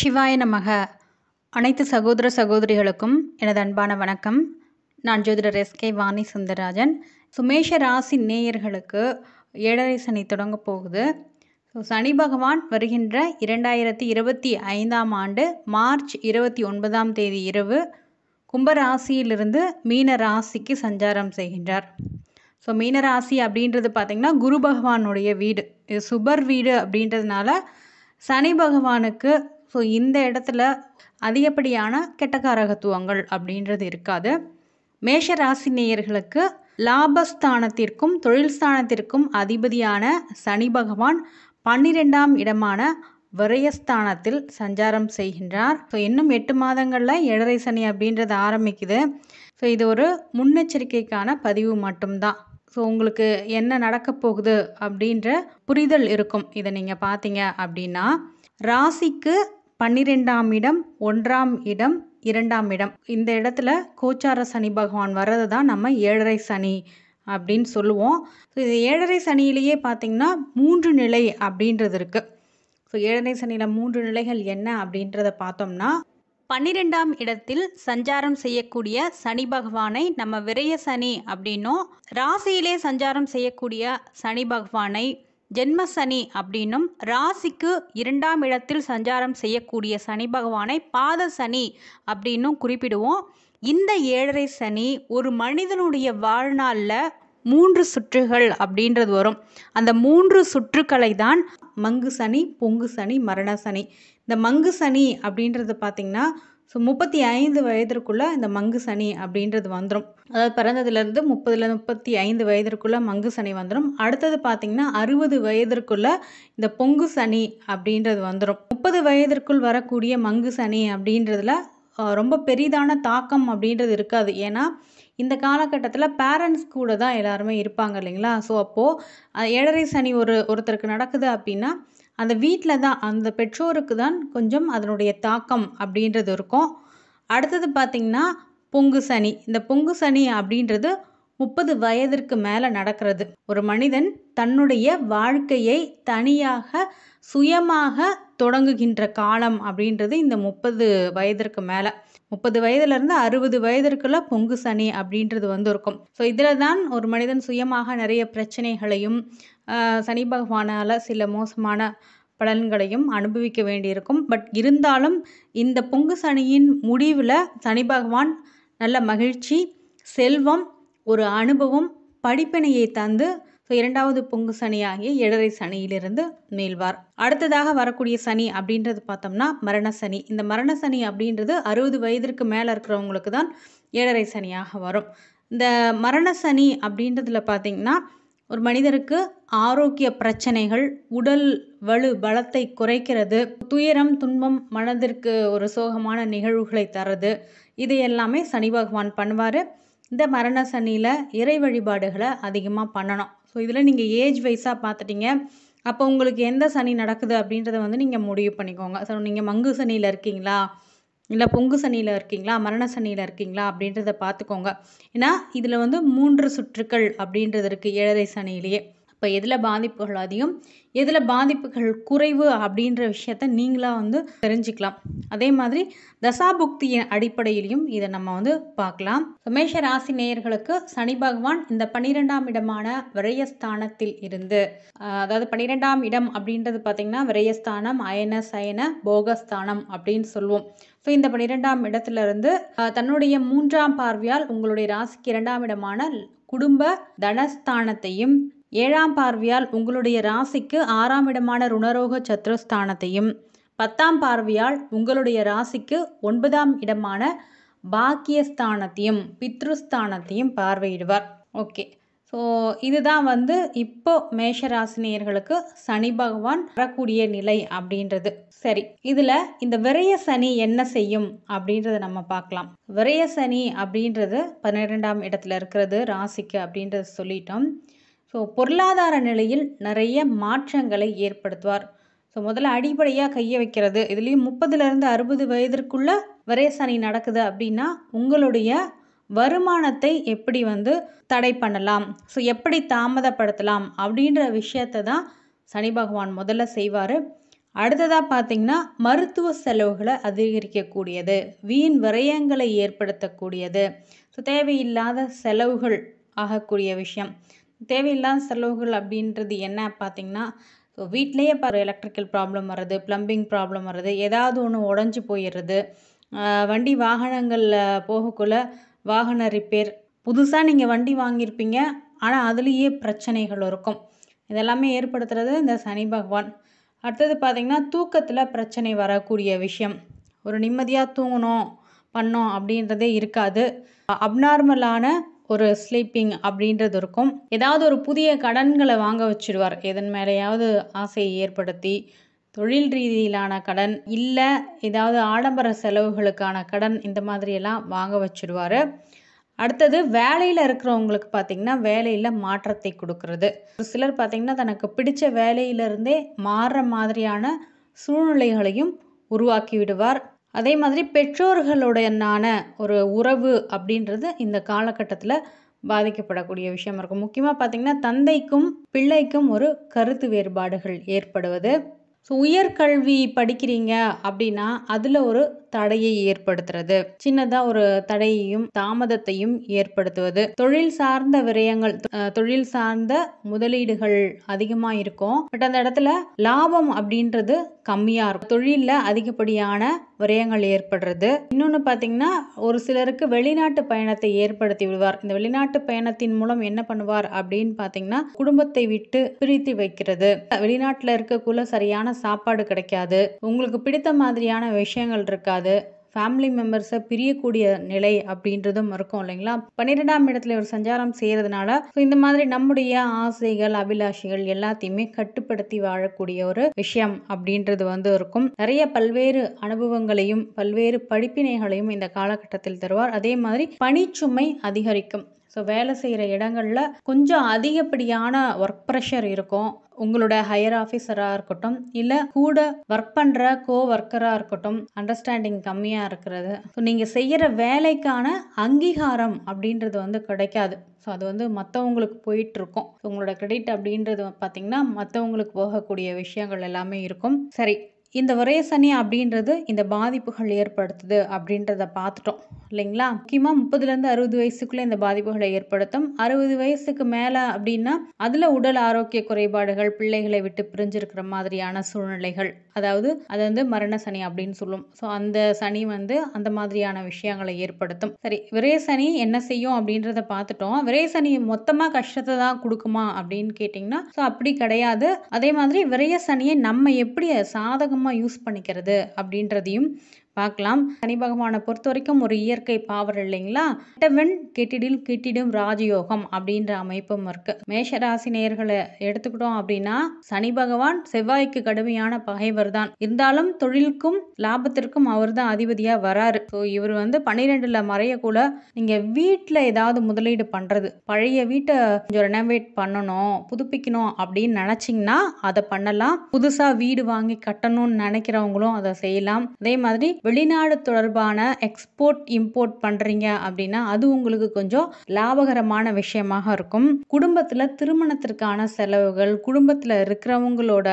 சிவாய நமக அனைத்து சகோதர சகோதரிகளுக்கும் எனது அன்பான வணக்கம் நான் ஜோதிடர் எஸ்கே வாணி சுந்தரராஜன் சுமேஷ ராசி நேயர்களுக்கு ஏழரை சனி தொடங்க போகுது ஸோ சனி பகவான் வருகின்ற இரண்டாயிரத்தி இருபத்தி ஐந்தாம் ஆண்டு மார்ச் இருபத்தி ஒன்பதாம் தேதி இரவு கும்பராசியிலிருந்து மீன ராசிக்கு சஞ்சாரம் செய்கின்றார் ஸோ மீனராசி அப்படின்றது பார்த்திங்கன்னா குரு பகவானுடைய வீடு இது சுபர் வீடு அப்படின்றதுனால சனி பகவானுக்கு ஸோ இந்த இடத்துல அதிகப்படியான கெட்டகாரகத்துவங்கள் அப்படின்றது இருக்காது மேஷ ராசி நேயர்களுக்கு லாபஸ்தானத்திற்கும் தொழில் ஸ்தானத்திற்கும் அதிபதியான சனி பகவான் பன்னிரெண்டாம் இடமான விரயஸ்தானத்தில் சஞ்சாரம் செய்கின்றார் ஸோ இன்னும் எட்டு மாதங்களில் ஏழரை சனி அப்படின்றது ஆரம்பிக்குது ஸோ இது ஒரு முன்னெச்சரிக்கைக்கான பதிவு மட்டும்தான் ஸோ உங்களுக்கு என்ன நடக்க போகுது அப்படின்ற புரிதல் இருக்கும் இதை நீங்கள் பார்த்தீங்க அப்படின்னா ராசிக்கு பன்னிரெண்டாம் இடம் ஒன்றாம் இடம் இரண்டாம் இடம் இந்த இடத்துல கோச்சார சனி பகவான் வர்றது தான் நம்ம ஏழரை சனி அப்படின்னு சொல்லுவோம் ஸோ இது ஏழரை சனியிலேயே பார்த்திங்கன்னா மூன்று நிலை அப்படின்றது இருக்குது ஸோ ஏழரை சனியில் மூன்று நிலைகள் என்ன அப்படின்றத பார்த்தோம்னா பன்னிரெண்டாம் இடத்தில் சஞ்சாரம் செய்யக்கூடிய சனி பகவானை நம்ம விரைய சனி அப்படின்னும் ராசியிலே சஞ்சாரம் செய்யக்கூடிய சனி பகவானை ஜென்ம சனி அப்படின்னும் ராசிக்கு இரண்டாம் இடத்தில் சஞ்சாரம் செய்யக்கூடிய சனி பகவானை பாத சனி அப்படின்னும் குறிப்பிடுவோம் இந்த ஏழரை சனி ஒரு மனிதனுடைய வாழ்நாளில் மூன்று சுற்றுகள் அப்படின்றது வரும் அந்த மூன்று சுற்றுக்களை தான் மங்கு சனி பொங்கு சனி மரண சனி இந்த மங்கு சனி அப்படின்றது பார்த்திங்கன்னா ஸோ முப்பத்தி ஐந்து வயதிற்குள்ளே இந்த மங்கு சனி அப்படின்றது வந்துடும் அதாவது பிறந்ததுலேருந்து முப்பதுல முப்பத்தி ஐந்து வயதிற்குள்ளே மங்கு சனி வந்துடும் அடுத்தது பார்த்திங்கன்னா அறுபது வயதிற்குள்ளே இந்த பொங்கு சனி அப்படின்றது வந்துடும் முப்பது வயதிற்குள் வரக்கூடிய மங்கு சனி அப்படின்றதுல ரொம்ப பெரிதான தாக்கம் அப்படின்றது இருக்காது ஏன்னா இந்த காலகட்டத்தில் பேரண்ட்ஸ் கூட தான் எல்லாருமே இருப்பாங்க இல்லைங்களா ஸோ அப்போது ஏழரை சனி ஒரு ஒருத்தருக்கு நடக்குது அப்படின்னா அந்த வீட்டில் தான் அந்த பெற்றோருக்கு தான் கொஞ்சம் அதனுடைய தாக்கம் அப்படின்றது இருக்கும் அடுத்தது பார்த்திங்கன்னா பொங்கு சனி இந்த பொங்கு சனி அப்படின்றது முப்பது வயதிற்கு மேலே நடக்கிறது ஒரு மனிதன் தன்னுடைய வாழ்க்கையை தனியாக சுயமாக தொடங்குகின்ற காலம் அப்படின்றது இந்த முப்பது வயதிற்கு மேலே முப்பது வயதுலேருந்து அறுபது வயதிற்குள்ள பொங்கு சனி அப்படின்றது வந்து இருக்கும் ஸோ இதில் தான் ஒரு மனிதன் சுயமாக நிறைய பிரச்சனைகளையும் சனி பகவானால் சில மோசமான பலன்களையும் அனுபவிக்க வேண்டியிருக்கும் பட் இருந்தாலும் இந்த பொங்கு சனியின் முடிவில் சனி பகவான் நல்ல மகிழ்ச்சி செல்வம் ஒரு அனுபவம் படிப்பினையை தந்து ஸோ இரண்டாவது பொங்கு சனியாகிய இடரை சனியிலிருந்து மேல்வார் அடுத்ததாக வரக்கூடிய சனி அப்படின்றது பார்த்தோம்னா மரண சனி இந்த மரண சனி அப்படின்றது அறுபது வயதிற்கு மேலே இருக்கிறவங்களுக்கு தான் ஏழரை சனியாக வரும் இந்த மரண சனி அப்படின்றதுல பார்த்திங்கன்னா ஒரு மனிதருக்கு ஆரோக்கிய பிரச்சனைகள் உடல் வலு பலத்தை குறைக்கிறது துயரம் துன்பம் மனதிற்கு ஒரு சோகமான நிகழ்வுகளை தரது இது எல்லாமே சனி பகவான் பண்ணுவார் இந்த மரண சனியில் இறை வழிபாடுகளை அதிகமாக பண்ணணும் ஸோ இதில் நீங்கள் ஏஜ் வைஸாக பார்த்துட்டிங்க அப்போ உங்களுக்கு எந்த சனி நடக்குது அப்படின்றத வந்து நீங்கள் முடிவு பண்ணிக்கோங்க ஸோ நீங்கள் மங்கு சனியில் இருக்கீங்களா இல்லை பொங்கு சனியில் இருக்கீங்களா மரண சனியில் இருக்கீங்களா அப்படின்றத பார்த்துக்கோங்க ஏன்னா இதில் வந்து மூன்று சுற்றுக்கள் அப்படின்றது இருக்குது ஏழரை சனியிலேயே இப்போ எதில் பாதிப்புகள் அதிகம் எதில் பாதிப்புகள் குறைவு அப்படின்ற விஷயத்த நீங்களாக வந்து தெரிஞ்சுக்கலாம் அதே மாதிரி தசாபுக்தியின் அடிப்படையிலையும் இதை நம்ம வந்து பார்க்கலாம் சுமேஷ ராசி நேயர்களுக்கு சனி பகவான் இந்த பன்னிரெண்டாம் இடமான விரயஸ்தானத்தில் இருந்து அதாவது பன்னிரெண்டாம் இடம் அப்படின்றது பார்த்திங்கன்னா விரயஸ்தானம் அயன சயன போகஸ்தானம் அப்படின்னு சொல்லுவோம் ஸோ இந்த பன்னிரெண்டாம் இடத்துலேருந்து தன்னுடைய மூன்றாம் பார்வையால் உங்களுடைய ராசிக்கு இரண்டாம் இடமான குடும்ப தனஸ்தானத்தையும் ஏழாம் பார்வையால் உங்களுடைய ராசிக்கு ஆறாம் இடமான ருணரோக சத்ருஸ்தானத்தையும் பத்தாம் பார்வையால் உங்களுடைய ராசிக்கு ஒன்பதாம் இடமான பாக்கியஸ்தானத்தையும் பித்ருஸ்தானத்தையும் பார்வையிடுவார் ஓகே ஸோ இதுதான் வந்து இப்போ மேஷராசினியர்களுக்கு சனி பகவான் வரக்கூடிய நிலை அப்படின்றது சரி இதில் இந்த விரைய சனி என்ன செய்யும் அப்படின்றத நம்ம பார்க்கலாம் விரைய சனி அப்படின்றது பன்னிரெண்டாம் இடத்துல இருக்கிறது ராசிக்கு அப்படின்றத சொல்லிட்டோம் ஸோ பொருளாதார நிலையில் நிறைய மாற்றங்களை ஏற்படுத்துவார் ஸோ முதல்ல அடிப்படையாக கையை வைக்கிறது இதுலேயும் முப்பதுலேருந்து அறுபது வயதிற்குள்ள விரயசனி நடக்குது அப்படின்னா உங்களுடைய வருமானத்தை எப்படி வந்து தடை பண்ணலாம் ஸோ எப்படி தாமதப்படுத்தலாம் அப்படின்ற விஷயத்தை தான் சனி பகவான் முதல்ல செய்வார் அடுத்ததாக பார்த்தீங்கன்னா மருத்துவ செலவுகளை அதிகரிக்கக்கூடியது வீண் விரயங்களை ஏற்படுத்தக்கூடியது ஸோ தேவையில்லாத செலவுகள் ஆகக்கூடிய விஷயம் தேவையில்லாத செலவுகள் அப்படின்றது என்ன பார்த்தீங்கன்னா ஸோ வீட்லேயே இப்போ எலக்ட்ரிக்கல் ப்ராப்ளம் வர்றது ப்ளம்பிங் ப்ராப்ளம் வர்றது ஏதாவது ஒன்று உடஞ்சி போயிடுறது வண்டி வாகனங்களில் போகக்குள்ள வாகன ரிப்பேர் புதுசாக நீங்கள் வண்டி வாங்கியிருப்பீங்க ஆனால் அதுலேயே பிரச்சனைகள் இருக்கும் இதெல்லாமே ஏற்படுத்துறது இந்த சனி பகவான் அடுத்தது பார்த்திங்கன்னா தூக்கத்தில் பிரச்சனை வரக்கூடிய விஷயம் ஒரு நிம்மதியாக தூங்கணும் பண்ணோம் அப்படின்றதே இருக்காது அப்நார்மலான ஒரு ஸ்லீப்பிங் அப்படின்றது இருக்கும் ஏதாவது ஒரு புதிய கடன்களை வாங்க வச்சுடுவார் எதன் மேலேயாவது ஆசையை ஏற்படுத்தி தொழில் ரீதியிலான கடன் இல்லை ஏதாவது ஆடம்பர செலவுகளுக்கான கடன் இந்த மாதிரியெல்லாம் வாங்க வச்சுடுவார் அடுத்தது வேலையில் இருக்கிறவங்களுக்கு பார்த்திங்கன்னா வேலையில் மாற்றத்தை கொடுக்கறது ஒரு சிலர் பார்த்திங்கன்னா தனக்கு பிடித்த வேலையிலிருந்தே மாறுற மாதிரியான சூழ்நிலைகளையும் உருவாக்கி விடுவார் அதே மாதிரி பெற்றோர்களுடனான ஒரு உறவு அப்படின்றது இந்த காலகட்டத்தில் பாதிக்கப்படக்கூடிய விஷயம் இருக்கும் முக்கியமாக பார்த்திங்கன்னா தந்தைக்கும் பிள்ளைக்கும் ஒரு கருத்து வேறுபாடுகள் ஏற்படுவது ஸோ உயர்கல்வி படிக்கிறீங்க அப்படின்னா அதில் ஒரு தடையை ஏற்படுத்துறது சின்னதா ஒரு தடையையும் தாமதத்தையும் ஏற்படுத்துவது தொழில் சார்ந்த விரயங்கள் தொழில் சார்ந்த முதலீடுகள் அதிகமா இருக்கும் பட் அந்த இடத்துல லாபம் அப்படின்றது கம்மியா இருக்கும் தொழில அதிகப்படியான விரயங்கள் ஏற்படுறது இன்னொன்னு பாத்தீங்கன்னா ஒரு சிலருக்கு வெளிநாட்டு பயணத்தை ஏற்படுத்தி விடுவார் இந்த வெளிநாட்டு பயணத்தின் மூலம் என்ன பண்ணுவார் அப்படின்னு பாத்தீங்கன்னா குடும்பத்தை விட்டு பிரித்து வைக்கிறது வெளிநாட்டுல இருக்கக்குள்ள சரியான சாப்பாடு கிடைக்காது உங்களுக்கு பிடித்த மாதிரியான விஷயங்கள் இருக்காது இருக்காது ஃபேமிலி மெம்பர்ஸை பிரியக்கூடிய நிலை அப்படின்றதும் இருக்கும் இல்லைங்களா பன்னிரெண்டாம் இடத்துல இவர் சஞ்சாரம் செய்கிறதுனால ஸோ இந்த மாதிரி நம்முடைய ஆசைகள் அபிலாஷைகள் எல்லாத்தையுமே கட்டுப்படுத்தி வாழக்கூடிய ஒரு விஷயம் அப்படின்றது வந்து இருக்கும் நிறைய பல்வேறு அனுபவங்களையும் பல்வேறு படிப்பினைகளையும் இந்த காலகட்டத்தில் தருவார் அதே மாதிரி பணிச்சுமை அதிகரிக்கும் ஸோ வேலை செய்கிற இடங்களில் கொஞ்சம் அதிகப்படியான ஒர்க் ப்ரெஷர் இருக்கும் உங்களோட ஹையர் ஆஃபீஸராக இருக்கட்டும் இல்லை கூட ஒர்க் பண்ணுற கோ ஒர்க்கராக இருக்கட்டும் அண்டர்ஸ்டாண்டிங் கம்மியாக இருக்கிறது ஸோ நீங்கள் செய்கிற வேலைக்கான அங்கீகாரம் அப்படின்றது வந்து கிடைக்காது ஸோ அது வந்து மற்றவங்களுக்கு போயிட்டுருக்கும் ஸோ உங்களோட கிரெடிட் அப்படின்றது பார்த்திங்கன்னா மற்றவங்களுக்கு போகக்கூடிய விஷயங்கள் எல்லாமே இருக்கும் சரி இந்த ஒரே சனி அப்படின்றது இந்த பாதிப்புகள் ஏற்படுத்துது அப்படின்றத பார்த்துட்டோம் இல்லைங்களா முக்கியமாக முப்பதுலேருந்து அறுபது வயசுக்குள்ளே இந்த பாதிப்புகளை ஏற்படுத்தும் அறுபது வயசுக்கு மேலே அப்படின்னா அதில் உடல் ஆரோக்கிய குறைபாடுகள் பிள்ளைகளை விட்டு பிரிஞ்சிருக்கிற மாதிரியான சூழ்நிலைகள் அதாவது அது வந்து மரண சனி அப்படின்னு சொல்லும் ஸோ அந்த சனி வந்து அந்த மாதிரியான விஷயங்களை ஏற்படுத்தும் சரி விரே சனி என்ன செய்யும் அப்படின்றத பார்த்துட்டோம் விரே சனி மொத்தமாக கஷ்டத்தை தான் கொடுக்குமா அப்படின்னு கேட்டிங்கன்னா ஸோ அப்படி கிடையாது அதே மாதிரி விரைய சனியை நம்ம எப்படி சாதகம் லாபமாக யூஸ் பண்ணிக்கிறது அப்படின்றதையும் பார்க்கலாம் சனி பகவானை பொறுத்த வரைக்கும் ஒரு இயற்கை பாவர் இல்லைங்களா கெட்டவன் கெட்டிடில் கெட்டிடும் ராஜயோகம் அப்படின்ற அமைப்பும் இருக்கு ராசி நேர்களை எடுத்துக்கிட்டோம் அப்படின்னா சனி பகவான் செவ்வாய்க்கு கடுமையான பகைவர் தான் இருந்தாலும் தொழிலுக்கும் லாபத்திற்கும் அவர் தான் அதிபதியா வராரு ஸோ இவர் வந்து பன்னிரெண்டுல மறைய கூட நீங்க வீட்டில் ஏதாவது முதலீடு பண்றது பழைய வீட்டை கொஞ்சம் ரெனோவேட் பண்ணணும் புதுப்பிக்கணும் அப்படின்னு நினைச்சிங்கன்னா அதை பண்ணலாம் புதுசாக வீடு வாங்கி கட்டணும்னு நினைக்கிறவங்களும் அதை செய்யலாம் அதே மாதிரி வெளிநாடு தொடர்பான எக்ஸ்போர்ட் இம்போர்ட் பண்ணுறீங்க அப்படின்னா அது உங்களுக்கு கொஞ்சம் லாபகரமான விஷயமாக இருக்கும் குடும்பத்தில் திருமணத்திற்கான செலவுகள் குடும்பத்தில் இருக்கிறவங்களோட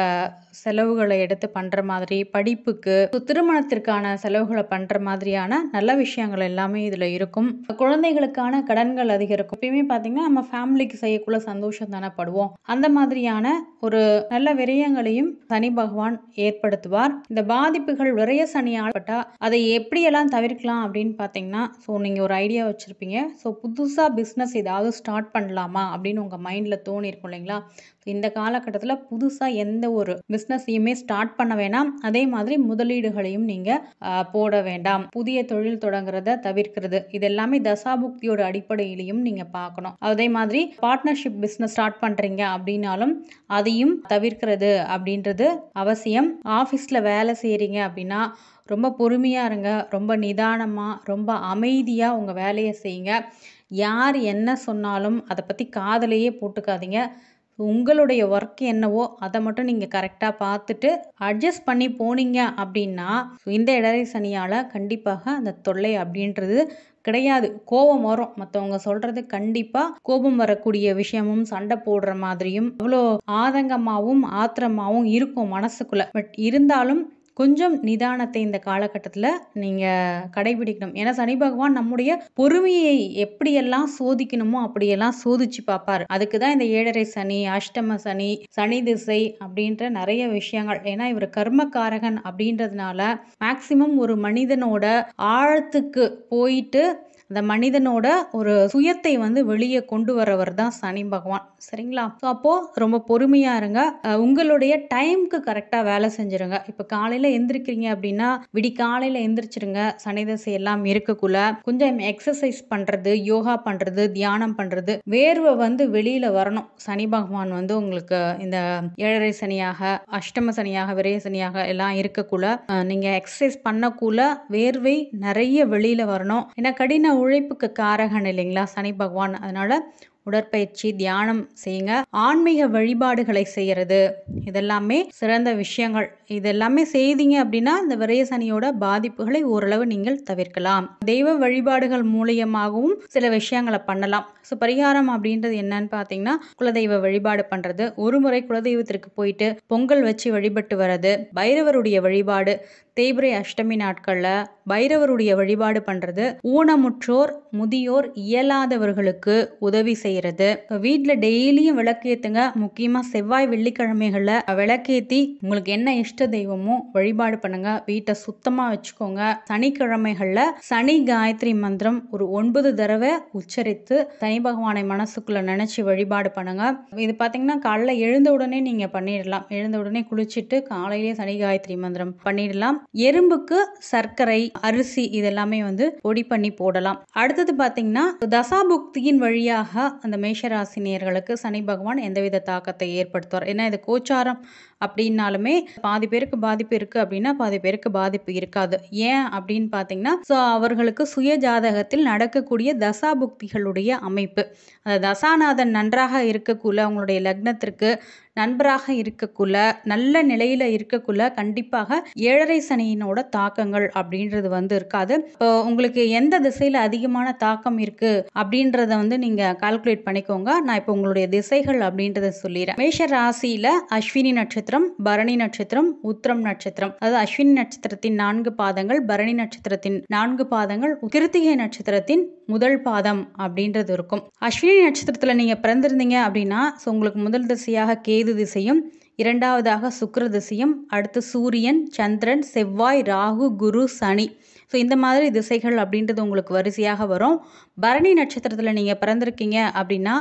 செலவுகளை எடுத்து பண்ணுற மாதிரி படிப்புக்கு திருமணத்திற்கான செலவுகளை பண்ணுற மாதிரியான நல்ல விஷயங்கள் எல்லாமே இதில் இருக்கும் குழந்தைகளுக்கான கடன்கள் அதிகரிக்கும் எப்பயுமே பாத்தீங்கன்னா நம்ம ஃபேமிலிக்கு செய்யக்குள்ள சந்தோஷம் தானே படுவோம் அந்த மாதிரியான ஒரு நல்ல விரயங்களையும் சனி பகவான் ஏற்படுத்துவார் இந்த பாதிப்புகள் விரய சனியால் இருந்தால் அதை எப்படியெல்லாம் தவிர்க்கலாம் அப்படின்னு பார்த்தீங்கன்னா ஸோ நீங்கள் ஒரு ஐடியா வச்சுருப்பீங்க ஸோ புதுசாக பிஸ்னஸ் ஏதாவது ஸ்டார்ட் பண்ணலாமா அப்படின்னு உங்கள் மைண்டில் தோணி இருக்கும் இல்லைங்களா இந்த காலகட்டத்தில் புதுசாக எந்த ஒரு பிஸ்னஸையுமே ஸ்டார்ட் பண்ண வேணாம் அதே மாதிரி முதலீடுகளையும் நீங்கள் போட வேண்டாம் புதிய தொழில் தொடங்குறத தவிர்க்கிறது இதெல்லாமே தசாபுக்தியோட அடிப்படையிலையும் நீங்கள் பார்க்கணும் அதே மாதிரி பார்ட்னர்ஷிப் பிஸ்னஸ் ஸ்டார்ட் பண்ணுறீங்க அப்படின்னாலும் அதையும் தவிர்க்கிறது அப்படின்றது அவசியம் ஆஃபீஸில் வேலை செய்கிறீங்க அப்படின்னா ரொம்ப பொறுமையாக இருங்க ரொம்ப நிதானமாக ரொம்ப அமைதியாக உங்கள் வேலையை செய்யுங்க யார் என்ன சொன்னாலும் அதை பற்றி காதலையே போட்டுக்காதீங்க உங்களுடைய ஒர்க் என்னவோ அதை மட்டும் நீங்கள் கரெக்டாக பார்த்துட்டு அட்ஜஸ்ட் பண்ணி போனீங்க அப்படின்னா இந்த இடரை சனியால் கண்டிப்பாக அந்த தொல்லை அப்படின்றது கிடையாது கோபம் வரும் மற்றவங்க சொல்றது கண்டிப்பாக கோபம் வரக்கூடிய விஷயமும் சண்டை போடுற மாதிரியும் அவ்வளோ ஆதங்கமாகவும் ஆத்திரமாகவும் இருக்கும் மனசுக்குள்ள பட் இருந்தாலும் கொஞ்சம் நிதானத்தை இந்த காலகட்டத்தில் நீங்கள் கடைபிடிக்கணும் ஏன்னா சனி பகவான் நம்முடைய பொறுமையை எப்படியெல்லாம் சோதிக்கணுமோ அப்படியெல்லாம் சோதிச்சு பார்ப்பார் அதுக்கு தான் இந்த ஏழரை சனி அஷ்டம சனி சனி திசை அப்படின்ற நிறைய விஷயங்கள் ஏன்னா இவர் கர்மக்காரகன் அப்படின்றதுனால மேக்சிமம் ஒரு மனிதனோட ஆழத்துக்கு போயிட்டு அந்த மனிதனோட ஒரு சுயத்தை வந்து வெளியே கொண்டு வரவர் தான் சனி பகவான் சரிங்களா ஸோ அப்போது ரொம்ப பொறுமையாக இருங்க உங்களுடைய டைமுக்கு கரெக்டாக வேலை செஞ்சுருங்க இப்போ காலையில் எந்திரிக்கிறீங்க அப்படின்னா விடி காலையில் எந்திரிச்சிருங்க சனிதசை எல்லாம் இருக்கக்குள்ள கொஞ்சம் எக்ஸசைஸ் பண்ணுறது யோகா பண்ணுறது தியானம் பண்ணுறது வேர்வை வந்து வெளியில் வரணும் சனி பகவான் வந்து உங்களுக்கு இந்த ஏழரை சனியாக அஷ்டம சனியாக விரைய சனியாக எல்லாம் இருக்கக்குள்ள நீங்கள் எக்ஸசைஸ் பண்ணக்குள்ள வேர்வை நிறைய வெளியில் வரணும் ஏன்னா கடின உழைப்புக்கு காரகன் இல்லைங்களா சனி பகவான் அதனால் உடற்பயிற்சி தியானம் செய்யுங்க ஆன்மீக வழிபாடுகளை செய்கிறது இதெல்லாமே சிறந்த விஷயங்கள் இதெல்லாமே செய்தீங்க அப்படின்னா இந்த விரயசனியோட சனியோட பாதிப்புகளை ஓரளவு நீங்கள் தவிர்க்கலாம் தெய்வ வழிபாடுகள் மூலியமாகவும் சில விஷயங்களை பண்ணலாம் ஸோ பரிகாரம் அப்படின்றது என்னன்னு பார்த்தீங்கன்னா குலதெய்வ வழிபாடு பண்ணுறது ஒரு முறை குலதெய்வத்திற்கு போயிட்டு பொங்கல் வச்சு வழிபட்டு வர்றது பைரவருடைய வழிபாடு தேய்பிரை அஷ்டமி நாட்களில் பைரவருடைய வழிபாடு பண்ணுறது ஊனமுற்றோர் முதியோர் இயலாதவர்களுக்கு உதவி செய்கிறது வீட்டில் டெய்லியும் விளக்கேற்றுங்க முக்கியமாக செவ்வாய் வெள்ளிக்கிழமைகளில் விளக்கேற்றி உங்களுக்கு என்ன இஷ்ட தெய்வமோ வழிபாடு பண்ணுங்க வீட்டை சுத்தமாக வச்சுக்கோங்க சனிக்கிழமைகளில் சனி காயத்ரி மந்திரம் ஒரு ஒன்பது தடவை உச்சரித்து சனி சனி பகவானை மனசுக்குள்ளே நினச்சி வழிபாடு பண்ணுங்கள் இது பார்த்திங்கன்னா காலைல எழுந்த உடனே நீங்கள் பண்ணிடலாம் எழுந்த உடனே குளிச்சுட்டு காலையிலே சனி காயத்ரி மந்திரம் பண்ணிடலாம் எறும்புக்கு சர்க்கரை அரிசி இதெல்லாமே வந்து பொடி பண்ணி போடலாம் அடுத்தது பார்த்திங்கன்னா தசாபுக்தியின் வழியாக அந்த மேஷராசினியர்களுக்கு சனி பகவான் எந்தவித தாக்கத்தை ஏற்படுத்துவார் ஏன்னா இது கோச்சாரம் அப்படின்னாலுமே பாதி பேருக்கு பாதிப்பு இருக்குது அப்படின்னா பாதி பேருக்கு பாதிப்பு இருக்காது ஏன் அப்படின்னு பார்த்தீங்கன்னா ஸோ அவர்களுக்கு சுய ஜாதகத்தில் நடக்கக்கூடிய தசா புக்திகளுடைய அமைப்பு அந்த தசாநாதன் நன்றாக இருக்கக்குள்ள அவங்களுடைய லக்னத்திற்கு நண்பராக இருக்கக்குள்ள நல்ல நிலையில் இருக்கக்குள்ள கண்டிப்பாக ஏழரை சனியினோட தாக்கங்கள் அப்படின்றது வந்து இருக்காது இப்போ உங்களுக்கு எந்த திசையில் அதிகமான தாக்கம் இருக்குது அப்படின்றத வந்து நீங்கள் கால்குலேட் பண்ணிக்கோங்க நான் இப்போ உங்களுடைய திசைகள் அப்படின்றத சொல்லிடுறேன் மேஷ ராசியில் அஸ்வினி நட்சத்திரம் பரணி நட்சத்திரம் உத்திரம் நட்சத்திரம் அதாவது அஸ்வினி நட்சத்திரத்தின் நான்கு பாதங்கள் பரணி நட்சத்திரத்தின் நான்கு பாதங்கள் கிருத்திகை நட்சத்திரத்தின் முதல் பாதம் அப்படின்றது இருக்கும் அஸ்வினி நட்சத்திரத்தில் நீங்கள் பிறந்திருந்தீங்க அப்படின்னா ஸோ உங்களுக்கு முதல் திசையாக கேது கேது திசையும் இரண்டாவதாக சுக்கர திசையும் அடுத்து சூரியன் சந்திரன் செவ்வாய் ராகு குரு சனி ஸோ இந்த மாதிரி திசைகள் அப்படின்றது உங்களுக்கு வரிசையாக வரும் பரணி நட்சத்திரத்தில் நீங்கள் பிறந்திருக்கீங்க அப்படின்னா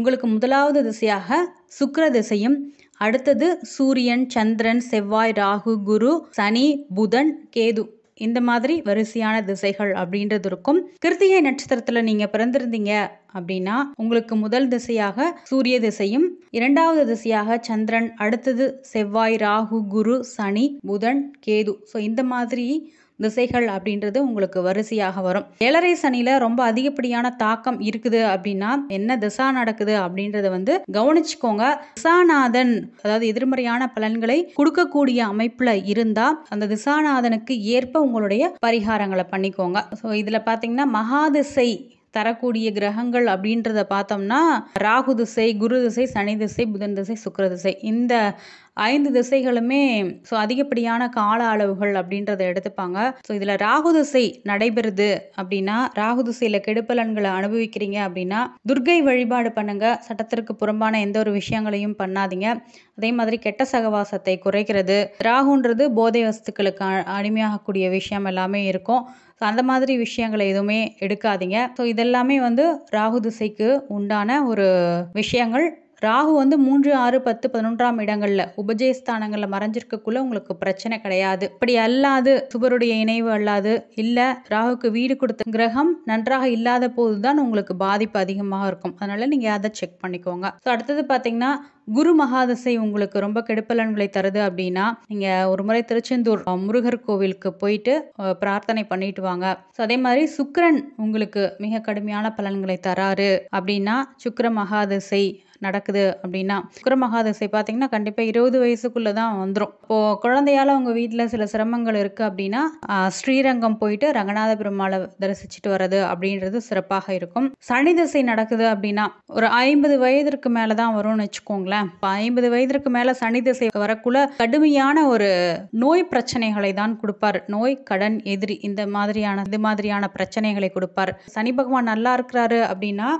உங்களுக்கு முதலாவது திசையாக சுக்கர திசையும் அடுத்தது சூரியன் சந்திரன் செவ்வாய் ராகு குரு சனி புதன் கேது இந்த மாதிரி வரிசையான திசைகள் அப்படின்றது இருக்கும் கிருத்திகை நட்சத்திரத்தில் நீங்கள் பிறந்திருந்தீங்க அப்படின்னா உங்களுக்கு முதல் திசையாக சூரிய திசையும் இரண்டாவது திசையாக சந்திரன் அடுத்தது செவ்வாய் ராகு குரு சனி புதன் கேது ஸோ இந்த மாதிரி திசைகள் அப்படின்றது உங்களுக்கு வரிசையாக வரும் ஏழரை சனியில் ரொம்ப அதிகப்படியான தாக்கம் இருக்குது அப்படின்னா என்ன திசா நடக்குது அப்படின்றத வந்து கவனிச்சுக்கோங்க திசாநாதன் அதாவது எதிர்மறையான பலன்களை கொடுக்கக்கூடிய அமைப்புல இருந்தா அந்த திசாநாதனுக்கு ஏற்ப உங்களுடைய பரிகாரங்களை பண்ணிக்கோங்க ஸோ இதில் பார்த்தீங்கன்னா மகாதிசை தரக்கூடிய கிரகங்கள் அப்படின்றத பார்த்தோம்னா ராகு திசை குரு திசை சனி திசை புதன் திசை சுக்கர திசை இந்த ஐந்து திசைகளுமே ஸோ அதிகப்படியான கால அளவுகள் அப்படின்றத எடுத்துப்பாங்க ஸோ இதில் ராகு திசை நடைபெறுது அப்படின்னா ராகு திசையில் கெடுப்பலன்களை அனுபவிக்கிறீங்க அப்படின்னா துர்கை வழிபாடு பண்ணுங்க சட்டத்திற்கு புறம்பான எந்த ஒரு விஷயங்களையும் பண்ணாதீங்க அதே மாதிரி கெட்ட சகவாசத்தை குறைக்கிறது ராகுன்றது போதை வஸ்துக்களுக்கு அடிமையாகக்கூடிய விஷயம் எல்லாமே இருக்கும் ஸோ அந்த மாதிரி விஷயங்களை எதுவுமே எடுக்காதீங்க ஸோ இதெல்லாமே வந்து ராகு திசைக்கு உண்டான ஒரு விஷயங்கள் ராகு வந்து மூன்று ஆறு பத்து பதினொன்றாம் இடங்களில் உபஜயஸ்தானங்களில் மறைஞ்சிருக்கக்குள்ள உங்களுக்கு பிரச்சனை கிடையாது இப்படி அல்லாது சுபருடைய இணைவு அல்லாது இல்லை ராகுக்கு வீடு கொடுத்த கிரகம் நன்றாக இல்லாத போது தான் உங்களுக்கு பாதிப்பு அதிகமாக இருக்கும் அதனால் நீங்கள் அதை செக் பண்ணிக்கோங்க ஸோ அடுத்தது பார்த்தீங்கன்னா குரு மகாதசை உங்களுக்கு ரொம்ப கெடுப்பலன்களை தருது அப்படின்னா நீங்க ஒரு முறை திருச்செந்தூர் முருகர் கோவிலுக்கு போயிட்டு பிரார்த்தனை பண்ணிட்டு வாங்க ஸோ அதே மாதிரி சுக்கரன் உங்களுக்கு மிக கடுமையான பலன்களை தராரு அப்படின்னா சுக்கர மகாதசை நடக்குது அப்படின்னா சுக்கர மகாதசை பார்த்தீங்கன்னா கண்டிப்பாக இருபது வயசுக்குள்ளே தான் வந்துடும் இப்போது குழந்தையால் உங்கள் வீட்டில் சில சிரமங்கள் இருக்குது அப்படின்னா ஸ்ரீரங்கம் போயிட்டு ரங்கநாத பெருமாளை தரிசிச்சுட்டு வர்றது அப்படின்றது சிறப்பாக இருக்கும் சனி தசை நடக்குது அப்படின்னா ஒரு ஐம்பது வயதிற்கு மேலே தான் வரும்னு வச்சுக்கோங்களேன் வச்சுக்கோங்களேன் ஐம்பது வயதிற்கு மேலே சனி திசை வரக்குள்ள கடுமையான ஒரு நோய் பிரச்சனைகளை தான் கொடுப்பார் நோய் கடன் எதிரி இந்த மாதிரியான இது மாதிரியான பிரச்சனைகளை கொடுப்பார் சனி பகவான் நல்லா இருக்கிறாரு அப்படின்னா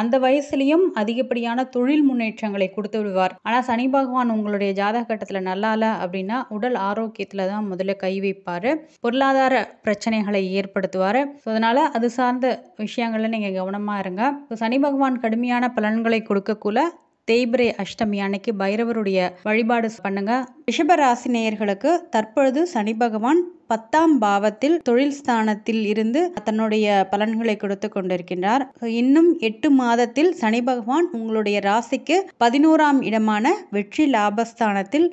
அந்த வயசுலையும் அதிகப்படியான தொழில் முன்னேற்றங்களை கொடுத்து விடுவார் ஆனால் சனி பகவான் உங்களுடைய ஜாதக கட்டத்தில் நல்லா இல்லை அப்படின்னா உடல் ஆரோக்கியத்தில் தான் முதல்ல கை வைப்பார் பொருளாதார பிரச்சனைகளை ஏற்படுத்துவார் ஸோ அதனால் அது சார்ந்த விஷயங்களில் நீங்கள் கவனமாக இருங்க சனி பகவான் கடுமையான பலன்களை கொடுக்கக்குள்ள தேய்பிரை அஷ்டமி அன்னைக்கு பைரவருடைய வழிபாடு பண்ணுங்க ரிஷபராசி நேயர்களுக்கு தற்பொழுது சனி பகவான் பத்தாம் பாவத்தில் தொழில் ஸ்தானத்தில் இருந்து தன்னுடைய பலன்களை கொடுத்து கொண்டிருக்கின்றார் இன்னும் எட்டு மாதத்தில் சனி பகவான் உங்களுடைய ராசிக்கு பதினோராம் இடமான வெற்றி லாபஸ்தானத்தில்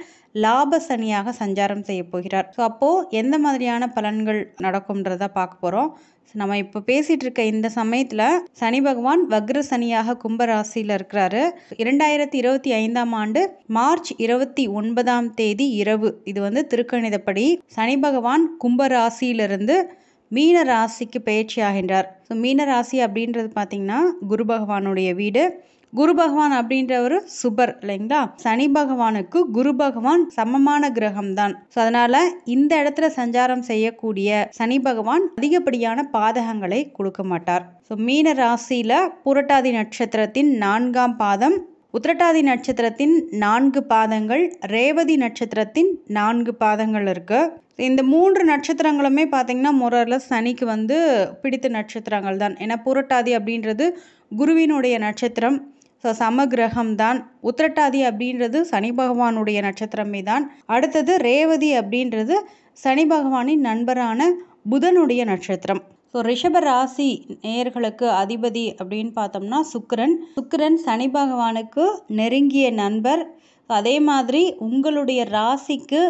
லாப சனியாக சஞ்சாரம் செய்ய போகிறார் ஸோ அப்போ எந்த மாதிரியான பலன்கள் நடக்கும்ன்றத பார்க்க போறோம் நம்ம இப்போ பேசிட்டு இருக்க இந்த சமயத்தில் சனி பகவான் வக்ர சனியாக கும்பராசியில் இருக்கிறாரு இரண்டாயிரத்தி இருபத்தி ஐந்தாம் ஆண்டு மார்ச் இருபத்தி ஒன்பதாம் தேதி இரவு இது வந்து திருக்கணிதப்படி சனி பகவான் கும்பராசியிலிருந்து மீன ராசிக்கு பயிற்சி ஆகின்றார் ஸோ மீன ராசி அப்படின்றது பார்த்திங்கன்னா குரு பகவானுடைய வீடு குரு பகவான் அப்படின்றவர் சுபர் இல்லைங்களா சனி பகவானுக்கு குரு பகவான் சமமான கிரகம் தான் ஸோ அதனால இந்த இடத்துல சஞ்சாரம் செய்யக்கூடிய சனி பகவான் அதிகப்படியான பாதகங்களை கொடுக்க மாட்டார் ஸோ மீன ராசியில புரட்டாதி நட்சத்திரத்தின் நான்காம் பாதம் உத்திரட்டாதி நட்சத்திரத்தின் நான்கு பாதங்கள் ரேவதி நட்சத்திரத்தின் நான்கு பாதங்கள் இருக்கு இந்த மூன்று நட்சத்திரங்களுமே பார்த்தீங்கன்னா முறையில் சனிக்கு வந்து பிடித்த நட்சத்திரங்கள் தான் ஏன்னா புரட்டாதி அப்படின்றது குருவினுடைய நட்சத்திரம் ஸோ சம தான் உத்திரட்டாதி அப்படின்றது சனி பகவானுடைய நட்சத்திரமே தான் அடுத்தது ரேவதி அப்படின்றது சனி பகவானின் நண்பரான புதனுடைய நட்சத்திரம் ஸோ ரிஷப ராசி நேயர்களுக்கு அதிபதி அப்படின்னு பார்த்தோம்னா சுக்கரன் சுக்கரன் சனி பகவானுக்கு நெருங்கிய நண்பர் அதே மாதிரி உங்களுடைய ராசிக்கு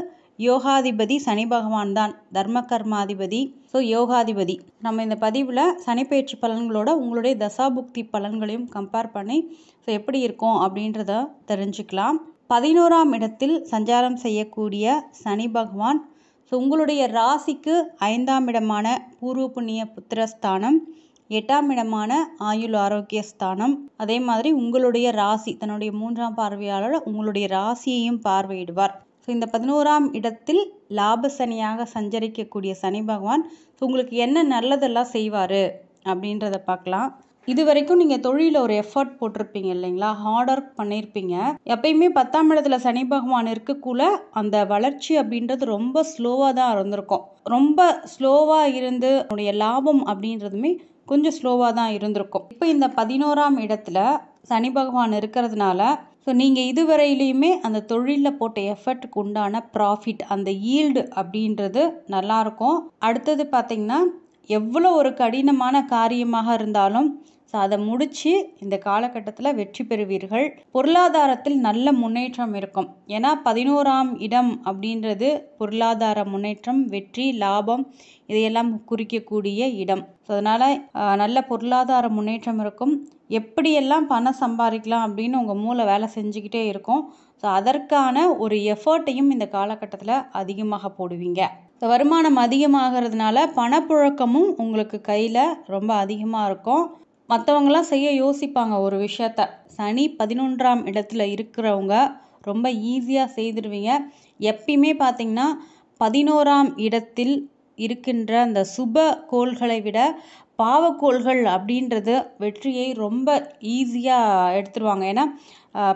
யோகாதிபதி சனி பகவான் தான் தர்ம கர்மாதிபதி ஸோ யோகாதிபதி நம்ம இந்த பதிவில் சனிப்பயிற்சி பலன்களோட உங்களுடைய தசாபுக்தி பலன்களையும் கம்பேர் பண்ணி ஸோ எப்படி இருக்கும் அப்படின்றத தெரிஞ்சுக்கலாம் பதினோராம் இடத்தில் சஞ்சாரம் செய்யக்கூடிய சனி பகவான் ஸோ உங்களுடைய ராசிக்கு ஐந்தாம் இடமான பூர்வ புண்ணிய புத்திரஸ்தானம் எட்டாம் இடமான ஆயுள் ஆரோக்கிய ஸ்தானம் அதே மாதிரி உங்களுடைய ராசி தன்னுடைய மூன்றாம் பார்வையாளர் உங்களுடைய ராசியையும் பார்வையிடுவார் ஸோ இந்த பதினோராம் இடத்தில் லாப சனியாக சஞ்சரிக்கக்கூடிய சனி பகவான் ஸோ உங்களுக்கு என்ன நல்லதெல்லாம் செய்வார் அப்படின்றத பார்க்கலாம் இது வரைக்கும் நீங்கள் தொழிலில் ஒரு எஃபர்ட் போட்டிருப்பீங்க இல்லைங்களா ஹார்ட் ஒர்க் பண்ணியிருப்பீங்க எப்பயுமே பத்தாம் இடத்துல சனி பகவான் இருக்கக்குள்ள அந்த வளர்ச்சி அப்படின்றது ரொம்ப ஸ்லோவாக தான் இருந்திருக்கும் ரொம்ப ஸ்லோவாக இருந்து உடைய லாபம் அப்படின்றதுமே கொஞ்சம் ஸ்லோவாக தான் இருந்திருக்கும் இப்போ இந்த பதினோராம் இடத்துல சனி பகவான் இருக்கிறதுனால ஸோ நீங்கள் இதுவரையிலையுமே அந்த தொழிலில் போட்ட எஃபர்ட்டுக்கு உண்டான ப்ராஃபிட் அந்த ஈல்டு அப்படின்றது நல்லாயிருக்கும் அடுத்தது பார்த்திங்கன்னா எவ்வளோ ஒரு கடினமான காரியமாக இருந்தாலும் ஸோ அதை முடித்து இந்த காலகட்டத்தில் வெற்றி பெறுவீர்கள் பொருளாதாரத்தில் நல்ல முன்னேற்றம் இருக்கும் ஏன்னா பதினோராம் இடம் அப்படின்றது பொருளாதார முன்னேற்றம் வெற்றி லாபம் இதையெல்லாம் குறிக்கக்கூடிய இடம் ஸோ அதனால் நல்ல பொருளாதார முன்னேற்றம் இருக்கும் எப்படியெல்லாம் பணம் சம்பாதிக்கலாம் அப்படின்னு உங்கள் மூளை வேலை செஞ்சுக்கிட்டே இருக்கும் ஸோ அதற்கான ஒரு எஃபர்ட்டையும் இந்த காலகட்டத்தில் அதிகமாக போடுவீங்க ஸோ வருமானம் அதிகமாகிறதுனால பணப்புழக்கமும் உங்களுக்கு கையில் ரொம்ப அதிகமாக இருக்கும் மற்றவங்களாம் செய்ய யோசிப்பாங்க ஒரு விஷயத்த சனி பதினொன்றாம் இடத்துல இருக்கிறவங்க ரொம்ப ஈஸியாக செய்திருவீங்க எப்பயுமே பார்த்தீங்கன்னா பதினோராம் இடத்தில் இருக்கின்ற அந்த சுப கோள்களை விட பாவக்கோள்கள் அப்படின்றது வெற்றியை ரொம்ப ஈஸியாக எடுத்துருவாங்க ஏன்னா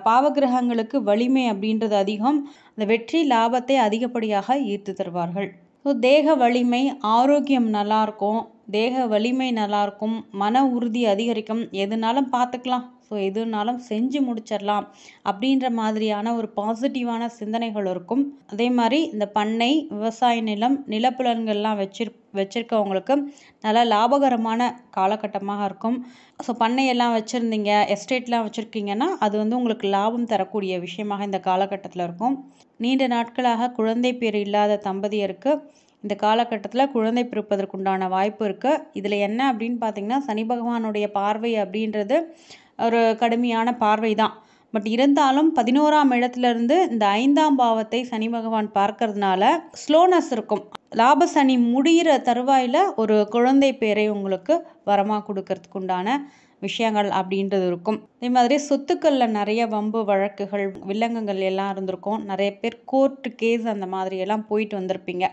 பாவகிரகங்களுக்கு வலிமை அப்படின்றது அதிகம் அந்த வெற்றி லாபத்தை அதிகப்படியாக ஈர்த்து தருவார்கள் ஸோ தேக வலிமை ஆரோக்கியம் நல்லாயிருக்கும் தேக வலிமை நல்லாயிருக்கும் மன உறுதி அதிகரிக்கும் எதுனாலும் பார்த்துக்கலாம் ஸோ எதுனாலும் செஞ்சு முடிச்சிடலாம் அப்படின்ற மாதிரியான ஒரு பாசிட்டிவான சிந்தனைகள் இருக்கும் அதே மாதிரி இந்த பண்ணை விவசாய நிலம் நிலப்புலன்கள்லாம் வச்சிரு வச்சுருக்கவங்களுக்கு நல்லா லாபகரமான காலகட்டமாக இருக்கும் ஸோ பண்ணையெல்லாம் வச்சுருந்தீங்க எஸ்டேட்லாம் வச்சுருக்கீங்கன்னா அது வந்து உங்களுக்கு லாபம் தரக்கூடிய விஷயமாக இந்த காலகட்டத்தில் இருக்கும் நீண்ட நாட்களாக குழந்தை பேர் இல்லாத தம்பதியருக்கு இந்த காலகட்டத்தில் குழந்தை பிறப்பதற்குண்டான வாய்ப்பு இருக்குது இதில் என்ன அப்படின்னு பார்த்தீங்கன்னா சனி பகவானுடைய பார்வை அப்படின்றது ஒரு கடுமையான பார்வை தான் பட் இருந்தாலும் பதினோராம் இடத்துலேருந்து இந்த ஐந்தாம் பாவத்தை சனி பகவான் பார்க்கறதுனால ஸ்லோனஸ் இருக்கும் லாப சனி முடிகிற தருவாயில் ஒரு குழந்தை பேரை உங்களுக்கு வரமாக கொடுக்கறதுக்கு உண்டான விஷயங்கள் அப்படின்றது இருக்கும் அதே மாதிரி சொத்துக்களில் நிறைய வம்பு வழக்குகள் வில்லங்கங்கள் எல்லாம் இருந்திருக்கும் நிறைய பேர் கோர்ட்டு கேஸ் அந்த மாதிரி எல்லாம் போயிட்டு வந்திருப்பீங்க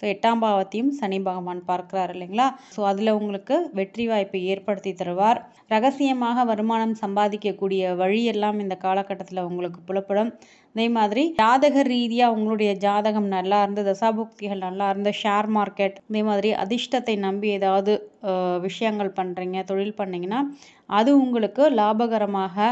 ஸோ எட்டாம் பாவத்தையும் சனி பகவான் பார்க்கிறார் இல்லைங்களா ஸோ அதில் உங்களுக்கு வெற்றி வாய்ப்பை ஏற்படுத்தி தருவார் ரகசியமாக வருமானம் சம்பாதிக்கக்கூடிய வழியெல்லாம் இந்த காலகட்டத்தில் உங்களுக்கு புலப்படும் அதே மாதிரி ஜாதக ரீதியாக உங்களுடைய ஜாதகம் நல்லா இருந்து தசாபுக்திகள் நல்லா இருந்து ஷேர் மார்க்கெட் அதே மாதிரி அதிர்ஷ்டத்தை நம்பி ஏதாவது விஷயங்கள் பண்ணுறீங்க தொழில் பண்ணிங்கன்னா அது உங்களுக்கு லாபகரமாக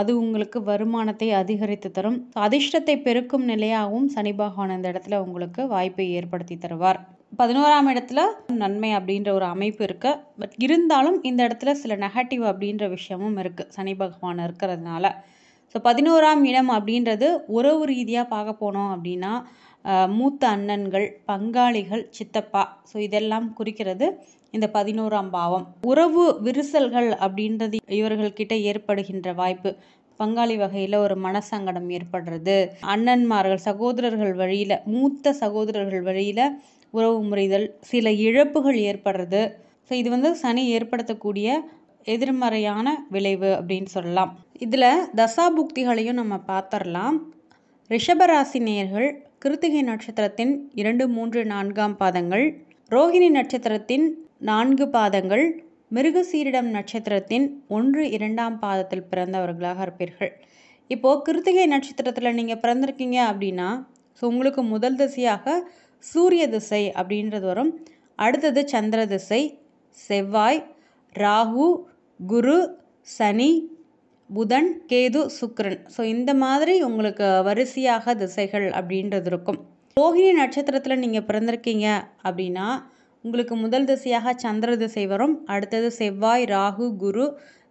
அது உங்களுக்கு வருமானத்தை அதிகரித்து தரும் அதிர்ஷ்டத்தை பெருக்கும் நிலையாகவும் சனி பகவான் இந்த இடத்துல உங்களுக்கு வாய்ப்பை ஏற்படுத்தி தருவார் பதினோராம் இடத்துல நன்மை அப்படின்ற ஒரு அமைப்பு இருக்கு பட் இருந்தாலும் இந்த இடத்துல சில நெகட்டிவ் அப்படின்ற விஷயமும் இருக்குது சனி பகவான் இருக்கிறதுனால ஸோ பதினோராம் இடம் அப்படின்றது உறவு ரீதியாக பார்க்க போனோம் அப்படின்னா மூத்த அண்ணன்கள் பங்காளிகள் சித்தப்பா ஸோ இதெல்லாம் குறிக்கிறது இந்த பதினோராம் பாவம் உறவு விரிசல்கள் அப்படின்றது இவர்கள்கிட்ட ஏற்படுகின்ற வாய்ப்பு பங்காளி வகையில் ஒரு மனசங்கடம் ஏற்படுறது அண்ணன்மார்கள் சகோதரர்கள் வழியில் மூத்த சகோதரர்கள் வழியில் உறவு முறைதல் சில இழப்புகள் ஏற்படுறது ஸோ இது வந்து சனி ஏற்படுத்தக்கூடிய எதிர்மறையான விளைவு அப்படின்னு சொல்லலாம் இதில் தசாபுக்திகளையும் நம்ம பார்த்துடலாம் ரிஷபராசி நேர்கள் கிருத்திகை நட்சத்திரத்தின் இரண்டு மூன்று நான்காம் பாதங்கள் ரோகிணி நட்சத்திரத்தின் நான்கு பாதங்கள் மிருகசீரிடம் நட்சத்திரத்தின் ஒன்று இரண்டாம் பாதத்தில் பிறந்தவர்களாக இருப்பீர்கள் இப்போது கிருத்திகை நட்சத்திரத்தில் நீங்கள் பிறந்திருக்கீங்க அப்படின்னா ஸோ உங்களுக்கு முதல் திசையாக சூரிய திசை அப்படின்றது வரும் அடுத்தது சந்திர திசை செவ்வாய் ராகு குரு சனி புதன் கேது சுக்ரன் ஸோ இந்த மாதிரி உங்களுக்கு வரிசையாக திசைகள் அப்படின்றது இருக்கும் ரோஹிணி நட்சத்திரத்தில் நீங்கள் பிறந்திருக்கீங்க அப்படின்னா உங்களுக்கு முதல் திசையாக சந்திர திசை வரும் அடுத்தது செவ்வாய் ராகு குரு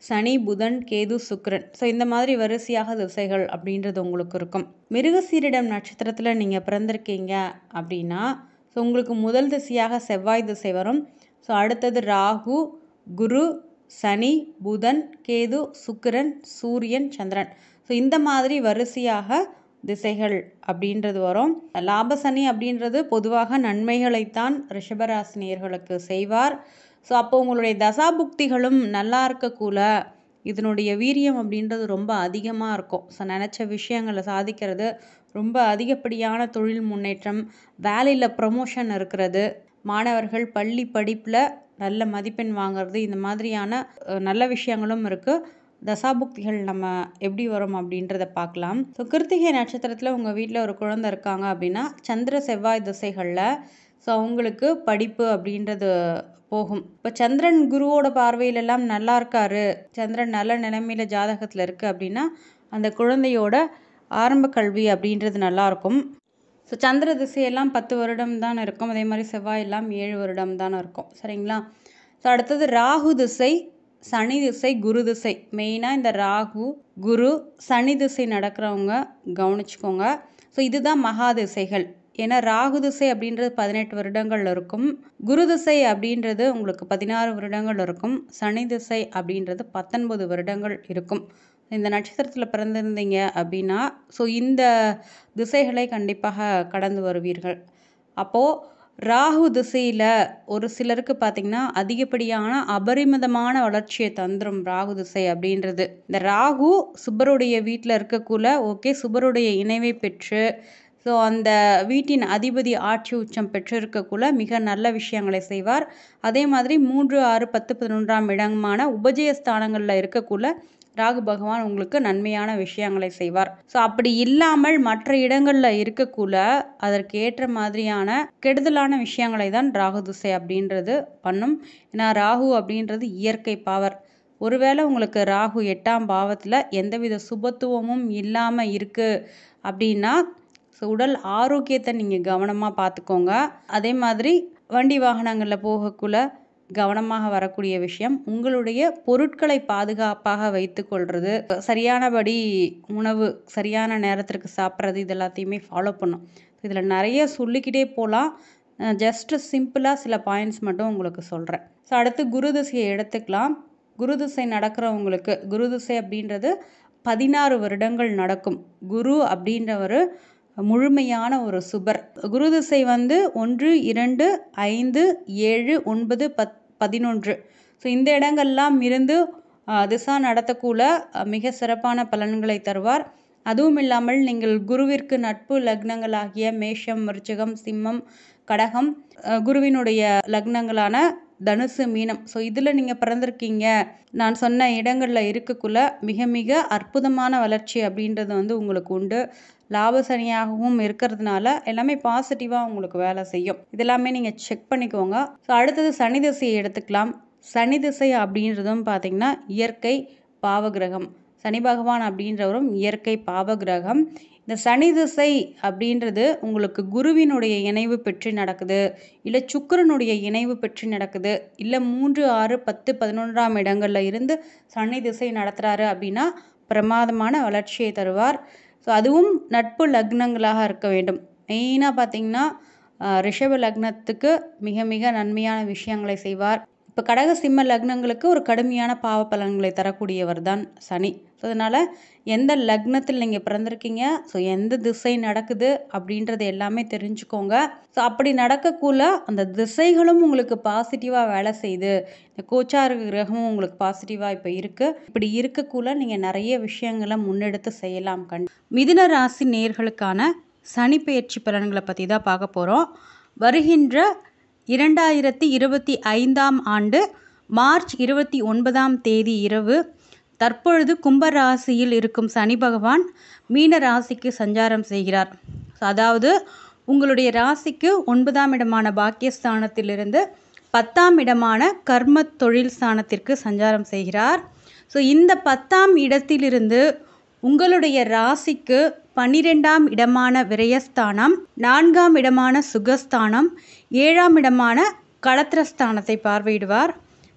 சனி புதன் கேது சுக்ரன் ஸோ இந்த மாதிரி வரிசையாக திசைகள் அப்படின்றது உங்களுக்கு இருக்கும் மிருகசீரிடம் நட்சத்திரத்தில் நீங்கள் பிறந்திருக்கீங்க அப்படின்னா ஸோ உங்களுக்கு முதல் திசையாக செவ்வாய் திசை வரும் ஸோ அடுத்தது ராகு குரு சனி புதன் கேது சுக்கரன் சூரியன் சந்திரன் ஸோ இந்த மாதிரி வரிசையாக திசைகள் அப்படின்றது வரும் லாபசனி அப்படின்றது பொதுவாக நன்மைகளைத்தான் ரிஷபராசினியர்களுக்கு செய்வார் ஸோ அப்போ உங்களுடைய தசாபுக்திகளும் நல்லா இருக்கக்கூல இதனுடைய வீரியம் அப்படின்றது ரொம்ப அதிகமாக இருக்கும் ஸோ நினச்ச விஷயங்களை சாதிக்கிறது ரொம்ப அதிகப்படியான தொழில் முன்னேற்றம் வேலையில் ப்ரமோஷன் இருக்கிறது மாணவர்கள் பள்ளி படிப்பில் நல்ல மதிப்பெண் வாங்கிறது இந்த மாதிரியான நல்ல விஷயங்களும் இருக்குது தசாபுக்திகள் நம்ம எப்படி வரும் அப்படின்றத பார்க்கலாம் ஸோ கிருத்திகை நட்சத்திரத்தில் உங்கள் வீட்டில் ஒரு குழந்தை இருக்காங்க அப்படின்னா சந்திர செவ்வாய் திசைகளில் ஸோ அவங்களுக்கு படிப்பு அப்படின்றது போகும் இப்போ சந்திரன் குருவோட பார்வையிலெல்லாம் நல்லா இருக்காரு சந்திரன் நல்ல நிலைமையில் ஜாதகத்தில் இருக்குது அப்படின்னா அந்த குழந்தையோட ஆரம்ப கல்வி அப்படின்றது நல்லாயிருக்கும் ஸோ சந்திர திசையெல்லாம் பத்து வருடம் தான் இருக்கும் அதே மாதிரி செவ்வாய் எல்லாம் ஏழு வருடம் தான் இருக்கும் சரிங்களா ஸோ அடுத்தது ராகு திசை சனி திசை குரு திசை மெயினாக இந்த ராகு குரு சனி திசை நடக்கிறவங்க கவனிச்சுக்கோங்க ஸோ இதுதான் மகா திசைகள் ஏன்னா ராகு திசை அப்படின்றது பதினெட்டு வருடங்கள் இருக்கும் குரு திசை அப்படின்றது உங்களுக்கு பதினாறு வருடங்கள் இருக்கும் சனி திசை அப்படின்றது பத்தொன்பது வருடங்கள் இருக்கும் இந்த நட்சத்திரத்தில் பிறந்திருந்தீங்க அப்படின்னா ஸோ இந்த திசைகளை கண்டிப்பாக கடந்து வருவீர்கள் அப்போது ராகு திசையில் ஒரு சிலருக்கு பார்த்திங்கன்னா அதிகப்படியான அபரிமிதமான வளர்ச்சியை தந்துடும் ராகு திசை அப்படின்றது இந்த ராகு சுபருடைய வீட்டில் இருக்கக்குள்ள ஓகே சுபருடைய இணைவை பெற்று ஸோ அந்த வீட்டின் அதிபதி ஆட்சி உச்சம் பெற்றிருக்கக்குள்ள மிக நல்ல விஷயங்களை செய்வார் அதே மாதிரி மூன்று ஆறு பத்து பதினொன்றாம் இடமான உபஜயஸ்தானங்களில் இருக்கக்குள்ள ராகு பகவான் உங்களுக்கு நன்மையான விஷயங்களை செய்வார் ஸோ அப்படி இல்லாமல் மற்ற இடங்களில் இருக்கக்குள்ள அதற்கு ஏற்ற மாதிரியான கெடுதலான விஷயங்களை தான் ராகு திசை அப்படின்றது பண்ணும் ஏன்னா ராகு அப்படின்றது இயற்கை பவர் ஒருவேளை உங்களுக்கு ராகு எட்டாம் பாவத்தில் எந்தவித சுபத்துவமும் இல்லாமல் இருக்குது அப்படின்னா ஸோ உடல் ஆரோக்கியத்தை நீங்கள் கவனமாக பார்த்துக்கோங்க அதே மாதிரி வண்டி வாகனங்களில் போகக்குள்ள கவனமாக வரக்கூடிய விஷயம் உங்களுடைய பொருட்களை பாதுகாப்பாக வைத்துக்கொள்வது சரியானபடி உணவு சரியான நேரத்திற்கு சாப்பிட்றது இது எல்லாத்தையுமே ஃபாலோ பண்ணும் இதில் நிறைய சொல்லிக்கிட்டே போகலாம் ஜஸ்ட்டு சிம்பிளாக சில பாயிண்ட்ஸ் மட்டும் உங்களுக்கு சொல்கிறேன் ஸோ அடுத்து குரு திசையை எடுத்துக்கலாம் குரு திசை நடக்கிறவங்களுக்கு குரு திசை அப்படின்றது பதினாறு வருடங்கள் நடக்கும் குரு அப்படின்ற ஒரு முழுமையான ஒரு சுபர் குரு திசை வந்து ஒன்று இரண்டு ஐந்து ஏழு ஒன்பது பத் பதினொன்று ஸோ இந்த இடங்கள்லாம் இருந்து திசா நடத்தக்கூட மிக சிறப்பான பலன்களை தருவார் அதுவும் இல்லாமல் நீங்கள் குருவிற்கு நட்பு லக்னங்களாகிய மேஷம் மிருச்சகம் சிம்மம் கடகம் குருவினுடைய லக்னங்களான தனுசு மீனம் ஸோ இதில் நீங்கள் பிறந்திருக்கீங்க நான் சொன்ன இடங்களில் இருக்கக்குள்ள மிக மிக அற்புதமான வளர்ச்சி அப்படின்றது வந்து உங்களுக்கு உண்டு லாபசனியாகவும் இருக்கிறதுனால எல்லாமே பாசிட்டிவாக உங்களுக்கு வேலை செய்யும் இதெல்லாமே நீங்கள் செக் பண்ணிக்கோங்க ஸோ அடுத்தது சனி திசையை எடுத்துக்கலாம் சனி திசை அப்படின்றதும் பார்த்திங்கன்னா இயற்கை பாவகிரகம் சனி பகவான் அப்படின்றவரும் இயற்கை பாவகிரகம் இந்த சனி திசை அப்படின்றது உங்களுக்கு குருவினுடைய இணைவு பெற்று நடக்குது இல்லை சுக்கரனுடைய இணைவு பெற்று நடக்குது இல்லை மூன்று ஆறு பத்து பதினொன்றாம் இடங்களில் இருந்து சனி திசை நடத்துகிறாரு அப்படின்னா பிரமாதமான வளர்ச்சியை தருவார் ஸோ அதுவும் நட்பு லக்னங்களாக இருக்க வேண்டும் மெயினாக பார்த்திங்கன்னா ரிஷப லக்னத்துக்கு மிக மிக நன்மையான விஷயங்களை செய்வார் இப்போ கடக சிம்ம லக்னங்களுக்கு ஒரு கடுமையான பாவ பலன்களை தரக்கூடியவர் தான் சனி ஸோ அதனால் எந்த லக்னத்தில் நீங்கள் பிறந்திருக்கீங்க ஸோ எந்த திசை நடக்குது அப்படின்றது எல்லாமே தெரிஞ்சுக்கோங்க ஸோ அப்படி நடக்கக்குள்ள அந்த திசைகளும் உங்களுக்கு பாசிட்டிவாக வேலை செய்யுது இந்த கோச்சார கிரகமும் உங்களுக்கு பாசிட்டிவாக இப்போ இருக்குது இப்படி இருக்கக்குள்ள நீங்கள் நிறைய விஷயங்களை முன்னெடுத்து செய்யலாம் கண் மிதுன ராசி நேர்களுக்கான சனி பயிற்சி பலன்களை பற்றி தான் பார்க்க போகிறோம் வருகின்ற இரண்டாயிரத்தி இருபத்தி ஐந்தாம் ஆண்டு மார்ச் இருபத்தி ஒன்பதாம் தேதி இரவு தற்பொழுது கும்பராசியில் இருக்கும் சனி பகவான் மீன ராசிக்கு சஞ்சாரம் செய்கிறார் அதாவது உங்களுடைய ராசிக்கு ஒன்பதாம் இடமான பாக்கியஸ்தானத்திலிருந்து பத்தாம் இடமான கர்ம தொழில் ஸ்தானத்திற்கு சஞ்சாரம் செய்கிறார் ஸோ இந்த பத்தாம் இடத்திலிருந்து உங்களுடைய ராசிக்கு பன்னிரெண்டாம் இடமான விரயஸ்தானம் நான்காம் இடமான சுகஸ்தானம் ஏழாம் இடமான களத்திரஸ்தானத்தை பார்வையிடுவார்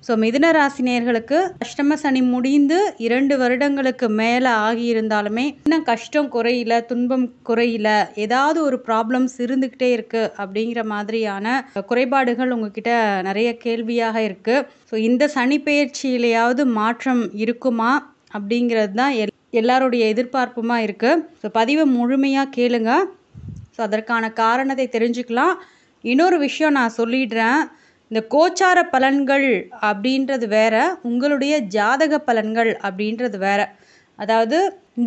ஸோ மிதுன ராசினியர்களுக்கு அஷ்டம சனி முடிந்து இரண்டு வருடங்களுக்கு மேலே ஆகியிருந்தாலுமே இன்னும் கஷ்டம் குறையில துன்பம் குறையில ஏதாவது ஒரு ப்ராப்ளம்ஸ் இருந்துக்கிட்டே இருக்குது அப்படிங்கிற மாதிரியான குறைபாடுகள் உங்ககிட்ட நிறைய கேள்வியாக இருக்குது ஸோ இந்த சனி பயிற்சியிலையாவது மாற்றம் இருக்குமா அப்படிங்கிறது தான் எல் எல்லாருடைய எதிர்பார்ப்புமா இருக்குது ஸோ பதிவை முழுமையாக கேளுங்க ஸோ அதற்கான காரணத்தை தெரிஞ்சுக்கலாம் இன்னொரு விஷயம் நான் சொல்லிடுறேன் இந்த கோச்சார பலன்கள் அப்படின்றது வேற உங்களுடைய ஜாதக பலன்கள் அப்படின்றது வேற அதாவது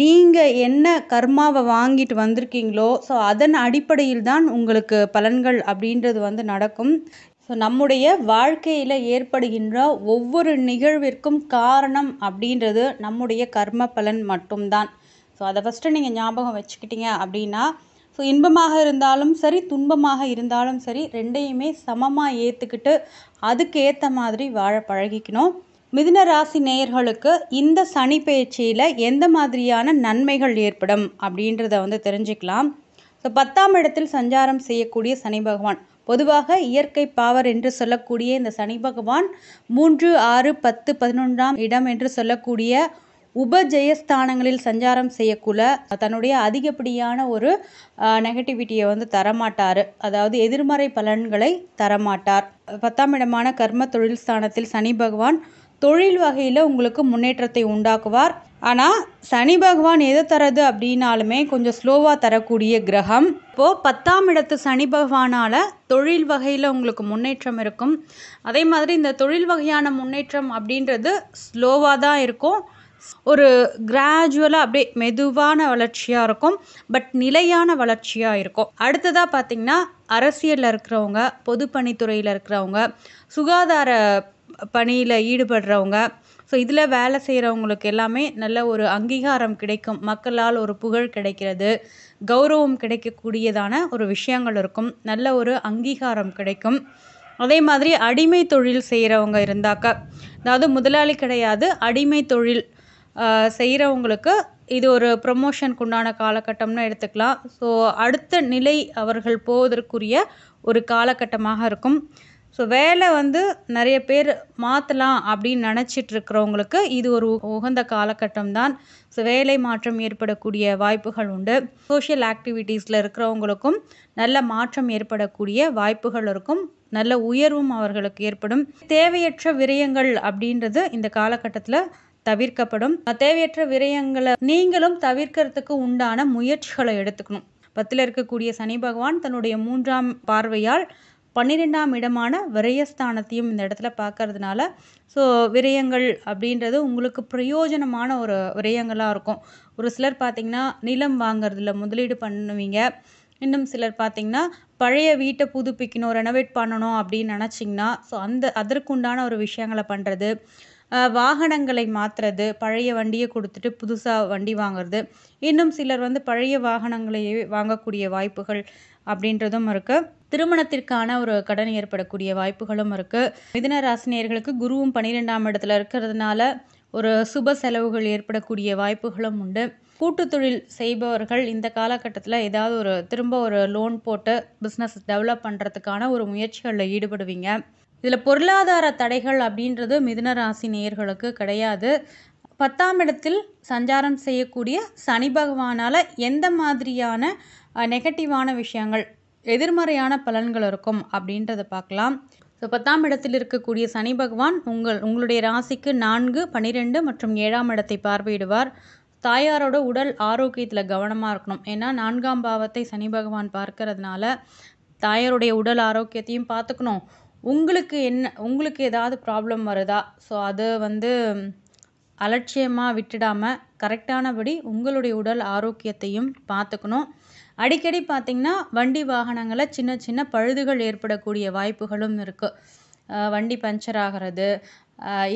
நீங்கள் என்ன கர்மாவை வாங்கிட்டு வந்திருக்கீங்களோ ஸோ அதன் அடிப்படையில் தான் உங்களுக்கு பலன்கள் அப்படின்றது வந்து நடக்கும் ஸோ நம்முடைய வாழ்க்கையில் ஏற்படுகின்ற ஒவ்வொரு நிகழ்விற்கும் காரணம் அப்படின்றது நம்முடைய கர்ம பலன் மட்டும்தான் ஸோ அதை ஃபஸ்ட்டு நீங்கள் ஞாபகம் வச்சுக்கிட்டீங்க அப்படின்னா ஸோ இன்பமாக இருந்தாலும் சரி துன்பமாக இருந்தாலும் சரி ரெண்டையுமே சமமாக ஏற்றுக்கிட்டு அதுக்கு ஏற்ற மாதிரி வாழ பழகிக்கணும் மிதுன ராசி நேயர்களுக்கு இந்த சனி பயிற்சியில் எந்த மாதிரியான நன்மைகள் ஏற்படும் அப்படின்றத வந்து தெரிஞ்சுக்கலாம் ஸோ பத்தாம் இடத்தில் சஞ்சாரம் செய்யக்கூடிய சனி பகவான் பொதுவாக இயற்கை பாவர் என்று சொல்லக்கூடிய இந்த சனி பகவான் மூன்று ஆறு பத்து பதினொன்றாம் இடம் என்று சொல்லக்கூடிய உபஜெயஸ்தானங்களில் சஞ்சாரம் செய்யக்குள்ள தன்னுடைய அதிகப்படியான ஒரு நெகட்டிவிட்டியை வந்து தரமாட்டார் அதாவது எதிர்மறை பலன்களை தரமாட்டார் பத்தாம் இடமான கர்ம தொழில் ஸ்தானத்தில் சனி பகவான் தொழில் வகையில் உங்களுக்கு முன்னேற்றத்தை உண்டாக்குவார் ஆனால் சனி பகவான் எதை தரது அப்படின்னாலுமே கொஞ்சம் ஸ்லோவாக தரக்கூடிய கிரகம் இப்போது பத்தாம் இடத்து சனி பகவானால் தொழில் வகையில் உங்களுக்கு முன்னேற்றம் இருக்கும் அதே மாதிரி இந்த தொழில் வகையான முன்னேற்றம் அப்படின்றது ஸ்லோவாக தான் இருக்கும் ஒரு கிராஜுவலாக அப்படியே மெதுவான வளர்ச்சியாக இருக்கும் பட் நிலையான வளர்ச்சியாக இருக்கும் அடுத்ததாக பார்த்திங்கன்னா அரசியலில் இருக்கிறவங்க பொதுப்பணித்துறையில் இருக்கிறவங்க சுகாதார பணியில் ஈடுபடுறவங்க ஸோ இதில் வேலை செய்கிறவங்களுக்கு எல்லாமே நல்ல ஒரு அங்கீகாரம் கிடைக்கும் மக்களால் ஒரு புகழ் கிடைக்கிறது கௌரவம் கிடைக்கக்கூடியதான ஒரு விஷயங்கள் இருக்கும் நல்ல ஒரு அங்கீகாரம் கிடைக்கும் அதே மாதிரி அடிமை தொழில் செய்கிறவங்க இருந்தாக்கா அதாவது முதலாளி கிடையாது அடிமை தொழில் செய்கிறவங்களுக்கு இது ஒரு ப்ரொமோஷனுக்கு உண்டான காலகட்டம்னு எடுத்துக்கலாம் ஸோ அடுத்த நிலை அவர்கள் போவதற்குரிய ஒரு காலகட்டமாக இருக்கும் ஸோ வேலை வந்து நிறைய பேர் மாற்றலாம் அப்படின்னு நினச்சிட்டு இருக்கிறவங்களுக்கு இது ஒரு உகந்த காலகட்டம் தான் ஸோ வேலை மாற்றம் ஏற்படக்கூடிய வாய்ப்புகள் உண்டு சோஷியல் ஆக்டிவிட்டீஸில் இருக்கிறவங்களுக்கும் நல்ல மாற்றம் ஏற்படக்கூடிய வாய்ப்புகள் இருக்கும் நல்ல உயர்வும் அவர்களுக்கு ஏற்படும் தேவையற்ற விரயங்கள் அப்படின்றது இந்த காலகட்டத்தில் தவிர்க்கப்படும் தேவையற்ற விரயங்களை நீங்களும் தவிர்க்கிறதுக்கு உண்டான முயற்சிகளை எடுத்துக்கணும் பத்தில் இருக்கக்கூடிய சனி பகவான் தன்னுடைய மூன்றாம் பார்வையால் பன்னிரெண்டாம் இடமான விரயஸ்தானத்தையும் இந்த இடத்துல பார்க்கறதுனால ஸோ விரயங்கள் அப்படின்றது உங்களுக்கு பிரயோஜனமான ஒரு விரயங்களாக இருக்கும் ஒரு சிலர் பார்த்திங்கன்னா நிலம் வாங்கிறதுல முதலீடு பண்ணுவீங்க இன்னும் சிலர் பார்த்திங்கன்னா பழைய வீட்டை புதுப்பிக்கணும் ரெனோவேட் பண்ணணும் அப்படின்னு நினச்சிங்கன்னா ஸோ அந்த அதற்குண்டான ஒரு விஷயங்களை பண்ணுறது வாகனங்களை மாற்றுறது பழைய வண்டியை கொடுத்துட்டு புதுசாக வண்டி வாங்குறது இன்னும் சிலர் வந்து பழைய வாகனங்களையே வாங்கக்கூடிய வாய்ப்புகள் அப்படின்றதும் இருக்குது திருமணத்திற்கான ஒரு கடன் ஏற்படக்கூடிய வாய்ப்புகளும் இருக்குது மிதன ராசினியர்களுக்கு குருவும் பன்னிரெண்டாம் இடத்துல இருக்கிறதுனால ஒரு சுப செலவுகள் ஏற்படக்கூடிய வாய்ப்புகளும் உண்டு கூட்டு தொழில் செய்பவர்கள் இந்த காலகட்டத்தில் ஏதாவது ஒரு திரும்ப ஒரு லோன் போட்டு பிஸ்னஸ் டெவலப் பண்ணுறதுக்கான ஒரு முயற்சிகளில் ஈடுபடுவீங்க இதில் பொருளாதார தடைகள் அப்படின்றது மிதுன ராசி நேயர்களுக்கு கிடையாது பத்தாம் இடத்தில் சஞ்சாரம் செய்யக்கூடிய சனி பகவானால் எந்த மாதிரியான நெகட்டிவான விஷயங்கள் எதிர்மறையான பலன்கள் இருக்கும் அப்படின்றத பார்க்கலாம் ஸோ பத்தாம் இடத்தில் இருக்கக்கூடிய சனி பகவான் உங்கள் உங்களுடைய ராசிக்கு நான்கு பன்னிரெண்டு மற்றும் ஏழாம் இடத்தை பார்வையிடுவார் தாயாரோட உடல் ஆரோக்கியத்தில் கவனமாக இருக்கணும் ஏன்னா நான்காம் பாவத்தை சனி பகவான் பார்க்கறதுனால தாயாருடைய உடல் ஆரோக்கியத்தையும் பார்த்துக்கணும் உங்களுக்கு என்ன உங்களுக்கு ஏதாவது ப்ராப்ளம் வருதா ஸோ அதை வந்து அலட்சியமாக விட்டுடாமல் கரெக்டானபடி உங்களுடைய உடல் ஆரோக்கியத்தையும் பார்த்துக்கணும் அடிக்கடி பார்த்திங்கன்னா வண்டி வாகனங்களை சின்ன சின்ன பழுதுகள் ஏற்படக்கூடிய வாய்ப்புகளும் இருக்குது வண்டி பஞ்சர் ஆகிறது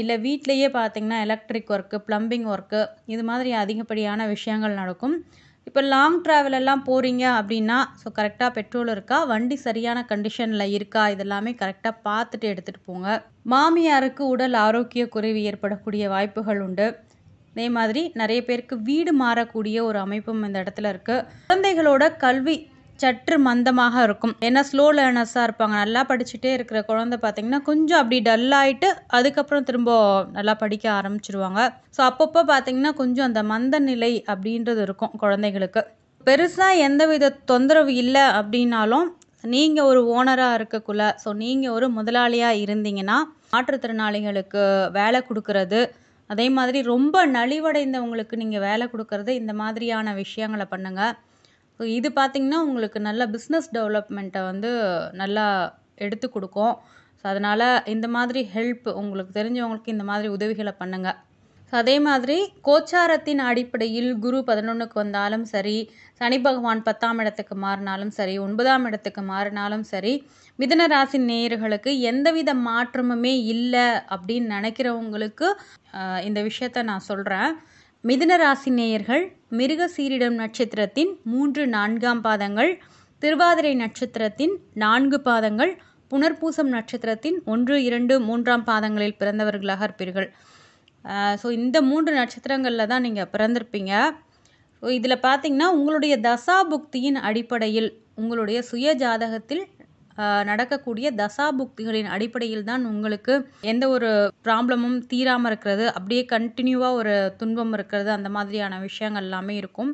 இல்லை வீட்டிலையே பார்த்திங்கன்னா எலக்ட்ரிக் ஒர்க்கு ப்ளம்பிங் ஒர்க்கு இது மாதிரி அதிகப்படியான விஷயங்கள் நடக்கும் இப்போ லாங் ட்ராவல் எல்லாம் போகிறீங்க அப்படின்னா ஸோ கரெக்டாக பெட்ரோல் இருக்கா வண்டி சரியான கண்டிஷனில் இருக்கா இதெல்லாமே கரெக்டாக பார்த்துட்டு எடுத்துகிட்டு போங்க மாமியாருக்கு உடல் ஆரோக்கிய குறைவு ஏற்படக்கூடிய வாய்ப்புகள் உண்டு அதே மாதிரி நிறைய பேருக்கு வீடு மாறக்கூடிய ஒரு அமைப்பும் இந்த இடத்துல இருக்குது குழந்தைகளோட கல்வி சற்று மந்தமாக இருக்கும் ஏன்னா ஸ்லோ லேர்னர்ஸாக இருப்பாங்க நல்லா படிச்சுட்டே இருக்கிற குழந்தை பார்த்திங்கன்னா கொஞ்சம் அப்படி டல் ஆகிட்டு அதுக்கப்புறம் திரும்ப நல்லா படிக்க ஆரம்பிச்சிருவாங்க ஸோ அப்பப்போ பார்த்தீங்கன்னா கொஞ்சம் அந்த மந்த நிலை அப்படின்றது இருக்கும் குழந்தைங்களுக்கு பெருசாக எந்தவித தொந்தரவு இல்லை அப்படின்னாலும் நீங்கள் ஒரு ஓனராக இருக்கக்குள்ள ஸோ நீங்கள் ஒரு முதலாளியாக இருந்தீங்கன்னா மாற்றுத்திறனாளிகளுக்கு வேலை கொடுக்கறது அதே மாதிரி ரொம்ப நலிவடைந்தவங்களுக்கு நீங்கள் வேலை கொடுக்கறது இந்த மாதிரியான விஷயங்களை பண்ணுங்கள் ஸோ இது பார்த்திங்கன்னா உங்களுக்கு நல்ல பிஸ்னஸ் டெவலப்மெண்ட்டை வந்து நல்லா எடுத்து கொடுக்கும் ஸோ அதனால் இந்த மாதிரி ஹெல்ப் உங்களுக்கு தெரிஞ்சவங்களுக்கு இந்த மாதிரி உதவிகளை பண்ணுங்கள் ஸோ அதே மாதிரி கோச்சாரத்தின் அடிப்படையில் குரு பதினொன்றுக்கு வந்தாலும் சரி சனி பகவான் பத்தாம் இடத்துக்கு மாறினாலும் சரி ஒன்பதாம் இடத்துக்கு மாறினாலும் சரி மிதன ராசி நேயர்களுக்கு எந்தவித மாற்றமுமே இல்லை அப்படின்னு நினைக்கிறவங்களுக்கு இந்த விஷயத்த நான் சொல்கிறேன் ராசி நேயர்கள் மிருக சீரிடம் நட்சத்திரத்தின் மூன்று நான்காம் பாதங்கள் திருவாதிரை நட்சத்திரத்தின் நான்கு பாதங்கள் புனர்பூசம் நட்சத்திரத்தின் ஒன்று இரண்டு மூன்றாம் பாதங்களில் பிறந்தவர்களாக இருப்பீர்கள் ஸோ இந்த மூன்று நட்சத்திரங்களில் தான் நீங்கள் பிறந்திருப்பீங்க ஸோ இதில் பார்த்தீங்கன்னா உங்களுடைய தசா புக்தியின் அடிப்படையில் உங்களுடைய சுய ஜாதகத்தில் நடக்கக்கூடிய தசா புக்திகளின் அடிப்படையில் தான் உங்களுக்கு எந்த ஒரு ப்ராப்ளமும் தீராமல் இருக்கிறது அப்படியே கண்டினியூவாக ஒரு துன்பம் இருக்கிறது அந்த மாதிரியான விஷயங்கள் எல்லாமே இருக்கும்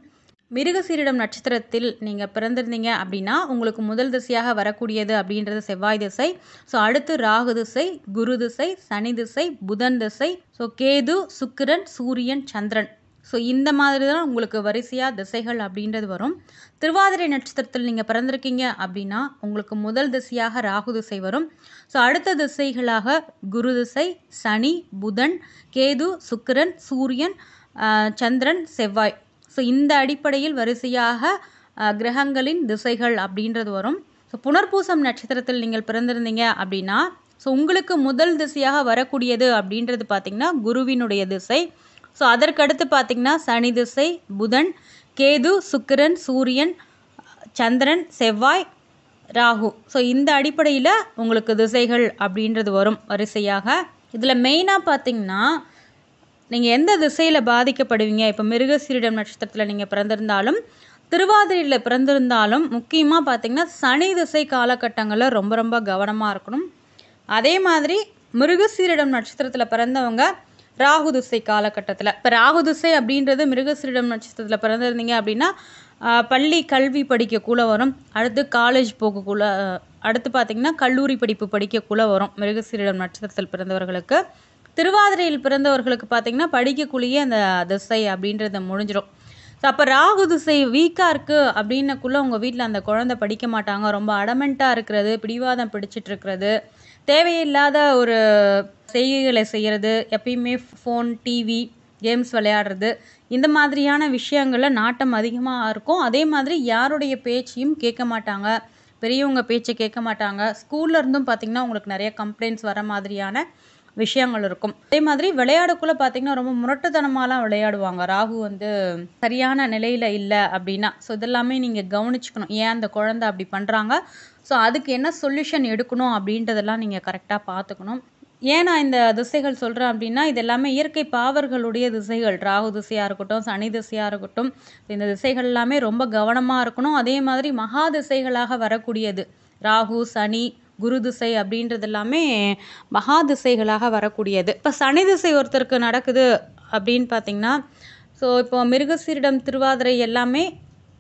மிருகசீரிடம் நட்சத்திரத்தில் நீங்கள் பிறந்திருந்தீங்க அப்படின்னா உங்களுக்கு முதல் திசையாக வரக்கூடியது அப்படின்றது செவ்வாய் திசை ஸோ அடுத்து ராகு திசை குரு திசை சனி திசை புதன் திசை ஸோ கேது சுக்கிரன் சூரியன் சந்திரன் ஸோ இந்த மாதிரி தான் உங்களுக்கு வரிசையாக திசைகள் அப்படின்றது வரும் திருவாதிரை நட்சத்திரத்தில் நீங்கள் பிறந்திருக்கீங்க அப்படின்னா உங்களுக்கு முதல் திசையாக ராகு திசை வரும் ஸோ அடுத்த திசைகளாக குரு திசை சனி புதன் கேது சுக்கிரன் சூரியன் சந்திரன் செவ்வாய் ஸோ இந்த அடிப்படையில் வரிசையாக கிரகங்களின் திசைகள் அப்படின்றது வரும் ஸோ புனர்பூசம் நட்சத்திரத்தில் நீங்கள் பிறந்திருந்தீங்க அப்படின்னா ஸோ உங்களுக்கு முதல் திசையாக வரக்கூடியது அப்படின்றது பார்த்திங்கன்னா குருவினுடைய திசை ஸோ அதற்கடுத்து பார்த்திங்கன்னா சனி திசை புதன் கேது சுக்கிரன் சூரியன் சந்திரன் செவ்வாய் ராகு ஸோ இந்த அடிப்படையில் உங்களுக்கு திசைகள் அப்படின்றது வரும் வரிசையாக இதில் மெயினாக பார்த்திங்கன்னா நீங்கள் எந்த திசையில் பாதிக்கப்படுவீங்க இப்போ மிருகசீரிடம் நட்சத்திரத்தில் நீங்கள் பிறந்திருந்தாலும் திருவாதிரையில் பிறந்திருந்தாலும் முக்கியமாக பார்த்திங்கன்னா சனி திசை காலகட்டங்களில் ரொம்ப ரொம்ப கவனமாக இருக்கணும் அதே மாதிரி மிருகசீரிடம் நட்சத்திரத்தில் பிறந்தவங்க ராகு திசை காலகட்டத்தில் இப்போ ராகு திசை அப்படின்றது மிருகசிரிடம் நட்சத்திரத்தில் பிறந்திருந்தீங்க அப்படின்னா பள்ளி கல்வி படிக்கக்குள்ளே வரும் அடுத்து காலேஜ் போகக்குள்ள அடுத்து பார்த்திங்கன்னா கல்லூரி படிப்பு படிக்கக்குள்ளே வரும் மிருகசிரிடம் நட்சத்திரத்தில் பிறந்தவர்களுக்கு திருவாதிரையில் பிறந்தவர்களுக்கு பார்த்தீங்கன்னா படிக்கக்குள்ளேயே அந்த திசை அப்படின்றத முடிஞ்சிடும் ஸோ அப்போ ராகு திசை வீக்காக இருக்குது அப்படின்னக்குள்ளே உங்கள் வீட்டில் அந்த குழந்தை படிக்க மாட்டாங்க ரொம்ப அடமெண்ட்டாக இருக்கிறது பிடிவாதம் பிடிச்சிட்ருக்கிறது தேவையில்லாத ஒரு செய்கைகளை செய்கிறது எப்பயுமே ஃபோன் டிவி கேம்ஸ் விளையாடுறது இந்த மாதிரியான விஷயங்களில் நாட்டம் அதிகமாக இருக்கும் அதே மாதிரி யாருடைய பேச்சையும் கேட்க மாட்டாங்க பெரியவங்க பேச்சை கேட்க மாட்டாங்க ஸ்கூல்லேருந்தும் பார்த்திங்கன்னா உங்களுக்கு நிறைய கம்ப்ளைண்ட்ஸ் வர மாதிரியான விஷயங்கள் இருக்கும் அதே மாதிரி விளையாடக்குள்ளே பார்த்திங்கன்னா ரொம்ப முரட்டுத்தனமாலாம் விளையாடுவாங்க ராகு வந்து சரியான நிலையில் இல்லை அப்படின்னா ஸோ இதெல்லாமே நீங்கள் கவனிச்சுக்கணும் ஏன் அந்த குழந்தை அப்படி பண்ணுறாங்க ஸோ அதுக்கு என்ன சொல்யூஷன் எடுக்கணும் அப்படின்றதெல்லாம் நீங்கள் கரெக்டாக பார்த்துக்கணும் ஏன் நான் இந்த திசைகள் சொல்கிறேன் அப்படின்னா இது எல்லாமே இயற்கை பாவர்களுடைய திசைகள் ராகு திசையாக இருக்கட்டும் சனி திசையாக இருக்கட்டும் இந்த திசைகள் எல்லாமே ரொம்ப கவனமாக இருக்கணும் அதே மாதிரி மகா திசைகளாக வரக்கூடியது ராகு சனி குரு திசை அப்படின்றது எல்லாமே மகா திசைகளாக வரக்கூடியது இப்போ சனி திசை ஒருத்தருக்கு நடக்குது அப்படின்னு பார்த்தீங்கன்னா ஸோ இப்போ மிருகசீரிடம் திருவாதிரை எல்லாமே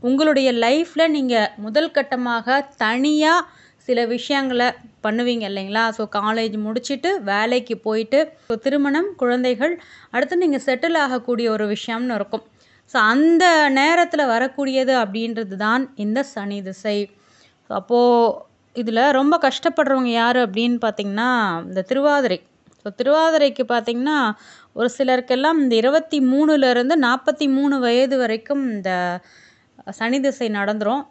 உங்களுடைய லைஃப்பில் நீங்கள் முதல் கட்டமாக தனியாக சில விஷயங்களை பண்ணுவீங்க இல்லைங்களா ஸோ காலேஜ் முடிச்சுட்டு வேலைக்கு போயிட்டு ஸோ திருமணம் குழந்தைகள் அடுத்து நீங்கள் செட்டில் ஆகக்கூடிய ஒரு விஷயம்னு இருக்கும் ஸோ அந்த நேரத்தில் வரக்கூடியது அப்படின்றது தான் இந்த சனி திசை அப்போது இதில் ரொம்ப கஷ்டப்படுறவங்க யார் அப்படின்னு பார்த்திங்கன்னா இந்த திருவாதிரை ஸோ திருவாதிரைக்கு பார்த்திங்கன்னா ஒரு சிலருக்கெல்லாம் இந்த இருபத்தி மூணுலேருந்து நாற்பத்தி மூணு வயது வரைக்கும் இந்த சனி திசை நடந்துடும்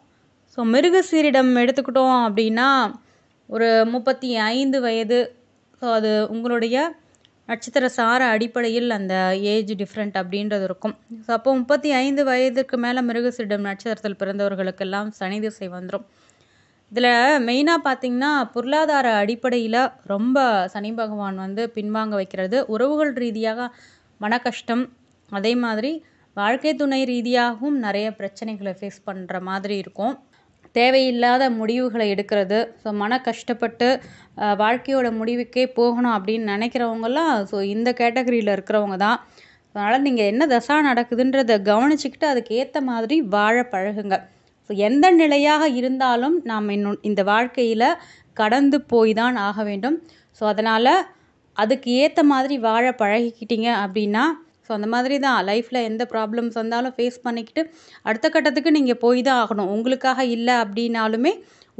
ஸோ மிருகசீரிடம் எடுத்துக்கிட்டோம் அப்படின்னா ஒரு முப்பத்தி ஐந்து வயது ஸோ அது உங்களுடைய நட்சத்திர சார அடிப்படையில் அந்த ஏஜ் டிஃப்ரெண்ட் அப்படின்றது இருக்கும் ஸோ அப்போ முப்பத்தி ஐந்து வயதுக்கு மேலே மிருகசீரிடம் நட்சத்திரத்தில் பிறந்தவர்களுக்கெல்லாம் சனி திசை வந்துடும் இதில் மெயினாக பார்த்திங்கன்னா பொருளாதார அடிப்படையில் ரொம்ப சனி பகவான் வந்து பின்வாங்க வைக்கிறது உறவுகள் ரீதியாக மன கஷ்டம் அதே மாதிரி வாழ்க்கை துணை ரீதியாகவும் நிறைய பிரச்சனைகளை ஃபேஸ் பண்ணுற மாதிரி இருக்கும் தேவையில்லாத முடிவுகளை எடுக்கிறது ஸோ மன கஷ்டப்பட்டு வாழ்க்கையோட முடிவுக்கே போகணும் அப்படின்னு நினைக்கிறவங்கெல்லாம் ஸோ இந்த கேட்டகரியில் இருக்கிறவங்க தான் அதனால் நீங்கள் என்ன தசா நடக்குதுன்றதை கவனிச்சுக்கிட்டு அதுக்கேற்ற மாதிரி வாழ பழகுங்க ஸோ எந்த நிலையாக இருந்தாலும் நாம் இன்னும் இந்த வாழ்க்கையில் கடந்து போய் தான் ஆக வேண்டும் ஸோ அதனால் அதுக்கு ஏற்ற மாதிரி வாழ பழகிக்கிட்டீங்க அப்படின்னா ஸோ அந்த மாதிரி தான் லைஃப்பில் எந்த ப்ராப்ளம்ஸ் வந்தாலும் ஃபேஸ் பண்ணிக்கிட்டு அடுத்த கட்டத்துக்கு நீங்கள் போய் தான் ஆகணும் உங்களுக்காக இல்லை அப்படின்னாலுமே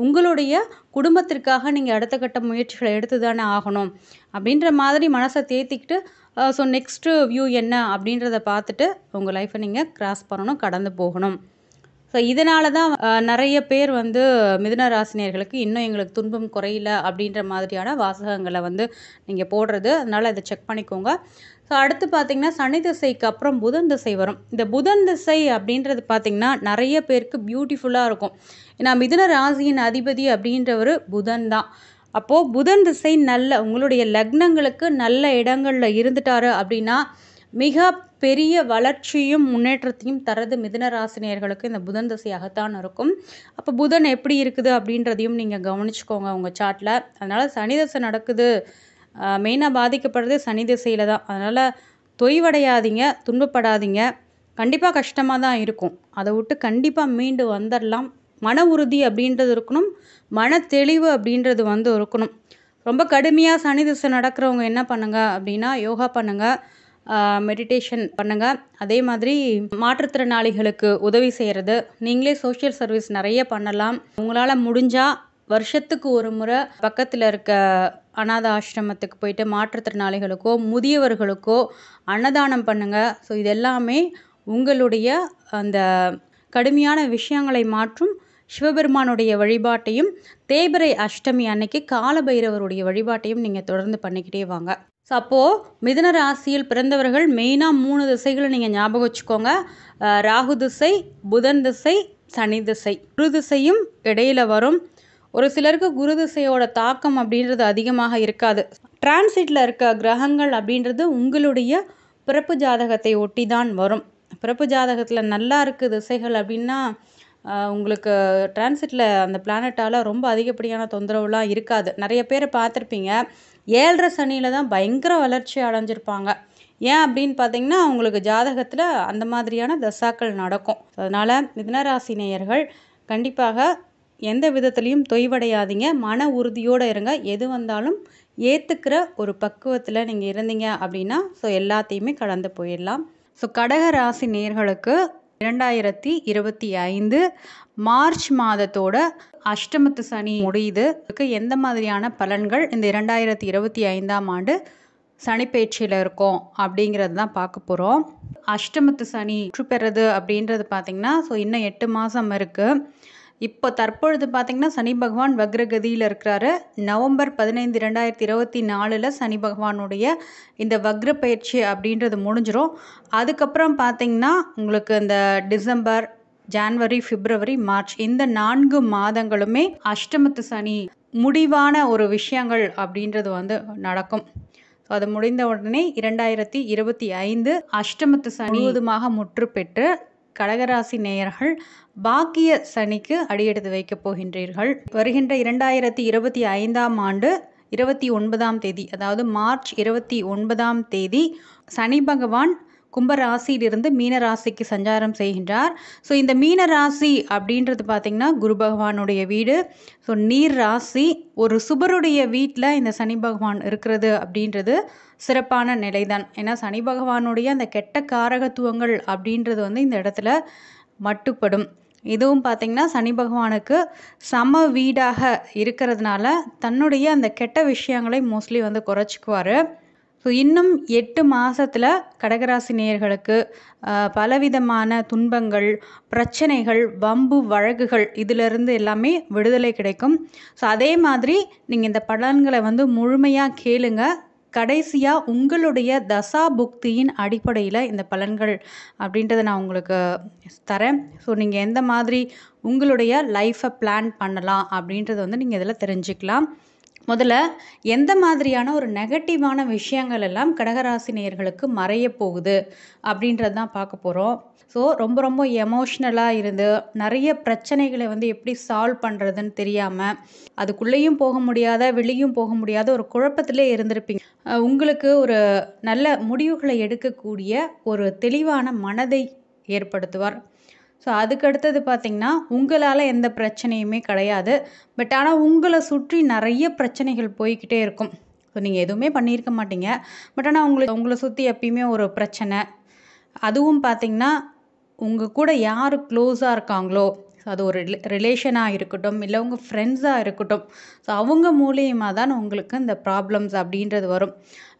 உங்களுடைய குடும்பத்திற்காக நீங்கள் அடுத்த கட்ட முயற்சிகளை எடுத்து தானே ஆகணும் அப்படின்ற மாதிரி மனசை தேத்திக்கிட்டு ஸோ நெக்ஸ்ட்டு வியூ என்ன அப்படின்றத பார்த்துட்டு உங்கள் லைஃப்பை நீங்கள் கிராஸ் பண்ணணும் கடந்து போகணும் ஸோ இதனால தான் நிறைய பேர் வந்து மிதுன ராசினியர்களுக்கு இன்னும் எங்களுக்கு துன்பம் குறையில அப்படின்ற மாதிரியான வாசகங்களை வந்து நீங்கள் போடுறது அதனால் அதை செக் பண்ணிக்கோங்க ஸோ அடுத்து பார்த்திங்கன்னா சனி திசைக்கு அப்புறம் புதன் திசை வரும் இந்த புதன் திசை அப்படின்றது பார்த்திங்கன்னா நிறைய பேருக்கு பியூட்டிஃபுல்லாக இருக்கும் ஏன்னா மிதுன ராசியின் அதிபதி அப்படின்றவர் புதன் தான் அப்போது புதன் திசை நல்ல உங்களுடைய லக்னங்களுக்கு நல்ல இடங்களில் இருந்துட்டாரு அப்படின்னா மிக பெரிய வளர்ச்சியும் முன்னேற்றத்தையும் தரது மிதுன ராசினியர்களுக்கு இந்த புதன் திசையாகத்தான் இருக்கும் அப்போ புதன் எப்படி இருக்குது அப்படின்றதையும் நீங்கள் கவனிச்சுக்கோங்க உங்கள் சாட்டில் அதனால் சனி திசை நடக்குது மெயினாக பாதிக்கப்படுறது சனி திசையில் தான் அதனால் தொய்வடையாதீங்க துன்பப்படாதீங்க கண்டிப்பாக கஷ்டமாக தான் இருக்கும் அதை விட்டு கண்டிப்பாக மீண்டு வந்துடலாம் மன உறுதி அப்படின்றது இருக்கணும் மன தெளிவு அப்படின்றது வந்து இருக்கணும் ரொம்ப கடுமையாக சனி திசை நடக்கிறவங்க என்ன பண்ணுங்கள் அப்படின்னா யோகா பண்ணுங்கள் மெடிடேஷன் பண்ணுங்கள் அதே மாதிரி மாற்றுத்திறனாளிகளுக்கு உதவி செய்கிறது நீங்களே சோஷியல் சர்வீஸ் நிறைய பண்ணலாம் உங்களால் முடிஞ்சால் வருஷத்துக்கு ஒரு முறை பக்கத்தில் இருக்க அனாத ஆசிரமத்துக்கு போயிட்டு மாற்றுத்திறனாளிகளுக்கோ முதியவர்களுக்கோ அன்னதானம் பண்ணுங்கள் ஸோ இது எல்லாமே உங்களுடைய அந்த கடுமையான விஷயங்களை மாற்றும் சிவபெருமானுடைய வழிபாட்டையும் தேபரை அஷ்டமி அன்னைக்கு காலபைரவருடைய வழிபாட்டையும் நீங்கள் தொடர்ந்து பண்ணிக்கிட்டே வாங்க ஸோ அப்போது மிதன ராசியில் பிறந்தவர்கள் மெயினாக மூணு திசைகளை நீங்கள் ஞாபகம் வச்சுக்கோங்க ராகு திசை புதன் திசை சனி திசை குரு திசையும் இடையில வரும் ஒரு சிலருக்கு குரு திசையோட தாக்கம் அப்படின்றது அதிகமாக இருக்காது டிரான்சிட்டில் இருக்க கிரகங்கள் அப்படின்றது உங்களுடைய பிறப்பு ஜாதகத்தை ஒட்டி தான் வரும் பிறப்பு ஜாதகத்தில் நல்லா இருக்கு திசைகள் அப்படின்னா உங்களுக்கு டிரான்சிட்டில் அந்த பிளானட்டால் ரொம்ப அதிகப்படியான தொந்தரவுலாம் இருக்காது நிறைய பேரை பார்த்துருப்பீங்க ஏழரை சனியில் தான் பயங்கர வளர்ச்சி அடைஞ்சிருப்பாங்க ஏன் அப்படின்னு பார்த்தீங்கன்னா அவங்களுக்கு ஜாதகத்தில் அந்த மாதிரியான தசாக்கள் நடக்கும் அதனால் மிதனராசி நேயர்கள் கண்டிப்பாக எந்த விதத்துலேயும் தொய்வடையாதீங்க மன உறுதியோடு இருங்க எது வந்தாலும் ஏற்றுக்கிற ஒரு பக்குவத்தில் நீங்கள் இருந்தீங்க அப்படின்னா ஸோ எல்லாத்தையுமே கடந்து போயிடலாம் ஸோ கடக ராசி நேர்களுக்கு இரண்டாயிரத்தி இருபத்தி ஐந்து மார்ச் மாதத்தோட அஷ்டமத்து சனி முடியுது எந்த மாதிரியான பலன்கள் இந்த இரண்டாயிரத்தி இருபத்தி ஐந்தாம் ஆண்டு சனிப்பயிற்சியில் இருக்கும் அப்படிங்கிறது தான் பார்க்க போகிறோம் அஷ்டமத்து சனி பெறுறது அப்படின்றது பார்த்திங்கன்னா ஸோ இன்னும் எட்டு மாதம் இருக்குது இப்போ தற்பொழுது பார்த்தீங்கன்னா சனி பகவான் வக்ரகதியில் இருக்கிறாரு நவம்பர் பதினைந்து ரெண்டாயிரத்தி இருபத்தி நாலில் சனி பகவானுடைய இந்த வக்ர பயிற்சி அப்படின்றது முடிஞ்சிடும் அதுக்கப்புறம் பார்த்தீங்கன்னா உங்களுக்கு இந்த டிசம்பர் ஜான்வரி பிப்ரவரி மார்ச் இந்த நான்கு மாதங்களுமே அஷ்டமத்து சனி முடிவான ஒரு விஷயங்கள் அப்படின்றது வந்து நடக்கும் அது முடிந்த உடனே இரண்டாயிரத்தி இருபத்தி ஐந்து அஷ்டமத்து சனி முழுவதுமாக முற்று பெற்று கடகராசி நேயர்கள் பாக்கிய சனிக்கு அடியெடுத்து வைக்கப் போகின்றீர்கள் வருகின்ற இரண்டாயிரத்தி இருபத்தி ஐந்தாம் ஆண்டு இருபத்தி ஒன்பதாம் தேதி அதாவது மார்ச் இருபத்தி ஒன்பதாம் தேதி சனி பகவான் கும்பராசியிலிருந்து மீனராசிக்கு சஞ்சாரம் செய்கின்றார் ஸோ இந்த மீனராசி அப்படின்றது பார்த்திங்கன்னா குரு பகவானுடைய வீடு ஸோ நீர் ராசி ஒரு சுபருடைய வீட்டில் இந்த சனி பகவான் இருக்கிறது அப்படின்றது சிறப்பான நிலை தான் ஏன்னா சனி பகவானுடைய அந்த கெட்ட காரகத்துவங்கள் அப்படின்றது வந்து இந்த இடத்துல மட்டுப்படும் இதுவும் பார்த்திங்கன்னா சனி பகவானுக்கு சம வீடாக இருக்கிறதுனால தன்னுடைய அந்த கெட்ட விஷயங்களை மோஸ்ட்லி வந்து குறைச்சிக்குவார் ஸோ இன்னும் எட்டு மாதத்தில் கடகராசி நேயர்களுக்கு பலவிதமான துன்பங்கள் பிரச்சனைகள் வம்பு வழக்குகள் இதிலிருந்து எல்லாமே விடுதலை கிடைக்கும் ஸோ அதே மாதிரி நீங்கள் இந்த பலன்களை வந்து முழுமையாக கேளுங்கள் கடைசியாக உங்களுடைய தசா புக்தியின் அடிப்படையில் இந்த பலன்கள் அப்படின்றத நான் உங்களுக்கு தரேன் ஸோ நீங்கள் எந்த மாதிரி உங்களுடைய லைஃப்பை பிளான் பண்ணலாம் அப்படின்றத வந்து நீங்கள் இதில் தெரிஞ்சுக்கலாம் முதல்ல எந்த மாதிரியான ஒரு நெகட்டிவான விஷயங்கள் எல்லாம் கடகராசி நேயர்களுக்கு மறைய போகுது அப்படின்றது தான் பார்க்க போகிறோம் ஸோ ரொம்ப ரொம்ப எமோஷ்னலாக இருந்து நிறைய பிரச்சனைகளை வந்து எப்படி சால்வ் பண்ணுறதுன்னு தெரியாமல் அதுக்குள்ளேயும் போக முடியாத வெளியும் போக முடியாத ஒரு குழப்பத்திலே இருந்திருப்பீங்க உங்களுக்கு ஒரு நல்ல முடிவுகளை எடுக்கக்கூடிய ஒரு தெளிவான மனதை ஏற்படுத்துவார் ஸோ அதுக்கு அடுத்தது பார்த்திங்கன்னா உங்களால் எந்த பிரச்சனையுமே கிடையாது பட் ஆனால் உங்களை சுற்றி நிறைய பிரச்சனைகள் போய்கிட்டே இருக்கும் ஸோ நீங்கள் எதுவுமே பண்ணியிருக்க மாட்டீங்க பட் ஆனால் உங்களுக்கு உங்களை சுற்றி எப்பயுமே ஒரு பிரச்சனை அதுவும் பார்த்திங்கன்னா உங்கள் கூட யார் க்ளோஸாக இருக்காங்களோ ஸோ அது ஒரு ரிலேஷனாக இருக்கட்டும் இல்லை உங்கள் ஃப்ரெண்ட்ஸாக இருக்கட்டும் ஸோ அவங்க மூலியமாக தான் உங்களுக்கு இந்த ப்ராப்ளம்ஸ் அப்படின்றது வரும்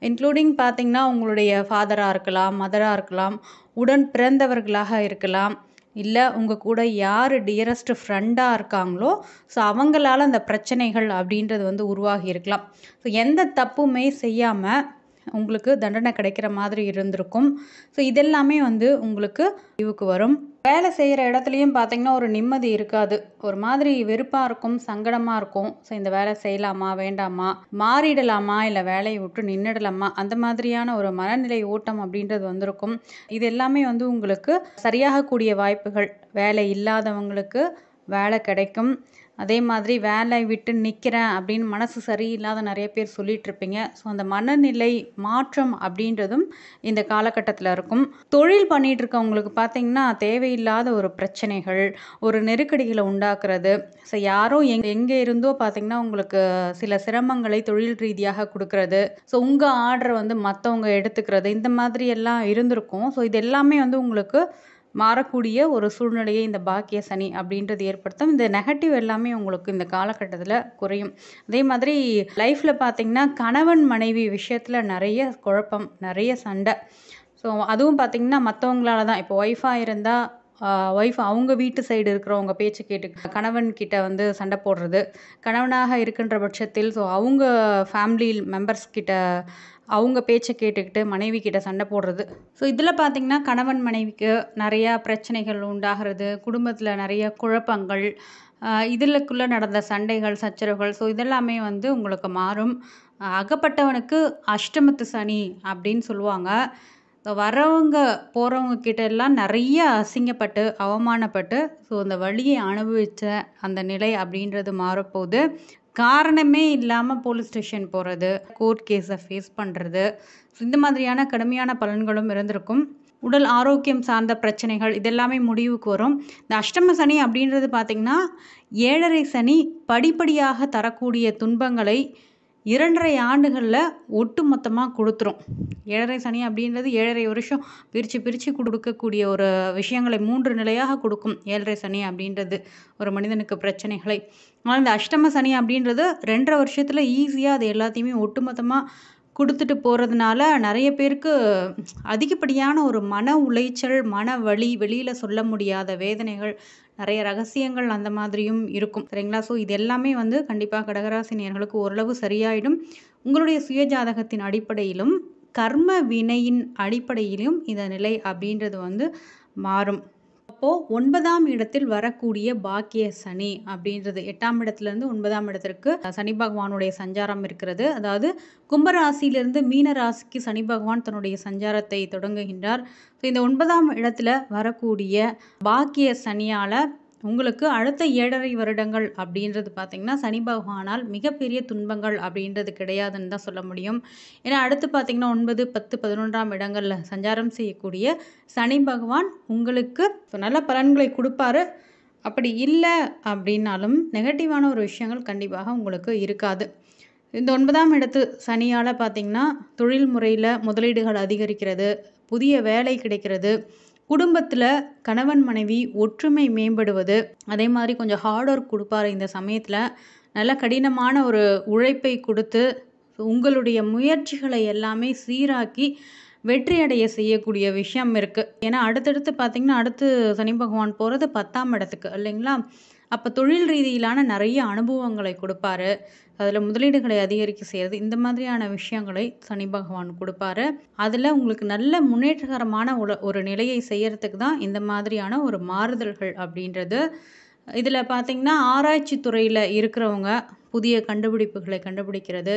இன்க்ளூடிங் பார்த்திங்கன்னா உங்களுடைய ஃபாதராக இருக்கலாம் மதராக இருக்கலாம் உடன் பிறந்தவர்களாக இருக்கலாம் இல்லை உங்கள் கூட யார் டியரஸ்ட் ஃப்ரெண்டாக இருக்காங்களோ ஸோ அவங்களால் அந்த பிரச்சனைகள் அப்படின்றது வந்து உருவாகி இருக்கலாம் ஸோ எந்த தப்புமே செய்யாமல் உங்களுக்கு தண்டனை கிடைக்கிற மாதிரி இருந்திருக்கும் ஸோ இதெல்லாமே வந்து உங்களுக்கு இவுக்கு வரும் வேலை செய்கிற இடத்துலையும் பார்த்தீங்கன்னா ஒரு நிம்மதி இருக்காது ஒரு மாதிரி வெறுப்பாக இருக்கும் சங்கடமாக இருக்கும் ஸோ இந்த வேலை செய்யலாமா வேண்டாமா மாறிடலாமா இல்லை வேலையை விட்டு நின்றுடலாமா அந்த மாதிரியான ஒரு மனநிலை ஓட்டம் அப்படின்றது வந்திருக்கும் இது எல்லாமே வந்து உங்களுக்கு சரியாகக்கூடிய வாய்ப்புகள் வேலை இல்லாதவங்களுக்கு வேலை கிடைக்கும் அதே மாதிரி வேலை விட்டு நிற்கிறேன் அப்படின்னு மனது சரியில்லாத நிறைய பேர் சொல்லிகிட்ருப்பீங்க ஸோ அந்த மனநிலை மாற்றம் அப்படின்றதும் இந்த காலகட்டத்தில் இருக்கும் தொழில் பண்ணிகிட்டு இருக்கவங்களுக்கு பார்த்திங்கன்னா தேவையில்லாத ஒரு பிரச்சனைகள் ஒரு நெருக்கடிகளை உண்டாக்குறது ஸோ யாரோ எங் எங்கே இருந்தோ பார்த்திங்கன்னா உங்களுக்கு சில சிரமங்களை தொழில் ரீதியாக கொடுக்கறது ஸோ உங்கள் ஆர்டரை வந்து மற்றவங்க எடுத்துக்கிறது இந்த மாதிரி எல்லாம் இருந்திருக்கும் ஸோ இது எல்லாமே வந்து உங்களுக்கு மாறக்கூடிய ஒரு சூழ்நிலையை இந்த பாக்கிய சனி அப்படின்றது ஏற்படுத்தும் இந்த நெகட்டிவ் எல்லாமே உங்களுக்கு இந்த காலகட்டத்தில் குறையும் அதே மாதிரி லைஃப்பில் பார்த்திங்கன்னா கணவன் மனைவி விஷயத்தில் நிறைய குழப்பம் நிறைய சண்டை ஸோ அதுவும் பார்த்திங்கன்னா மற்றவங்களால தான் இப்போ ஒய்ஃபாக இருந்தால் ஒய்ஃப் அவங்க வீட்டு சைடு இருக்கிறவங்க பேச்சு கேட்டு கணவன் கிட்ட வந்து சண்டை போடுறது கணவனாக இருக்கின்ற பட்சத்தில் ஸோ அவங்க ஃபேமிலி மெம்பர்ஸ் கிட்ட அவங்க பேச்சை கேட்டுக்கிட்டு மனைவி கிட்ட சண்டை போடுறது ஸோ இதில் பார்த்திங்கன்னா கணவன் மனைவிக்கு நிறையா பிரச்சனைகள் உண்டாகிறது குடும்பத்தில் நிறைய குழப்பங்கள் இதிலுக்குள்ளே நடந்த சண்டைகள் சச்சரவுகள் ஸோ இதெல்லாமே வந்து உங்களுக்கு மாறும் அகப்பட்டவனுக்கு அஷ்டமத்து சனி அப்படின்னு சொல்லுவாங்க ஸோ வரவங்க போகிறவங்க கிட்ட எல்லாம் நிறைய அசிங்கப்பட்டு அவமானப்பட்டு ஸோ அந்த வழியை அனுபவித்த அந்த நிலை அப்படின்றது மாறப்போகுது காரணமே இல்லாமல் போலீஸ் ஸ்டேஷன் போகிறது கோர்ட் கேஸை ஃபேஸ் பண்ணுறது இந்த மாதிரியான கடுமையான பலன்களும் இருந்திருக்கும் உடல் ஆரோக்கியம் சார்ந்த பிரச்சனைகள் இதெல்லாமே முடிவுக்கு வரும் இந்த அஷ்டம சனி அப்படின்றது பார்த்திங்கன்னா ஏழரை சனி படிப்படியாக தரக்கூடிய துன்பங்களை இரண்டரை ஆண்டுகளில் ஒட்டு மொத்தமாக கொடுத்துரும் ஏழரை சனி அப்படின்றது ஏழரை வருஷம் பிரித்து பிரித்து கொடுக்கக்கூடிய ஒரு விஷயங்களை மூன்று நிலையாக கொடுக்கும் ஏழரை சனி அப்படின்றது ஒரு மனிதனுக்கு பிரச்சனைகளை ஆனால் இந்த அஷ்டம சனி அப்படின்றது ரெண்டரை வருஷத்தில் ஈஸியாக அது எல்லாத்தையுமே ஒட்டுமொத்தமாக கொடுத்துட்டு போகிறதுனால நிறைய பேருக்கு அதிகப்படியான ஒரு மன உளைச்சல் மன வலி வெளியில் சொல்ல முடியாத வேதனைகள் நிறைய ரகசியங்கள் அந்த மாதிரியும் இருக்கும் சரிங்களா ஸோ இது எல்லாமே வந்து கண்டிப்பாக கடகராசி நேர்களுக்கு ஓரளவு சரியாயிடும் உங்களுடைய சுய ஜாதகத்தின் அடிப்படையிலும் கர்ம வினையின் அடிப்படையிலும் இந்த நிலை அப்படின்றது வந்து மாறும் அப்போது ஒன்பதாம் இடத்தில் வரக்கூடிய பாக்கிய சனி அப்படின்றது எட்டாம் இடத்துலேருந்து ஒன்பதாம் இடத்திற்கு சனி பகவானுடைய சஞ்சாரம் இருக்கிறது அதாவது கும்பராசியிலிருந்து மீன ராசிக்கு சனி பகவான் தன்னுடைய சஞ்சாரத்தை தொடங்குகின்றார் ஸோ இந்த ஒன்பதாம் இடத்துல வரக்கூடிய பாக்கிய சனியால் உங்களுக்கு அடுத்த ஏழரை வருடங்கள் அப்படின்றது பார்த்திங்கன்னா சனி பகவானால் மிகப்பெரிய துன்பங்கள் அப்படின்றது கிடையாதுன்னு தான் சொல்ல முடியும் ஏன்னா அடுத்து பார்த்திங்கன்னா ஒன்பது பத்து பதினொன்றாம் இடங்களில் சஞ்சாரம் செய்யக்கூடிய சனி பகவான் உங்களுக்கு நல்ல பலன்களை கொடுப்பாரு அப்படி இல்லை அப்படின்னாலும் நெகட்டிவான ஒரு விஷயங்கள் கண்டிப்பாக உங்களுக்கு இருக்காது இந்த ஒன்பதாம் இடத்து சனியால் பார்த்திங்கன்னா தொழில் முறையில் முதலீடுகள் அதிகரிக்கிறது புதிய வேலை கிடைக்கிறது குடும்பத்தில் கணவன் மனைவி ஒற்றுமை மேம்படுவது அதே மாதிரி கொஞ்சம் ஹார்ட் ஒர்க் கொடுப்பார் இந்த சமயத்தில் நல்ல கடினமான ஒரு உழைப்பை கொடுத்து உங்களுடைய முயற்சிகளை எல்லாமே சீராக்கி வெற்றி அடைய செய்யக்கூடிய விஷயம் இருக்குது ஏன்னா அடுத்தடுத்து பார்த்திங்கன்னா அடுத்து சனி பகவான் போகிறது பத்தாம் இடத்துக்கு இல்லைங்களா அப்போ தொழில் ரீதியிலான நிறைய அனுபவங்களை கொடுப்பாரு அதில் முதலீடுகளை அதிகரிக்க செய்கிறது இந்த மாதிரியான விஷயங்களை சனி பகவான் கொடுப்பாரு அதில் உங்களுக்கு நல்ல முன்னேற்றகரமான ஒரு நிலையை செய்கிறதுக்கு தான் இந்த மாதிரியான ஒரு மாறுதல்கள் அப்படின்றது இதில் பார்த்திங்கன்னா ஆராய்ச்சி துறையில் இருக்கிறவங்க புதிய கண்டுபிடிப்புகளை கண்டுபிடிக்கிறது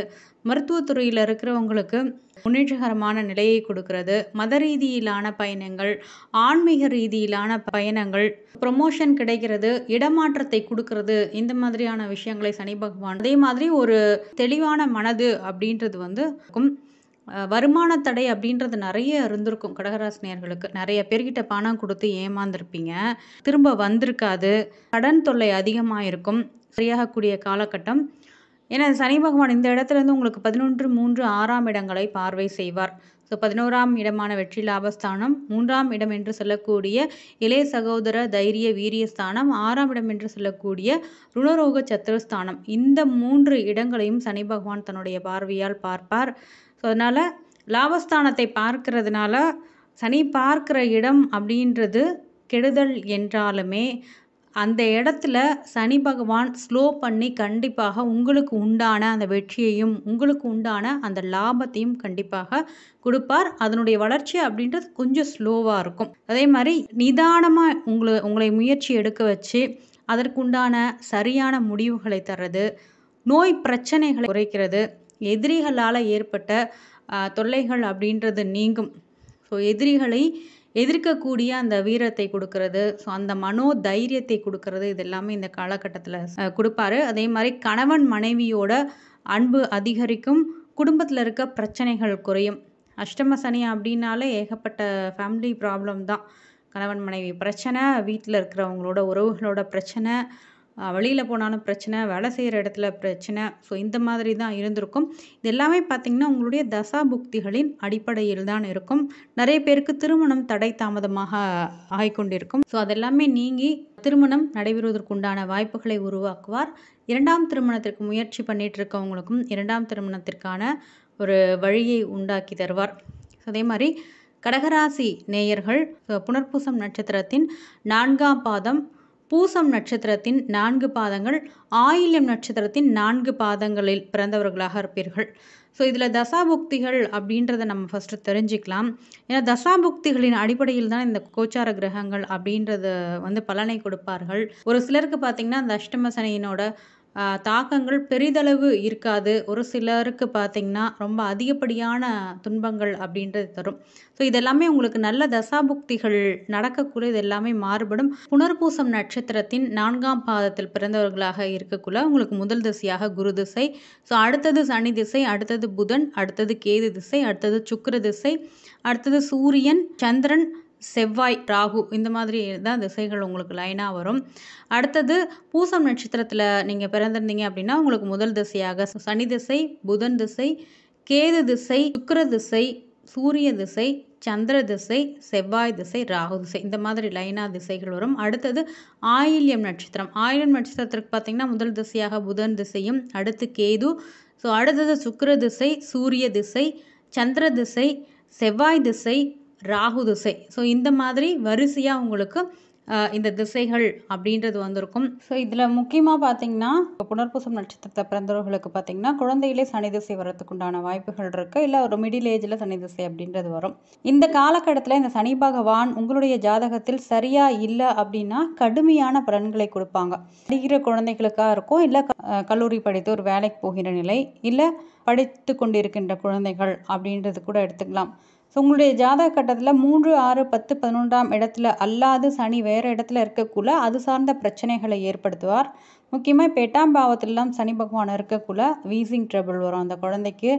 மருத்துவத்துறையில் இருக்கிறவங்களுக்கு முன்னேற்றகரமான நிலையை கொடுக்கிறது மத ரீதியிலான பயணங்கள் ஆன்மீக ரீதியிலான பயணங்கள் ப்ரொமோஷன் கிடைக்கிறது இடமாற்றத்தை கொடுக்கறது இந்த மாதிரியான விஷயங்களை சனி பகவான் அதே மாதிரி ஒரு தெளிவான மனது அப்படின்றது வந்து வருமான தடை அப்படின்றது நிறைய இருந்திருக்கும் கடகராசினியர்களுக்கு நிறைய பேர்கிட்ட பணம் கொடுத்து ஏமாந்துருப்பீங்க திரும்ப வந்திருக்காது கடன் தொல்லை அதிகமாக இருக்கும் சரியாகக்கூடிய காலகட்டம் ஏன்னா சனி பகவான் இந்த இடத்துலேருந்து உங்களுக்கு பதினொன்று மூன்று ஆறாம் இடங்களை பார்வை செய்வார் ஸோ பதினோராம் இடமான வெற்றி லாபஸ்தானம் மூன்றாம் இடம் என்று சொல்லக்கூடிய இளைய சகோதர தைரிய வீரியஸ்தானம் ஆறாம் இடம் என்று சொல்லக்கூடிய ருணரோக சத்துரஸ்தானம் இந்த மூன்று இடங்களையும் சனி பகவான் தன்னுடைய பார்வையால் பார்ப்பார் ஸோ அதனால் லாபஸ்தானத்தை பார்க்கறதுனால சனி பார்க்கிற இடம் அப்படின்றது கெடுதல் என்றாலுமே அந்த இடத்துல சனி பகவான் ஸ்லோ பண்ணி கண்டிப்பாக உங்களுக்கு உண்டான அந்த வெற்றியையும் உங்களுக்கு உண்டான அந்த லாபத்தையும் கண்டிப்பாக கொடுப்பார் அதனுடைய வளர்ச்சி அப்படின்றது கொஞ்சம் ஸ்லோவாக இருக்கும் அதே மாதிரி நிதானமாக உங்களை உங்களை முயற்சி எடுக்க வச்சு அதற்குண்டான சரியான முடிவுகளை தர்றது நோய் பிரச்சனைகளை குறைக்கிறது எதிரிகளால் ஏற்பட்ட தொல்லைகள் அப்படின்றது நீங்கும் ஸோ எதிரிகளை எதிர்க்கக்கூடிய அந்த வீரத்தை கொடுக்கறது ஸோ அந்த மனோ தைரியத்தை கொடுக்கறது இது எல்லாமே இந்த காலகட்டத்தில் கொடுப்பாரு அதே மாதிரி கணவன் மனைவியோட அன்பு அதிகரிக்கும் குடும்பத்தில் இருக்க பிரச்சனைகள் குறையும் அஷ்டம சனி அப்படின்னாலே ஏகப்பட்ட ஃபேமிலி ப்ராப்ளம் தான் கணவன் மனைவி பிரச்சனை வீட்டில் இருக்கிறவங்களோட உறவுகளோட பிரச்சனை வெளியில் போனாலும் பிரச்சனை வேலை செய்கிற இடத்துல பிரச்சனை ஸோ இந்த மாதிரி தான் இருந்திருக்கும் இது எல்லாமே பார்த்திங்கன்னா உங்களுடைய தசா புக்திகளின் அடிப்படையில் தான் இருக்கும் நிறைய பேருக்கு திருமணம் தடை தாமதமாக ஆகிக்கொண்டிருக்கும் ஸோ அதெல்லாமே நீங்கி திருமணம் நடைபெறுவதற்குண்டான வாய்ப்புகளை உருவாக்குவார் இரண்டாம் திருமணத்திற்கு முயற்சி பண்ணிட்டு இருக்கவங்களுக்கும் இரண்டாம் திருமணத்திற்கான ஒரு வழியை உண்டாக்கி தருவார் அதே மாதிரி கடகராசி நேயர்கள் புனர்பூசம் நட்சத்திரத்தின் நான்காம் பாதம் பூசம் நட்சத்திரத்தின் நான்கு பாதங்கள் ஆயில்யம் நட்சத்திரத்தின் நான்கு பாதங்களில் பிறந்தவர்களாக இருப்பீர்கள் ஸோ இதில் தசாபுக்திகள் அப்படின்றத நம்ம ஃபஸ்ட்டு தெரிஞ்சுக்கலாம் ஏன்னா தசாபுக்திகளின் அடிப்படையில் தான் இந்த கோச்சார கிரகங்கள் அப்படின்றது வந்து பலனை கொடுப்பார்கள் ஒரு சிலருக்கு பார்த்திங்கன்னா அந்த அஷ்டமசனையினோட சனியினோட தாக்கங்கள் பெரிதளவு இருக்காது ஒரு சிலருக்கு பார்த்திங்கன்னா ரொம்ப அதிகப்படியான துன்பங்கள் அப்படின்றது தரும் ஸோ இதெல்லாமே உங்களுக்கு நல்ல தசாபுக்திகள் நடக்கக்குள்ள இது எல்லாமே மாறுபடும் புனர்பூசம் நட்சத்திரத்தின் நான்காம் பாதத்தில் பிறந்தவர்களாக இருக்கக்குள்ள உங்களுக்கு முதல் திசையாக குரு திசை ஸோ அடுத்தது சனி திசை அடுத்தது புதன் அடுத்தது கேது திசை அடுத்தது சுக்கர திசை அடுத்தது சூரியன் சந்திரன் செவ்வாய் ராகு இந்த மாதிரி தான் திசைகள் உங்களுக்கு லைனாக வரும் அடுத்தது பூசம் நட்சத்திரத்தில் நீங்கள் பிறந்திருந்தீங்க அப்படின்னா உங்களுக்கு முதல் திசையாக சனி திசை புதன் திசை கேது திசை சுக்கர திசை சூரிய திசை சந்திர திசை செவ்வாய் திசை ராகு திசை இந்த மாதிரி லைனாக திசைகள் வரும் அடுத்தது ஆயில்யம் நட்சத்திரம் ஆயில்யம் நட்சத்திரத்திற்கு பார்த்திங்கன்னா முதல் திசையாக புதன் திசையும் அடுத்து கேது ஸோ அடுத்தது சுக்கர திசை சூரிய திசை சந்திர திசை செவ்வாய் திசை ராகு திசை ஸோ இந்த மாதிரி வரிசையாக உங்களுக்கு இந்த திசைகள் அப்படின்றது வந்திருக்கும் ஸோ இதில் முக்கியமாக பார்த்தீங்கன்னா இப்போ புனர்பூசம் நட்சத்திரத்தை பிறந்தவர்களுக்கு பார்த்தீங்கன்னா குழந்தையிலே சனி திசை வர்றதுக்குண்டான வாய்ப்புகள் இருக்குது இல்லை ஒரு மிடில் ஏஜில் சனி திசை அப்படின்றது வரும் இந்த காலகட்டத்தில் இந்த சனி பகவான் உங்களுடைய ஜாதகத்தில் சரியாக இல்லை அப்படின்னா கடுமையான பலன்களை கொடுப்பாங்க படிக்கிற குழந்தைகளுக்காக இருக்கும் இல்லை கல்லூரி படித்து ஒரு வேலைக்கு போகிற நிலை இல்லை படித்து கொண்டிருக்கின்ற குழந்தைகள் அப்படின்றது கூட எடுத்துக்கலாம் ஸோ உங்களுடைய ஜாதக கட்டத்தில் மூன்று ஆறு பத்து பதினொன்றாம் இடத்துல அல்லாது சனி வேறு இடத்துல இருக்கக்குள்ள அது சார்ந்த பிரச்சனைகளை ஏற்படுத்துவார் முக்கியமாக இப்போ எட்டாம் பாவத்திலலாம் சனி பகவான் இருக்கக்குள்ள வீசிங் ட்ரபிள் வரும் அந்த குழந்தைக்கு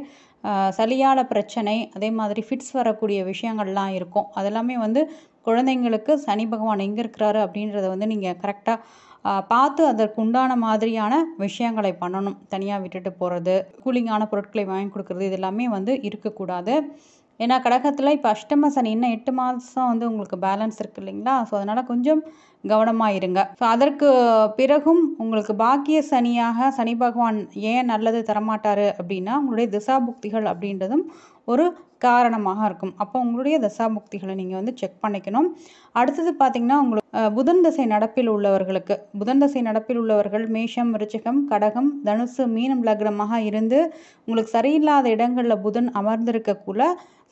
சளியால பிரச்சனை அதே மாதிரி ஃபிட்ஸ் வரக்கூடிய விஷயங்கள்லாம் இருக்கும் அதெல்லாமே வந்து குழந்தைங்களுக்கு சனி பகவான் எங்கே இருக்கிறாரு அப்படின்றத வந்து நீங்கள் கரெக்டாக பார்த்து அதற்கு உண்டான மாதிரியான விஷயங்களை பண்ணணும் தனியாக விட்டுட்டு போகிறது கூலிங்கான பொருட்களை வாங்கி கொடுக்குறது இது எல்லாமே வந்து இருக்கக்கூடாது ஏன்னா கடகத்தில் இப்போ அஷ்டம சனி இன்னும் எட்டு மாதம் வந்து உங்களுக்கு பேலன்ஸ் இருக்குது இல்லைங்களா ஸோ அதனால் கொஞ்சம் கவனமாக இருங்க ஸோ அதற்கு பிறகும் உங்களுக்கு பாக்கிய சனியாக சனி பகவான் ஏன் நல்லது தரமாட்டார் அப்படின்னா உங்களுடைய புக்திகள் அப்படின்றதும் ஒரு காரணமாக இருக்கும் அப்போ உங்களுடைய தசா புக்திகளை நீங்கள் வந்து செக் பண்ணிக்கணும் அடுத்தது பார்த்திங்கன்னா உங்களுக்கு புதன் தசை நடப்பில் உள்ளவர்களுக்கு புதன் தசை நடப்பில் உள்ளவர்கள் மேஷம் ரிச்சகம் கடகம் தனுசு மீனம் லக்னமாக இருந்து உங்களுக்கு சரியில்லாத இடங்களில் புதன் அமர்ந்திருக்கக்குள்ள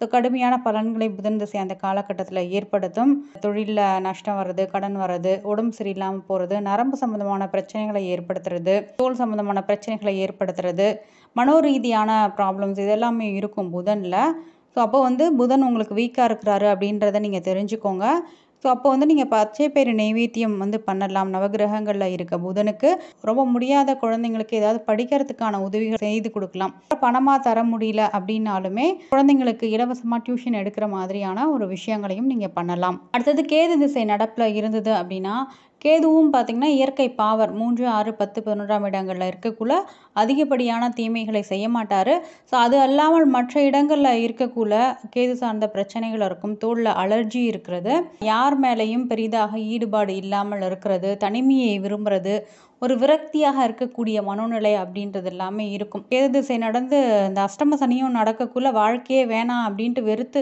ஸோ கடுமையான பலன்களை புதன் திசை அந்த காலகட்டத்தில் ஏற்படுத்தும் தொழிலில் நஷ்டம் வர்றது கடன் வர்றது உடம்பு சரியில்லாமல் போகிறது நரம்பு சம்மந்தமான பிரச்சனைகளை ஏற்படுத்துறது தோல் சம்மந்தமான பிரச்சனைகளை ஏற்படுத்துறது மனோ ரீதியான ப்ராப்ளம்ஸ் இதெல்லாமே இருக்கும் புதனில் ஸோ அப்போ வந்து புதன் உங்களுக்கு வீக்காக இருக்கிறாரு அப்படின்றத நீங்கள் தெரிஞ்சுக்கோங்க ஸோ அப்போ வந்து நீங்கள் பச்சை பயிறு நைவேத்தியம் வந்து பண்ணலாம் நவகிரகங்களில் இருக்க புதனுக்கு ரொம்ப முடியாத குழந்தைங்களுக்கு ஏதாவது படிக்கிறதுக்கான உதவிகள் செய்து கொடுக்கலாம் பணமாக தர முடியல அப்படின்னாலுமே குழந்தைங்களுக்கு இலவசமாக டியூஷன் எடுக்கிற மாதிரியான ஒரு விஷயங்களையும் நீங்கள் பண்ணலாம் அடுத்தது கேது திசை நடப்பில் இருந்தது அப்படின்னா கேதுவும் பார்த்திங்கன்னா இயற்கை பாவர் மூன்று ஆறு பத்து பதினொன்றாம் இடங்களில் இருக்கக்குள்ள அதிகப்படியான தீமைகளை செய்ய மாட்டார் ஸோ அது அல்லாமல் மற்ற இடங்களில் இருக்கக்குள்ள கேது சார்ந்த பிரச்சனைகள் இருக்கும் தோளில் அலர்ஜி இருக்கிறது யார் மேலேயும் பெரிதாக ஈடுபாடு இல்லாமல் இருக்கிறது தனிமையை விரும்புகிறது ஒரு விரக்தியாக இருக்கக்கூடிய மனோநிலை அப்படின்றது எல்லாமே இருக்கும் கேது திசை நடந்து இந்த அஷ்டம சனியும் நடக்கக்குள்ள வாழ்க்கையே வேணாம் அப்படின்ட்டு வெறுத்து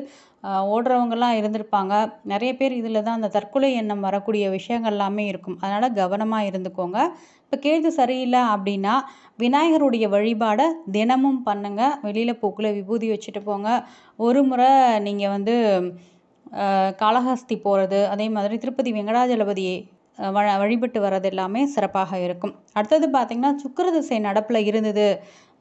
ஓடுறவங்கலாம் இருந்திருப்பாங்க நிறைய பேர் இதில் தான் அந்த தற்கொலை எண்ணம் வரக்கூடிய விஷயங்கள் எல்லாமே இருக்கும் அதனால் கவனமாக இருந்துக்கோங்க இப்போ கேள்வி சரியில்லை அப்படின்னா விநாயகருடைய வழிபாடை தினமும் பண்ணுங்கள் வெளியில் பூக்கில் விபூதி வச்சுட்டு போங்க ஒரு முறை நீங்கள் வந்து காளஹஸ்தி போகிறது அதே மாதிரி திருப்பதி வெங்கடாஜலபதி வழிபட்டு வர்றது எல்லாமே சிறப்பாக இருக்கும் அடுத்தது பார்த்திங்கன்னா சுக்கர திசை நடப்பில் இருந்தது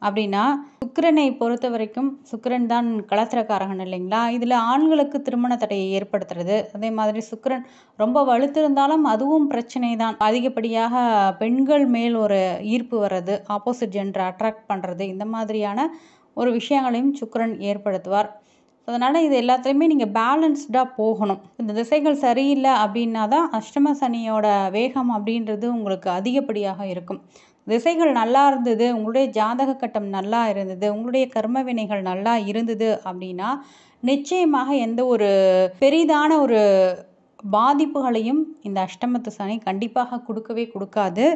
அப்படின்னா சுக்கரனை பொறுத்த வரைக்கும் சுக்கரன் தான் கலத்திரக்காரகன் இல்லைங்களா இதில் ஆண்களுக்கு திருமண தடையை ஏற்படுத்துறது அதே மாதிரி சுக்கரன் ரொம்ப வலுத்திருந்தாலும் அதுவும் பிரச்சனை தான் அதிகப்படியாக பெண்கள் மேல் ஒரு ஈர்ப்பு வர்றது ஆப்போசிட் ஜென்டரை அட்ராக்ட் பண்ணுறது இந்த மாதிரியான ஒரு விஷயங்களையும் சுக்கரன் ஏற்படுத்துவார் அதனால் இது எல்லாத்துலேயுமே நீங்கள் பேலன்ஸ்டாக போகணும் இந்த திசைகள் சரியில்லை அப்படின்னா தான் அஷ்டம சனியோட வேகம் அப்படின்றது உங்களுக்கு அதிகப்படியாக இருக்கும் திசைகள் நல்லா இருந்தது உங்களுடைய ஜாதக கட்டம் நல்லா இருந்தது உங்களுடைய கர்ம வினைகள் நல்லா இருந்தது அப்படின்னா நிச்சயமாக எந்த ஒரு பெரிதான ஒரு பாதிப்புகளையும் இந்த அஷ்டமத்து சனி கண்டிப்பாக கொடுக்கவே கொடுக்காது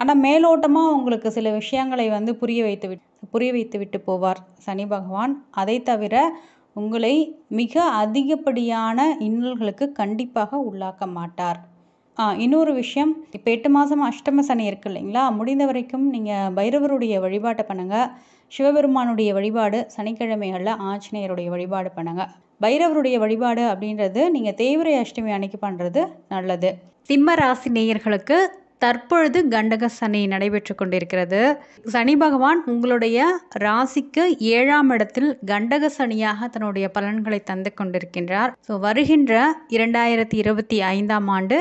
ஆனால் மேலோட்டமாக உங்களுக்கு சில விஷயங்களை வந்து புரிய வைத்து விட்டு புரிய வைத்து விட்டு போவார் சனி பகவான் அதை தவிர உங்களை மிக அதிகப்படியான இன்னல்களுக்கு கண்டிப்பாக உள்ளாக்க மாட்டார் இன்னொரு விஷயம் இப்போ எட்டு மாதம் அஷ்டம சனி இருக்கு இல்லைங்களா முடிந்த வரைக்கும் நீங்கள் பைரவருடைய வழிபாட்டை பண்ணுங்கள் சிவபெருமானுடைய வழிபாடு சனிக்கிழமைகளில் ஆஞ்சநேயருடைய வழிபாடு பண்ணுங்கள் பைரவருடைய வழிபாடு அப்படின்றது நீங்கள் தேவரை அஷ்டமி அன்னைக்கு பண்ணுறது நல்லது சிம்ம ராசி நேயர்களுக்கு தற்பொழுது கண்டக சனி நடைபெற்று கொண்டிருக்கிறது சனி பகவான் உங்களுடைய ராசிக்கு ஏழாம் இடத்தில் கண்டக சனியாக தன்னுடைய பலன்களை தந்து கொண்டிருக்கின்றார் ஸோ வருகின்ற இரண்டாயிரத்தி இருபத்தி ஐந்தாம் ஆண்டு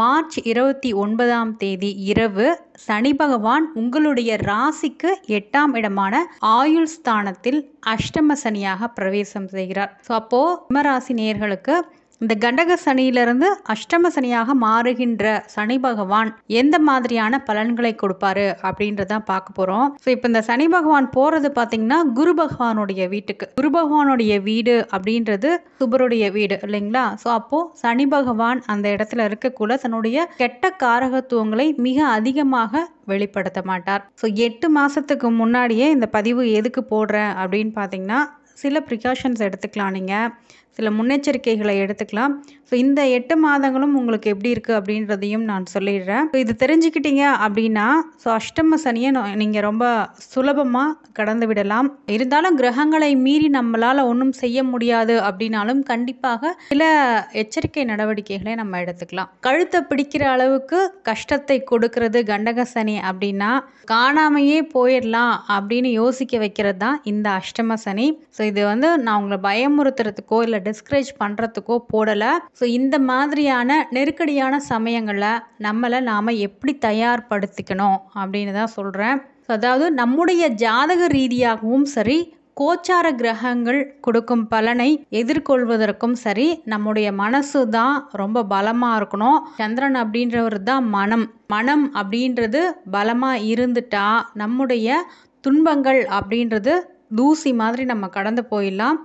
மார்ச் இருபத்தி ஒன்பதாம் தேதி இரவு சனி பகவான் உங்களுடைய ராசிக்கு எட்டாம் இடமான ஆயுள் ஸ்தானத்தில் அஷ்டம சனியாக பிரவேசம் செய்கிறார் ஸோ அப்போ சிம்மராசி நேர்களுக்கு இந்த கண்டக சனியிலிருந்து அஷ்டம சனியாக மாறுகின்ற சனி பகவான் எந்த மாதிரியான பலன்களை கொடுப்பாரு அப்படின்றத பார்க்க போகிறோம் ஸோ இப்போ இந்த சனி பகவான் போகிறது பாத்தீங்கன்னா குரு பகவானுடைய வீட்டுக்கு குரு பகவானுடைய வீடு அப்படின்றது சுபருடைய வீடு இல்லைங்களா ஸோ அப்போது சனி பகவான் அந்த இடத்துல இருக்கக்குள்ள தன்னுடைய கெட்ட காரகத்துவங்களை மிக அதிகமாக வெளிப்படுத்த மாட்டார் ஸோ எட்டு மாதத்துக்கு முன்னாடியே இந்த பதிவு எதுக்கு போடுறேன் அப்படின்னு பார்த்தீங்கன்னா சில ப்ரிகாஷன்ஸ் எடுத்துக்கலாம் நீங்கள் சில முன்னெச்சரிக்கைகளை எடுத்துக்கலாம் ஸோ இந்த எட்டு மாதங்களும் உங்களுக்கு எப்படி இருக்குது அப்படின்றதையும் நான் சொல்லிடுறேன் ஸோ இது தெரிஞ்சுக்கிட்டீங்க அப்படின்னா ஸோ அஷ்டம சனியை நீங்கள் ரொம்ப சுலபமாக கடந்து விடலாம் இருந்தாலும் கிரகங்களை மீறி நம்மளால் ஒன்றும் செய்ய முடியாது அப்படின்னாலும் கண்டிப்பாக சில எச்சரிக்கை நடவடிக்கைகளை நம்ம எடுத்துக்கலாம் கழுத்தை பிடிக்கிற அளவுக்கு கஷ்டத்தை கொடுக்கறது கண்டக சனி அப்படின்னா காணாமையே போயிடலாம் அப்படின்னு யோசிக்க வைக்கிறது தான் இந்த அஷ்டம சனி ஸோ இது வந்து நான் உங்களை பயமுறுத்துறதுக்கோ இல்லை டிஸ்கரேஜ் பண்ணுறதுக்கோ போடலை ஸோ இந்த மாதிரியான நெருக்கடியான சமயங்களில் நம்மளை நாம் எப்படி தயார்படுத்திக்கணும் அப்படின்னு தான் சொல்கிறேன் அதாவது நம்முடைய ஜாதக ரீதியாகவும் சரி கோச்சார கிரகங்கள் கொடுக்கும் பலனை எதிர்கொள்வதற்கும் சரி நம்முடைய மனசு தான் ரொம்ப பலமாக இருக்கணும் சந்திரன் அப்படின்றவர் தான் மனம் மனம் அப்படின்றது பலமாக இருந்துட்டா நம்முடைய துன்பங்கள் அப்படின்றது தூசி மாதிரி நம்ம கடந்து போயிடலாம்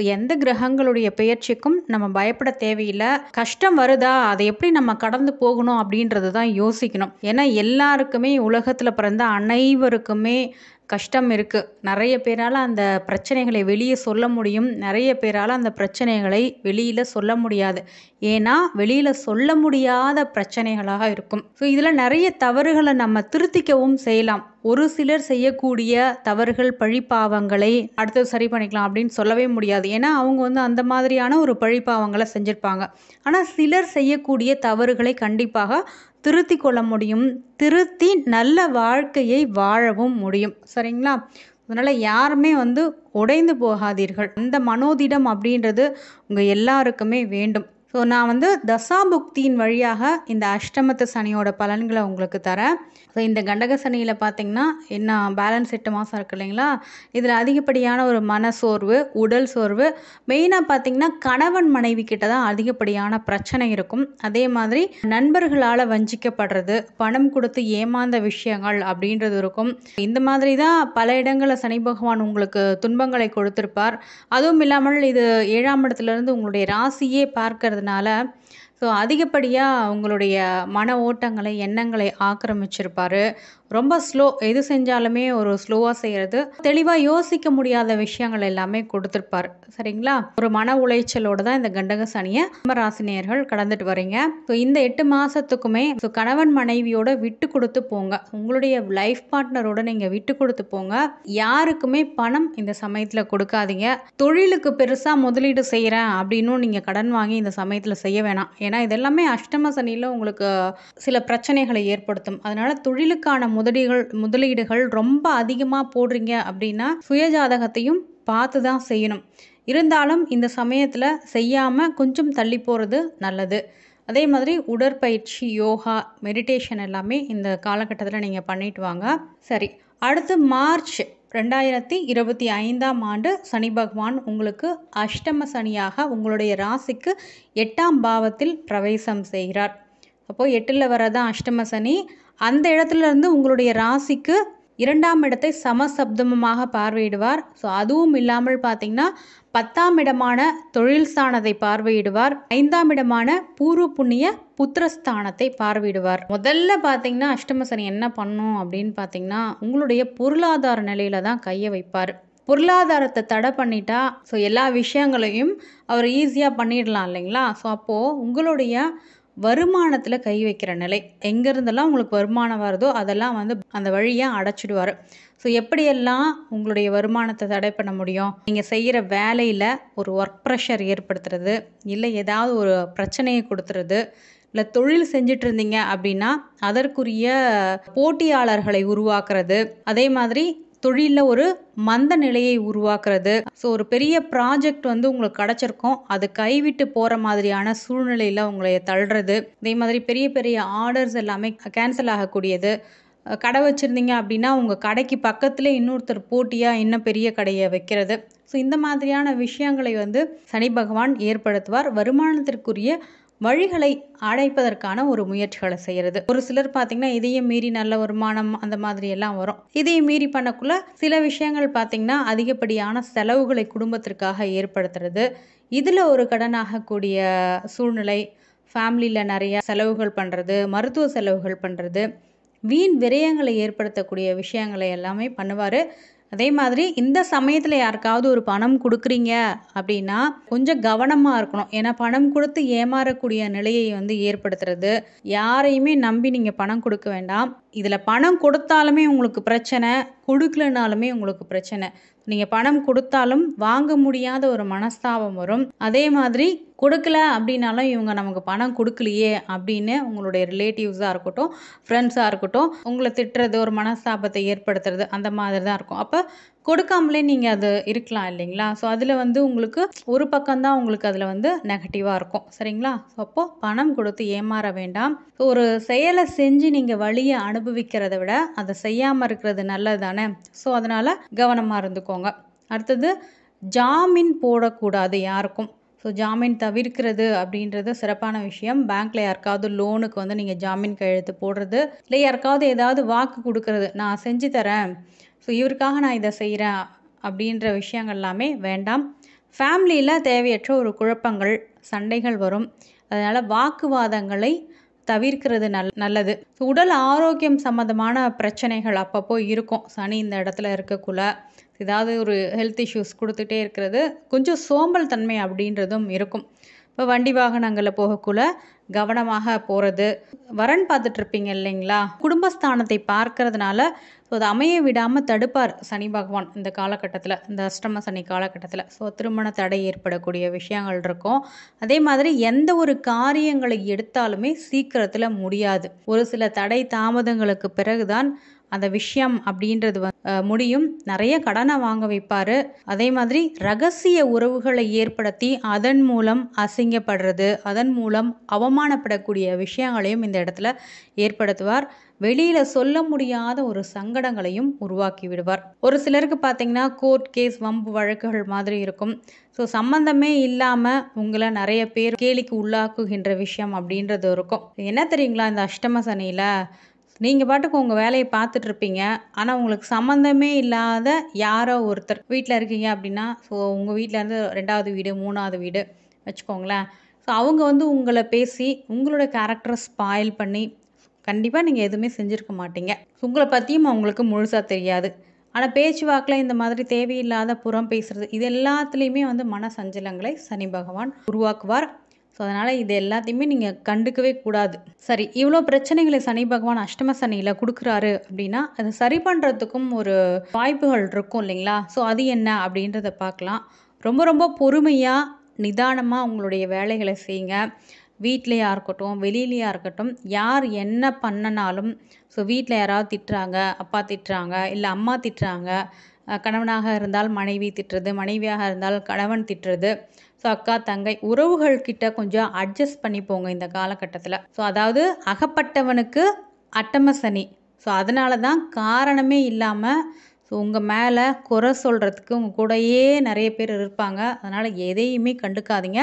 ஸோ எந்த கிரகங்களுடைய பெயர்ச்சிக்கும் நம்ம பயப்பட தேவையில்லை கஷ்டம் வருதா அதை எப்படி நம்ம கடந்து போகணும் அப்படின்றது தான் யோசிக்கணும் ஏன்னா எல்லாருக்குமே உலகத்தில் பிறந்த அனைவருக்குமே கஷ்டம் இருக்குது நிறைய பேரால் அந்த பிரச்சனைகளை வெளியே சொல்ல முடியும் நிறைய பேரால் அந்த பிரச்சனைகளை வெளியில் சொல்ல முடியாது ஏன்னா வெளியில் சொல்ல முடியாத பிரச்சனைகளாக இருக்கும் ஸோ இதில் நிறைய தவறுகளை நம்ம திருத்திக்கவும் செய்யலாம் ஒரு சிலர் செய்யக்கூடிய தவறுகள் பழிப்பாவங்களை அடுத்தது சரி பண்ணிக்கலாம் அப்படின்னு சொல்லவே முடியாது ஏன்னா அவங்க வந்து அந்த மாதிரியான ஒரு பழிப்பாவங்களை செஞ்சுருப்பாங்க ஆனால் சிலர் செய்யக்கூடிய தவறுகளை கண்டிப்பாக திருத்தி கொள்ள முடியும் திருத்தி நல்ல வாழ்க்கையை வாழவும் முடியும் சரிங்களா அதனால் யாருமே வந்து உடைந்து போகாதீர்கள் அந்த மனோதிடம் அப்படின்றது உங்கள் எல்லாருக்குமே வேண்டும் ஸோ நான் வந்து தசாபுக்தியின் வழியாக இந்த அஷ்டமத்து சனியோட பலன்களை உங்களுக்கு தரேன் ஸோ இந்த கண்டக சனியில் பார்த்திங்கன்னா என்ன பேலன்ஸ் எட்டு மாதம் இருக்கு இல்லைங்களா இதில் அதிகப்படியான ஒரு மன சோர்வு உடல் சோர்வு மெயினாக பார்த்தீங்கன்னா கணவன் மனைவி கிட்ட தான் அதிகப்படியான பிரச்சனை இருக்கும் அதே மாதிரி நண்பர்களால் வஞ்சிக்கப்படுறது பணம் கொடுத்து ஏமாந்த விஷயங்கள் அப்படின்றது இருக்கும் இந்த மாதிரி தான் பல இடங்களில் சனி பகவான் உங்களுக்கு துன்பங்களை கொடுத்துருப்பார் அதுவும் இல்லாமல் இது ஏழாம் இடத்துலேருந்து உங்களுடைய ராசியே பார்க்கறதுனால ஸோ அதிகப்படியாக அவங்களுடைய மன ஓட்டங்களை எண்ணங்களை ஆக்கிரமிச்சிருப்பார் ரொம்ப ஸ்லோ எது செஞ்சாலுமே ஒரு ஸ்லோவாக செய்கிறது தெளிவாக யோசிக்க முடியாத விஷயங்கள் எல்லாமே கொடுத்துருப்பார் சரிங்களா ஒரு மன உளைச்சலோடு தான் இந்த கண்டக சனியை கும்பராசினியர்கள் கடந்துட்டு வரீங்க ஸோ இந்த எட்டு மாதத்துக்குமே ஸோ கணவன் மனைவியோட விட்டு கொடுத்து போங்க உங்களுடைய லைஃப் பார்ட்னரோட நீங்கள் விட்டு கொடுத்து போங்க யாருக்குமே பணம் இந்த சமயத்தில் கொடுக்காதீங்க தொழிலுக்கு பெருசாக முதலீடு செய்கிறேன் அப்படின்னும் நீங்கள் கடன் வாங்கி இந்த சமயத்தில் செய்ய வேணாம் ஏன்னா இதெல்லாமே அஷ்டம சனியில் உங்களுக்கு சில பிரச்சனைகளை ஏற்படுத்தும் அதனால் தொழிலுக்கான முதலீடுகள் முதலீடுகள் ரொம்ப அதிகமாக போடுறீங்க அப்படின்னா சுயஜாதகத்தையும் பார்த்து தான் செய்யணும் இருந்தாலும் இந்த சமயத்தில் செய்யாமல் கொஞ்சம் தள்ளி போகிறது நல்லது அதே மாதிரி உடற்பயிற்சி யோகா மெடிடேஷன் எல்லாமே இந்த காலகட்டத்தில் நீங்கள் பண்ணிட்டு வாங்க சரி அடுத்து மார்ச் ரெண்டாயிரத்தி இருபத்தி ஐந்தாம் ஆண்டு சனி பகவான் உங்களுக்கு அஷ்டம சனியாக உங்களுடைய ராசிக்கு எட்டாம் பாவத்தில் பிரவேசம் செய்கிறார் அப்போது எட்டில் தான் அஷ்டம சனி அந்த இடத்துலேருந்து உங்களுடைய ராசிக்கு இரண்டாம் இடத்தை சமசப்தமமாக பார்வையிடுவார் ஸோ அதுவும் இல்லாமல் பார்த்திங்கன்னா பத்தாம் இடமான தொழில் ஸ்தானத்தை பார்வையிடுவார் ஐந்தாம் இடமான பூர்வ புண்ணிய புத்திரஸ்தானத்தை பார்வையிடுவார் முதல்ல பார்த்தீங்கன்னா அஷ்டமசனி என்ன பண்ணும் அப்படின்னு பார்த்தீங்கன்னா உங்களுடைய பொருளாதார நிலையில தான் கையை வைப்பார் பொருளாதாரத்தை தடை பண்ணிட்டா ஸோ எல்லா விஷயங்களையும் அவர் ஈஸியாக பண்ணிடலாம் இல்லைங்களா ஸோ அப்போது உங்களுடைய வருமானத்தில் கை வைக்கிற நிலை எங்கேருந்தெல்லாம் உங்களுக்கு வருமானம் வருதோ அதெல்லாம் வந்து அந்த வழியாக அடைச்சிடுவார் ஸோ எப்படியெல்லாம் உங்களுடைய வருமானத்தை தடை பண்ண முடியும் நீங்கள் செய்கிற வேலையில் ஒரு ஒர்க் ப்ரெஷர் ஏற்படுத்துறது இல்லை ஏதாவது ஒரு பிரச்சனையை கொடுத்துறது இல்லை தொழில் செஞ்சுட்டு இருந்தீங்க அப்படின்னா அதற்குரிய போட்டியாளர்களை உருவாக்குறது அதே மாதிரி தொழிலில் ஒரு மந்த நிலையை உருவாக்குறது ஸோ ஒரு பெரிய ப்ராஜெக்ட் வந்து உங்களுக்கு கிடச்சிருக்கும் அது கைவிட்டு போகிற மாதிரியான சூழ்நிலையில் உங்களை தள்ளுறது இதே மாதிரி பெரிய பெரிய ஆர்டர்ஸ் எல்லாமே கேன்சல் ஆகக்கூடியது கடை வச்சுருந்தீங்க அப்படின்னா உங்கள் கடைக்கு பக்கத்தில் இன்னொருத்தர் போட்டியாக இன்னும் பெரிய கடையை வைக்கிறது ஸோ இந்த மாதிரியான விஷயங்களை வந்து சனி பகவான் ஏற்படுத்துவார் வருமானத்திற்குரிய வழிகளை அடைப்பதற்கான ஒரு முயற்சிகளை செய்கிறது ஒரு சிலர் பார்த்திங்கன்னா இதையும் மீறி நல்ல வருமானம் அந்த மாதிரி எல்லாம் வரும் இதையும் மீறி பண்ணக்குள்ள சில விஷயங்கள் பார்த்திங்கன்னா அதிகப்படியான செலவுகளை குடும்பத்திற்காக ஏற்படுத்துறது இதில் ஒரு கடனாகக்கூடிய சூழ்நிலை ஃபேமிலியில் நிறையா செலவுகள் பண்ணுறது மருத்துவ செலவுகள் பண்ணுறது வீண் விரயங்களை ஏற்படுத்தக்கூடிய விஷயங்களை எல்லாமே பண்ணுவார் அதே மாதிரி இந்த சமயத்தில் யாருக்காவது ஒரு பணம் கொடுக்குறீங்க அப்படின்னா கொஞ்சம் கவனமாக இருக்கணும் ஏன்னா பணம் கொடுத்து ஏமாறக்கூடிய நிலையை வந்து ஏற்படுத்துறது யாரையுமே நம்பி நீங்கள் பணம் கொடுக்க வேண்டாம் இதில் பணம் கொடுத்தாலுமே உங்களுக்கு பிரச்சனை கொடுக்கலனாலுமே உங்களுக்கு பிரச்சனை நீங்கள் பணம் கொடுத்தாலும் வாங்க முடியாத ஒரு மனஸ்தாபம் வரும் அதே மாதிரி கொடுக்கல அப்படின்னாலும் இவங்க நமக்கு பணம் கொடுக்கலையே அப்படின்னு உங்களுடைய ரிலேட்டிவ்ஸாக இருக்கட்டும் ஃப்ரெண்ட்ஸாக இருக்கட்டும் உங்களை திட்டுறது ஒரு மனஸ்தாபத்தை ஏற்படுத்துறது அந்த மாதிரி தான் இருக்கும் அப்போ கொடுக்காமலே நீங்கள் அது இருக்கலாம் இல்லைங்களா ஸோ அதில் வந்து உங்களுக்கு ஒரு பக்கம்தான் உங்களுக்கு அதில் வந்து நெகட்டிவாக இருக்கும் சரிங்களா ஸோ அப்போது பணம் கொடுத்து ஏமாற வேண்டாம் ஸோ ஒரு செயலை செஞ்சு நீங்கள் வழியை அனுபவிக்கிறத விட அதை செய்யாமல் இருக்கிறது நல்லது தானே ஸோ அதனால் கவனமாக இருந்துக்கோங்க அடுத்தது ஜாமீன் போடக்கூடாது யாருக்கும் ஸோ ஜாமீன் தவிர்க்கிறது அப்படின்றது சிறப்பான விஷயம் பேங்க்ல யாருக்காவது லோனுக்கு வந்து நீங்கள் ஜாமீன் கையெழுத்து போடுறது இல்லை யாருக்காவது ஏதாவது வாக்கு கொடுக்கறது நான் செஞ்சு தரேன் ஸோ இவருக்காக நான் இதை செய்கிறேன் அப்படின்ற விஷயங்கள் எல்லாமே வேண்டாம் ஃபேமிலியில் தேவையற்ற ஒரு குழப்பங்கள் சண்டைகள் வரும் அதனால் வாக்குவாதங்களை தவிர்க்கிறது நல் நல்லது உடல் ஆரோக்கியம் சம்மந்தமான பிரச்சனைகள் அப்பப்போ இருக்கும் சனி இந்த இடத்துல இருக்கக்குள்ள ஏதாவது ஒரு ஹெல்த் இஷ்யூஸ் கொடுத்துட்டே இருக்கிறது கொஞ்சம் சோம்பல் தன்மை அப்படின்றதும் இருக்கும் இப்போ வண்டி வாகனங்களில் போகக்குள்ள கவனமாக போகிறது வரன் இருப்பீங்க இல்லைங்களா குடும்பஸ்தானத்தை பார்க்கறதுனால ஸோ அதை அமைய விடாமல் தடுப்பார் சனி பகவான் இந்த காலகட்டத்தில் இந்த அஷ்டம சனி காலகட்டத்தில் ஸோ திருமண தடை ஏற்படக்கூடிய விஷயங்கள் இருக்கும் அதே மாதிரி எந்த ஒரு காரியங்களை எடுத்தாலுமே சீக்கிரத்தில் முடியாது ஒரு சில தடை தாமதங்களுக்கு பிறகுதான் அந்த விஷயம் அப்படின்றது முடியும் நிறைய கடனை வாங்க வைப்பார் அதே மாதிரி ரகசிய உறவுகளை ஏற்படுத்தி அதன் மூலம் அசிங்கப்படுறது அதன் மூலம் அவமானப்படக்கூடிய விஷயங்களையும் இந்த இடத்துல ஏற்படுத்துவார் வெளியில் சொல்ல முடியாத ஒரு சங்கடங்களையும் உருவாக்கி விடுவார் ஒரு சிலருக்கு பார்த்தீங்கன்னா கோர்ட் கேஸ் வம்பு வழக்குகள் மாதிரி இருக்கும் ஸோ சம்மந்தமே இல்லாமல் உங்களை நிறைய பேர் கேலிக்கு உள்ளாக்குகின்ற விஷயம் அப்படின்றது இருக்கும் என்ன தெரியுங்களா இந்த அஷ்டம சனியில் நீங்கள் பாட்டுக்கு உங்கள் வேலையை பார்த்துட்டு இருப்பீங்க ஆனால் உங்களுக்கு சம்மந்தமே இல்லாத யாரோ ஒருத்தர் வீட்டில் இருக்கீங்க அப்படின்னா ஸோ உங்கள் இருந்து ரெண்டாவது வீடு மூணாவது வீடு வச்சுக்கோங்களேன் ஸோ அவங்க வந்து உங்களை பேசி உங்களோட கேரக்டரை ஸ்பாயில் பண்ணி கண்டிப்பாக நீங்கள் எதுவுமே செஞ்சுருக்க மாட்டீங்க உங்களை பற்றியும் அவங்களுக்கு முழுசாக தெரியாது ஆனால் பேச்சுவாக்கில் இந்த மாதிரி தேவையில்லாத புறம் பேசுகிறது இது எல்லாத்துலேயுமே வந்து மன சஞ்சலங்களை சனி பகவான் உருவாக்குவார் ஸோ அதனால் இது எல்லாத்தையுமே நீங்கள் கண்டுக்கவே கூடாது சரி இவ்வளோ பிரச்சனைகளை சனி பகவான் அஷ்டம சனியில் கொடுக்குறாரு அப்படின்னா அது சரி பண்ணுறதுக்கும் ஒரு வாய்ப்புகள் இருக்கும் இல்லைங்களா ஸோ அது என்ன அப்படின்றத பார்க்கலாம் ரொம்ப ரொம்ப பொறுமையாக நிதானமாக உங்களுடைய வேலைகளை செய்யுங்க வீட்லேயா இருக்கட்டும் வெளியிலையாக இருக்கட்டும் யார் என்ன பண்ணனாலும் ஸோ வீட்டில் யாராவது திட்டுறாங்க அப்பா திட்டுறாங்க இல்லை அம்மா திட்டுறாங்க கணவனாக இருந்தால் மனைவி திட்டுறது மனைவியாக இருந்தால் கணவன் திட்டுறது ஸோ அக்கா தங்கை உறவுகள் கிட்ட கொஞ்சம் அட்ஜஸ்ட் பண்ணி போங்க இந்த காலகட்டத்தில் ஸோ அதாவது அகப்பட்டவனுக்கு அட்டம சனி ஸோ அதனால தான் காரணமே இல்லாமல் ஸோ உங்கள் மேலே குறை சொல்கிறதுக்கு உங்கள் கூடயே நிறைய பேர் இருப்பாங்க அதனால் எதையுமே கண்டுக்காதீங்க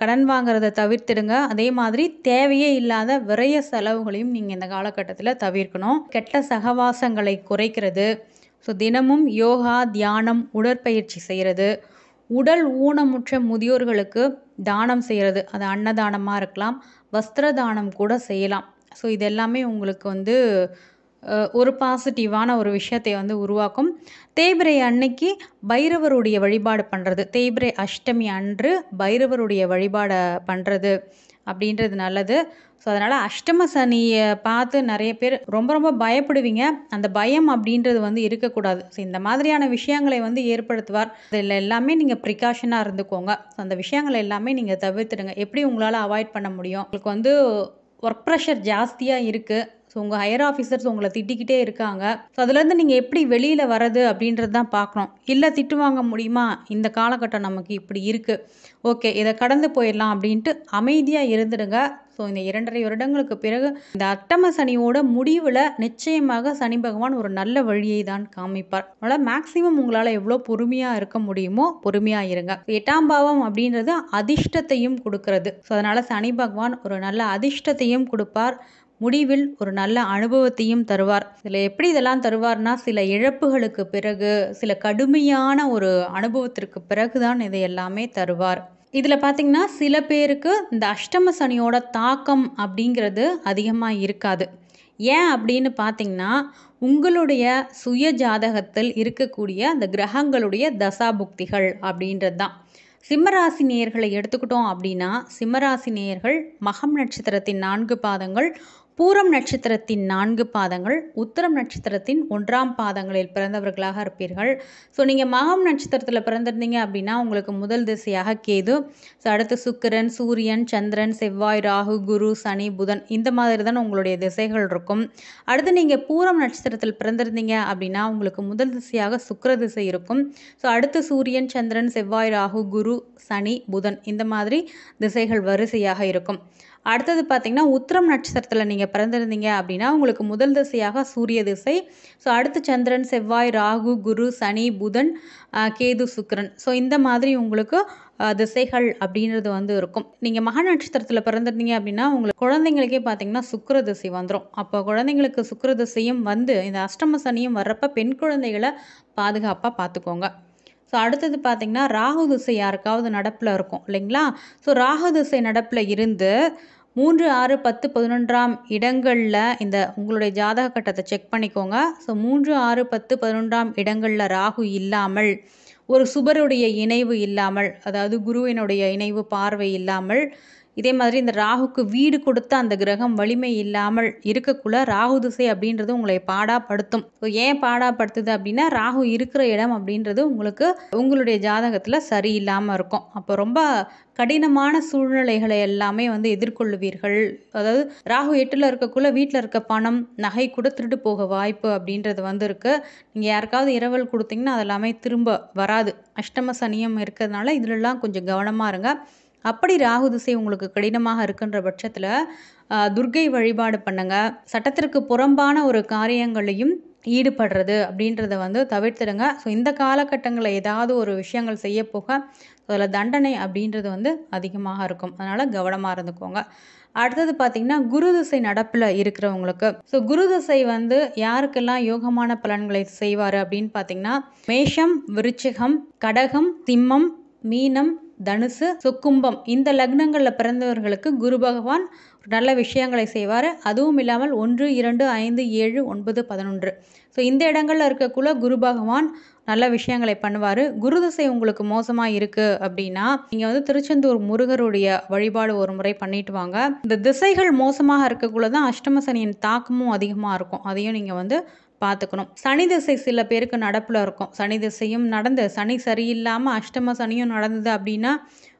கடன் வாங்குறத தவிர்த்துடுங்க அதே மாதிரி தேவையே இல்லாத விரைய செலவுகளையும் நீங்கள் இந்த காலகட்டத்தில் தவிர்க்கணும் கெட்ட சகவாசங்களை குறைக்கிறது ஸோ தினமும் யோகா தியானம் உடற்பயிற்சி செய்கிறது உடல் ஊனமுற்ற முதியோர்களுக்கு தானம் செய்கிறது அது அன்னதானமாக இருக்கலாம் வஸ்திர தானம் கூட செய்யலாம் ஸோ இதெல்லாமே உங்களுக்கு வந்து ஒரு பாசிட்டிவான ஒரு விஷயத்தை வந்து உருவாக்கும் தேய்பிரை அன்னைக்கு பைரவருடைய வழிபாடு பண்ணுறது தேய்பிரை அஷ்டமி அன்று பைரவருடைய வழிபாடை பண்ணுறது அப்படின்றது நல்லது ஸோ அதனால் அஷ்டம சனியை பார்த்து நிறைய பேர் ரொம்ப ரொம்ப பயப்படுவீங்க அந்த பயம் அப்படின்றது வந்து இருக்கக்கூடாது ஸோ இந்த மாதிரியான விஷயங்களை வந்து ஏற்படுத்துவார் இதில் எல்லாமே நீங்கள் ப்ரிகாஷனாக இருந்துக்கோங்க ஸோ அந்த விஷயங்களை எல்லாமே நீங்கள் தவிர்த்துடுங்க எப்படி உங்களால் அவாய்ட் பண்ண முடியும் உங்களுக்கு வந்து ஒர்க் ப்ரெஷர் ஜாஸ்தியாக இருக்குது ஸோ உங்கள் ஹையர் ஆஃபீஸர்ஸ் உங்களை திட்டிக்கிட்டே இருக்காங்க ஸோ அதுலேருந்து நீங்கள் எப்படி வெளியில் வர்றது அப்படின்றது தான் பார்க்கணும் இல்லை திட்டு வாங்க முடியுமா இந்த காலகட்டம் நமக்கு இப்படி இருக்குது ஓகே இதை கடந்து போயிடலாம் அப்படின்ட்டு அமைதியாக இருந்துடுங்க ஸோ இந்த இரண்டரை வருடங்களுக்கு பிறகு இந்த அட்டம சனியோட முடிவில் நிச்சயமாக சனி பகவான் ஒரு நல்ல வழியை தான் காமிப்பார் அதனால் மேக்ஸிமம் உங்களால் எவ்வளோ பொறுமையாக இருக்க முடியுமோ பொறுமையாக இருங்க எட்டாம் பாவம் அப்படின்றது அதிர்ஷ்டத்தையும் கொடுக்கறது ஸோ அதனால் சனி பகவான் ஒரு நல்ல அதிர்ஷ்டத்தையும் கொடுப்பார் முடிவில் ஒரு நல்ல அனுபவத்தையும் தருவார் இதில் எப்படி இதெல்லாம் தருவார்னா சில இழப்புகளுக்கு பிறகு சில கடுமையான ஒரு அனுபவத்திற்கு பிறகு தான் இதை எல்லாமே தருவார் இதில் பார்த்திங்கன்னா சில பேருக்கு இந்த அஷ்டம சனியோட தாக்கம் அப்படிங்கிறது அதிகமாக இருக்காது ஏன் அப்படின்னு பார்த்தீங்கன்னா உங்களுடைய சுய ஜாதகத்தில் இருக்கக்கூடிய அந்த கிரகங்களுடைய தசாபுக்திகள் அப்படின்றது தான் சிம்மராசி நேயர்களை எடுத்துக்கிட்டோம் அப்படின்னா சிம்மராசி நேயர்கள் மகம் நட்சத்திரத்தின் நான்கு பாதங்கள் பூரம் நட்சத்திரத்தின் நான்கு பாதங்கள் உத்தரம் நட்சத்திரத்தின் ஒன்றாம் பாதங்களில் பிறந்தவர்களாக இருப்பீர்கள் ஸோ நீங்கள் மகம் நட்சத்திரத்தில் பிறந்திருந்தீங்க அப்படின்னா உங்களுக்கு முதல் திசையாக கேது ஸோ அடுத்து சுக்கரன் சூரியன் சந்திரன் செவ்வாய் ராகு குரு சனி புதன் இந்த மாதிரி தான் உங்களுடைய திசைகள் இருக்கும் அடுத்து நீங்கள் பூரம் நட்சத்திரத்தில் பிறந்திருந்தீங்க அப்படின்னா உங்களுக்கு முதல் திசையாக சுக்கர திசை இருக்கும் ஸோ அடுத்து சூரியன் சந்திரன் செவ்வாய் ராகு குரு சனி புதன் இந்த மாதிரி திசைகள் வரிசையாக இருக்கும் அடுத்தது பார்த்திங்கன்னா உத்திரம் நட்சத்திரத்தில் நீங்கள் பிறந்திருந்தீங்க அப்படின்னா உங்களுக்கு முதல் திசையாக சூரிய திசை ஸோ அடுத்து சந்திரன் செவ்வாய் ராகு குரு சனி புதன் கேது சுக்கரன் ஸோ இந்த மாதிரி உங்களுக்கு திசைகள் அப்படின்றது வந்து இருக்கும் நீங்கள் மகா நட்சத்திரத்தில் பிறந்திருந்தீங்க அப்படின்னா உங்களுக்கு குழந்தைங்களுக்கே பார்த்தீங்கன்னா சுக்கர திசை வந்துடும் அப்போ குழந்தைங்களுக்கு சுக்கர திசையும் வந்து இந்த அஷ்டம சனியும் வர்றப்ப பெண் குழந்தைகளை பாதுகாப்பாக பார்த்துக்கோங்க ஸோ அடுத்தது பார்த்திங்கன்னா ராகு திசை யாருக்காவது நடப்பில் இருக்கும் இல்லைங்களா ஸோ ராகு திசை நடப்பில் இருந்து மூன்று ஆறு பத்து பதினொன்றாம் இடங்களில் இந்த உங்களுடைய ஜாதக கட்டத்தை செக் பண்ணிக்கோங்க ஸோ மூன்று ஆறு பத்து பதினொன்றாம் இடங்களில் ராகு இல்லாமல் ஒரு சுபருடைய இணைவு இல்லாமல் அதாவது குருவினுடைய இணைவு பார்வை இல்லாமல் இதே மாதிரி இந்த ராகுக்கு வீடு கொடுத்த அந்த கிரகம் வலிமை இல்லாமல் இருக்கக்குள்ள ராகு திசை அப்படின்றது உங்களை பாடாப்படுத்தும் ஸோ ஏன் பாடாப்படுத்துது அப்படின்னா ராகு இருக்கிற இடம் அப்படின்றது உங்களுக்கு உங்களுடைய ஜாதகத்தில் சரியில்லாமல் இருக்கும் அப்போ ரொம்ப கடினமான சூழ்நிலைகளை எல்லாமே வந்து எதிர்கொள்ளுவீர்கள் அதாவது ராகு எட்டில் இருக்கக்குள்ள வீட்டில் இருக்க பணம் நகை கூட திருட்டு போக வாய்ப்பு அப்படின்றது வந்து இருக்குது நீங்கள் யாருக்காவது இரவல் கொடுத்தீங்கன்னா அதெல்லாமே திரும்ப வராது அஷ்டம சனியம் இருக்கிறதுனால இதிலெல்லாம் கொஞ்சம் கவனமாக இருங்க அப்படி ராகு திசை உங்களுக்கு கடினமாக இருக்குன்ற பட்சத்தில் துர்கை வழிபாடு பண்ணுங்கள் சட்டத்திற்கு புறம்பான ஒரு காரியங்களையும் ஈடுபடுறது அப்படின்றத வந்து தவிர்த்துடுங்க ஸோ இந்த காலகட்டங்களில் ஏதாவது ஒரு விஷயங்கள் செய்ய போக அதில் தண்டனை அப்படின்றது வந்து அதிகமாக இருக்கும் அதனால் கவனமாக இருந்துக்கோங்க அடுத்தது பார்த்திங்கன்னா குரு திசை நடப்பில் இருக்கிறவங்களுக்கு ஸோ குரு திசை வந்து யாருக்கெல்லாம் யோகமான பலன்களை செய்வார் அப்படின்னு பார்த்திங்கன்னா மேஷம் விருச்சிகம் கடகம் திம்மம் மீனம் தனுசு சுக்கும்பம் இந்த லக்னங்களில் பிறந்தவர்களுக்கு குரு பகவான் நல்ல விஷயங்களை செய்வார் அதுவும் இல்லாமல் ஒன்று இரண்டு ஐந்து ஏழு ஒன்பது பதினொன்று ஸோ இந்த இடங்களில் இருக்கக்குள்ள குரு பகவான் நல்ல விஷயங்களை பண்ணுவார் குரு திசை உங்களுக்கு மோசமாக இருக்குது அப்படின்னா நீங்கள் வந்து திருச்செந்தூர் முருகருடைய வழிபாடு ஒரு முறை பண்ணிட்டு வாங்க இந்த திசைகள் மோசமாக இருக்கக்குள்ள தான் அஷ்டமசனியின் தாக்கமும் அதிகமாக இருக்கும் அதையும் நீங்கள் வந்து பார்த்துக்கணும் சனி திசை சில பேருக்கு நடப்பில் இருக்கும் சனி திசையும் நடந்து சனி சரியில்லாமல் அஷ்டம சனியும் நடந்தது அப்படின்னா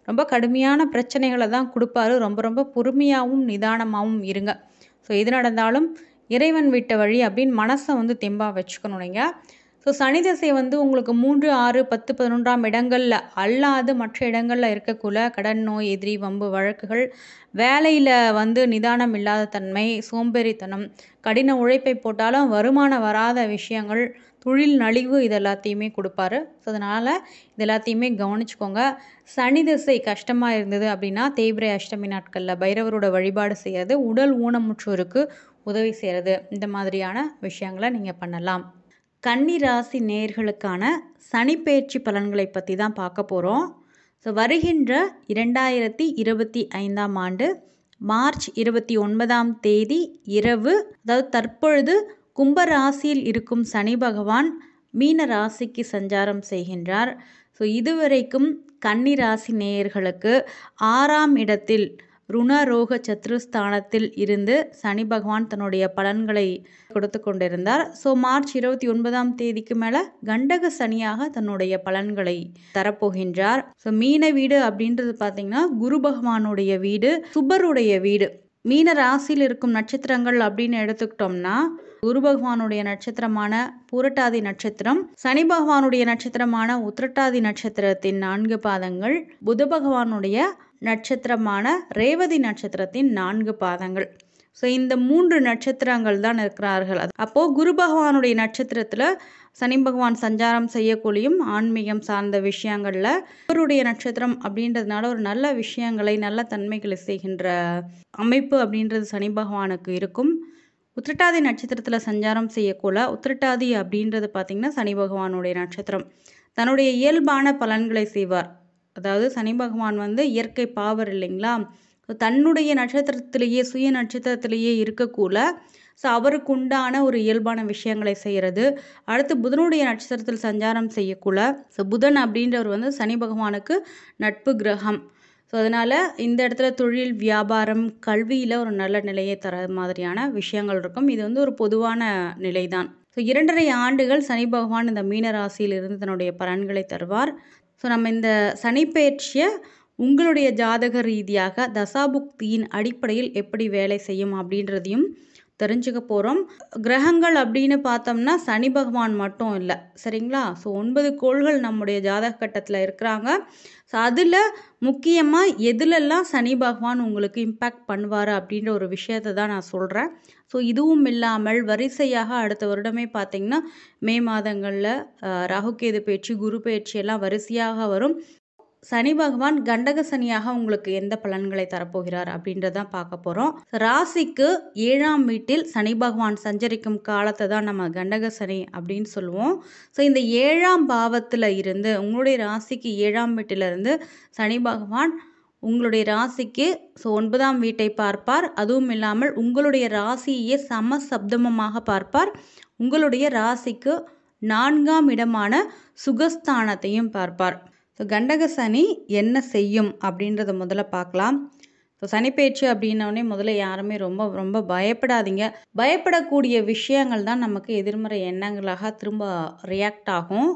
ரொம்ப கடுமையான பிரச்சனைகளை தான் கொடுப்பாரு ரொம்ப ரொம்ப பொறுமையாகவும் நிதானமாகவும் இருங்க ஸோ எது நடந்தாலும் இறைவன் விட்ட வழி அப்படின்னு மனசை வந்து தெம்பாக வச்சுக்கணும் நீங்கள் ஸோ சனி திசை வந்து உங்களுக்கு மூன்று ஆறு பத்து பதினொன்றாம் இடங்களில் அல்லாது மற்ற இடங்களில் இருக்கக்குள்ள கடன் நோய் எதிரி வம்பு வழக்குகள் வேலையில் வந்து நிதானம் இல்லாத தன்மை சோம்பேறித்தனம் கடின உழைப்பை போட்டாலும் வருமானம் வராத விஷயங்கள் தொழில் நலிவு இது எல்லாத்தையுமே கொடுப்பாரு ஸோ அதனால் இது எல்லாத்தையுமே கவனிச்சுக்கோங்க சனி திசை கஷ்டமாக இருந்தது அப்படின்னா தேய்பிரை அஷ்டமி நாட்களில் பைரவரோட வழிபாடு செய்கிறது உடல் ஊனமுற்றோருக்கு உதவி செய்கிறது இந்த மாதிரியான விஷயங்களை நீங்கள் பண்ணலாம் கன்னிராசி நேர்களுக்கான சனிப்பெயர்ச்சி பலன்களை பற்றி தான் பார்க்க போகிறோம் ஸோ வருகின்ற இரண்டாயிரத்தி இருபத்தி ஐந்தாம் ஆண்டு மார்ச் இருபத்தி ஒன்பதாம் தேதி இரவு அதாவது தற்பொழுது கும்பராசியில் இருக்கும் சனி பகவான் மீன ராசிக்கு சஞ்சாரம் செய்கின்றார் ஸோ இதுவரைக்கும் கன்னி ராசி நேயர்களுக்கு ஆறாம் இடத்தில் ருணரோக சத்ருஸ்தானத்தில் இருந்து சனி பகவான் தன்னுடைய பலன்களை கொடுத்து கொண்டிருந்தார் ஸோ மார்ச் இருபத்தி ஒன்பதாம் தேதிக்கு மேலே கண்டக சனியாக தன்னுடைய பலன்களை தரப்போகின்றார் ஸோ மீன வீடு அப்படின்றது பார்த்தீங்கன்னா குரு பகவானுடைய வீடு சுபருடைய வீடு மீன ராசியில் இருக்கும் நட்சத்திரங்கள் அப்படின்னு எடுத்துக்கிட்டோம்னா குரு பகவானுடைய நட்சத்திரமான பூரட்டாதி நட்சத்திரம் சனி பகவானுடைய நட்சத்திரமான உத்திரட்டாதி நட்சத்திரத்தின் நான்கு பாதங்கள் புத பகவானுடைய நட்சத்திரமான ரேவதி நட்சத்திரத்தின் நான்கு பாதங்கள் ஸோ இந்த மூன்று நட்சத்திரங்கள் தான் இருக்கிறார்கள் அது அப்போது குரு பகவானுடைய நட்சத்திரத்தில் சனி பகவான் சஞ்சாரம் செய்யக்கூடியும் ஆன்மீகம் சார்ந்த விஷயங்களில் இவருடைய நட்சத்திரம் அப்படின்றதுனால ஒரு நல்ல விஷயங்களை நல்ல தன்மைகளை செய்கின்ற அமைப்பு அப்படின்றது சனி பகவானுக்கு இருக்கும் உத்திரட்டாதி நட்சத்திரத்தில் சஞ்சாரம் செய்யக்கூட உத்திரட்டாதி அப்படின்றது பார்த்திங்கன்னா சனி பகவானுடைய நட்சத்திரம் தன்னுடைய இயல்பான பலன்களை செய்வார் அதாவது சனி பகவான் வந்து இயற்கை பாவர் இல்லைங்களா தன்னுடைய நட்சத்திரத்திலேயே சுய நட்சத்திரத்திலேயே இருக்கக்கூட ஸோ அவருக்கு உண்டான ஒரு இயல்பான விஷயங்களை செய்கிறது அடுத்து புதனுடைய நட்சத்திரத்தில் சஞ்சாரம் செய்யக்கூட ஸோ புதன் அப்படின்றவர் வந்து சனி பகவானுக்கு நட்பு கிரகம் ஸோ அதனால் இந்த இடத்துல தொழில் வியாபாரம் கல்வியில் ஒரு நல்ல நிலையை தர மாதிரியான விஷயங்கள் இருக்கும் இது வந்து ஒரு பொதுவான நிலை தான் ஸோ இரண்டரை ஆண்டுகள் சனி பகவான் இந்த மீன இருந்து தன்னுடைய பலன்களை தருவார் ஸோ நம்ம இந்த சனிப்பெயர்ச்சியை உங்களுடைய ஜாதக ரீதியாக தசாபுக்தியின் அடிப்படையில் எப்படி வேலை செய்யும் அப்படின்றதையும் தெரிஞ்சுக்க போகிறோம் கிரகங்கள் அப்படின்னு பார்த்தோம்னா சனி பகவான் மட்டும் இல்லை சரிங்களா ஸோ ஒன்பது கோள்கள் நம்முடைய ஜாதக கட்டத்தில் இருக்கிறாங்க ஸோ அதில் முக்கியமாக எதுலெல்லாம் சனி பகவான் உங்களுக்கு இம்பேக்ட் பண்ணுவார் அப்படின்ற ஒரு விஷயத்தை தான் நான் சொல்கிறேன் ஸோ இதுவும் இல்லாமல் வரிசையாக அடுத்த வருடமே பார்த்தீங்கன்னா மே மாதங்களில் ராகுகேது பேச்சு குரு பயிற்சி எல்லாம் வரிசையாக வரும் சனி பகவான் கண்டக சனியாக உங்களுக்கு எந்த பலன்களை தரப்போகிறார் அப்படின்றதான் பார்க்க போகிறோம் ராசிக்கு ஏழாம் வீட்டில் சனி பகவான் சஞ்சரிக்கும் காலத்தை தான் நம்ம கண்டக சனி அப்படின்னு சொல்லுவோம் ஸோ இந்த ஏழாம் பாவத்தில் இருந்து உங்களுடைய ராசிக்கு ஏழாம் வீட்டிலிருந்து சனி பகவான் உங்களுடைய ராசிக்கு ஸோ ஒன்பதாம் வீட்டை பார்ப்பார் அதுவும் இல்லாமல் உங்களுடைய ராசியே சம சப்தமமாக பார்ப்பார் உங்களுடைய ராசிக்கு நான்காம் இடமான சுகஸ்தானத்தையும் பார்ப்பார் ஸோ கண்டக சனி என்ன செய்யும் அப்படின்றத முதல்ல பார்க்கலாம் ஸோ சனிப்பேச்சு அப்படின்னோடனே முதல்ல யாருமே ரொம்ப ரொம்ப பயப்படாதீங்க பயப்படக்கூடிய விஷயங்கள் தான் நமக்கு எதிர்மறை எண்ணங்களாக திரும்ப ரியாக்ட் ஆகும்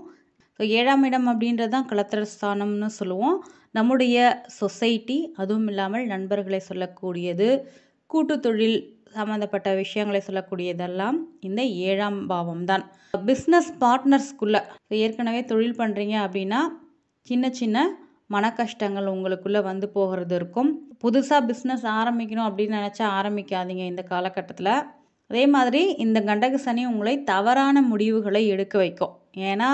ஸோ ஏழாம் இடம் அப்படின்றது தான் கலத்திர ஸ்தானம்னு சொல்லுவோம் நம்முடைய சொசைட்டி அதுவும் இல்லாமல் நண்பர்களை சொல்லக்கூடியது கூட்டு தொழில் சம்மந்தப்பட்ட விஷயங்களை சொல்லக்கூடியதெல்லாம் இந்த ஏழாம் பாவம் தான் பிஸ்னஸ் பார்ட்னர்ஸ்குள்ளே ஏற்கனவே தொழில் பண்ணுறீங்க அப்படின்னா சின்ன சின்ன மன கஷ்டங்கள் உங்களுக்குள்ளே வந்து போகிறது இருக்கும் புதுசாக பிஸ்னஸ் ஆரம்பிக்கணும் அப்படின்னு நினச்சா ஆரம்பிக்காதீங்க இந்த காலகட்டத்தில் அதே மாதிரி இந்த கண்டக சனி உங்களை தவறான முடிவுகளை எடுக்க வைக்கும் ஏன்னா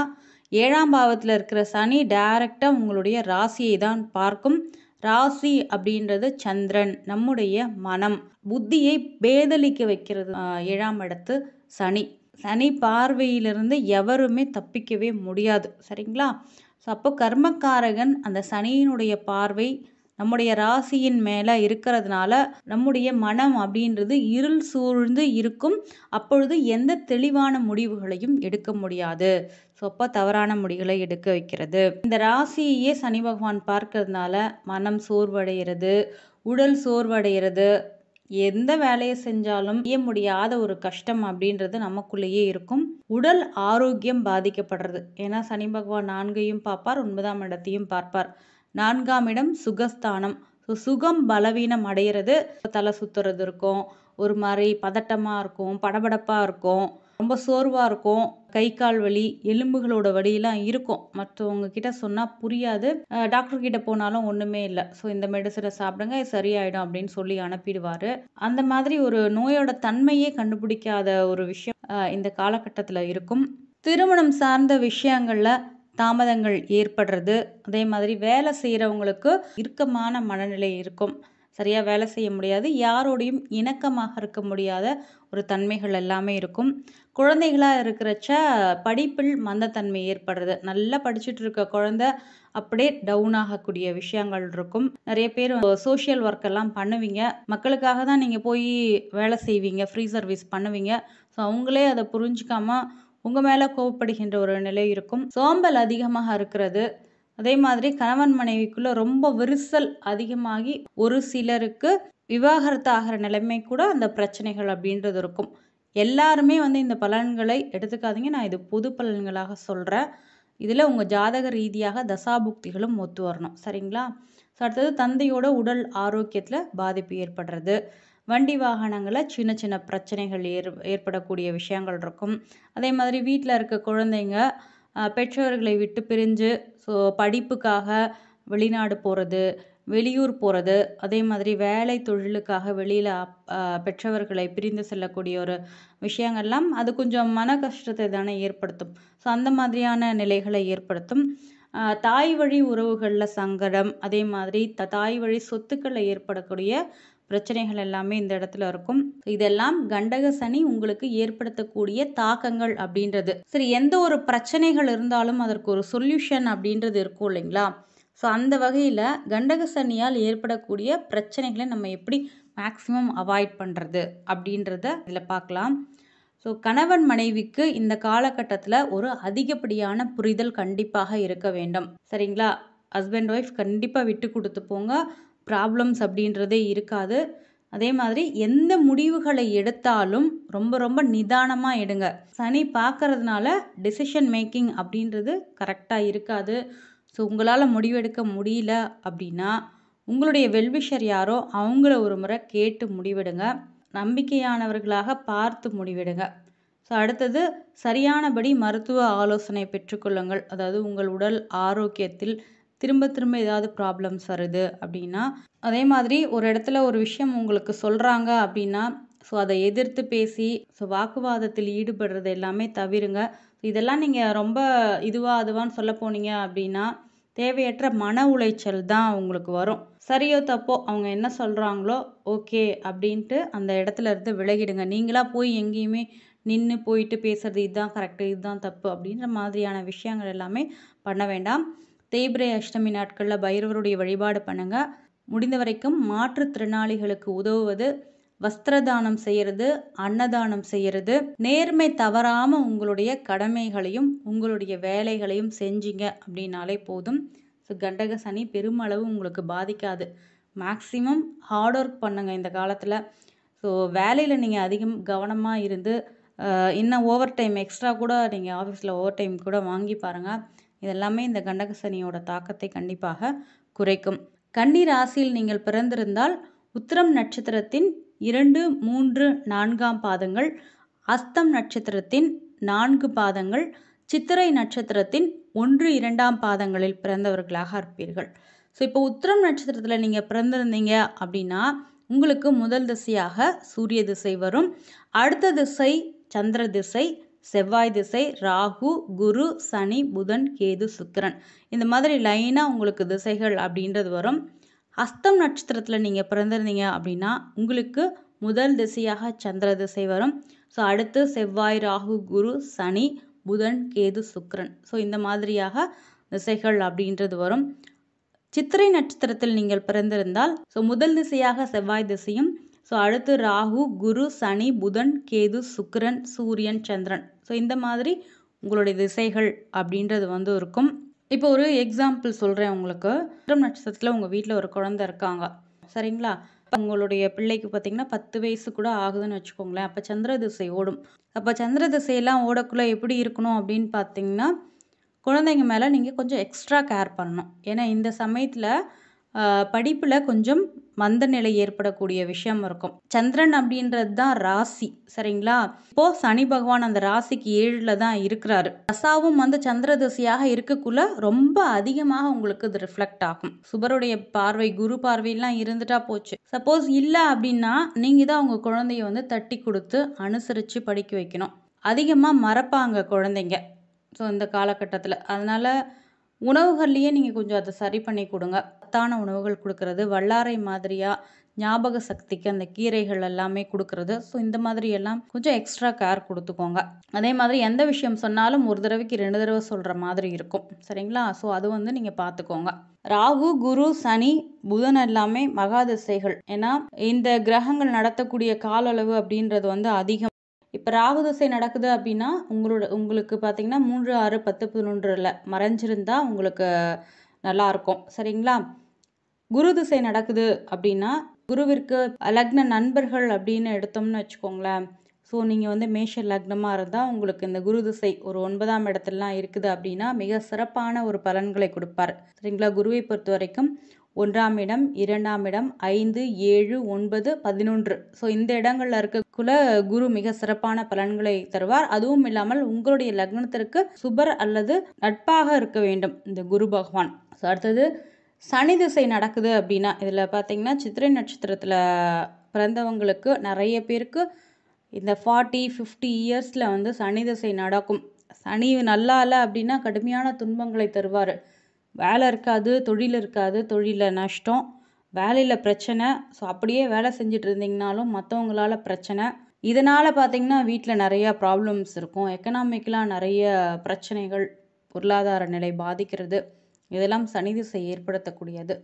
ஏழாம் பாவத்தில் இருக்கிற சனி டைரக்டாக உங்களுடைய ராசியை தான் பார்க்கும் ராசி அப்படின்றது சந்திரன் நம்முடைய மனம் புத்தியை பேதலிக்க வைக்கிறது ஏழாம் இடத்து சனி சனி பார்வையிலிருந்து எவருமே தப்பிக்கவே முடியாது சரிங்களா ஸோ அப்போ கர்மக்காரகன் அந்த சனியினுடைய பார்வை நம்முடைய ராசியின் மேலே இருக்கிறதுனால நம்முடைய மனம் அப்படின்றது இருள் சூழ்ந்து இருக்கும் அப்பொழுது எந்த தெளிவான முடிவுகளையும் எடுக்க முடியாது சொப்ப தவறான முடிவுகளை எடுக்க வைக்கிறது இந்த ராசியையே சனி பகவான் பார்க்கறதுனால மனம் சோர்வடைகிறது உடல் சோர்வடைகிறது எந்த வேலையை செஞ்சாலும் செய்ய முடியாத ஒரு கஷ்டம் அப்படின்றது நமக்குள்ளேயே இருக்கும் உடல் ஆரோக்கியம் பாதிக்கப்படுறது ஏன்னா சனி பகவான் நான்கையும் பார்ப்பார் ஒன்பதாம் இடத்தையும் பார்ப்பார் நான்காம் இடம் சுகஸ்தானம் ஸோ சுகம் பலவீனம் அடையிறது தலை சுற்றுறது இருக்கும் ஒரு மாதிரி பதட்டமாக இருக்கும் படபடப்பாக இருக்கும் ரொம்ப சோர்வாக இருக்கும் கை கால் வலி எலும்புகளோட வலியெல்லாம் இருக்கும் மற்றவங்க கிட்ட சொன்னால் புரியாது டாக்டர் கிட்ட போனாலும் ஒன்றுமே இல்லை ஸோ இந்த மெடிசனை சாப்பிடுங்க சரியாயிடும் அப்படின்னு சொல்லி அனுப்பிடுவார் அந்த மாதிரி ஒரு நோயோட தன்மையே கண்டுபிடிக்காத ஒரு விஷயம் இந்த காலகட்டத்தில் இருக்கும் திருமணம் சார்ந்த விஷயங்களில் தாமதங்கள் ஏற்படுறது அதே மாதிரி வேலை செய்கிறவங்களுக்கு இறுக்கமான மனநிலை இருக்கும் சரியாக வேலை செய்ய முடியாது யாரோடையும் இணக்கமாக இருக்க முடியாத ஒரு தன்மைகள் எல்லாமே இருக்கும் குழந்தைகளாக இருக்கிறச்ச படிப்பில் மந்தத்தன்மை ஏற்படுறது நல்லா படிச்சுட்டு இருக்க குழந்த அப்படியே டவுன் ஆகக்கூடிய விஷயங்கள் இருக்கும் நிறைய பேர் சோஷியல் ஒர்க் எல்லாம் பண்ணுவீங்க மக்களுக்காக தான் நீங்கள் போய் வேலை செய்வீங்க ஃப்ரீ சர்வீஸ் பண்ணுவீங்க ஸோ அவங்களே அதை புரிஞ்சிக்காமல் உங்கள் மேலே கோவப்படுகின்ற ஒரு நிலை இருக்கும் சோம்பல் அதிகமாக இருக்கிறது அதே மாதிரி கணவன் மனைவிக்குள்ளே ரொம்ப விரிசல் அதிகமாகி ஒரு சிலருக்கு விவாகரத்து ஆகிற நிலைமை கூட அந்த பிரச்சனைகள் அப்படின்றது இருக்கும் எல்லாருமே வந்து இந்த பலன்களை எடுத்துக்காதீங்க நான் இது பொது பலன்களாக சொல்கிறேன் இதில் உங்கள் ஜாதக ரீதியாக தசாபுக்திகளும் ஒத்து வரணும் சரிங்களா ஸோ அடுத்தது தந்தையோட உடல் ஆரோக்கியத்தில் பாதிப்பு ஏற்படுறது வண்டி வாகனங்களில் சின்ன சின்ன பிரச்சனைகள் ஏற் ஏற்படக்கூடிய விஷயங்கள் இருக்கும் அதே மாதிரி வீட்டில் இருக்க குழந்தைங்க பெற்றோர்களை விட்டு பிரிஞ்சு ஸோ படிப்புக்காக வெளிநாடு போகிறது வெளியூர் போகிறது அதே மாதிரி வேலை தொழிலுக்காக வெளியில் பெற்றவர்களை பிரிந்து செல்லக்கூடிய ஒரு விஷயங்கள்லாம் அது கொஞ்சம் மன கஷ்டத்தை தானே ஏற்படுத்தும் ஸோ அந்த மாதிரியான நிலைகளை ஏற்படுத்தும் தாய் வழி உறவுகளில் சங்கடம் அதே மாதிரி த தாய் வழி சொத்துக்களில் ஏற்படக்கூடிய பிரச்சனைகள் எல்லாமே இந்த இடத்துல இருக்கும் இதெல்லாம் கண்டக சனி உங்களுக்கு ஏற்படுத்தக்கூடிய தாக்கங்கள் அப்படின்றது சரி எந்த ஒரு பிரச்சனைகள் இருந்தாலும் அதற்கு ஒரு சொல்யூஷன் அப்படின்றது இருக்கும் இல்லைங்களா ஸோ அந்த வகையில் கண்டக சனியால் ஏற்படக்கூடிய பிரச்சனைகளை நம்ம எப்படி மேக்ஸிமம் அவாய்ட் பண்ணுறது அப்படின்றத இதில் பார்க்கலாம் ஸோ கணவன் மனைவிக்கு இந்த காலகட்டத்தில் ஒரு அதிகப்படியான புரிதல் கண்டிப்பாக இருக்க வேண்டும் சரிங்களா ஹஸ்பண்ட் ஒய்ஃப் கண்டிப்பாக விட்டு கொடுத்து போங்க ப்ராப்ளம்ஸ் அப்படின்றதே இருக்காது அதே மாதிரி எந்த முடிவுகளை எடுத்தாலும் ரொம்ப ரொம்ப நிதானமாக எடுங்க சனி பார்க்கறதுனால டிசிஷன் மேக்கிங் அப்படின்றது கரெக்டாக இருக்காது ஸோ உங்களால் முடிவெடுக்க முடியல அப்படின்னா உங்களுடைய வெல்விஷர் யாரோ அவங்கள ஒரு முறை கேட்டு முடிவெடுங்க நம்பிக்கையானவர்களாக பார்த்து முடிவெடுங்க ஸோ அடுத்தது சரியானபடி மருத்துவ ஆலோசனை பெற்றுக்கொள்ளுங்கள் அதாவது உங்கள் உடல் ஆரோக்கியத்தில் திரும்ப திரும்ப ஏதாவது ப்ராப்ளம்ஸ் வருது அப்படின்னா அதே மாதிரி ஒரு இடத்துல ஒரு விஷயம் உங்களுக்கு சொல்கிறாங்க அப்படின்னா ஸோ அதை எதிர்த்து பேசி ஸோ வாக்குவாதத்தில் ஈடுபடுறது எல்லாமே தவிருங்க இதெல்லாம் நீங்கள் ரொம்ப இதுவாக அதுவான்னு சொல்ல போனீங்க அப்படின்னா தேவையற்ற மன உளைச்சல் தான் உங்களுக்கு வரும் சரியோ தப்போ அவங்க என்ன சொல்கிறாங்களோ ஓகே அப்படின்ட்டு அந்த இடத்துல இருந்து விலகிடுங்க நீங்களாக போய் எங்கேயுமே நின்று போயிட்டு பேசுகிறது இதுதான் கரெக்டு இதுதான் தப்பு அப்படின்ற மாதிரியான விஷயங்கள் எல்லாமே பண்ண வேண்டாம் தேய்பிரை அஷ்டமி நாட்களில் பைரவருடைய வழிபாடு பண்ணுங்க முடிந்த வரைக்கும் மாற்றுத்திறனாளிகளுக்கு உதவுவது வஸ்திரதானம் செய்கிறது அன்னதானம் செய்கிறது நேர்மை தவறாமல் உங்களுடைய கடமைகளையும் உங்களுடைய வேலைகளையும் செஞ்சீங்க அப்படின்னாலே போதும் ஸோ கண்டக சனி பெருமளவு உங்களுக்கு பாதிக்காது மேக்ஸிமம் ஹார்ட் ஒர்க் பண்ணுங்கள் இந்த காலத்தில் ஸோ வேலையில் நீங்கள் அதிகம் கவனமாக இருந்து இன்னும் ஓவர் டைம் எக்ஸ்ட்ரா கூட நீங்கள் ஆஃபீஸில் ஓவர் டைம் கூட வாங்கி பாருங்கள் இதெல்லாமே இந்த கண்டகசனியோட தாக்கத்தை கண்டிப்பாக குறைக்கும் கன்னி ராசியில் நீங்கள் பிறந்திருந்தால் உத்திரம் நட்சத்திரத்தின் இரண்டு மூன்று நான்காம் பாதங்கள் அஸ்தம் நட்சத்திரத்தின் நான்கு பாதங்கள் சித்திரை நட்சத்திரத்தின் ஒன்று இரண்டாம் பாதங்களில் பிறந்தவர்களாக இருப்பீர்கள் ஸோ இப்போ உத்திரம் நட்சத்திரத்தில் நீங்கள் பிறந்திருந்தீங்க அப்படின்னா உங்களுக்கு முதல் திசையாக சூரிய திசை வரும் அடுத்த திசை சந்திர திசை செவ்வாய் திசை ராகு குரு சனி புதன் கேது சுக்கரன் இந்த மாதிரி லைனாக உங்களுக்கு திசைகள் அப்படின்றது வரும் அஸ்தம் நட்சத்திரத்தில் நீங்கள் பிறந்திருந்தீங்க அப்படின்னா உங்களுக்கு முதல் திசையாக சந்திர திசை வரும் ஸோ அடுத்து செவ்வாய் ராகு குரு சனி புதன் கேது சுக்கரன் ஸோ இந்த மாதிரியாக திசைகள் அப்படின்றது வரும் சித்திரை நட்சத்திரத்தில் நீங்கள் பிறந்திருந்தால் ஸோ முதல் திசையாக செவ்வாய் திசையும் ஸோ அடுத்து ராகு குரு சனி புதன் கேது சுக்கரன் சூரியன் சந்திரன் ஸோ இந்த மாதிரி உங்களுடைய திசைகள் அப்படின்றது வந்து இருக்கும் இப்போ ஒரு எக்ஸாம்பிள் சொல்கிறேன் உங்களுக்கு விக்ரம் நட்சத்திரத்தில் உங்கள் வீட்டில் ஒரு குழந்த இருக்காங்க சரிங்களா உங்களுடைய பிள்ளைக்கு பார்த்தீங்கன்னா பத்து வயசு கூட ஆகுதுன்னு வச்சுக்கோங்களேன் அப்போ சந்திர திசை ஓடும் அப்போ சந்திர திசையெல்லாம் ஓடக்குள்ளே எப்படி இருக்கணும் அப்படின்னு பார்த்தீங்கன்னா குழந்தைங்க மேலே நீங்கள் கொஞ்சம் எக்ஸ்ட்ரா கேர் பண்ணணும் ஏன்னா இந்த சமயத்தில் படிப்பில் கொஞ்சம் மந்த நிலை ஏற்படக்கூடிய விஷயம் இருக்கும் சந்திரன் அப்படின்றது தான் ராசி சரிங்களா இப்போ சனி பகவான் அந்த ராசிக்கு ஏழில் தான் இருக்கிறாரு தசாவும் வந்து சந்திர திசையாக இருக்கக்குள்ள ரொம்ப அதிகமாக உங்களுக்கு இது ரிஃப்ளெக்ட் ஆகும் சுபருடைய பார்வை குரு பார்வையெல்லாம் இருந்துட்டா போச்சு சப்போஸ் இல்லை அப்படின்னா நீங்கள் தான் உங்கள் குழந்தைய வந்து தட்டி கொடுத்து அனுசரித்து படிக்க வைக்கணும் அதிகமாக மறப்பாங்க குழந்தைங்க ஸோ இந்த காலகட்டத்தில் அதனால் உணவுகள்லேயே நீங்கள் கொஞ்சம் அதை சரி பண்ணி கொடுங்க சத்தான உணவுகள் கொடுக்கறது வல்லாரை மாதிரியாக ஞாபக சக்திக்கு அந்த கீரைகள் எல்லாமே கொடுக்கறது ஸோ இந்த மாதிரி எல்லாம் கொஞ்சம் எக்ஸ்ட்ரா கேர் கொடுத்துக்கோங்க அதே மாதிரி எந்த விஷயம் சொன்னாலும் ஒரு தடவைக்கு ரெண்டு தடவை சொல்கிற மாதிரி இருக்கும் சரிங்களா ஸோ அது வந்து நீங்கள் பார்த்துக்கோங்க ராகு குரு சனி புதன் எல்லாமே மகாதிசைகள் ஏன்னா இந்த கிரகங்கள் நடத்தக்கூடிய காலளவு அப்படின்றது வந்து அதிகம் இப்போ ராகு திசை நடக்குது அப்படின்னா உங்களோட உங்களுக்கு பார்த்தீங்கன்னா மூன்று ஆறு பத்து பதினொன்றில் மறைஞ்சிருந்தா உங்களுக்கு நல்லாயிருக்கும் சரிங்களா குரு திசை நடக்குது அப்படின்னா குருவிற்கு லக்ன நண்பர்கள் அப்படின்னு எடுத்தோம்னு வச்சுக்கோங்களேன் ஸோ நீங்கள் வந்து மேஷ லக்னமாக இருந்தால் உங்களுக்கு இந்த குரு திசை ஒரு ஒன்பதாம் இடத்துலலாம் இருக்குது அப்படின்னா மிக சிறப்பான ஒரு பலன்களை கொடுப்பார் சரிங்களா குருவை பொறுத்த வரைக்கும் ஒன்றாம் இடம் இரண்டாம் இடம் ஐந்து ஏழு ஒன்பது பதினொன்று ஸோ இந்த இடங்களில் இருக்கக்குள்ள குரு மிக சிறப்பான பலன்களை தருவார் அதுவும் இல்லாமல் உங்களுடைய லக்னத்திற்கு சுபர் அல்லது நட்பாக இருக்க வேண்டும் இந்த குரு பகவான் ஸோ அடுத்தது சனி திசை நடக்குது அப்படின்னா இதில் பார்த்தீங்கன்னா சித்திரை நட்சத்திரத்தில் பிறந்தவங்களுக்கு நிறைய பேருக்கு இந்த ஃபார்ட்டி ஃபிஃப்டி இயர்ஸில் வந்து சனி திசை நடக்கும் சனி நல்லா இல்லை அப்படின்னா கடுமையான துன்பங்களை தருவார் வேலை இருக்காது தொழில் இருக்காது தொழிலில் நஷ்டம் வேலையில் பிரச்சனை ஸோ அப்படியே வேலை செஞ்சுட்டு இருந்தீங்கனாலும் மற்றவங்களால பிரச்சனை இதனால் பார்த்தீங்கன்னா வீட்டில் நிறையா ப்ராப்ளம்ஸ் இருக்கும் எக்கனாமிக்கலாக நிறைய பிரச்சனைகள் பொருளாதார நிலை பாதிக்கிறது இதெல்லாம் சனி திசை ஏற்படுத்தக்கூடியது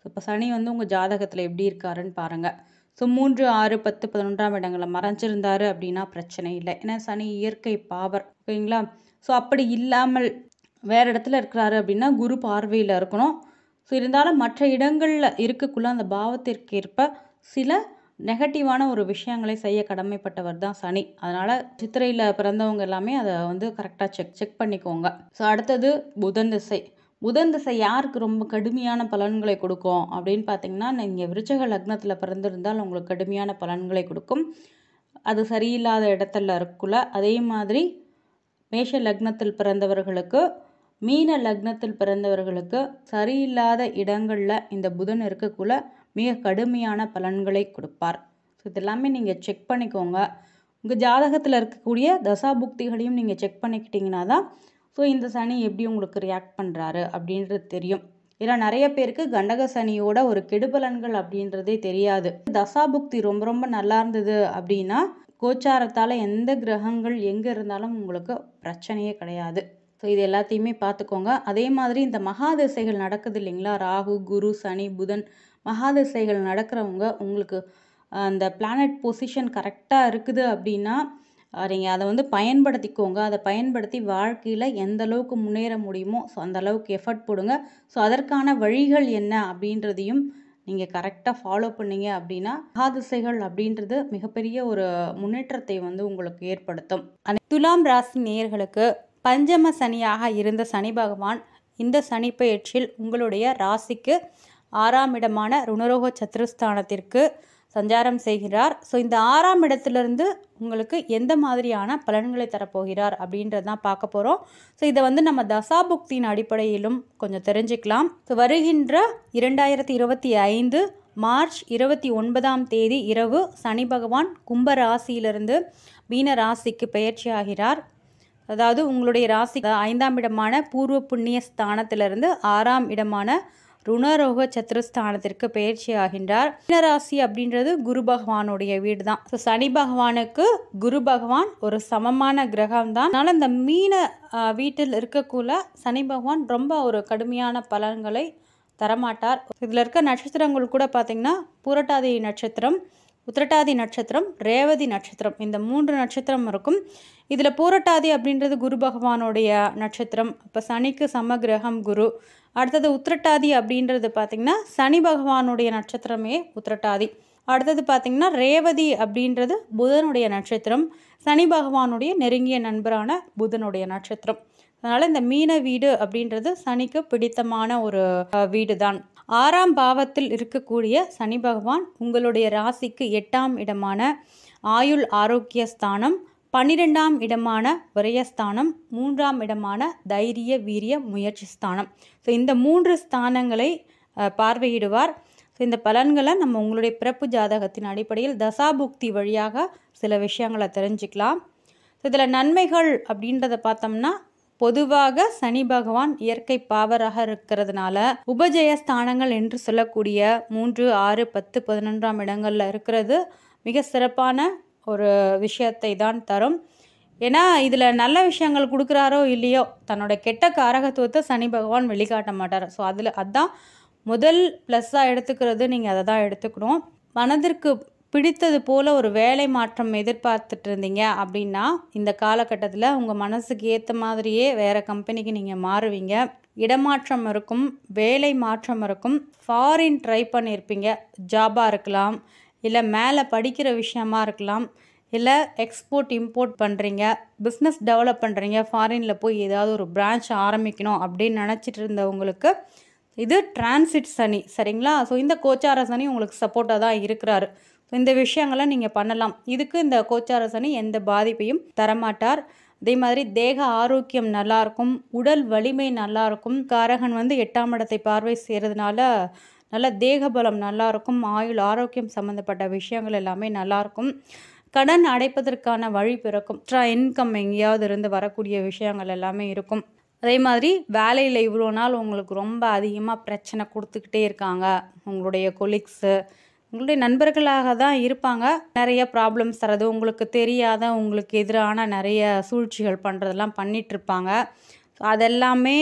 ஸோ இப்போ சனி வந்து உங்கள் ஜாதகத்தில் எப்படி இருக்காருன்னு பாருங்கள் ஸோ மூன்று ஆறு பத்து பதினொன்றாம் இடங்களை மறைஞ்சிருந்தாரு அப்படின்னா பிரச்சனை இல்லை ஏன்னா சனி இயற்கை பாவர் ஓகேங்களா ஸோ அப்படி இல்லாமல் வேறு இடத்துல இருக்கிறாரு அப்படின்னா குரு பார்வையில் இருக்கணும் ஸோ இருந்தாலும் மற்ற இடங்களில் இருக்கக்குள்ள அந்த பாவத்திற்கேற்ப சில நெகட்டிவான ஒரு விஷயங்களை செய்ய கடமைப்பட்டவர் தான் சனி அதனால் சித்திரையில் பிறந்தவங்க எல்லாமே அதை வந்து கரெக்டாக செக் செக் பண்ணிக்கோங்க ஸோ அடுத்தது புதன் திசை புதன் திசை யாருக்கு ரொம்ப கடுமையான பலன்களை கொடுக்கும் அப்படின்னு பார்த்தீங்கன்னா நீங்கள் விருச்சக லக்னத்தில் பிறந்திருந்தால் உங்களுக்கு கடுமையான பலன்களை கொடுக்கும் அது சரியில்லாத இடத்துல இருக்குள்ள அதே மாதிரி மேஷ லக்னத்தில் பிறந்தவர்களுக்கு மீன லக்னத்தில் பிறந்தவர்களுக்கு சரியில்லாத இடங்களில் இந்த புதன் இருக்கக்குள்ள மிக கடுமையான பலன்களை கொடுப்பார் ஸோ இதெல்லாமே நீங்கள் செக் பண்ணிக்கோங்க உங்கள் ஜாதகத்தில் இருக்கக்கூடிய தசா புக்திகளையும் நீங்கள் செக் பண்ணிக்கிட்டிங்கன்னா தான் ஸோ இந்த சனி எப்படி உங்களுக்கு ரியாக்ட் பண்ணுறாரு அப்படின்றது தெரியும் ஏன்னா நிறைய பேருக்கு கண்டக சனியோட ஒரு கெடுபலன்கள் அப்படின்றதே தெரியாது தசா புக்தி ரொம்ப ரொம்ப நல்லா இருந்தது அப்படின்னா கோச்சாரத்தால் எந்த கிரகங்கள் எங்கே இருந்தாலும் உங்களுக்கு பிரச்சனையே கிடையாது ஸோ இது எல்லாத்தையுமே பார்த்துக்கோங்க அதே மாதிரி இந்த மகாதிசைகள் நடக்குது இல்லைங்களா ராகு குரு சனி புதன் மகாதிசைகள் நடக்கிறவங்க உங்களுக்கு அந்த பிளானட் பொசிஷன் கரெக்டாக இருக்குது அப்படின்னா நீங்கள் அதை வந்து பயன்படுத்திக்கோங்க அதை பயன்படுத்தி வாழ்க்கையில் எந்த அளவுக்கு முன்னேற முடியுமோ ஸோ அந்த அளவுக்கு எஃபர்ட் போடுங்க ஸோ அதற்கான வழிகள் என்ன அப்படின்றதையும் நீங்கள் கரெக்டாக ஃபாலோ பண்ணீங்க அப்படின்னா மகாதிசைகள் அப்படின்றது மிகப்பெரிய ஒரு முன்னேற்றத்தை வந்து உங்களுக்கு ஏற்படுத்தும் துலாம் ராசி நேயர்களுக்கு பஞ்சம சனியாக இருந்த சனி பகவான் இந்த சனி பயிற்சியில் உங்களுடைய ராசிக்கு ஆறாம் இடமான ருணரோக சத்ருஸ்தானத்திற்கு சஞ்சாரம் செய்கிறார் ஸோ இந்த ஆறாம் இடத்துலேருந்து உங்களுக்கு எந்த மாதிரியான பலன்களை தரப்போகிறார் அப்படின்றது தான் பார்க்க போகிறோம் ஸோ இதை வந்து நம்ம தசாபுக்தியின் அடிப்படையிலும் கொஞ்சம் தெரிஞ்சுக்கலாம் ஸோ வருகின்ற இரண்டாயிரத்தி இருபத்தி ஐந்து மார்ச் இருபத்தி ஒன்பதாம் தேதி இரவு சனி பகவான் கும்ப ராசியிலிருந்து மீன ராசிக்கு பயிற்சி ஆகிறார் அதாவது உங்களுடைய ராசி ஐந்தாம் இடமான பூர்வ புண்ணிய ஸ்தானத்திலிருந்து ஆறாம் இடமான ருணரோக சத்துருஸ்தானத்திற்கு பயிற்சி ஆகின்றார் மீனராசி அப்படின்றது குரு பகவானுடைய வீடு தான் ஸோ சனி பகவானுக்கு குரு பகவான் ஒரு சமமான கிரகம் தான் அதனால் இந்த மீன வீட்டில் இருக்கக்குள்ள சனி பகவான் ரொம்ப ஒரு கடுமையான பலன்களை தரமாட்டார் இதில் இருக்க நட்சத்திரங்கள் கூட பார்த்திங்கன்னா புரட்டாதி நட்சத்திரம் உத்திரட்டாதி நட்சத்திரம் ரேவதி நட்சத்திரம் இந்த மூன்று நட்சத்திரம் இருக்கும் இதில் பூரட்டாதி அப்படின்றது குரு பகவானுடைய நட்சத்திரம் இப்போ சனிக்கு சம கிரகம் குரு அடுத்தது உத்திரட்டாதி அப்படின்றது பார்த்திங்கன்னா சனி பகவானுடைய நட்சத்திரமே உத்திரட்டாதி அடுத்தது பார்த்திங்கன்னா ரேவதி அப்படின்றது புதனுடைய நட்சத்திரம் சனி பகவானுடைய நெருங்கிய நண்பரான புதனுடைய நட்சத்திரம் அதனால் இந்த மீன வீடு அப்படின்றது சனிக்கு பிடித்தமான ஒரு வீடு தான் ஆறாம் பாவத்தில் இருக்கக்கூடிய சனி பகவான் உங்களுடைய ராசிக்கு எட்டாம் இடமான ஆயுள் ஆரோக்கிய ஸ்தானம் பன்னிரெண்டாம் இடமான விரயஸ்தானம் மூன்றாம் இடமான தைரிய வீரிய முயற்சி ஸ்தானம் ஸோ இந்த மூன்று ஸ்தானங்களை பார்வையிடுவார் ஸோ இந்த பலன்களை நம்ம உங்களுடைய பிறப்பு ஜாதகத்தின் அடிப்படையில் தசாபுக்தி வழியாக சில விஷயங்களை தெரிஞ்சுக்கலாம் ஸோ இதில் நன்மைகள் அப்படின்றத பார்த்தோம்னா பொதுவாக சனி பகவான் இயற்கை பாவராக இருக்கிறதுனால உபஜய ஸ்தானங்கள் என்று சொல்லக்கூடிய மூன்று ஆறு பத்து பதினொன்றாம் இடங்களில் இருக்கிறது மிக சிறப்பான ஒரு விஷயத்தை தான் தரும் ஏன்னா இதில் நல்ல விஷயங்கள் கொடுக்குறாரோ இல்லையோ தன்னோட கெட்ட காரகத்துவத்தை சனி பகவான் வெளிக்காட்ட மாட்டார் ஸோ அதில் அதுதான் முதல் ப்ளஸ்ஸாக எடுத்துக்கிறது நீங்கள் அதை தான் எடுத்துக்கணும் மனதிற்கு பிடித்தது போல் ஒரு வேலை மாற்றம் எதிர்பார்த்துட்டு இருந்தீங்க அப்படின்னா இந்த காலகட்டத்தில் உங்கள் மனசுக்கு ஏற்ற மாதிரியே வேறு கம்பெனிக்கு நீங்கள் மாறுவீங்க இடமாற்றம் இருக்கும் வேலை மாற்றம் இருக்கும் ஃபாரின் ட்ரை பண்ணியிருப்பீங்க ஜாபாக இருக்கலாம் இல்லை மேலே படிக்கிற விஷயமா இருக்கலாம் இல்லை எக்ஸ்போர்ட் இம்போர்ட் பண்ணுறீங்க பிஸ்னஸ் டெவலப் பண்ணுறீங்க ஃபாரினில் போய் ஏதாவது ஒரு பிரான்ச் ஆரம்பிக்கணும் அப்படின்னு நினச்சிட்டு இருந்தவங்களுக்கு இது டிரான்சிட் சனி சரிங்களா ஸோ இந்த கோச்சார சனி உங்களுக்கு சப்போர்ட்டாக தான் இருக்கிறாரு இந்த விஷயங்களை நீங்கள் பண்ணலாம் இதுக்கு இந்த கோச்சார சனி எந்த பாதிப்பையும் தரமாட்டார் அதே மாதிரி தேக ஆரோக்கியம் நல்லாயிருக்கும் உடல் வலிமை நல்லாயிருக்கும் காரகன் வந்து எட்டாம் இடத்தை பார்வை செய்கிறதுனால நல்ல தேக பலம் நல்லாயிருக்கும் ஆயுள் ஆரோக்கியம் சம்மந்தப்பட்ட விஷயங்கள் எல்லாமே நல்லாயிருக்கும் கடன் அடைப்பதற்கான வழி பிறக்கும் எக்ஸ்ட்ரா இன்கம் எங்கேயாவது இருந்து வரக்கூடிய விஷயங்கள் எல்லாமே இருக்கும் அதே மாதிரி வேலையில் இவ்வளோ நாள் உங்களுக்கு ரொம்ப அதிகமாக பிரச்சனை கொடுத்துக்கிட்டே இருக்காங்க உங்களுடைய கொலிக்ஸு உங்களுடைய நண்பர்களாக தான் இருப்பாங்க நிறைய ப்ராப்ளம்ஸ் தரது உங்களுக்கு தெரியாத உங்களுக்கு எதிரான நிறைய சூழ்ச்சிகள் பண்ணுறதெல்லாம் பண்ணிகிட்ருப்பாங்க அதெல்லாமே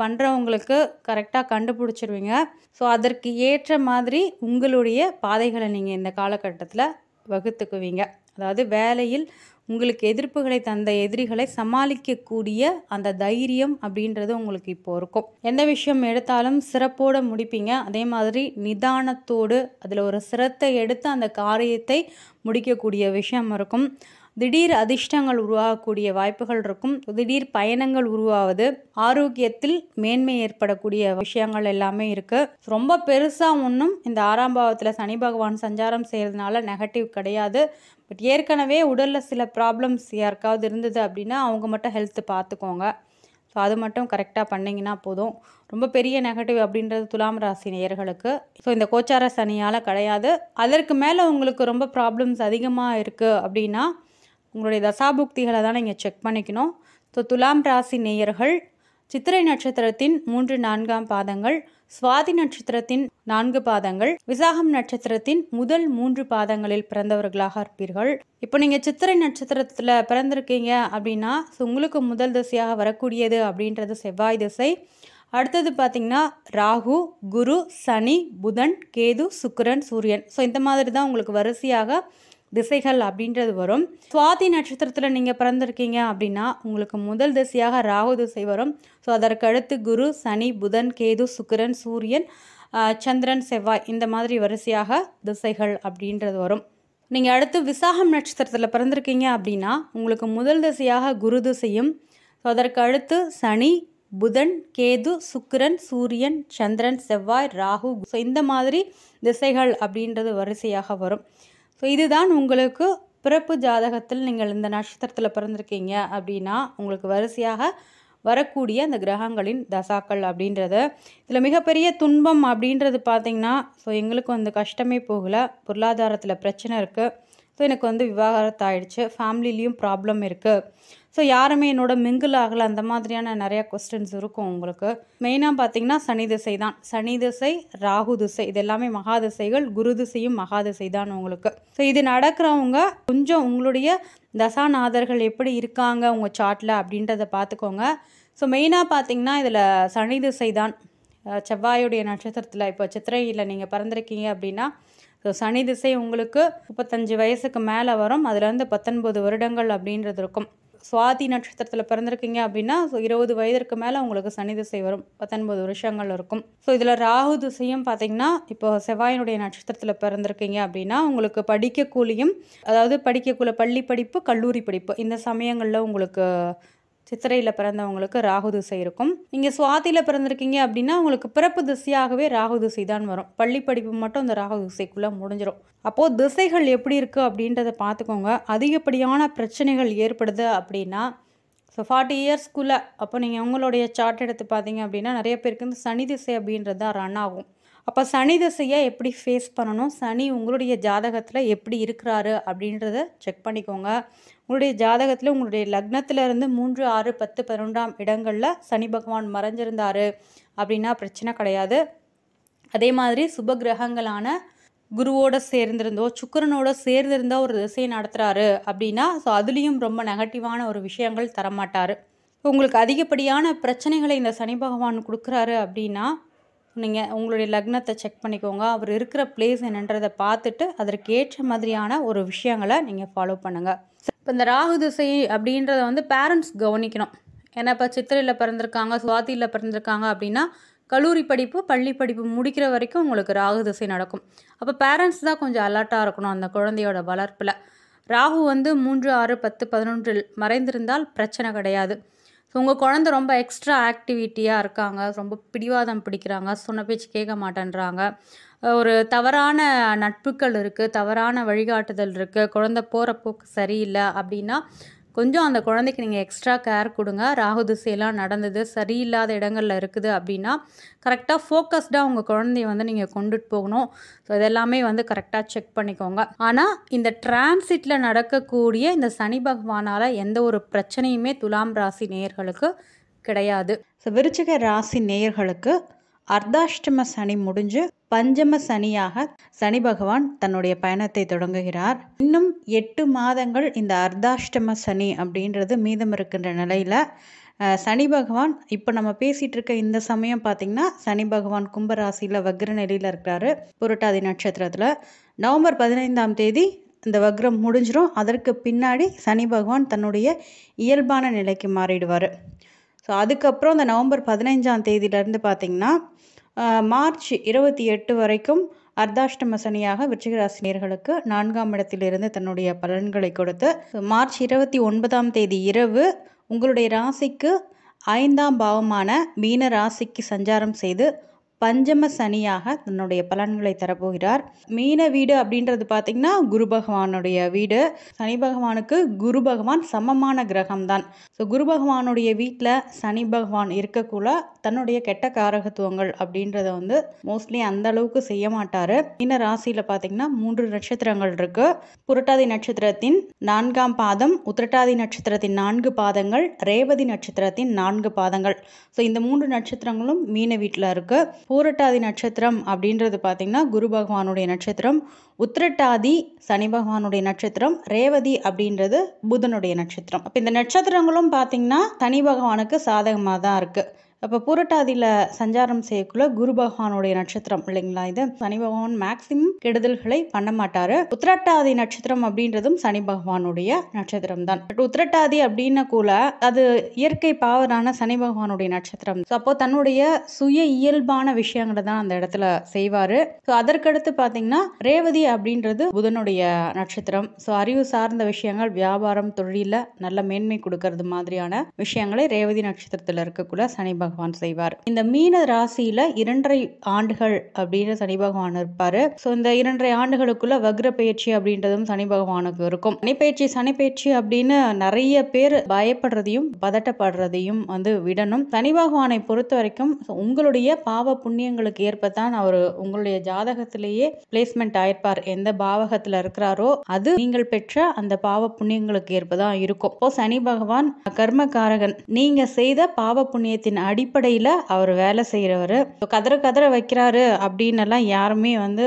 பண்ணுறவங்களுக்கு கரெக்டாக கண்டுபிடிச்சிருவீங்க ஸோ அதற்கு ஏற்ற மாதிரி உங்களுடைய பாதைகளை நீங்கள் இந்த காலகட்டத்தில் வகுத்துக்குவீங்க அதாவது வேலையில் உங்களுக்கு எதிர்ப்புகளை தந்த எதிரிகளை சமாளிக்கக்கூடிய அந்த தைரியம் அப்படின்றது உங்களுக்கு இப்போ இருக்கும் எந்த விஷயம் எடுத்தாலும் சிறப்போடு முடிப்பீங்க அதே மாதிரி நிதானத்தோடு அதில் ஒரு சிரத்தை எடுத்து அந்த காரியத்தை முடிக்கக்கூடிய விஷயம் இருக்கும் திடீர் அதிர்ஷ்டங்கள் உருவாகக்கூடிய வாய்ப்புகள் இருக்கும் திடீர் பயணங்கள் உருவாவது ஆரோக்கியத்தில் மேன்மை ஏற்படக்கூடிய விஷயங்கள் எல்லாமே இருக்குது ரொம்ப பெருசாக ஒன்றும் இந்த ஆறாம் பாவத்தில் சனி பகவான் சஞ்சாரம் செய்கிறதுனால நெகட்டிவ் கிடையாது பட் ஏற்கனவே உடலில் சில ப்ராப்ளம்ஸ் யாருக்காவது இருந்தது அப்படின்னா அவங்க மட்டும் ஹெல்த்து பார்த்துக்கோங்க ஸோ அது மட்டும் கரெக்டாக பண்ணிங்கன்னா போதும் ரொம்ப பெரிய நெகட்டிவ் அப்படின்றது துலாம் ராசி நேயர்களுக்கு ஸோ இந்த கோச்சார சனியால் கிடையாது அதற்கு மேலே உங்களுக்கு ரொம்ப ப்ராப்ளம்ஸ் அதிகமாக இருக்குது அப்படின்னா உங்களுடைய தசாபுக்திகளை தான் நீங்கள் செக் பண்ணிக்கணும் ஸோ துலாம் ராசி நேயர்கள் சித்திரை நட்சத்திரத்தின் மூன்று நான்காம் பாதங்கள் சுவாதி நட்சத்திரத்தின் நான்கு பாதங்கள் விசாகம் நட்சத்திரத்தின் முதல் மூன்று பாதங்களில் பிறந்தவர்களாக இருப்பீர்கள் இப்போ நீங்கள் சித்திரை நட்சத்திரத்தில் பிறந்திருக்கீங்க அப்படின்னா உங்களுக்கு முதல் திசையாக வரக்கூடியது அப்படின்றது செவ்வாய் திசை அடுத்தது பார்த்திங்கன்னா ராகு குரு சனி புதன் கேது சுக்கரன் சூரியன் ஸோ இந்த மாதிரி தான் உங்களுக்கு வரிசையாக திசைகள் அப்படின்றது வரும் சுவாதி நட்சத்திரத்தில் நீங்கள் பிறந்திருக்கீங்க அப்படின்னா உங்களுக்கு முதல் திசையாக ராகு திசை வரும் ஸோ அடுத்து குரு சனி புதன் கேது சுக்கிரன் சூரியன் சந்திரன் செவ்வாய் இந்த மாதிரி வரிசையாக திசைகள் அப்படின்றது வரும் நீங்கள் அடுத்து விசாகம் நட்சத்திரத்தில் பிறந்திருக்கீங்க அப்படின்னா உங்களுக்கு முதல் திசையாக குரு திசையும் ஸோ அதற்கு அடுத்து சனி புதன் கேது சுக்கிரன் சூரியன் சந்திரன் செவ்வாய் ராகு ஸோ இந்த மாதிரி திசைகள் அப்படின்றது வரிசையாக வரும் ஸோ இதுதான் உங்களுக்கு பிறப்பு ஜாதகத்தில் நீங்கள் இந்த நட்சத்திரத்தில் பிறந்திருக்கீங்க அப்படின்னா உங்களுக்கு வரிசையாக வரக்கூடிய அந்த கிரகங்களின் தசாக்கள் அப்படின்றது இதில் மிகப்பெரிய துன்பம் அப்படின்றது பார்த்திங்கன்னா ஸோ எங்களுக்கு வந்து கஷ்டமே போகலை பொருளாதாரத்தில் பிரச்சனை இருக்குது ஸோ எனக்கு வந்து விவாகரத்து ஆயிடுச்சு ஃபேமிலிலேயும் ப்ராப்ளம் இருக்குது ஸோ யாருமே என்னோட மிங்கில் ஆகலை அந்த மாதிரியான நிறையா கொஸ்டின்ஸ் இருக்கும் உங்களுக்கு மெயினாக பார்த்தீங்கன்னா சனி திசை தான் சனி திசை ராகு திசை இது எல்லாமே மகா குரு திசையும் மகா திசை தான் உங்களுக்கு ஸோ இது நடக்கிறவங்க கொஞ்சம் உங்களுடைய தசாநாதர்கள் எப்படி இருக்காங்க உங்கள் சார்ட்டில் அப்படின்றத பார்த்துக்கோங்க ஸோ மெயினாக பார்த்தீங்கன்னா இதில் சனி திசை தான் செவ்வாயுடைய நட்சத்திரத்தில் இப்போ சித்திரையில் நீங்கள் பிறந்திருக்கீங்க அப்படின்னா ஸோ சனி திசை உங்களுக்கு முப்பத்தஞ்சு வயசுக்கு மேலே வரும் அதுலேருந்து பத்தொன்பது வருடங்கள் அப்படின்றது இருக்கும் சுவாதி நட்சத்திரத்தில் பிறந்திருக்கீங்க அப்படின்னா ஸோ இருபது வயதிற்கு மேலே உங்களுக்கு சனி திசை வரும் பத்தொன்பது வருஷங்கள் இருக்கும் ஸோ இதில் ராகு திசையும் பார்த்தீங்கன்னா இப்போ செவ்வாயினுடைய நட்சத்திரத்தில் பிறந்திருக்கீங்க அப்படின்னா உங்களுக்கு படிக்கக்கூலியும் அதாவது படிக்கக்குள்ள பள்ளி படிப்பு கல்லூரி படிப்பு இந்த சமயங்களில் உங்களுக்கு சித்திரையில் பிறந்தவங்களுக்கு ராகு திசை இருக்கும் நீங்கள் சுவாதியில் பிறந்திருக்கீங்க அப்படின்னா உங்களுக்கு பிறப்பு திசையாகவே ராகு திசை தான் வரும் பள்ளி படிப்பு மட்டும் இந்த ராகு திசைக்குள்ளே முடிஞ்சிடும் அப்போது திசைகள் எப்படி இருக்குது அப்படின்றத பார்த்துக்கோங்க அதிகப்படியான பிரச்சனைகள் ஏற்படுது அப்படின்னா ஸோ ஃபார்ட்டி இயர்ஸ்க்குள்ளே அப்போ நீங்கள் உங்களுடைய சார்ட் எடுத்து பார்த்தீங்க அப்படின்னா நிறைய பேருக்கு இந்த சனி திசை அப்படின்றது தான் ரன் ஆகும் அப்போ சனி திசையை எப்படி ஃபேஸ் பண்ணணும் சனி உங்களுடைய ஜாதகத்தில் எப்படி இருக்கிறாரு அப்படின்றத செக் பண்ணிக்கோங்க உங்களுடைய ஜாதகத்தில் உங்களுடைய லக்னத்தில் இருந்து மூன்று ஆறு பத்து பதினொன்றாம் இடங்களில் சனி பகவான் மறைஞ்சிருந்தார் அப்படின்னா பிரச்சனை கிடையாது அதே மாதிரி சுப கிரகங்களான குருவோட சேர்ந்திருந்தோ சுக்கரனோட சேர்ந்திருந்தோ ஒரு திசையை நடத்துகிறாரு அப்படின்னா ஸோ அதுலேயும் ரொம்ப நெகட்டிவான ஒரு விஷயங்கள் தரமாட்டார் உங்களுக்கு அதிகப்படியான பிரச்சனைகளை இந்த சனி பகவான் கொடுக்குறாரு அப்படின்னா நீங்கள் உங்களுடைய லக்னத்தை செக் பண்ணிக்கோங்க அவர் இருக்கிற பிளேஸ் என்னன்றதை பார்த்துட்டு அதற்கேற்ற மாதிரியான ஒரு விஷயங்களை நீங்கள் ஃபாலோ பண்ணுங்கள் இப்போ இந்த ராகு திசை அப்படின்றத வந்து பேரண்ட்ஸ் கவனிக்கணும் ஏன்னா இப்போ சித்திரையில் பிறந்திருக்காங்க சுவாத்தியில் பிறந்திருக்காங்க அப்படின்னா கல்லூரி படிப்பு பள்ளி படிப்பு முடிக்கிற வரைக்கும் உங்களுக்கு ராகு திசை நடக்கும் அப்போ பேரண்ட்ஸ் தான் கொஞ்சம் அலர்ட்டாக இருக்கணும் அந்த குழந்தையோட வளர்ப்பில் ராகு வந்து மூன்று ஆறு பத்து பதினொன்றில் மறைந்திருந்தால் பிரச்சனை கிடையாது ஸோ உங்கள் குழந்த ரொம்ப எக்ஸ்ட்ரா ஆக்டிவிட்டியாக இருக்காங்க ரொம்ப பிடிவாதம் பிடிக்கிறாங்க சொன்ன பேச்சு கேட்க மாட்டேன்றாங்க ஒரு தவறான நட்புகள் இருக்குது தவறான வழிகாட்டுதல் இருக்குது குழந்த போகிற போக்கு சரியில்லை அப்படின்னா கொஞ்சம் அந்த குழந்தைக்கு நீங்கள் எக்ஸ்ட்ரா கேர் கொடுங்க ராகு திசையெல்லாம் நடந்தது சரியில்லாத இடங்களில் இருக்குது அப்படின்னா கரெக்டாக ஃபோக்கஸ்டாக உங்கள் குழந்தைய வந்து நீங்கள் கொண்டுட்டு போகணும் ஸோ இதெல்லாமே வந்து கரெக்டாக செக் பண்ணிக்கோங்க ஆனால் இந்த டிரான்சிட்டில் நடக்கக்கூடிய இந்த சனி பகவானால் எந்த ஒரு பிரச்சனையுமே துலாம் ராசி நேயர்களுக்கு கிடையாது ஸோ விருச்சிக ராசி நேயர்களுக்கு அர்தாஷ்டம சனி முடிஞ்சு பஞ்சம சனியாக சனி பகவான் தன்னுடைய பயணத்தை தொடங்குகிறார் இன்னும் எட்டு மாதங்கள் இந்த அர்தாஷ்டம சனி அப்படின்றது மீதம் இருக்கின்ற நிலையில் சனி பகவான் இப்போ நம்ம பேசிகிட்டு இருக்க இந்த சமயம் பார்த்திங்கன்னா சனி பகவான் கும்பராசியில் வக்ர நிலையில் இருக்கிறாரு புரட்டாதி நட்சத்திரத்தில் நவம்பர் பதினைந்தாம் தேதி இந்த வக்ரம் முடிஞ்சிடும் அதற்கு பின்னாடி சனி பகவான் தன்னுடைய இயல்பான நிலைக்கு மாறிடுவார் ஸோ அதுக்கப்புறம் இந்த நவம்பர் பதினைஞ்சாம் தேதியிலேருந்து பார்த்திங்கன்னா மார்ச் இருபத்தி எட்டு வரைக்கும் அர்தாஷ்டம சனியாக விருச்சிகராசினியர்களுக்கு நான்காம் இடத்திலிருந்து தன்னுடைய பலன்களை கொடுத்து மார்ச் இருபத்தி ஒன்பதாம் தேதி இரவு உங்களுடைய ராசிக்கு ஐந்தாம் பாவமான மீன ராசிக்கு சஞ்சாரம் செய்து பஞ்சம சனியாக தன்னுடைய பலன்களை தரப்போகிறார் மீன வீடு அப்படின்றது பார்த்திங்கன்னா குரு பகவானுடைய வீடு சனி பகவானுக்கு குரு பகவான் சமமான கிரகம்தான் ஸோ குரு பகவானுடைய வீட்டில் சனி பகவான் இருக்கக்குள்ள தன்னுடைய கெட்ட காரகத்துவங்கள் அப்படின்றத வந்து மோஸ்ட்லி அந்த அளவுக்கு செய்ய மாட்டார் மீன ராசியில் பார்த்தீங்கன்னா மூன்று நட்சத்திரங்கள் இருக்கு புரட்டாதி நட்சத்திரத்தின் நான்காம் பாதம் உத்திரட்டாதி நட்சத்திரத்தின் நான்கு பாதங்கள் ரேவதி நட்சத்திரத்தின் நான்கு பாதங்கள் ஸோ இந்த மூன்று நட்சத்திரங்களும் மீன வீட்டில் இருக்குது பூரட்டாதி நட்சத்திரம் அப்படின்றது பார்த்திங்கன்னா குரு பகவானுடைய நட்சத்திரம் உத்திரட்டாதி சனி பகவானுடைய நட்சத்திரம் ரேவதி அப்படின்றது புதனுடைய நட்சத்திரம் அப்போ இந்த நட்சத்திரங்களும் பார்த்திங்கன்னா சனி பகவானுக்கு சாதகமாக தான் இருக்குது அப்போ புரட்டாதியில் சஞ்சாரம் செய்யக்குள்ள குரு பகவானுடைய நட்சத்திரம் இல்லைங்களா இது சனி பகவான் மேக்சிமம் கெடுதல்களை பண்ண மாட்டாரு உத்திரட்டாதி நட்சத்திரம் அப்படின்றதும் சனி பகவானுடைய நட்சத்திரம் தான் பட் உத்திரட்டாதி அப்படின்னு கூட அது இயற்கை பாவரான சனி பகவானுடைய நட்சத்திரம் ஸோ அப்போ தன்னுடைய சுய இயல்பான விஷயங்களை தான் அந்த இடத்துல செய்வாரு ஸோ அதற்கடுத்து பார்த்தீங்கன்னா ரேவதி அப்படின்றது புதனுடைய நட்சத்திரம் ஸோ அறிவு சார்ந்த விஷயங்கள் வியாபாரம் தொழிலில் நல்ல மேன்மை கொடுக்கறது மாதிரியான விஷயங்களை ரேவதி நட்சத்திரத்தில் இருக்கக்குள்ள சனி பகவான் பகவான் செய்வார் இந்த மீன ராசியில இரண்டரை ஆண்டுகள் அப்படின்னு சனி பகவான் இருப்பாரு ஸோ இந்த இரண்டரை ஆண்டுகளுக்குள்ள வக்ர பயிற்சி அப்படின்றதும் சனி பகவானுக்கு இருக்கும் சனி பயிற்சி சனி பயிற்சி அப்படின்னு நிறைய பேர் பயப்படுறதையும் பதட்டப்படுறதையும் வந்து விடணும் சனி பகவானை பொறுத்த வரைக்கும் உங்களுடைய பாவ புண்ணியங்களுக்கு ஏற்பத்தான் அவர் உங்களுடைய ஜாதகத்திலேயே பிளேஸ்மெண்ட் ஆயிருப்பார் எந்த பாவகத்துல இருக்கிறாரோ அது நீங்கள் பெற்ற அந்த பாவ புண்ணியங்களுக்கு ஏற்பதான் இருக்கும் இப்போ சனி பகவான் கர்மகாரகன் நீங்க செய்த பாவ புண்ணியத்தின் அடி அடிப்படையில் அவர் வேலை செய்கிறவர் கதற கதற வைக்கிறாரு அப்படின்னெல்லாம் யாருமே வந்து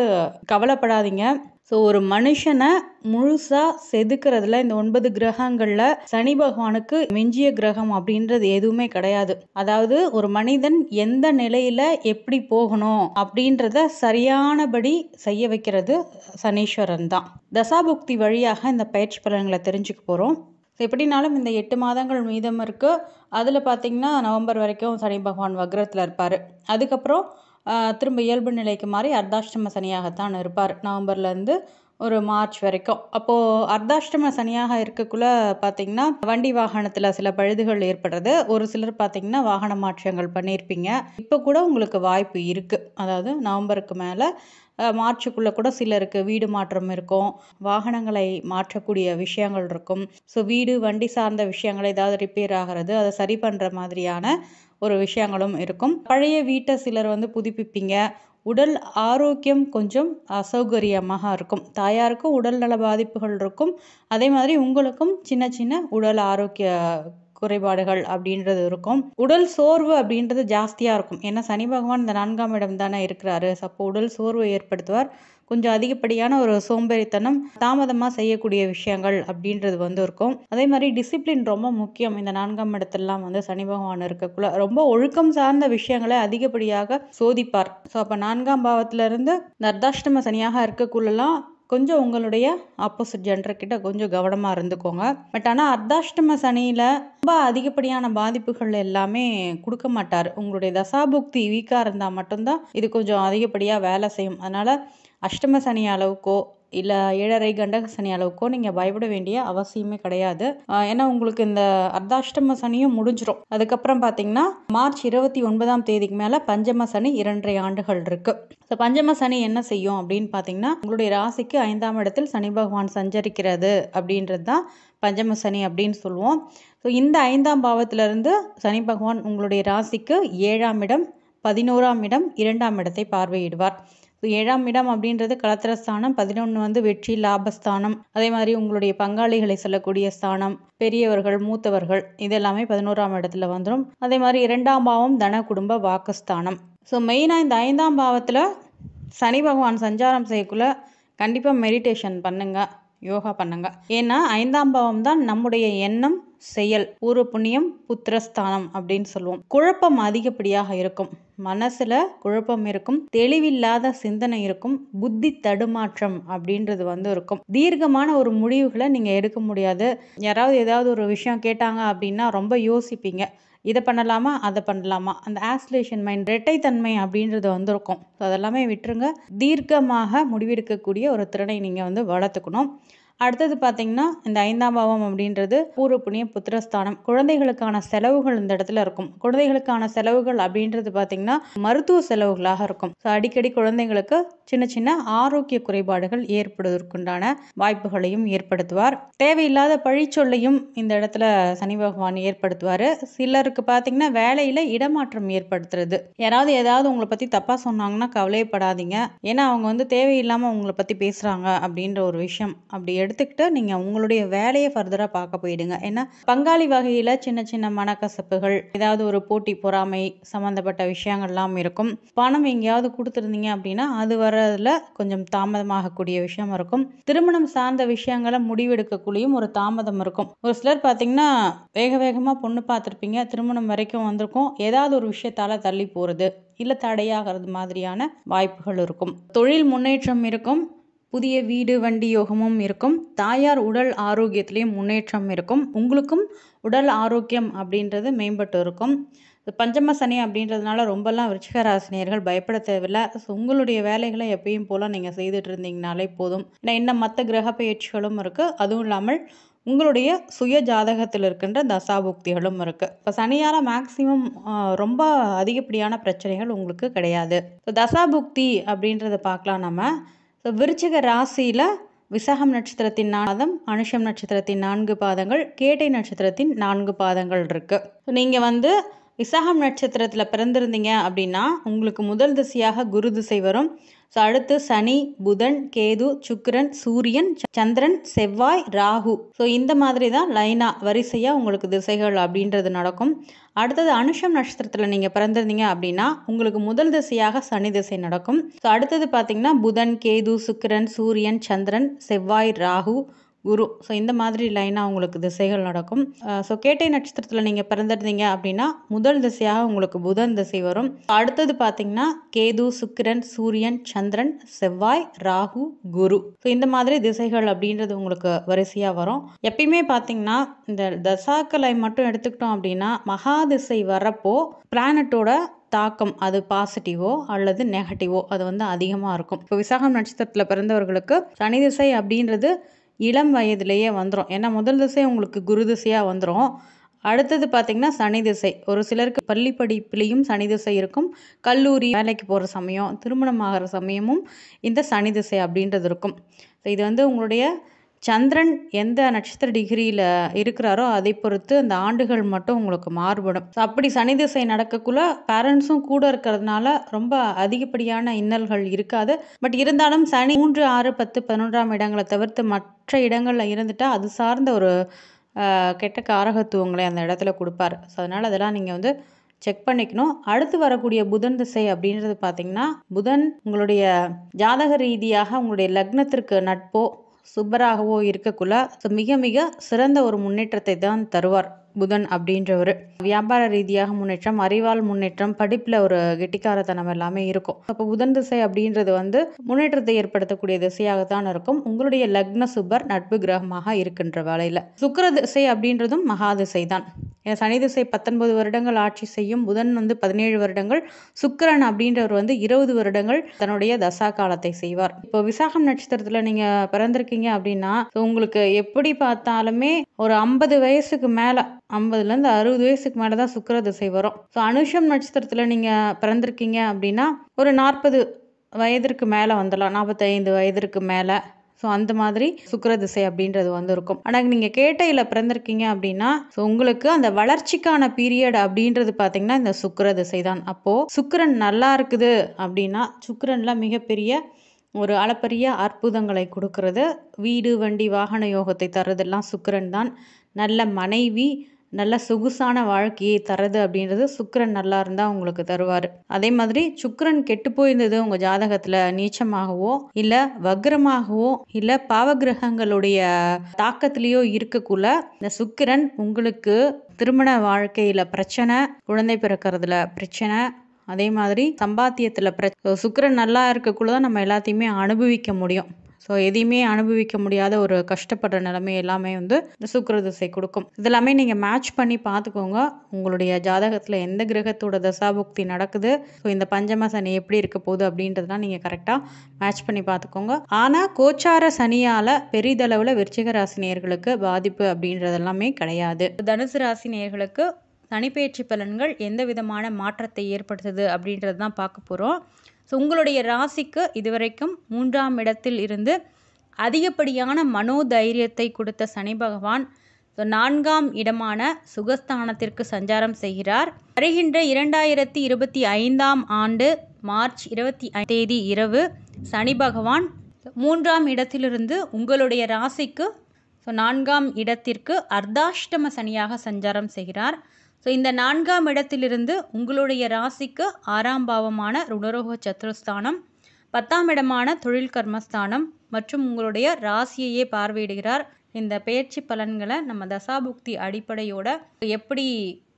கவலைப்படாதீங்க ஸோ ஒரு மனுஷனை முழுசாக செதுக்கிறதுல இந்த ஒன்பது கிரகங்களில் சனி பகவானுக்கு மிஞ்சிய கிரகம் அப்படின்றது எதுவுமே கிடையாது அதாவது ஒரு மனிதன் எந்த நிலையில் எப்படி போகணும் அப்படின்றத சரியானபடி செய்ய வைக்கிறது சனீஸ்வரன் தான் தசாபுக்தி வழியாக இந்த பயிற்சி பலன்களை தெரிஞ்சுக்க போகிறோம் ஸோ எப்படினாலும் இந்த எட்டு மாதங்கள் மீதம் இருக்குது அதில் பார்த்திங்கன்னா நவம்பர் வரைக்கும் சனி பகவான் வக்ரத்தில் இருப்பார் அதுக்கப்புறம் திரும்ப இயல்பு நிலைக்கு மாதிரி அர்த்தாஷ்டம சனியாகத்தான் இருப்பார் நவம்பர்லேருந்து ஒரு மார்ச் வரைக்கும் அப்போது அர்த்தாஷ்டம சனியாக இருக்கக்குள்ள பார்த்திங்கன்னா வண்டி வாகனத்தில் சில பழுதுகள் ஏற்படுறது ஒரு சிலர் பார்த்திங்கன்னா வாகன மாற்றங்கள் பண்ணியிருப்பீங்க இப்போ கூட உங்களுக்கு வாய்ப்பு இருக்குது அதாவது நவம்பருக்கு மேலே மார்ச்சுக்குள்ளே கூட சிலருக்கு வீடு மாற்றம் இருக்கும் வாகனங்களை மாற்றக்கூடிய விஷயங்கள் இருக்கும் ஸோ வீடு வண்டி சார்ந்த விஷயங்கள் ஏதாவது ரிப்பேர் ஆகிறது அதை சரி பண்ணுற மாதிரியான ஒரு விஷயங்களும் இருக்கும் பழைய வீட்டை சிலர் வந்து புதுப்பிப்பீங்க உடல் ஆரோக்கியம் கொஞ்சம் அசௌகரியமாக இருக்கும் தாயாருக்கும் உடல்நல பாதிப்புகள் இருக்கும் அதே மாதிரி உங்களுக்கும் சின்ன சின்ன உடல் ஆரோக்கிய குறைபாடுகள் அப்படின்றது இருக்கும் உடல் சோர்வு அப்படின்றது ஜாஸ்தியாக இருக்கும் ஏன்னா சனி பகவான் இந்த நான்காம் இடம் தானே இருக்கிறாரு அப்போ உடல் சோர்வு ஏற்படுத்துவார் கொஞ்சம் அதிகப்படியான ஒரு சோம்பேறித்தனம் தாமதமாக செய்யக்கூடிய விஷயங்கள் அப்படின்றது வந்து இருக்கும் அதே மாதிரி டிசிப்ளின் ரொம்ப முக்கியம் இந்த நான்காம் இடத்துலலாம் வந்து சனி பகவான் இருக்கக்குள்ள ரொம்ப ஒழுக்கம் சார்ந்த விஷயங்களை அதிகப்படியாக சோதிப்பார் ஸோ அப்போ நான்காம் பாவத்திலிருந்து இருந்து அர்த்தாஷ்டம சனியாக இருக்கக்குள்ளலாம் கொஞ்சம் உங்களுடைய ஆப்போசிட் ஜெண்டர்கிட்ட கொஞ்சம் கவனமாக இருந்துக்கோங்க பட் ஆனால் அர்த்தாஷ்டம சனியில் ரொம்ப அதிகப்படியான பாதிப்புகள் எல்லாமே கொடுக்க மாட்டார் உங்களுடைய தசாபுக்தி வீக்காக இருந்தால் மட்டும்தான் இது கொஞ்சம் அதிகப்படியாக வேலை செய்யும் அதனால் அஷ்டம சனி அளவுக்கோ இல்லை ஏழரை கண்டக சனி அளவுக்கோ நீங்கள் பயப்பட வேண்டிய அவசியமே கிடையாது ஏன்னா உங்களுக்கு இந்த அர்த்தாஷ்டம சனியும் முடிஞ்சிடும் அதுக்கப்புறம் பார்த்தீங்கன்னா மார்ச் இருபத்தி ஒன்பதாம் தேதிக்கு மேலே பஞ்சம சனி இரண்டரை ஆண்டுகள் இருக்கு ஸோ பஞ்சம சனி என்ன செய்யும் அப்படின்னு பார்த்தீங்கன்னா உங்களுடைய ராசிக்கு ஐந்தாம் இடத்தில் சனி பகவான் சஞ்சரிக்கிறது அப்படின்றது தான் பஞ்சம சனி அப்படின்னு சொல்லுவோம் ஸோ இந்த ஐந்தாம் பாவத்திலிருந்து சனி பகவான் உங்களுடைய ராசிக்கு ஏழாம் இடம் பதினோராம் இடம் இரண்டாம் இடத்தை பார்வையிடுவார் ஏழாம் இடம் அப்படின்றது ஸ்தானம் பதினொன்று வந்து வெற்றி லாபஸ்தானம் அதே மாதிரி உங்களுடைய பங்காளிகளை சொல்லக்கூடிய ஸ்தானம் பெரியவர்கள் மூத்தவர்கள் இதெல்லாமே பதினோராம் இடத்துல வந்துடும் அதே மாதிரி இரண்டாம் பாவம் தன குடும்ப வாக்குஸ்தானம் ஸோ மெயினாக இந்த ஐந்தாம் பாவத்தில் சனி பகவான் சஞ்சாரம் செய்யக்குள்ள கண்டிப்பாக மெடிடேஷன் பண்ணுங்கள் யோகா பண்ணுங்க ஏன்னா ஐந்தாம் பாவம் தான் நம்முடைய எண்ணம் செயல் பூர்வ புண்ணியம் புத்திரஸ்தானம் அப்படின்னு சொல்லுவோம் குழப்பம் அதிகப்படியாக இருக்கும் மனசில் குழப்பம் இருக்கும் தெளிவில்லாத சிந்தனை இருக்கும் புத்தி தடுமாற்றம் அப்படின்றது வந்து இருக்கும் தீர்க்கமான ஒரு முடிவுகளை நீங்கள் எடுக்க முடியாது யாராவது ஏதாவது ஒரு விஷயம் கேட்டாங்க அப்படின்னா ரொம்ப யோசிப்பீங்க இதை பண்ணலாமா அதை பண்ணலாமா அந்த ஆஸ்லேஷன் மைண்ட் தன்மை அப்படின்றது வந்திருக்கும் ஸோ அதெல்லாமே விட்டுருங்க தீர்க்கமாக முடிவெடுக்கக்கூடிய ஒரு திறனை நீங்கள் வந்து வளர்த்துக்கணும் அடுத்தது பார்த்தீங்கன்னா இந்த ஐந்தாம் பாவம் அப்படின்றது பூர்வ புண்ணிய புத்திரஸ்தானம் குழந்தைகளுக்கான செலவுகள் இந்த இடத்துல இருக்கும் குழந்தைகளுக்கான செலவுகள் அப்படின்றது பார்த்தீங்கன்னா மருத்துவ செலவுகளாக இருக்கும் ஸோ அடிக்கடி குழந்தைங்களுக்கு சின்ன சின்ன ஆரோக்கிய குறைபாடுகள் ஏற்படுவதற்குண்டான வாய்ப்புகளையும் ஏற்படுத்துவார் தேவையில்லாத பழிச்சொல்லையும் இந்த இடத்துல சனி பகவான் ஏற்படுத்துவார் சிலருக்கு பார்த்தீங்கன்னா வேலையில் இடமாற்றம் ஏற்படுத்துறது யாராவது ஏதாவது உங்களை பற்றி தப்பாக சொன்னாங்கன்னா கவலையப்படாதீங்க ஏன்னா அவங்க வந்து தேவையில்லாமல் உங்களை பற்றி பேசுகிறாங்க அப்படின்ற ஒரு விஷயம் அப்படி எடுத்துக்கிட்டு நீங்கள் உங்களுடைய வேலையை ஃபர்தராக பார்க்க போயிடுங்க ஏன்னா பங்காளி வகையில் சின்ன சின்ன மனக்கசப்புகள் ஏதாவது ஒரு போட்டி பொறாமை சம்மந்தப்பட்ட விஷயங்கள்லாம் இருக்கும் பணம் எங்கேயாவது கொடுத்துருந்தீங்க அப்படின்னா அது வர்றதுல கொஞ்சம் தாமதமாகக்கூடிய விஷயம் இருக்கும் திருமணம் சார்ந்த விஷயங்களை முடிவெடுக்கக்குள்ளேயும் ஒரு தாமதம் இருக்கும் ஒரு சிலர் பார்த்தீங்கன்னா வேக வேகமாக பொண்ணு பார்த்துருப்பீங்க திருமணம் வரைக்கும் வந்திருக்கும் ஏதாவது ஒரு விஷயத்தால் தள்ளி போகிறது இல்லை தடையாகிறது மாதிரியான வாய்ப்புகள் இருக்கும் தொழில் முன்னேற்றம் இருக்கும் புதிய வீடு வண்டி யோகமும் இருக்கும் தாயார் உடல் ஆரோக்கியத்திலையும் முன்னேற்றம் இருக்கும் உங்களுக்கும் உடல் ஆரோக்கியம் அப்படின்றது மேம்பட்டு இருக்கும் பஞ்சம சனி அப்படின்றதுனால ரொம்பலாம் ராசினியர்கள் பயப்பட தேவையில்லை ஸோ உங்களுடைய வேலைகளை எப்பயும் போல் நீங்கள் செய்துட்டு இருந்தீங்கனாலே போதும் ஏன்னா இன்னும் மற்ற கிரக பயிற்சிகளும் இருக்குது அதுவும் இல்லாமல் உங்களுடைய சுய ஜாதகத்தில் இருக்கின்ற தசாபுக்திகளும் இருக்குது இப்போ சனியால் மேக்சிமம் ரொம்ப அதிகப்படியான பிரச்சனைகள் உங்களுக்கு கிடையாது தசாபுக்தி அப்படின்றத பார்க்கலாம் நம்ம ஸோ விருச்சிக ராசியில் விசாகம் நட்சத்திரத்தின் நாதம் அனுஷம் நட்சத்திரத்தின் நான்கு பாதங்கள் கேட்டை நட்சத்திரத்தின் நான்கு பாதங்கள் இருக்குது நீங்கள் வந்து விசாகம் நட்சத்திரத்தில் பிறந்திருந்தீங்க அப்படின்னா உங்களுக்கு முதல் திசையாக குரு திசை வரும் ஸோ அடுத்து சனி புதன் கேது சுக்கிரன் சூரியன் சந்திரன் செவ்வாய் ராகு ஸோ இந்த மாதிரி தான் லைனா வரிசையாக உங்களுக்கு திசைகள் அப்படின்றது நடக்கும் அடுத்தது அனுஷம் நட்சத்திரத்தில் நீங்கள் பிறந்திருந்தீங்க அப்படின்னா உங்களுக்கு முதல் திசையாக சனி திசை நடக்கும் ஸோ அடுத்தது பார்த்தீங்கன்னா புதன் கேது சுக்கிரன் சூரியன் சந்திரன் செவ்வாய் ராகு குரு ஸோ இந்த மாதிரி லைனாக உங்களுக்கு திசைகள் நடக்கும் ஸோ கேட்டை நட்சத்திரத்தில் நீங்கள் பிறந்திருந்தீங்க அப்படின்னா முதல் திசையாக உங்களுக்கு புதன் திசை வரும் அடுத்தது பார்த்தீங்கன்னா கேது சுக்கிரன் சூரியன் சந்திரன் செவ்வாய் ராகு குரு ஸோ இந்த மாதிரி திசைகள் அப்படின்றது உங்களுக்கு வரிசையாக வரும் எப்பயுமே பார்த்தீங்கன்னா இந்த தசாக்களை மட்டும் எடுத்துக்கிட்டோம் அப்படின்னா மகா திசை வரப்போ பிளானட்டோட தாக்கம் அது பாசிட்டிவோ அல்லது நெகட்டிவோ அது வந்து அதிகமாக இருக்கும் இப்போ விசாகம் நட்சத்திரத்தில் பிறந்தவர்களுக்கு சனி திசை அப்படின்றது இளம் வயதிலேயே வந்துடும் ஏன்னா முதல் திசை உங்களுக்கு குரு திசையாக வந்துடும் அடுத்தது பார்த்திங்கன்னா சனி திசை ஒரு சிலருக்கு பள்ளி படிப்புலேயும் சனி திசை இருக்கும் கல்லூரி வேலைக்கு போகிற சமயம் திருமணம் ஆகிற சமயமும் இந்த சனி திசை அப்படின்றது இருக்கும் ஸோ இது வந்து உங்களுடைய சந்திரன் எந்த நட்சத்திர டிகிரியில் இருக்கிறாரோ அதை பொறுத்து அந்த ஆண்டுகள் மட்டும் உங்களுக்கு மாறுபடும் அப்படி சனி திசை நடக்கக்குள்ள பேரண்ட்ஸும் கூட இருக்கிறதுனால ரொம்ப அதிகப்படியான இன்னல்கள் இருக்காது பட் இருந்தாலும் சனி மூன்று ஆறு பத்து பதினொன்றாம் இடங்களை தவிர்த்து மற்ற இடங்களில் இருந்துட்டால் அது சார்ந்த ஒரு கெட்ட காரகத்துவங்களை அந்த இடத்துல கொடுப்பார் ஸோ அதனால் அதெல்லாம் நீங்கள் வந்து செக் பண்ணிக்கணும் அடுத்து வரக்கூடிய புதன் திசை அப்படின்றது பார்த்தீங்கன்னா புதன் உங்களுடைய ஜாதக ரீதியாக உங்களுடைய லக்னத்திற்கு நட்போ சூப்பராகவோ இருக்கக்குள்ள மிக மிக சிறந்த ஒரு முன்னேற்றத்தை தான் தருவார் புதன் அப்படின்றவர் வியாபார ரீதியாக முன்னேற்றம் அறிவால் முன்னேற்றம் படிப்பில் ஒரு கெட்டிக்காரத்தனம் எல்லாமே இருக்கும் அப்போ புதன் திசை அப்படின்றது வந்து முன்னேற்றத்தை ஏற்படுத்தக்கூடிய திசையாகத்தான் இருக்கும் உங்களுடைய லக்ன சுபர் நட்பு கிரகமாக இருக்கின்ற வேலையில் சுக்கர திசை அப்படின்றதும் மகா திசை தான் சனி திசை பத்தொன்பது வருடங்கள் ஆட்சி செய்யும் புதன் வந்து பதினேழு வருடங்கள் சுக்கரன் அப்படின்றவர் வந்து இருபது வருடங்கள் தன்னுடைய தசா காலத்தை செய்வார் இப்போ விசாகம் நட்சத்திரத்தில் நீங்கள் பிறந்திருக்கீங்க அப்படின்னா உங்களுக்கு எப்படி பார்த்தாலுமே ஒரு ஐம்பது வயசுக்கு மேலே ஐம்பதுலேருந்து அறுபது வயசுக்கு மேலே தான் சுக்கர திசை வரும் ஸோ அனுஷம் நட்சத்திரத்தில் நீங்கள் பிறந்திருக்கீங்க அப்படின்னா ஒரு நாற்பது வயதிற்கு மேலே வந்துடலாம் நாற்பத்தைந்து வயதிற்கு மேலே ஸோ அந்த மாதிரி சுக்கர திசை அப்படின்றது வந்து இருக்கும் ஆனால் நீங்கள் கேட்டையில் பிறந்திருக்கீங்க அப்படின்னா ஸோ உங்களுக்கு அந்த வளர்ச்சிக்கான பீரியட் அப்படின்றது பார்த்தீங்கன்னா இந்த சுக்கர திசை தான் அப்போது சுக்கரன் நல்லா இருக்குது அப்படின்னா சுக்கரனில் மிகப்பெரிய ஒரு அளப்பரிய அற்புதங்களை கொடுக்கறது வீடு வண்டி வாகன யோகத்தை தர்றதெல்லாம் சுக்கரன் தான் நல்ல மனைவி நல்ல சொகுசான வாழ்க்கையை தரது அப்படின்றது சுக்கரன் நல்லா இருந்தால் உங்களுக்கு தருவார் அதே மாதிரி சுக்கரன் கெட்டு போயிருந்தது உங்கள் ஜாதகத்தில் நீச்சமாகவோ இல்லை வக்ரமாகவோ இல்லை பாவகிரகங்களுடைய தாக்கத்திலேயோ இருக்கக்குள்ள இந்த சுக்கரன் உங்களுக்கு திருமண வாழ்க்கையில் பிரச்சனை குழந்தை பிறக்கிறதுல பிரச்சனை அதே மாதிரி சம்பாத்தியத்தில் பிர சுக்கரன் நல்லா இருக்கக்குள்ள தான் நம்ம எல்லாத்தையுமே அனுபவிக்க முடியும் ஸோ எதையுமே அனுபவிக்க முடியாத ஒரு கஷ்டப்படுற நிலைமை எல்லாமே வந்து இந்த சுக்கர திசை கொடுக்கும் இதெல்லாமே நீங்கள் மேட்ச் பண்ணி பார்த்துக்கோங்க உங்களுடைய ஜாதகத்தில் எந்த கிரகத்தோட தசாபுக்தி நடக்குது ஸோ இந்த பஞ்சம சனி எப்படி இருக்க போகுது அப்படின்றதுலாம் நீங்கள் கரெக்டாக மேட்ச் பண்ணி பார்த்துக்கோங்க ஆனால் கோச்சார சனியால் பெரிதளவில் விருச்சிக ராசி நேர்களுக்கு பாதிப்பு அப்படின்றதெல்லாமே கிடையாது தனுசு ராசி நேர்களுக்கு பலன்கள் எந்த விதமான மாற்றத்தை ஏற்படுத்துது அப்படின்றது தான் பார்க்க போகிறோம் ஸோ உங்களுடைய ராசிக்கு இதுவரைக்கும் மூன்றாம் இடத்தில் இருந்து அதிகப்படியான மனோதைரியத்தை கொடுத்த சனி பகவான் ஸோ நான்காம் இடமான சுகஸ்தானத்திற்கு சஞ்சாரம் செய்கிறார் வருகின்ற இரண்டாயிரத்தி இருபத்தி ஐந்தாம் ஆண்டு மார்ச் இருபத்தி தேதி இரவு சனி பகவான் மூன்றாம் இடத்திலிருந்து உங்களுடைய ராசிக்கு ஸோ நான்காம் இடத்திற்கு அர்த்தாஷ்டம சனியாக சஞ்சாரம் செய்கிறார் ஸோ இந்த நான்காம் இடத்திலிருந்து உங்களுடைய ராசிக்கு ஆறாம் பாவமான ருணரோக சத்ருஸ்தானம் பத்தாம் இடமான தொழில் கர்மஸ்தானம் மற்றும் உங்களுடைய ராசியையே பார்வையிடுகிறார் இந்த பயிற்சி பலன்களை நம்ம தசாபுக்தி அடிப்படையோட எப்படி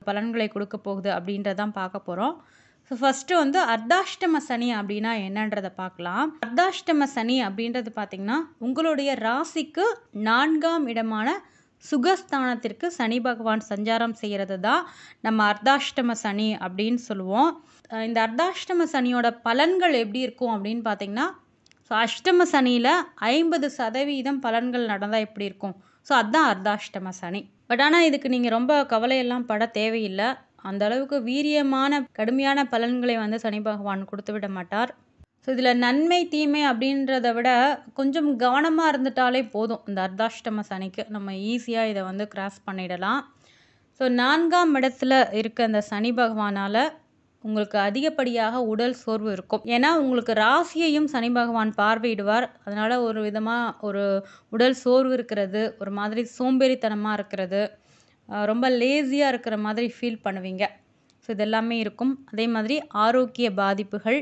பலன்களை கொடுக்க போகுது அப்படின்றதான் பார்க்க போகிறோம் ஸோ ஃபஸ்ட்டு வந்து அர்த்தாஷ்டம சனி அப்படின்னா என்னன்றதை பார்க்கலாம் அர்த்தாஷ்டம சனி அப்படின்றது பார்த்திங்கன்னா உங்களுடைய ராசிக்கு நான்காம் இடமான சுகஸ்தானத்திற்கு சனி பகவான் சஞ்சாரம் செய்கிறது தான் நம்ம அர்த்தாஷ்டம சனி அப்படின்னு சொல்லுவோம் இந்த அர்த்தாஷ்டம சனியோட பலன்கள் எப்படி இருக்கும் அப்படின்னு பார்த்தீங்கன்னா ஸோ அஷ்டம சனியில் ஐம்பது சதவீதம் பலன்கள் நடந்தால் எப்படி இருக்கும் ஸோ அதுதான் அர்த்தாஷ்டம சனி பட் ஆனால் இதுக்கு நீங்கள் ரொம்ப கவலையெல்லாம் பட தேவையில்லை அந்த அளவுக்கு வீரியமான கடுமையான பலன்களை வந்து சனி பகவான் கொடுத்து விட மாட்டார் ஸோ இதில் நன்மை தீமை அப்படின்றத விட கொஞ்சம் கவனமாக இருந்துட்டாலே போதும் இந்த அர்தாஷ்டம சனிக்கு நம்ம ஈஸியாக இதை வந்து கிராஸ் பண்ணிடலாம் ஸோ நான்காம் இடத்துல இருக்க அந்த சனி பகவானால் உங்களுக்கு அதிகப்படியாக உடல் சோர்வு இருக்கும் ஏன்னா உங்களுக்கு ராசியையும் சனி பகவான் பார்வையிடுவார் அதனால் ஒரு விதமாக ஒரு உடல் சோர்வு இருக்கிறது ஒரு மாதிரி சோம்பேறித்தனமாக இருக்கிறது ரொம்ப லேசியாக இருக்கிற மாதிரி ஃபீல் பண்ணுவீங்க ஸோ இதெல்லாமே இருக்கும் அதே மாதிரி ஆரோக்கிய பாதிப்புகள்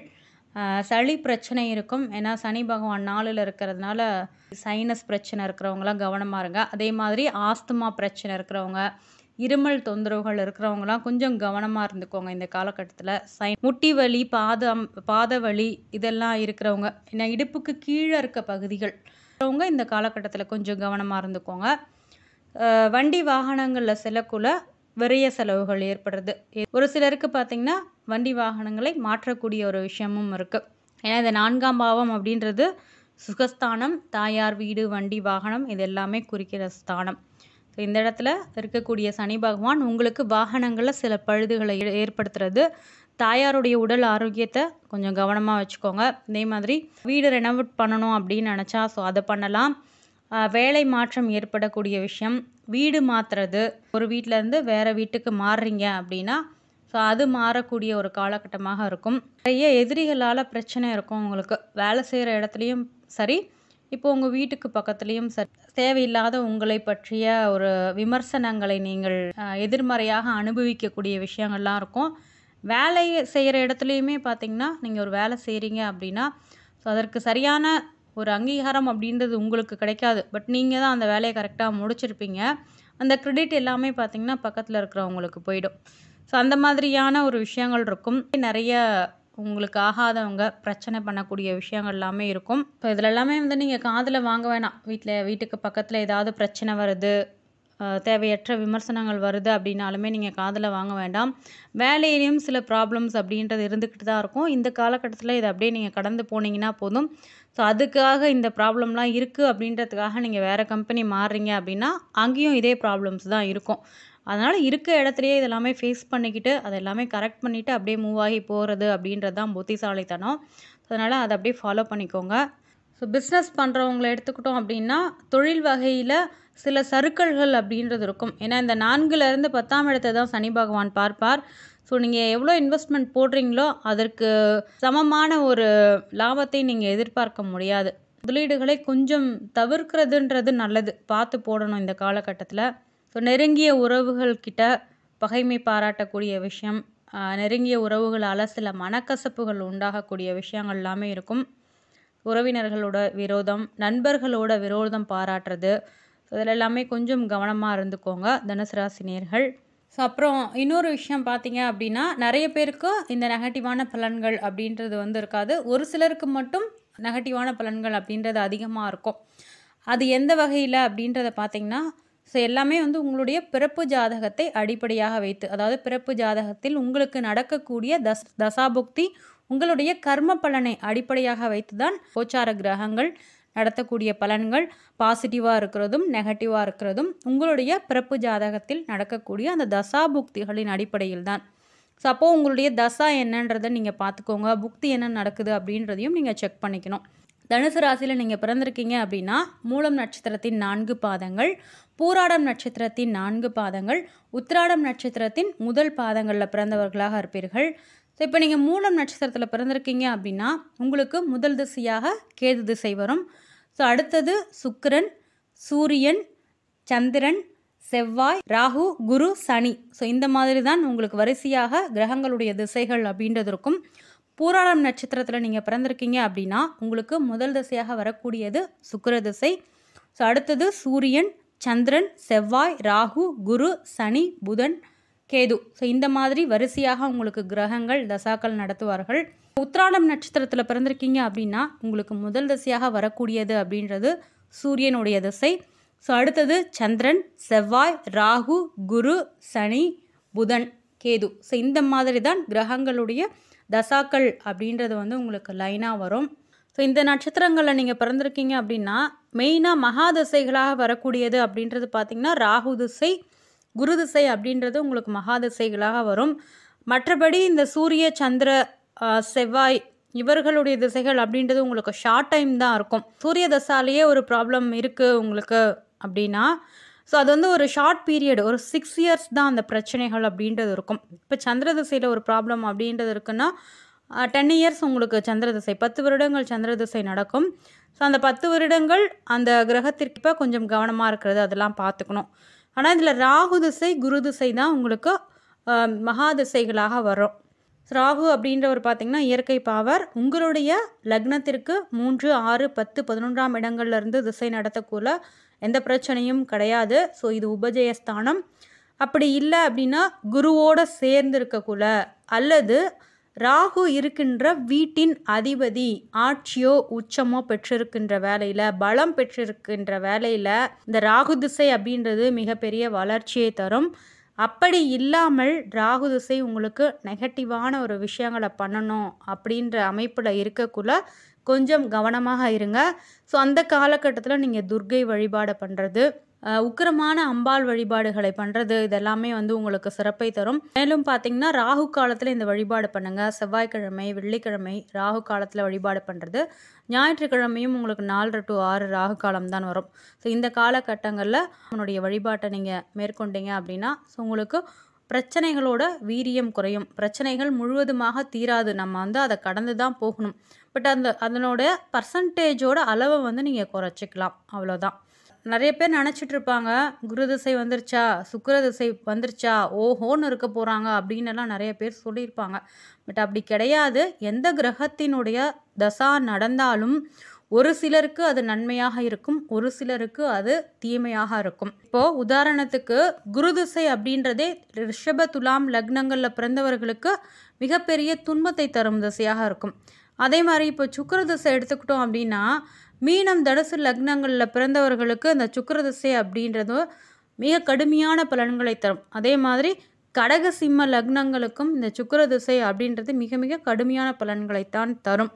சளி பிரச்சனை இருக்கும் ஏன்னா சனி பகவான் நாளில் இருக்கிறதுனால சைனஸ் பிரச்சனை இருக்கிறவங்களாம் கவனமாக இருங்க அதே மாதிரி ஆஸ்துமா பிரச்சனை இருக்கிறவங்க இருமல் தொந்தரவுகள் இருக்கிறவங்களாம் கொஞ்சம் கவனமாக இருந்துக்கோங்க இந்த காலகட்டத்தில் சை முட்டி வலி பாதம் பாத வலி இதெல்லாம் இருக்கிறவங்க ஏன்னா இடுப்புக்கு கீழே இருக்க பகுதிகள் இருக்கிறவங்க இந்த காலகட்டத்தில் கொஞ்சம் கவனமாக இருந்துக்கோங்க வண்டி வாகனங்களில் செல்லக்குள்ள விரைய செலவுகள் ஏற்படுறது ஒரு சிலருக்கு பார்த்திங்கன்னா வண்டி வாகனங்களை மாற்றக்கூடிய ஒரு விஷயமும் இருக்குது ஏன்னா இந்த நான்காம் பாவம் அப்படின்றது சுகஸ்தானம் தாயார் வீடு வண்டி வாகனம் இது எல்லாமே குறிக்கிற ஸ்தானம் ஸோ இந்த இடத்துல இருக்கக்கூடிய சனி பகவான் உங்களுக்கு வாகனங்களில் சில பழுதுகளை ஏற்படுத்துறது தாயாருடைய உடல் ஆரோக்கியத்தை கொஞ்சம் கவனமாக வச்சுக்கோங்க இதே மாதிரி வீடு ரெனோவேட் பண்ணணும் அப்படின்னு நினச்சா ஸோ அதை பண்ணலாம் வேலை மாற்றம் ஏற்படக்கூடிய விஷயம் வீடு மாற்றுறது ஒரு வீட்டிலேருந்து வேறு வீட்டுக்கு மாறுறீங்க அப்படின்னா ஸோ அது மாறக்கூடிய ஒரு காலகட்டமாக இருக்கும் நிறைய எதிரிகளால் பிரச்சனை இருக்கும் உங்களுக்கு வேலை செய்கிற இடத்துலையும் சரி இப்போ உங்கள் வீட்டுக்கு பக்கத்துலேயும் சரி தேவையில்லாத உங்களை பற்றிய ஒரு விமர்சனங்களை நீங்கள் எதிர்மறையாக அனுபவிக்கக்கூடிய விஷயங்கள்லாம் இருக்கும் வேலை செய்கிற இடத்துலையுமே பார்த்திங்கன்னா நீங்கள் ஒரு வேலை செய்கிறீங்க அப்படின்னா ஸோ அதற்கு சரியான ஒரு அங்கீகாரம் அப்படின்றது உங்களுக்கு கிடைக்காது பட் நீங்கள் தான் அந்த வேலையை கரெக்டாக முடிச்சிருப்பீங்க அந்த கிரெடிட் எல்லாமே பார்த்திங்கன்னா பக்கத்தில் இருக்கிறவங்களுக்கு போயிடும் ஸோ அந்த மாதிரியான ஒரு விஷயங்கள் இருக்கும் நிறைய உங்களுக்கு ஆகாதவங்க பிரச்சனை பண்ணக்கூடிய விஷயங்கள் எல்லாமே இருக்கும் இப்போ இதில் எல்லாமே வந்து நீங்கள் காதில் வாங்க வேணாம் வீட்டில் வீட்டுக்கு பக்கத்தில் ஏதாவது பிரச்சனை வருது தேவையற்ற விமர்சனங்கள் வருது அப்படின்னாலுமே நீங்கள் காதில் வாங்க வேண்டாம் வேலையிலையும் சில ப்ராப்ளம்ஸ் அப்படின்றது இருந்துக்கிட்டு தான் இருக்கும் இந்த காலகட்டத்தில் இதை அப்படியே நீங்கள் கடந்து போனீங்கன்னா போதும் ஸோ அதுக்காக இந்த ப்ராப்ளம்லாம் இருக்குது அப்படின்றதுக்காக நீங்கள் வேறு கம்பெனி மாறுறீங்க அப்படின்னா அங்கேயும் இதே ப்ராப்ளம்ஸ் தான் இருக்கும் அதனால் இருக்க இடத்துலையே இதெல்லாமே ஃபேஸ் பண்ணிக்கிட்டு அதை எல்லாமே கரெக்ட் பண்ணிவிட்டு அப்படியே மூவ் ஆகி போகிறது அப்படின்றது தான் புத்திசாலித்தனம் அதனால் அதை அப்படியே ஃபாலோ பண்ணிக்கோங்க ஸோ பிஸ்னஸ் பண்ணுறவங்கள எடுத்துக்கிட்டோம் அப்படின்னா தொழில் வகையில் சில சறுக்கல்கள் அப்படின்றது இருக்கும் ஏன்னா இந்த நான்குலேருந்து பத்தாம் இடத்தை தான் சனி பகவான் பார்ப்பார் ஸோ நீங்கள் எவ்வளோ இன்வெஸ்ட்மெண்ட் போடுறீங்களோ அதற்கு சமமான ஒரு லாபத்தை நீங்கள் எதிர்பார்க்க முடியாது முதலீடுகளை கொஞ்சம் தவிர்க்கிறதுன்றது நல்லது பார்த்து போடணும் இந்த காலகட்டத்தில் ஸோ நெருங்கிய உறவுகள் கிட்ட பகைமை பாராட்டக்கூடிய விஷயம் நெருங்கிய உறவுகளால் சில மனக்கசப்புகள் உண்டாகக்கூடிய விஷயங்கள் எல்லாமே இருக்கும் உறவினர்களோட விரோதம் நண்பர்களோட விரோதம் பாராட்டுறது ஸோ அதில் எல்லாமே கொஞ்சம் கவனமாக இருந்துக்கோங்க தனுசு ஸோ அப்புறம் இன்னொரு விஷயம் பார்த்தீங்க அப்படின்னா நிறைய பேருக்கு இந்த நெகட்டிவான பலன்கள் அப்படின்றது வந்து இருக்காது ஒரு சிலருக்கு மட்டும் நெகட்டிவான பலன்கள் அப்படின்றது அதிகமாக இருக்கும் அது எந்த வகையில் அப்படின்றத பார்த்திங்கன்னா ஸோ எல்லாமே வந்து உங்களுடைய பிறப்பு ஜாதகத்தை அடிப்படையாக வைத்து அதாவது பிறப்பு ஜாதகத்தில் உங்களுக்கு நடக்கக்கூடிய தஸ் தசாபுக்தி உங்களுடைய கர்ம பலனை அடிப்படையாக வைத்து தான் கோச்சார கிரகங்கள் நடத்தக்கூடிய பலன்கள் பாசிட்டிவாக இருக்கிறதும் நெகட்டிவாக இருக்கிறதும் உங்களுடைய பிறப்பு ஜாதகத்தில் நடக்கக்கூடிய அந்த தசா புக்திகளின் அடிப்படையில் தான் ஸோ அப்போது உங்களுடைய தசா என்னன்றதை நீங்கள் பார்த்துக்கோங்க புக்தி என்ன நடக்குது அப்படின்றதையும் நீங்கள் செக் பண்ணிக்கணும் தனுசு ராசியில் நீங்கள் பிறந்திருக்கீங்க அப்படின்னா மூலம் நட்சத்திரத்தின் நான்கு பாதங்கள் பூராடம் நட்சத்திரத்தின் நான்கு பாதங்கள் உத்திராடம் நட்சத்திரத்தின் முதல் பாதங்களில் பிறந்தவர்களாக இருப்பீர்கள் ஸோ இப்போ நீங்கள் மூலம் நட்சத்திரத்தில் பிறந்திருக்கீங்க அப்படின்னா உங்களுக்கு முதல் திசையாக கேது திசை வரும் ஸோ அடுத்தது சுக்கரன் சூரியன் சந்திரன் செவ்வாய் ராகு குரு சனி ஸோ இந்த மாதிரி தான் உங்களுக்கு வரிசையாக கிரகங்களுடைய திசைகள் அப்படின்றது இருக்கும் பூராளம் நட்சத்திரத்தில் நீங்கள் பிறந்திருக்கீங்க அப்படின்னா உங்களுக்கு முதல் திசையாக வரக்கூடியது சுக்கர திசை ஸோ அடுத்தது சூரியன் சந்திரன் செவ்வாய் ராகு குரு சனி புதன் கேது ஸோ இந்த மாதிரி வரிசையாக உங்களுக்கு கிரகங்கள் தசாக்கள் நடத்துவார்கள் உத்ராடம் நட்சத்திரத்தில் பிறந்திருக்கீங்க அப்படின்னா உங்களுக்கு முதல் திசையாக வரக்கூடியது அப்படின்றது சூரியனுடைய திசை ஸோ அடுத்தது சந்திரன் செவ்வாய் ராகு குரு சனி புதன் கேது ஸோ இந்த மாதிரி தான் கிரகங்களுடைய தசாக்கள் அப்படின்றது வந்து உங்களுக்கு லைனாக வரும் ஸோ இந்த நட்சத்திரங்களில் நீங்கள் பிறந்திருக்கீங்க அப்படின்னா மெயினாக மகா தசைகளாக வரக்கூடியது அப்படின்றது பார்த்திங்கன்னா ராகு திசை குரு திசை அப்படின்றது உங்களுக்கு மகா வரும் மற்றபடி இந்த சூரிய சந்திர செவ்வாய் இவர்களுடைய திசைகள் அப்படின்றது உங்களுக்கு ஷார்ட் டைம் தான் இருக்கும் சூரிய தசாலேயே ஒரு ப்ராப்ளம் இருக்குது உங்களுக்கு அப்படின்னா ஸோ அது வந்து ஒரு ஷார்ட் பீரியட் ஒரு சிக்ஸ் இயர்ஸ் தான் அந்த பிரச்சனைகள் அப்படின்றது இருக்கும் இப்போ சந்திர திசையில் ஒரு ப்ராப்ளம் அப்படின்றது இருக்குன்னா டென் இயர்ஸ் உங்களுக்கு சந்திர திசை பத்து வருடங்கள் சந்திர திசை நடக்கும் ஸோ அந்த பத்து வருடங்கள் அந்த கிரகத்திற்கு இப்போ கொஞ்சம் கவனமாக இருக்கிறது அதெல்லாம் பார்த்துக்கணும் ஆனால் இதில் ராகு திசை குரு திசை தான் உங்களுக்கு மகா திசைகளாக வரும் ராகு அப்படின்றவர் பார்த்தீங்கன்னா இயற்கை பாவர் உங்களுடைய லக்னத்திற்கு மூன்று ஆறு பத்து பதினொன்றாம் இடங்கள்லேருந்து திசை நடத்தக்குள்ள எந்த பிரச்சனையும் கிடையாது ஸோ இது உபஜயஸ்தானம் அப்படி இல்லை அப்படின்னா குருவோட சேர்ந்து இருக்கக்குள்ள அல்லது ராகு இருக்கின்ற வீட்டின் அதிபதி ஆட்சியோ உச்சமோ பெற்றிருக்கின்ற வேலையில் பலம் பெற்றிருக்கின்ற வேலையில் இந்த ராகு திசை அப்படின்றது மிகப்பெரிய வளர்ச்சியை தரும் அப்படி இல்லாமல் ராகு திசை உங்களுக்கு நெகட்டிவான ஒரு விஷயங்களை பண்ணணும் அப்படின்ற அமைப்பில் இருக்கக்குள்ள கொஞ்சம் கவனமாக இருங்க ஸோ அந்த காலகட்டத்தில் நீங்கள் துர்கை வழிபாடை பண்ணுறது உக்கிரமான அம்பாள் வழிபாடுகளை பண்ணுறது இதெல்லாமே வந்து உங்களுக்கு சிறப்பை தரும் மேலும் பார்த்தீங்கன்னா ராகு காலத்தில் இந்த வழிபாடு பண்ணுங்கள் செவ்வாய்க்கிழமை வெள்ளிக்கிழமை ராகு காலத்தில் வழிபாடு பண்ணுறது ஞாயிற்றுக்கிழமையும் உங்களுக்கு நாலரை டு ஆறு ராகு காலம் தான் வரும் ஸோ இந்த காலகட்டங்களில் உங்களுடைய வழிபாட்டை நீங்கள் மேற்கொண்டீங்க அப்படின்னா ஸோ உங்களுக்கு பிரச்சனைகளோட வீரியம் குறையும் பிரச்சனைகள் முழுவதுமாக தீராது நம்ம வந்து அதை கடந்து தான் போகணும் பட் அந்த அதனோட பர்சன்டேஜோட அளவை வந்து நீங்கள் குறைச்சிக்கலாம் அவ்வளோதான் நிறைய பேர் நினச்சிட்டு இருப்பாங்க குரு திசை வந்துருச்சா சுக்கர திசை வந்துருச்சா ஓஹோன்னு இருக்க போகிறாங்க அப்படின்னுலாம் நிறைய பேர் சொல்லியிருப்பாங்க பட் அப்படி கிடையாது எந்த கிரகத்தினுடைய தசா நடந்தாலும் ஒரு சிலருக்கு அது நன்மையாக இருக்கும் ஒரு சிலருக்கு அது தீமையாக இருக்கும் இப்போது உதாரணத்துக்கு குரு திசை அப்படின்றதே ரிஷப துலாம் லக்னங்களில் பிறந்தவர்களுக்கு மிகப்பெரிய துன்பத்தை தரும் திசையாக இருக்கும் அதே மாதிரி இப்போ சுக்கர திசை எடுத்துக்கிட்டோம் அப்படின்னா மீனம் தனுசு லக்னங்களில் பிறந்தவர்களுக்கு அந்த சுக்கரதிசை அப்படின்றதும் மிக கடுமையான பலன்களை தரும் அதே மாதிரி கடக சிம்ம லக்னங்களுக்கும் இந்த சுக்கரதிசை அப்படின்றது மிக மிக கடுமையான பலன்களைத்தான் தரும்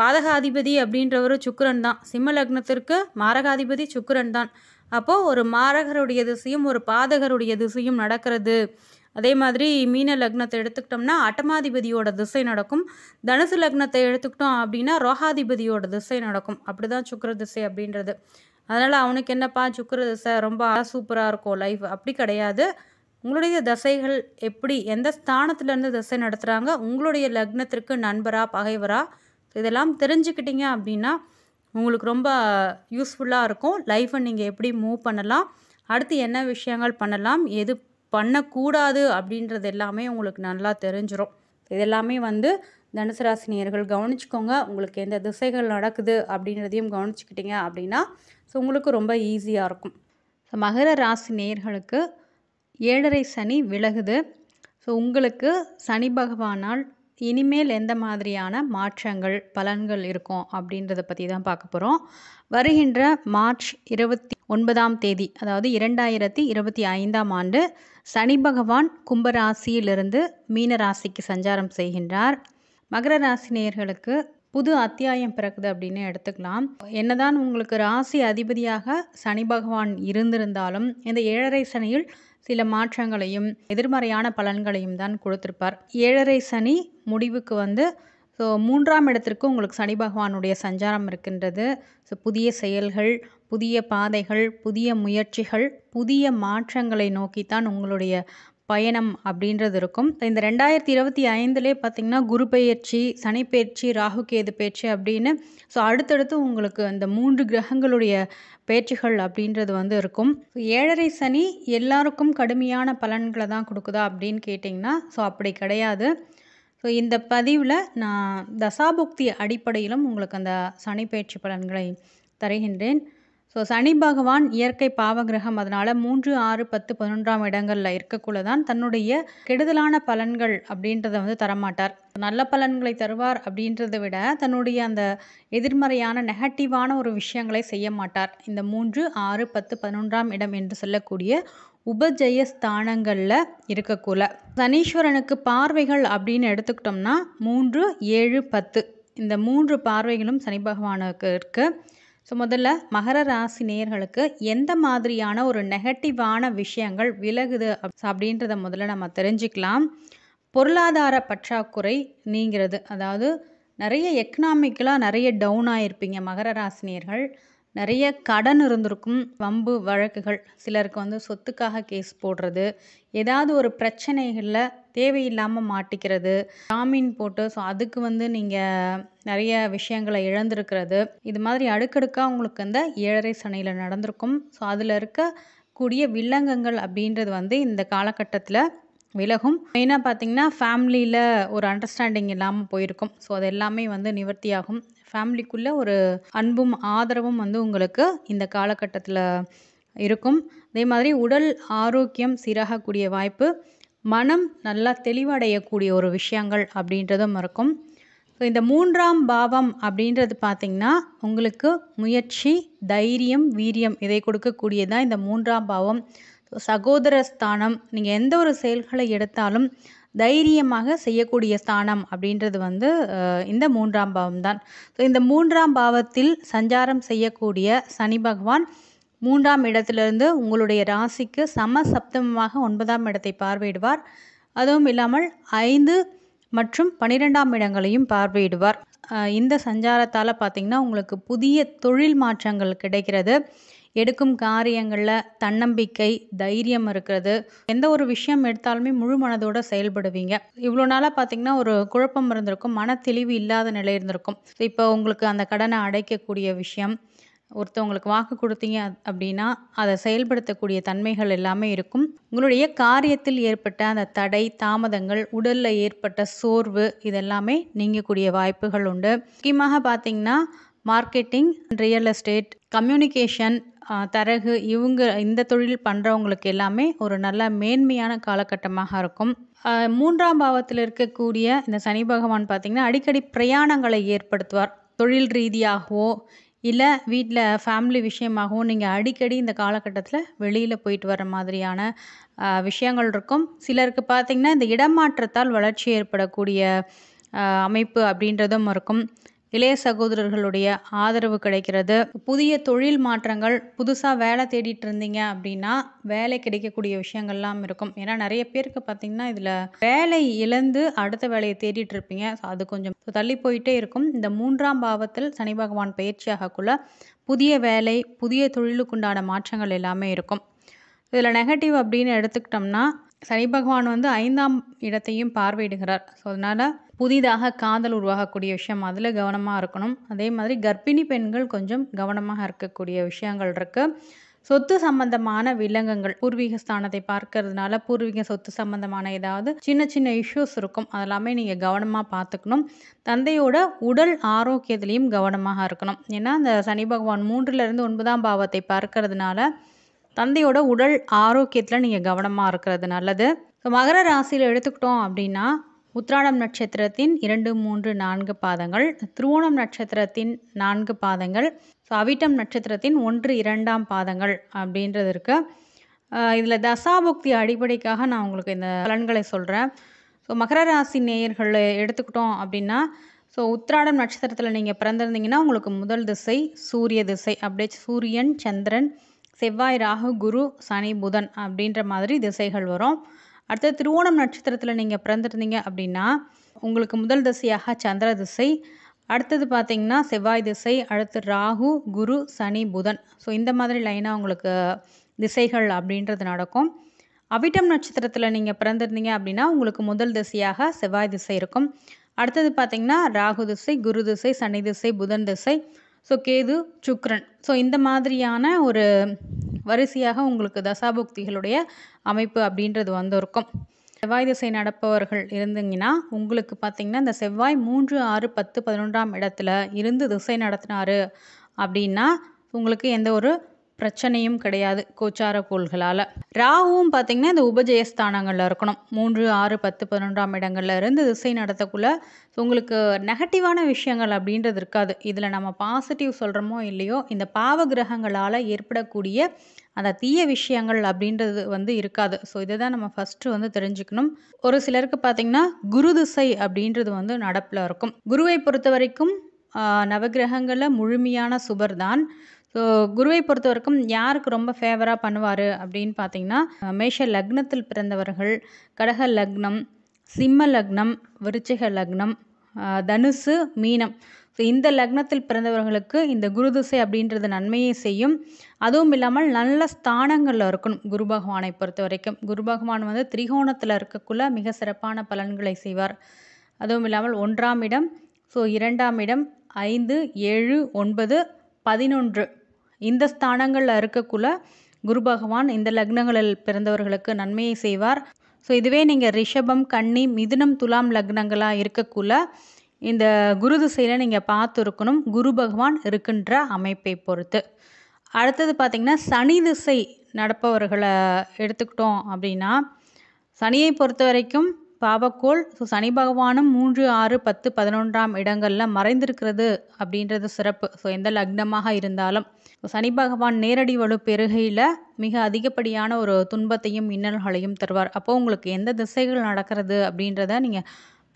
பாதகாதிபதி அப்படின்றவர் சுக்கரன் தான் சிம்ம லக்னத்திற்கு மாரகாதிபதி சுக்கரன் தான் அப்போது ஒரு மாரகருடைய திசையும் ஒரு பாதகருடைய திசையும் நடக்கிறது அதே மாதிரி மீன லக்னத்தை எடுத்துக்கிட்டோம்னா அட்டமாதிபதியோட திசை நடக்கும் தனுசு லக்னத்தை எடுத்துக்கிட்டோம் அப்படின்னா ரோஹாதிபதியோட திசை நடக்கும் அப்படி தான் சுக்கர திசை அப்படின்றது அதனால் அவனுக்கு என்னப்பா சுக்கர திசை ரொம்ப சூப்பராக இருக்கும் லைஃப் அப்படி கிடையாது உங்களுடைய தசைகள் எப்படி எந்த ஸ்தானத்துலேருந்து திசை நடத்துகிறாங்க உங்களுடைய லக்னத்திற்கு நண்பரா பகைவரா இதெல்லாம் தெரிஞ்சுக்கிட்டீங்க அப்படின்னா உங்களுக்கு ரொம்ப யூஸ்ஃபுல்லாக இருக்கும் லைஃப்பை நீங்கள் எப்படி மூவ் பண்ணலாம் அடுத்து என்ன விஷயங்கள் பண்ணலாம் எது பண்ணக்கூடாது அப்படின்றது எல்லாமே உங்களுக்கு நல்லா தெரிஞ்சிடும் இதெல்லாமே வந்து தனுசு ராசினியர்கள் கவனிச்சுக்கோங்க உங்களுக்கு எந்த திசைகள் நடக்குது அப்படின்றதையும் கவனிச்சுக்கிட்டீங்க அப்படின்னா ஸோ உங்களுக்கு ரொம்ப ஈஸியாக இருக்கும் ஸோ மகர ராசி நேர்களுக்கு ஏழரை சனி விலகுது ஸோ உங்களுக்கு சனி பகவானால் இனிமேல் எந்த மாதிரியான மாற்றங்கள் பலன்கள் இருக்கும் அப்படின்றத பற்றி தான் பார்க்க போகிறோம் வருகின்ற மார்ச் இருபத்தி ஒன்பதாம் தேதி அதாவது இரண்டாயிரத்தி இருபத்தி ஐந்தாம் ஆண்டு சனி பகவான் கும்பராசியிலிருந்து மீனராசிக்கு சஞ்சாரம் செய்கின்றார் மகர ராசி நேயர்களுக்கு புது அத்தியாயம் பிறக்குது அப்படின்னு எடுத்துக்கலாம் என்னதான் உங்களுக்கு ராசி அதிபதியாக சனி பகவான் இருந்திருந்தாலும் இந்த ஏழரை சனியில் சில மாற்றங்களையும் எதிர்மறையான பலன்களையும் தான் கொடுத்திருப்பார் ஏழரை சனி முடிவுக்கு வந்து ஸோ மூன்றாம் இடத்திற்கு உங்களுக்கு சனி பகவானுடைய சஞ்சாரம் இருக்கின்றது ஸோ புதிய செயல்கள் புதிய பாதைகள் புதிய முயற்சிகள் புதிய மாற்றங்களை நோக்கித்தான் உங்களுடைய பயணம் அப்படின்றது இருக்கும் இந்த ரெண்டாயிரத்தி இருபத்தி ஐந்துலேயே பார்த்திங்கன்னா குரு பயிற்சி சனி பயிற்சி ராகு கேது பயிற்சி அப்படின்னு ஸோ அடுத்தடுத்து உங்களுக்கு அந்த மூன்று கிரகங்களுடைய பயிற்சிகள் அப்படின்றது வந்து இருக்கும் ஸோ ஏழரை சனி எல்லாருக்கும் கடுமையான பலன்களை தான் கொடுக்குதா அப்படின்னு கேட்டிங்கன்னா ஸோ அப்படி கிடையாது ஸோ இந்த பதிவில் நான் தசாபுக்தி அடிப்படையிலும் உங்களுக்கு அந்த சனி பயிற்சி பலன்களை தருகின்றேன் ஸோ சனி பகவான் இயற்கை பாவகிரகம் அதனால் மூன்று ஆறு பத்து பதினொன்றாம் இடங்களில் இருக்கக்குள்ள தான் தன்னுடைய கெடுதலான பலன்கள் அப்படின்றத வந்து தரமாட்டார் நல்ல பலன்களை தருவார் அப்படின்றத விட தன்னுடைய அந்த எதிர்மறையான நெகட்டிவான ஒரு விஷயங்களை செய்ய மாட்டார் இந்த மூன்று ஆறு பத்து பதினொன்றாம் இடம் என்று சொல்லக்கூடிய உபஜய ஸ்தானங்களில் இருக்கக்குள்ள சனீஸ்வரனுக்கு பார்வைகள் அப்படின்னு எடுத்துக்கிட்டோம்னா மூன்று ஏழு பத்து இந்த மூன்று பார்வைகளும் சனி பகவானுக்கு இருக்குது ஸோ முதல்ல மகர ராசி நேயர்களுக்கு எந்த மாதிரியான ஒரு நெகட்டிவான விஷயங்கள் விலகுது அப்படின்றத முதல்ல நம்ம தெரிஞ்சுக்கலாம் பொருளாதார பற்றாக்குறை நீங்கிறது அதாவது நிறைய எக்கனாமிக்கலாக நிறைய டவுன் ஆகிருப்பீங்க மகர ராசினியர்கள் நிறைய கடன் இருந்திருக்கும் வம்பு வழக்குகள் சிலருக்கு வந்து சொத்துக்காக கேஸ் போடுறது ஏதாவது ஒரு பிரச்சனைகளில் தேவையில்லாமல் மாட்டிக்கிறது ஜாமீன் போட்டு ஸோ அதுக்கு வந்து நீங்கள் நிறைய விஷயங்களை இழந்திருக்கிறது இது மாதிரி அடுக்கடுக்காக உங்களுக்கு இந்த ஏழரை சனையில் நடந்திருக்கும் ஸோ அதில் இருக்கக்கூடிய வில்லங்கங்கள் அப்படின்றது வந்து இந்த காலகட்டத்தில் விலகும் மெயினாக பார்த்தீங்கன்னா ஃபேமிலியில் ஒரு அண்டர்ஸ்டாண்டிங் இல்லாமல் போயிருக்கும் ஸோ அது எல்லாமே வந்து நிவர்த்தியாகும் ஃபேமிலிக்குள்ளே ஒரு அன்பும் ஆதரவும் வந்து உங்களுக்கு இந்த காலகட்டத்தில் இருக்கும் அதே மாதிரி உடல் ஆரோக்கியம் சீராகக்கூடிய வாய்ப்பு மனம் நல்லா தெளிவடையக்கூடிய ஒரு விஷயங்கள் அப்படின்றதும் இருக்கும் ஸோ இந்த மூன்றாம் பாவம் அப்படின்றது பார்த்திங்கன்னா உங்களுக்கு முயற்சி தைரியம் வீரியம் இதை கொடுக்கக்கூடியதான் இந்த மூன்றாம் பாவம் சகோதர ஸ்தானம் நீங்கள் எந்த ஒரு செயல்களை எடுத்தாலும் தைரியமாக செய்யக்கூடிய ஸ்தானம் அப்படின்றது வந்து இந்த மூன்றாம் பாவம் தான் ஸோ இந்த மூன்றாம் பாவத்தில் சஞ்சாரம் செய்யக்கூடிய சனி பகவான் மூன்றாம் இடத்திலிருந்து உங்களுடைய ராசிக்கு சம சப்தமமாக ஒன்பதாம் இடத்தை பார்வையிடுவார் அதுவும் இல்லாமல் ஐந்து மற்றும் பனிரெண்டாம் இடங்களையும் பார்வையிடுவார் இந்த சஞ்சாரத்தால் பார்த்திங்கன்னா உங்களுக்கு புதிய தொழில் மாற்றங்கள் கிடைக்கிறது எடுக்கும் காரியங்களில் தன்னம்பிக்கை தைரியம் இருக்கிறது எந்த ஒரு விஷயம் எடுத்தாலுமே முழு மனதோடு செயல்படுவீங்க இவ்வளோ நாளாக பார்த்தீங்கன்னா ஒரு குழப்பம் இருந்திருக்கும் மன தெளிவு இல்லாத நிலை இருந்திருக்கும் இப்போ உங்களுக்கு அந்த கடனை அடைக்கக்கூடிய விஷயம் ஒருத்தவங்களுக்கு வாக்கு கொடுத்தீங்க அப்படின்னா அதை செயல்படுத்தக்கூடிய தன்மைகள் எல்லாமே இருக்கும் உங்களுடைய காரியத்தில் ஏற்பட்ட அந்த தடை தாமதங்கள் உடலில் ஏற்பட்ட சோர்வு இதெல்லாமே நீங்கக்கூடிய வாய்ப்புகள் உண்டு முக்கியமாக பார்த்தீங்கன்னா மார்க்கெட்டிங் ரியல் எஸ்டேட் கம்யூனிகேஷன் தரகு இவங்க இந்த தொழில் பண்ணுறவங்களுக்கு எல்லாமே ஒரு நல்ல மேன்மையான காலகட்டமாக இருக்கும் மூன்றாம் பாவத்தில் இருக்கக்கூடிய இந்த சனி பகவான் பார்த்திங்கன்னா அடிக்கடி பிரயாணங்களை ஏற்படுத்துவார் தொழில் ரீதியாகவோ இல்லை வீட்டில் ஃபேமிலி விஷயமாகவும் நீங்கள் அடிக்கடி இந்த காலகட்டத்தில் வெளியில் போயிட்டு வர மாதிரியான விஷயங்கள் இருக்கும் சிலருக்கு பார்த்திங்கன்னா இந்த இடமாற்றத்தால் வளர்ச்சி ஏற்படக்கூடிய அமைப்பு அப்படின்றதும் இருக்கும் இளைய சகோதரர்களுடைய ஆதரவு கிடைக்கிறது புதிய தொழில் மாற்றங்கள் புதுசாக வேலை தேடிட்டு இருந்தீங்க அப்படின்னா வேலை கிடைக்கக்கூடிய விஷயங்கள்லாம் இருக்கும் ஏன்னா நிறைய பேருக்கு பார்த்தீங்கன்னா இதில் வேலை இழந்து அடுத்த வேலையை தேடிட்டு இருப்பீங்க ஸோ அது கொஞ்சம் தள்ளி போயிட்டே இருக்கும் இந்த மூன்றாம் பாவத்தில் சனி பகவான் பயிற்சியாகக்குள்ள புதிய வேலை புதிய தொழிலுக்குண்டான மாற்றங்கள் எல்லாமே இருக்கும் இதில் நெகட்டிவ் அப்படின்னு எடுத்துக்கிட்டோம்னா சனி பகவான் வந்து ஐந்தாம் இடத்தையும் பார்வையிடுகிறார் ஸோ அதனால் புதிதாக காதல் உருவாகக்கூடிய விஷயம் அதில் கவனமாக இருக்கணும் அதே மாதிரி கர்ப்பிணி பெண்கள் கொஞ்சம் கவனமாக இருக்கக்கூடிய விஷயங்கள் இருக்குது சொத்து சம்பந்தமான விலங்கங்கள் பூர்வீக ஸ்தானத்தை பார்க்கறதுனால பூர்வீக சொத்து சம்பந்தமான ஏதாவது சின்ன சின்ன இஷ்யூஸ் இருக்கும் அதெல்லாமே நீங்கள் கவனமாக பார்த்துக்கணும் தந்தையோட உடல் ஆரோக்கியத்திலையும் கவனமாக இருக்கணும் ஏன்னா அந்த சனி பகவான் மூன்றிலிருந்து ஒன்பதாம் பாவத்தை பார்க்கறதுனால தந்தையோட உடல் ஆரோக்கியத்தில் நீங்கள் கவனமாக இருக்கிறது நல்லது ஸோ மகர ராசியில் எடுத்துக்கிட்டோம் அப்படின்னா உத்ராணம் நட்சத்திரத்தின் இரண்டு மூன்று நான்கு பாதங்கள் திருவோணம் நட்சத்திரத்தின் நான்கு பாதங்கள் ஸோ அவிட்டம் நட்சத்திரத்தின் ஒன்று இரண்டாம் பாதங்கள் அப்படின்றது இருக்குது இதில் தசாபுக்தி அடிப்படைக்காக நான் உங்களுக்கு இந்த பலன்களை சொல்கிறேன் ஸோ மகர ராசி நேயர்களை எடுத்துக்கிட்டோம் அப்படின்னா ஸோ உத்ராடம் நட்சத்திரத்தில் நீங்கள் பிறந்திருந்தீங்கன்னா உங்களுக்கு முதல் திசை சூரிய திசை அப்படியே சூரியன் சந்திரன் செவ்வாய் ராகு குரு சனி புதன் அப்படின்ற மாதிரி திசைகள் வரும் அடுத்தது திருவோணம் நட்சத்திரத்தில் நீங்கள் பிறந்திருந்தீங்க அப்படின்னா உங்களுக்கு முதல் திசையாக சந்திர திசை அடுத்தது பார்த்திங்கன்னா செவ்வாய் திசை அடுத்து ராகு குரு சனி புதன் ஸோ இந்த மாதிரி லைனாக உங்களுக்கு திசைகள் அப்படின்றது நடக்கும் அவிட்டம் நட்சத்திரத்தில் நீங்கள் பிறந்திருந்தீங்க அப்படின்னா உங்களுக்கு முதல் திசையாக செவ்வாய் திசை இருக்கும் அடுத்தது பார்த்திங்கன்னா ராகு திசை குரு திசை சனி திசை புதன் திசை ஸோ கேது சுக்ரன் ஸோ இந்த மாதிரியான ஒரு வரிசையாக உங்களுக்கு தசாபுக்திகளுடைய அமைப்பு அப்படின்றது வந்திருக்கும் செவ்வாய் திசை நடப்பவர்கள் இருந்தீங்கன்னா உங்களுக்கு பார்த்தீங்கன்னா இந்த செவ்வாய் மூன்று ஆறு பத்து பதினொன்றாம் இடத்துல இருந்து திசை நடத்தினாரு அப்படின்னா உங்களுக்கு எந்த ஒரு பிரச்சனையும் கிடையாது கோச்சார கோள்களால் ராகுவும் பார்த்தீங்கன்னா இந்த உபஜயஸ்தானங்களில் இருக்கணும் மூன்று ஆறு பத்து பதினொன்றாம் இடங்கள்ல இருந்து திசை நடத்தக்குள்ள உங்களுக்கு நெகட்டிவான விஷயங்கள் அப்படின்றது இருக்காது இதில் நம்ம பாசிட்டிவ் சொல்கிறோமோ இல்லையோ இந்த பாவ கிரகங்களால் ஏற்படக்கூடிய அந்த தீய விஷயங்கள் அப்படின்றது வந்து இருக்காது ஸோ இதை தான் நம்ம ஃபஸ்ட்டு வந்து தெரிஞ்சுக்கணும் ஒரு சிலருக்கு பார்த்திங்கன்னா குரு திசை அப்படின்றது வந்து நடப்பில் இருக்கும் குருவை பொறுத்த வரைக்கும் நவகிரகங்களில் முழுமையான சுபர் தான் ஸோ குருவை பொறுத்த வரைக்கும் யாருக்கு ரொம்ப ஃபேவராக பண்ணுவார் அப்படின்னு பார்த்தீங்கன்னா மேஷ லக்னத்தில் பிறந்தவர்கள் கடக லக்னம் சிம்ம லக்னம் விருச்சிக லக்னம் தனுசு மீனம் ஸோ இந்த லக்னத்தில் பிறந்தவர்களுக்கு இந்த குரு திசை அப்படின்றது நன்மையை செய்யும் அதுவும் இல்லாமல் நல்ல ஸ்தானங்களில் இருக்கணும் குரு பகவானை பொறுத்த வரைக்கும் குரு பகவான் வந்து திரிகோணத்தில் இருக்கக்குள்ள மிக சிறப்பான பலன்களை செய்வார் அதுவும் இல்லாமல் ஒன்றாம் இடம் ஸோ இரண்டாம் இடம் ஐந்து ஏழு ஒன்பது பதினொன்று இந்த ஸ்தானங்களில் இருக்கக்குள்ள குரு பகவான் இந்த லக்னங்களில் பிறந்தவர்களுக்கு நன்மையை செய்வார் ஸோ இதுவே நீங்கள் ரிஷபம் கன்னி மிதுனம் துலாம் லக்னங்களாக இருக்கக்குள்ள இந்த குரு திசையில் நீங்கள் பார்த்து இருக்கணும் குரு பகவான் இருக்கின்ற அமைப்பை பொறுத்து அடுத்தது பார்த்திங்கன்னா சனி திசை நடப்பவர்களை எடுத்துக்கிட்டோம் அப்படின்னா சனியை பொறுத்த வரைக்கும் பாவக்கோள் ஸோ சனி பகவானும் மூன்று ஆறு பத்து பதினொன்றாம் இடங்களில் மறைந்திருக்கிறது அப்படின்றது சிறப்பு ஸோ எந்த லக்னமாக இருந்தாலும் சனி பகவான் நேரடி வலு பெருகையில் மிக அதிகப்படியான ஒரு துன்பத்தையும் இன்னல்களையும் தருவார் அப்போது உங்களுக்கு எந்த திசைகள் நடக்கிறது அப்படின்றத நீங்கள்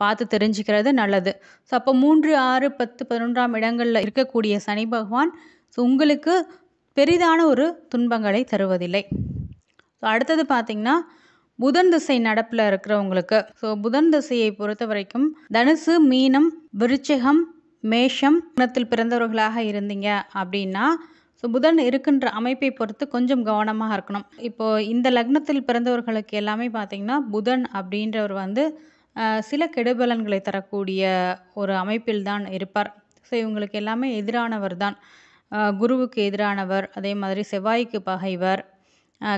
பார்த்து தெரிஞ்சுக்கிறது நல்லது ஸோ அப்போ மூன்று ஆறு பத்து பதினொன்றாம் இடங்களில் இருக்கக்கூடிய சனி பகவான் ஸோ உங்களுக்கு பெரிதான ஒரு துன்பங்களை தருவதில்லை ஸோ அடுத்தது பார்த்திங்கன்னா புதன் திசை நடப்பில் இருக்கிறவங்களுக்கு ஸோ புதன் திசையை பொறுத்த வரைக்கும் தனுசு மீனம் விருச்சகம் மேஷம் குணத்தில் பிறந்தவர்களாக இருந்தீங்க அப்படின்னா ஸோ புதன் இருக்கின்ற அமைப்பை பொறுத்து கொஞ்சம் கவனமாக இருக்கணும் இப்போது இந்த லக்னத்தில் பிறந்தவர்களுக்கு எல்லாமே பார்த்திங்கன்னா புதன் அப்படின்றவர் வந்து சில கெடுபலன்களை தரக்கூடிய ஒரு அமைப்பில் தான் இருப்பார் ஸோ இவங்களுக்கு எல்லாமே எதிரானவர் தான் குருவுக்கு எதிரானவர் அதே மாதிரி செவ்வாய்க்கு பகைவர்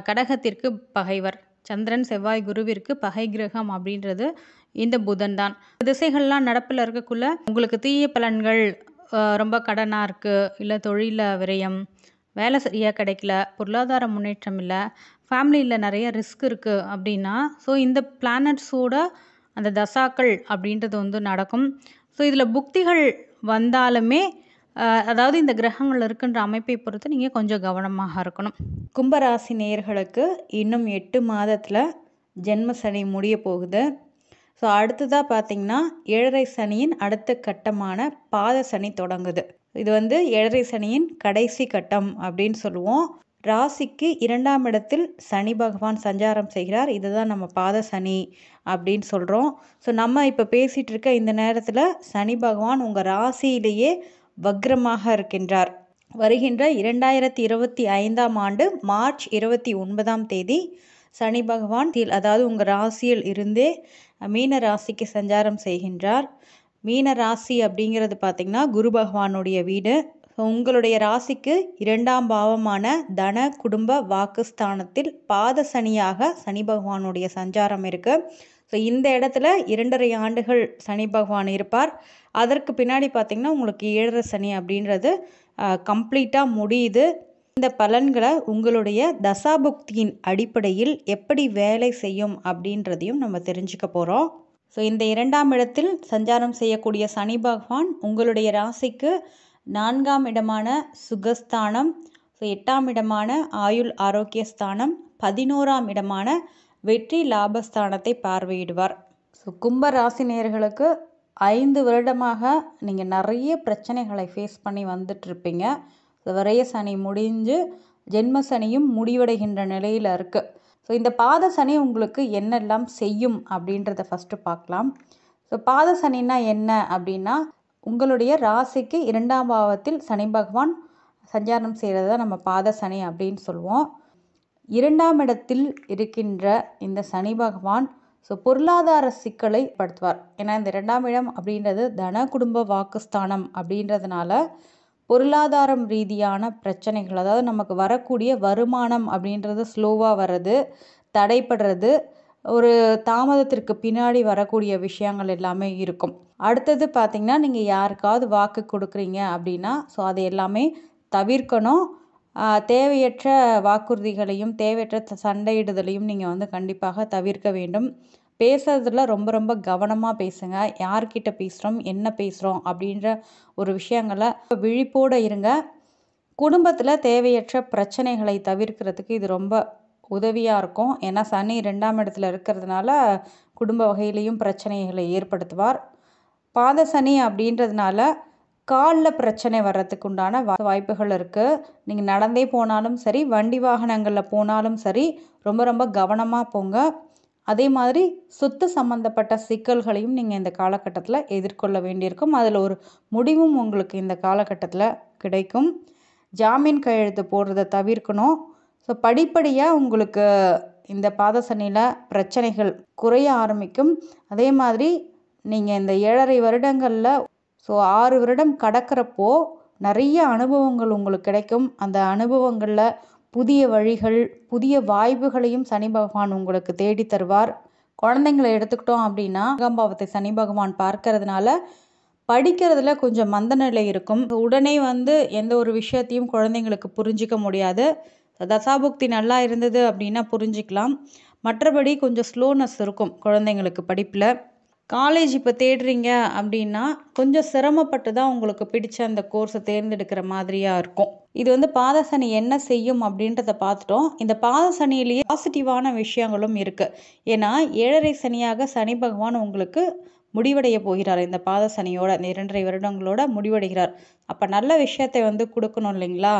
கடகத்திற்கு பகைவர் சந்திரன் செவ்வாய் குருவிற்கு பகை கிரகம் அப்படின்றது இந்த புதன் தான் திசைகள்லாம் நடப்பில் இருக்கக்குள்ள உங்களுக்கு தீய பலன்கள் ரொம்ப கடனாக இருக்குது இல்லை தொழிலில் விரயம் வேலை சரியாக கிடைக்கல பொருளாதார முன்னேற்றம் இல்லை ஃபேமிலியில் நிறைய ரிஸ்க் இருக்குது அப்படின்னா ஸோ இந்த பிளானட்ஸோட அந்த தசாக்கள் அப்படின்றது வந்து நடக்கும் ஸோ இதில் புக்திகள் வந்தாலுமே அதாவது இந்த கிரகங்கள் இருக்குன்ற அமைப்பை பொறுத்து நீங்கள் கொஞ்சம் கவனமாக இருக்கணும் கும்பராசி நேர்களுக்கு இன்னும் எட்டு மாதத்தில் ஜென்ம முடிய போகுது ஸோ அடுத்ததாக பார்த்தீங்கன்னா ஏழரை சனியின் அடுத்த கட்டமான பாத சனி தொடங்குது இது வந்து ஏழரை சனியின் கடைசி கட்டம் அப்படின்னு சொல்லுவோம் ராசிக்கு இரண்டாம் இடத்தில் சனி பகவான் சஞ்சாரம் செய்கிறார் இதுதான் நம்ம பாத சனி அப்படின்னு சொல்கிறோம் ஸோ நம்ம இப்போ பேசிகிட்டு இருக்க இந்த நேரத்தில் சனி பகவான் உங்கள் ராசியிலேயே வக்ரமாக இருக்கின்றார் வருகின்ற இரண்டாயிரத்தி இருபத்தி ஐந்தாம் ஆண்டு மார்ச் இருபத்தி ஒன்பதாம் தேதி சனி பகவான் அதாவது உங்கள் ராசியில் இருந்தே மீன ராசிக்கு சஞ்சாரம் செய்கின்றார் மீன ராசி அப்படிங்கிறது பார்த்திங்கன்னா குரு பகவானுடைய வீடு உங்களுடைய ராசிக்கு இரண்டாம் பாவமான தன குடும்ப வாக்குஸ்தானத்தில் பாத சனியாக சனி பகவானுடைய சஞ்சாரம் இருக்குது ஸோ இந்த இடத்துல இரண்டரை ஆண்டுகள் சனி பகவான் இருப்பார் அதற்கு பின்னாடி பார்த்திங்கன்னா உங்களுக்கு ஏழரை சனி அப்படின்றது கம்ப்ளீட்டாக முடியுது இந்த பலன்களை உங்களுடைய தசாபுக்தியின் அடிப்படையில் எப்படி வேலை செய்யும் அப்படின்றதையும் நம்ம தெரிஞ்சுக்க போகிறோம் ஸோ இந்த இரண்டாம் இடத்தில் சஞ்சாரம் செய்யக்கூடிய சனி பகவான் உங்களுடைய ராசிக்கு நான்காம் இடமான சுகஸ்தானம் ஸோ எட்டாம் இடமான ஆயுள் ஆரோக்கிய ஸ்தானம் பதினோராம் இடமான வெற்றி லாபஸ்தானத்தை பார்வையிடுவார் ஸோ கும்ப ராசி நேர்களுக்கு ஐந்து வருடமாக நீங்கள் நிறைய பிரச்சனைகளை ஃபேஸ் பண்ணி இருப்பீங்க வரைய சனி முடிஞ்சு ஜென்ம சனியும் முடிவடைகின்ற நிலையில் இருக்குது ஸோ இந்த பாத சனி உங்களுக்கு என்னெல்லாம் செய்யும் அப்படின்றத ஃபஸ்ட்டு பார்க்கலாம் ஸோ பாத சனின்னா என்ன அப்படின்னா உங்களுடைய ராசிக்கு இரண்டாம் பாவத்தில் சனி பகவான் சஞ்சாரம் செய்கிறது தான் நம்ம பாத சனி அப்படின்னு சொல்லுவோம் இரண்டாம் இடத்தில் இருக்கின்ற இந்த சனி பகவான் ஸோ பொருளாதார சிக்கலை படுத்துவார் ஏன்னா இந்த இரண்டாம் இடம் அப்படின்றது தன குடும்ப வாக்குஸ்தானம் அப்படின்றதுனால பொருளாதாரம் ரீதியான பிரச்சனைகள் அதாவது நமக்கு வரக்கூடிய வருமானம் அப்படின்றது ஸ்லோவாக வர்றது தடைப்படுறது ஒரு தாமதத்திற்கு பின்னாடி வரக்கூடிய விஷயங்கள் எல்லாமே இருக்கும் அடுத்தது பார்த்திங்கன்னா நீங்கள் யாருக்காவது வாக்கு கொடுக்குறீங்க அப்படின்னா ஸோ அதை எல்லாமே தவிர்க்கணும் தேவையற்ற வாக்குறுதிகளையும் தேவையற்ற சண்டையிடுதலையும் நீங்கள் வந்து கண்டிப்பாக தவிர்க்க வேண்டும் பேசுறதுல ரொம்ப ரொம்ப கவனமாக பேசுங்க யார்கிட்ட பேசுகிறோம் என்ன பேசுகிறோம் அப்படின்ற ஒரு விஷயங்களை விழிப்போடு இருங்க குடும்பத்தில் தேவையற்ற பிரச்சனைகளை தவிர்க்கிறதுக்கு இது ரொம்ப உதவியாக இருக்கும் ஏன்னா சனி ரெண்டாம் இடத்துல இருக்கிறதுனால குடும்ப வகையிலையும் பிரச்சனைகளை ஏற்படுத்துவார் பாத சனி அப்படின்றதுனால காலில் பிரச்சனை வர்றதுக்கு உண்டான வாய்ப்புகள் இருக்குது நீங்கள் நடந்தே போனாலும் சரி வண்டி வாகனங்களில் போனாலும் சரி ரொம்ப ரொம்ப கவனமாக போங்க அதே மாதிரி சொத்து சம்மந்தப்பட்ட சிக்கல்களையும் நீங்கள் இந்த காலகட்டத்தில் எதிர்கொள்ள வேண்டியிருக்கும் அதில் ஒரு முடிவும் உங்களுக்கு இந்த காலகட்டத்தில் கிடைக்கும் ஜாமீன் கையெழுத்து போடுறத தவிர்க்கணும் ஸோ படிப்படியாக உங்களுக்கு இந்த பாதசனியில் பிரச்சனைகள் குறைய ஆரம்பிக்கும் அதே மாதிரி நீங்கள் இந்த ஏழரை வருடங்களில் ஸோ ஆறு வருடம் கடக்கிறப்போ நிறைய அனுபவங்கள் உங்களுக்கு கிடைக்கும் அந்த அனுபவங்களில் புதிய வழிகள் புதிய வாய்ப்புகளையும் சனி பகவான் உங்களுக்கு தேடி தருவார் குழந்தைங்களை எடுத்துக்கிட்டோம் அப்படின்னா அகம்பாவத்தை சனி பகவான் பார்க்கறதுனால படிக்கிறதுல கொஞ்சம் மந்த நிலை இருக்கும் உடனே வந்து எந்த ஒரு விஷயத்தையும் குழந்தைங்களுக்கு புரிஞ்சிக்க முடியாது தசாபுக்தி நல்லா இருந்தது அப்படின்னா புரிஞ்சிக்கலாம் மற்றபடி கொஞ்சம் ஸ்லோனஸ் இருக்கும் குழந்தைங்களுக்கு படிப்பில் காலேஜ் இப்போ தேடுறீங்க அப்படின்னா கொஞ்சம் சிரமப்பட்டு தான் உங்களுக்கு பிடிச்ச அந்த கோர்ஸை தேர்ந்தெடுக்கிற மாதிரியாக இருக்கும் இது வந்து பாதசனி என்ன செய்யும் அப்படின்றத பார்த்துட்டோம் இந்த பாதசனியிலேயே பாசிட்டிவான விஷயங்களும் இருக்குது ஏன்னா ஏழரை சனியாக சனி பகவான் உங்களுக்கு முடிவடைய போகிறார் இந்த பாதசனியோட சனியோட இந்த இரண்டரை வருடங்களோட முடிவடைகிறார் அப்போ நல்ல விஷயத்தை வந்து கொடுக்கணும் இல்லைங்களா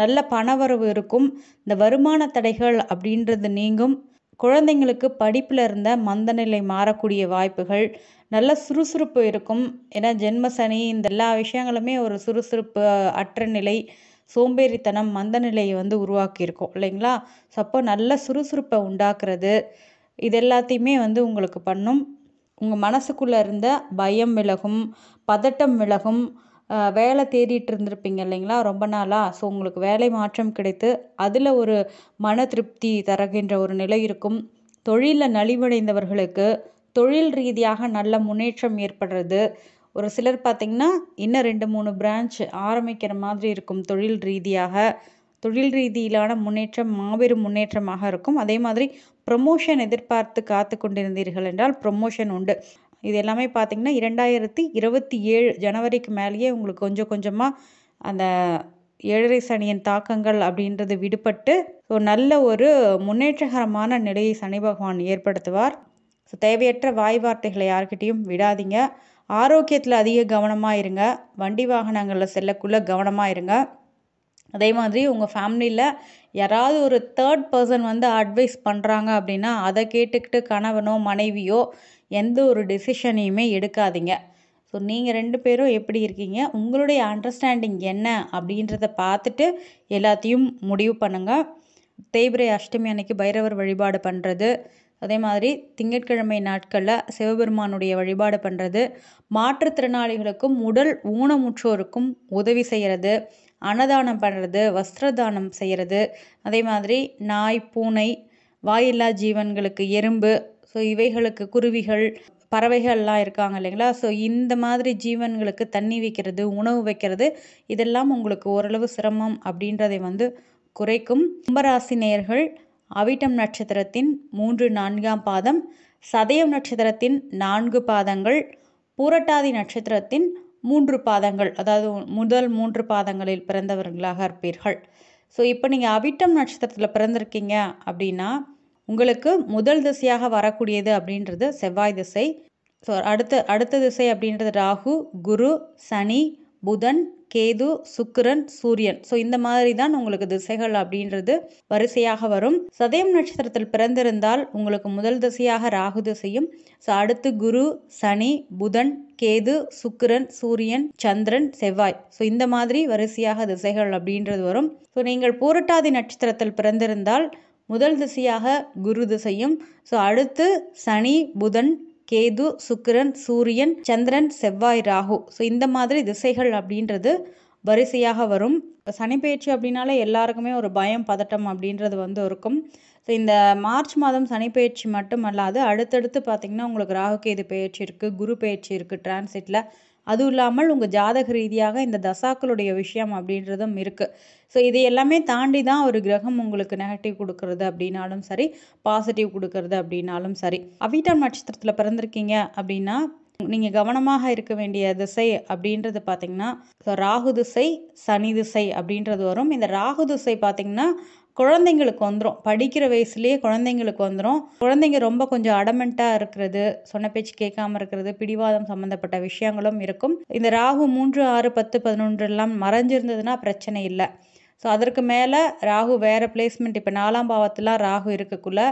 நல்ல பணவரவு இருக்கும் இந்த வருமான தடைகள் அப்படின்றது நீங்கும் குழந்தைங்களுக்கு படிப்பில் இருந்த மந்தநிலை மாறக்கூடிய வாய்ப்புகள் நல்ல சுறுசுறுப்பு இருக்கும் ஏன்னா ஜென்மசனி இந்த எல்லா விஷயங்களுமே ஒரு சுறுசுறுப்பு அற்ற நிலை சோம்பேறித்தனம் மந்த நிலையை வந்து உருவாக்கியிருக்கும் இல்லைங்களா ஸோ அப்போ நல்ல சுறுசுறுப்பை உண்டாக்குறது இது எல்லாத்தையுமே வந்து உங்களுக்கு பண்ணும் உங்கள் மனசுக்குள்ளே இருந்த பயம் விலகும் பதட்டம் விலகும் வேலை தேடிட்டு இருந்திருப்பீங்க இல்லைங்களா ரொம்ப நாளாக ஸோ உங்களுக்கு வேலை மாற்றம் கிடைத்து அதில் ஒரு மன திருப்தி தருகின்ற ஒரு நிலை இருக்கும் தொழிலில் நலிவடைந்தவர்களுக்கு தொழில் ரீதியாக நல்ல முன்னேற்றம் ஏற்படுறது ஒரு சிலர் பார்த்திங்கன்னா இன்னும் ரெண்டு மூணு பிரான்ச் ஆரம்பிக்கிற மாதிரி இருக்கும் தொழில் ரீதியாக தொழில் ரீதியிலான முன்னேற்றம் மாபெரும் முன்னேற்றமாக இருக்கும் அதே மாதிரி ப்ரொமோஷன் எதிர்பார்த்து காத்து கொண்டிருந்தீர்கள் என்றால் ப்ரொமோஷன் உண்டு இது எல்லாமே பார்த்திங்கன்னா இரண்டாயிரத்தி இருபத்தி ஏழு ஜனவரிக்கு மேலேயே உங்களுக்கு கொஞ்சம் கொஞ்சமாக அந்த ஏழரை சனியின் தாக்கங்கள் அப்படின்றது விடுபட்டு ஸோ நல்ல ஒரு முன்னேற்றகரமான நிலையை சனி பகவான் ஏற்படுத்துவார் ஸோ தேவையற்ற வாய் வார்த்தைகளை யார்கிட்டையும் விடாதீங்க ஆரோக்கியத்தில் அதிக கவனமாக இருங்க வண்டி வாகனங்களில் செல்லக்குள்ளே கவனமாக இருங்க அதே மாதிரி உங்கள் ஃபேமிலியில் யாராவது ஒரு தேர்ட் பர்சன் வந்து அட்வைஸ் பண்ணுறாங்க அப்படின்னா அதை கேட்டுக்கிட்டு கணவனோ மனைவியோ எந்த ஒரு டிசிஷனையுமே எடுக்காதீங்க ஸோ நீங்கள் ரெண்டு பேரும் எப்படி இருக்கீங்க உங்களுடைய அண்டர்ஸ்டாண்டிங் என்ன அப்படின்றத பார்த்துட்டு எல்லாத்தையும் முடிவு பண்ணுங்கள் தேய்பிரை அஷ்டமி அன்னைக்கு பைரவர் வழிபாடு பண்ணுறது அதே மாதிரி திங்கட்கிழமை நாட்களில் சிவபெருமானுடைய வழிபாடு பண்ணுறது மாற்றுத்திறனாளிகளுக்கும் உடல் ஊனமுற்றோருக்கும் உதவி செய்கிறது அன்னதானம் பண்ணுறது வஸ்திரதானம் செய்கிறது அதே மாதிரி நாய் பூனை வாயில்லா ஜீவன்களுக்கு எறும்பு ஸோ இவைகளுக்கு குருவிகள் பறவைகள்லாம் இருக்காங்க இல்லைங்களா ஸோ இந்த மாதிரி ஜீவன்களுக்கு தண்ணி வைக்கிறது உணவு வைக்கிறது இதெல்லாம் உங்களுக்கு ஓரளவு சிரமம் அப்படின்றதை வந்து குறைக்கும் கும்பராசினியர்கள் அவிட்டம் நட்சத்திரத்தின் மூன்று நான்காம் பாதம் சதயம் நட்சத்திரத்தின் நான்கு பாதங்கள் பூரட்டாதி நட்சத்திரத்தின் மூன்று பாதங்கள் அதாவது முதல் மூன்று பாதங்களில் பிறந்தவர்களாக இருப்பீர்கள் ஸோ இப்போ நீங்கள் அவிட்டம் நட்சத்திரத்தில் பிறந்திருக்கீங்க அப்படின்னா உங்களுக்கு முதல் திசையாக வரக்கூடியது அப்படின்றது செவ்வாய் திசை ஸோ அடுத்த அடுத்த திசை அப்படின்றது ராகு குரு சனி புதன் கேது சுக்கிரன் சூரியன் ஸோ இந்த மாதிரி தான் உங்களுக்கு திசைகள் அப்படின்றது வரிசையாக வரும் சதயம் நட்சத்திரத்தில் பிறந்திருந்தால் உங்களுக்கு முதல் திசையாக ராகு திசையும் ஸோ அடுத்து குரு சனி புதன் கேது சுக்கிரன் சூரியன் சந்திரன் செவ்வாய் ஸோ இந்த மாதிரி வரிசையாக திசைகள் அப்படின்றது வரும் ஸோ நீங்கள் பூரட்டாதி நட்சத்திரத்தில் பிறந்திருந்தால் முதல் திசையாக குரு திசையும் ஸோ அடுத்து சனி புதன் கேது சுக்கிரன் சூரியன் சந்திரன் செவ்வாய் ராகு ஸோ இந்த மாதிரி திசைகள் அப்படின்றது வரிசையாக வரும் சனிப்பெயர்ச்சி அப்படின்னாலே எல்லாருக்குமே ஒரு பயம் பதட்டம் அப்படின்றது வந்து இருக்கும் ஸோ இந்த மார்ச் மாதம் சனிப்பெயர்ச்சி மட்டும் அல்லாது அடுத்தடுத்து பார்த்திங்கன்னா உங்களுக்கு ராகு கேது பயிற்சி இருக்குது குரு பயிற்சி இருக்குது டிரான்சிட்டில் அதுவும் இல்லாமல் உங்கள் ஜாதக ரீதியாக இந்த தசாக்களுடைய விஷயம் அப்படின்றதும் இருக்குது ஸோ இது எல்லாமே தாண்டி தான் ஒரு கிரகம் உங்களுக்கு நெகட்டிவ் கொடுக்கறது அப்படின்னாலும் சரி பாசிட்டிவ் கொடுக்கறது அப்படின்னாலும் சரி அவிட்டம் நட்சத்திரத்தில் பிறந்திருக்கீங்க அப்படின்னா நீங்கள் கவனமாக இருக்க வேண்டிய திசை அப்படின்றது பார்த்தீங்கன்னா ராகு திசை சனி திசை அப்படின்றது வரும் இந்த ராகு திசை பார்த்தீங்கன்னா குழந்தைங்களுக்கு வந்துடும் படிக்கிற வயசுலேயே குழந்தைங்களுக்கு வந்துடும் குழந்தைங்க ரொம்ப கொஞ்சம் அடமெண்ட்டாக இருக்கிறது சொன்ன பேச்சு கேட்காம இருக்கிறது பிடிவாதம் சம்மந்தப்பட்ட விஷயங்களும் இருக்கும் இந்த ராகு மூன்று ஆறு பத்து பதினொன்று எல்லாம் மறைஞ்சிருந்ததுன்னா பிரச்சனை இல்லை ஸோ அதற்கு மேலே ராகு வேறு பிளேஸ்மெண்ட் இப்போ நாலாம் பாவத்தில் ராகு இருக்கக்குள்ளே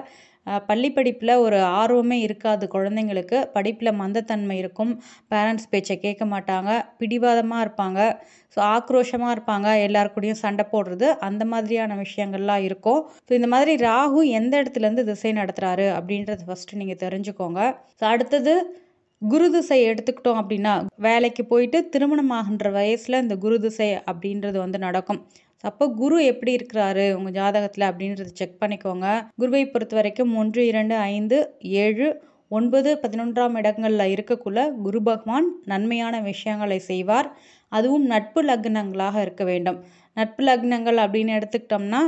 பள்ளி படிப்பில் ஒரு ஆர்வமே இருக்காது குழந்தைங்களுக்கு படிப்பில் மந்தத்தன்மை இருக்கும் பேரண்ட்ஸ் பேச்சை கேட்க மாட்டாங்க பிடிவாதமாக இருப்பாங்க ஸோ ஆக்ரோஷமாக இருப்பாங்க எல்லாருக்கூடையும் சண்டை போடுறது அந்த மாதிரியான விஷயங்கள்லாம் இருக்கும் ஸோ இந்த மாதிரி ராகு எந்த இடத்துலேருந்து திசை நடத்துகிறாரு அப்படின்றத ஃபஸ்ட்டு நீங்கள் தெரிஞ்சுக்கோங்க ஸோ அடுத்தது குரு திசை எடுத்துக்கிட்டோம் அப்படின்னா வேலைக்கு போயிட்டு திருமணம் வயசில் இந்த குரு திசை அப்படின்றது வந்து நடக்கும் அப்போ குரு எப்படி இருக்கிறாரு உங்கள் ஜாதகத்தில் அப்படின்றத செக் பண்ணிக்கோங்க குருவை பொறுத்த வரைக்கும் ஒன்று இரண்டு ஐந்து ஏழு ஒன்பது பதினொன்றாம் இடங்களில் இருக்கக்குள்ள குரு பகவான் நன்மையான விஷயங்களை செய்வார் அதுவும் நட்பு லக்னங்களாக இருக்க வேண்டும் நட்பு லக்னங்கள் அப்படின்னு எடுத்துக்கிட்டோம்னா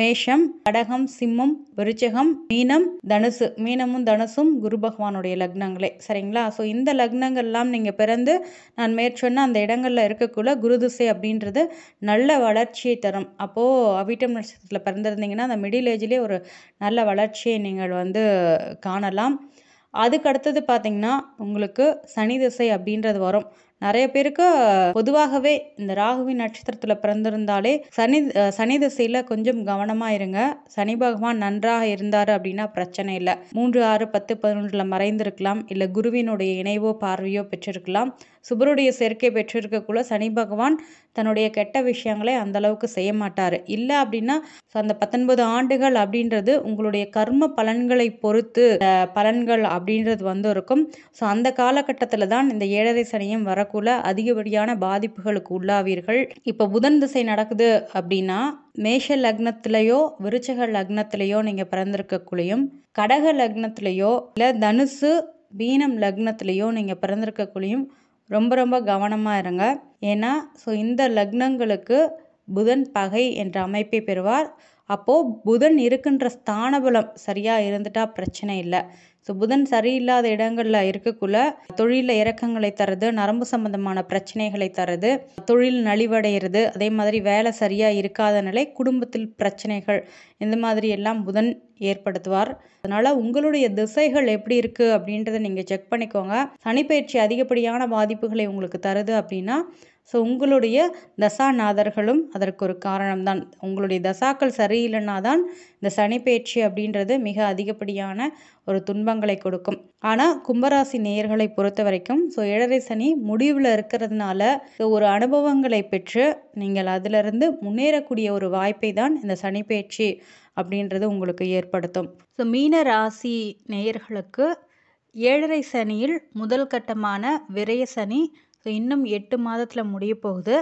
மேஷம் கடகம் சிம்மம் விருச்சகம் மீனம் தனுசு மீனமும் தனுசும் குரு பகவானுடைய லக்னங்களே சரிங்களா ஸோ இந்த லக்னங்கள்லாம் நீங்கள் பிறந்து நான் மேற்சொன்ன அந்த இடங்களில் இருக்கக்குள்ள குரு திசை அப்படின்றது நல்ல வளர்ச்சியை தரும் அப்போது அவிட்டம் நட்சத்திரத்தில் பிறந்திருந்தீங்கன்னா அந்த மிடில் ஏஜ்லேயே ஒரு நல்ல வளர்ச்சியை நீங்கள் வந்து காணலாம் அதுக்கு அடுத்தது பார்த்திங்கன்னா உங்களுக்கு சனி திசை அப்படின்றது வரும் நிறைய பேருக்கு பொதுவாகவே இந்த ராகுவின் நட்சத்திரத்தில் பிறந்திருந்தாலே சனி சனி திசையில் கொஞ்சம் கவனமாக இருங்க சனி பகவான் நன்றாக இருந்தார் அப்படின்னா பிரச்சனை இல்லை மூன்று ஆறு பத்து பதினொன்றில் மறைந்திருக்கலாம் இல்லை குருவினுடைய இணைவோ பார்வையோ பெற்றிருக்கலாம் சுபருடைய சேர்க்கை பெற்றிருக்கக்குள்ள சனி பகவான் தன்னுடைய கெட்ட விஷயங்களை அந்த அளவுக்கு செய்ய மாட்டார் இல்லை அப்படின்னா அந்த பத்தொன்பது ஆண்டுகள் அப்படின்றது உங்களுடைய கர்ம பலன்களை பொறுத்து பலன்கள் அப்படின்றது வந்து இருக்கும் ஸோ அந்த காலகட்டத்தில் தான் இந்த ஏழரை சனியும் வரக்குள்ள அதிகப்படியான பாதிப்புகளுக்கு உள்ளாவீர்கள் இப்போ புதன் திசை நடக்குது அப்படின்னா மேஷ லக்னத்திலேயோ விருச்சக லக்னத்திலேயோ நீங்கள் பிறந்திருக்கக்குள்ளேயும் கடக லக்னத்திலேயோ இல்லை தனுசு பீனம் லக்னத்திலேயோ நீங்கள் பிறந்திருக்கக்குள்ளேயும் ரொம்ப ரொம்ப கவனமாக இருங்க ஏன்னா ஸோ இந்த லக்னங்களுக்கு புதன் பகை என்ற அமைப்பை பெறுவார் அப்போது புதன் இருக்கின்ற ஸ்தானபலம் சரியாக இருந்துட்டால் பிரச்சனை இல்லை ஸோ புதன் சரியில்லாத இடங்களில் இருக்கக்குள்ள தொழிலில் இறக்கங்களை தருது நரம்பு சம்பந்தமான பிரச்சனைகளை தருது தொழில் நலிவடைகிறது அதே மாதிரி வேலை சரியாக இருக்காத நிலை குடும்பத்தில் பிரச்சனைகள் இந்த மாதிரி எல்லாம் புதன் ஏற்படுத்துவார் அதனால் உங்களுடைய திசைகள் எப்படி இருக்குது அப்படின்றத நீங்கள் செக் பண்ணிக்கோங்க சனிப்பயிற்சி அதிகப்படியான பாதிப்புகளை உங்களுக்கு தருது அப்படின்னா ஸோ உங்களுடைய தசாநாதர்களும் அதற்கு ஒரு காரணம்தான் உங்களுடைய தசாக்கள் சரியில்லைன்னா தான் இந்த சனிப்பேச்சு அப்படின்றது மிக அதிகப்படியான ஒரு துன்பங்களை கொடுக்கும் ஆனால் கும்பராசி நேயர்களை பொறுத்த வரைக்கும் ஸோ ஏழரை சனி முடிவில் இருக்கிறதுனால ஒரு அனுபவங்களை பெற்று நீங்கள் அதிலிருந்து முன்னேறக்கூடிய ஒரு வாய்ப்பை தான் இந்த சனிப்பேச்சு அப்படின்றது உங்களுக்கு ஏற்படுத்தும் ஸோ மீன ராசி நேயர்களுக்கு ஏழரை சனியில் முதல் கட்டமான விரய சனி ஸோ இன்னும் எட்டு மாதத்தில் முடிய போகுது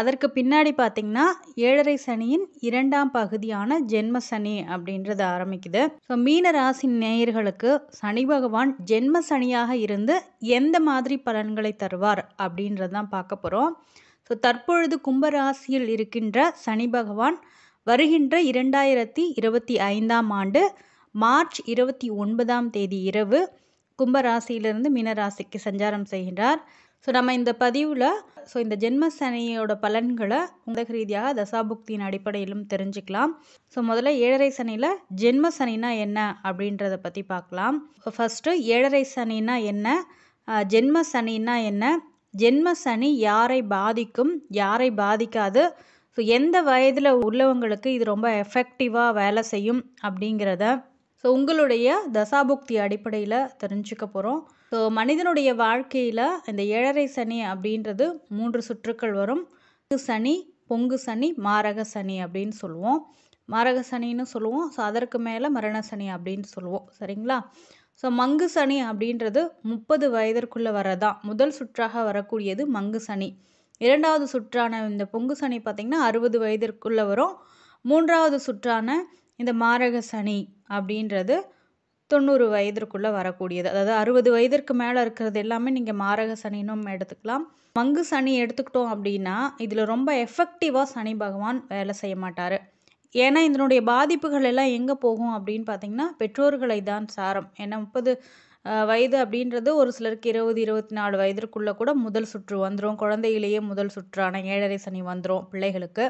அதற்கு பின்னாடி பார்த்திங்கன்னா ஏழரை சனியின் இரண்டாம் பகுதியான ஜென்ம சனி அப்படின்றது ஆரம்பிக்குது ஸோ மீன ராசி நேயர்களுக்கு சனி பகவான் ஜென்ம சனியாக இருந்து எந்த மாதிரி பலன்களை தருவார் அப்படின்றது தான் பார்க்க போகிறோம் ஸோ தற்பொழுது கும்பராசியில் இருக்கின்ற சனி பகவான் வருகின்ற இரண்டாயிரத்தி இருபத்தி ஐந்தாம் ஆண்டு மார்ச் இருபத்தி ஒன்பதாம் தேதி இரவு கும்பராசியிலிருந்து மீனராசிக்கு சஞ்சாரம் செய்கின்றார் ஸோ நம்ம இந்த பதிவில் ஸோ இந்த ஜென்ம சனியோட பலன்களை உலக ரீதியாக தசாபுக்தியின் அடிப்படையிலும் தெரிஞ்சுக்கலாம் ஸோ முதல்ல ஏழரை சனியில் ஜென்ம சனினா என்ன அப்படின்றத பற்றி பார்க்கலாம் ஃபஸ்ட்டு ஏழரை சனினா என்ன ஜென்ம சனினா என்ன ஜென்ம சனி யாரை பாதிக்கும் யாரை பாதிக்காது ஸோ எந்த வயதில் உள்ளவங்களுக்கு இது ரொம்ப எஃபெக்டிவாக வேலை செய்யும் அப்படிங்கிறத ஸோ உங்களுடைய தசாபுக்தி அடிப்படையில் தெரிஞ்சுக்க போகிறோம் ஸோ மனிதனுடைய வாழ்க்கையில் இந்த ஏழரை சனி அப்படின்றது மூன்று சுற்றுக்கள் வரும் சனி பொங்கு சனி மாரக சனி அப்படின்னு சொல்லுவோம் மாரக சனின்னு சொல்லுவோம் ஸோ அதற்கு மேலே மரண சனி அப்படின்னு சொல்லுவோம் சரிங்களா ஸோ மங்கு சனி அப்படின்றது முப்பது வயதிற்குள்ளே வரதான் முதல் சுற்றாக வரக்கூடியது மங்கு சனி இரண்டாவது சுற்றான இந்த பொங்கு சனி பார்த்திங்கன்னா அறுபது வயதிற்குள்ளே வரும் மூன்றாவது சுற்றான இந்த மாரக சனி அப்படின்றது தொண்ணூறு வயதிற்குள்ளே வரக்கூடியது அதாவது அறுபது வயதிற்கு மேலே இருக்கிறது எல்லாமே நீங்கள் மாரக சனினும் எடுத்துக்கலாம் மங்கு சனி எடுத்துக்கிட்டோம் அப்படின்னா இதில் ரொம்ப எஃபெக்டிவாக சனி பகவான் வேலை செய்ய மாட்டார் ஏன்னா இதனுடைய பாதிப்புகள் எல்லாம் எங்கே போகும் அப்படின்னு பார்த்தீங்கன்னா பெற்றோர்களை தான் சாரம் ஏன்னா முப்பது வயது அப்படின்றது ஒரு சிலருக்கு இருபது இருபத்தி நாலு வயதிற்குள்ளே கூட முதல் சுற்று வந்துடும் குழந்தையிலேயே முதல் சுற்றான ஏழரை சனி வந்துடும் பிள்ளைகளுக்கு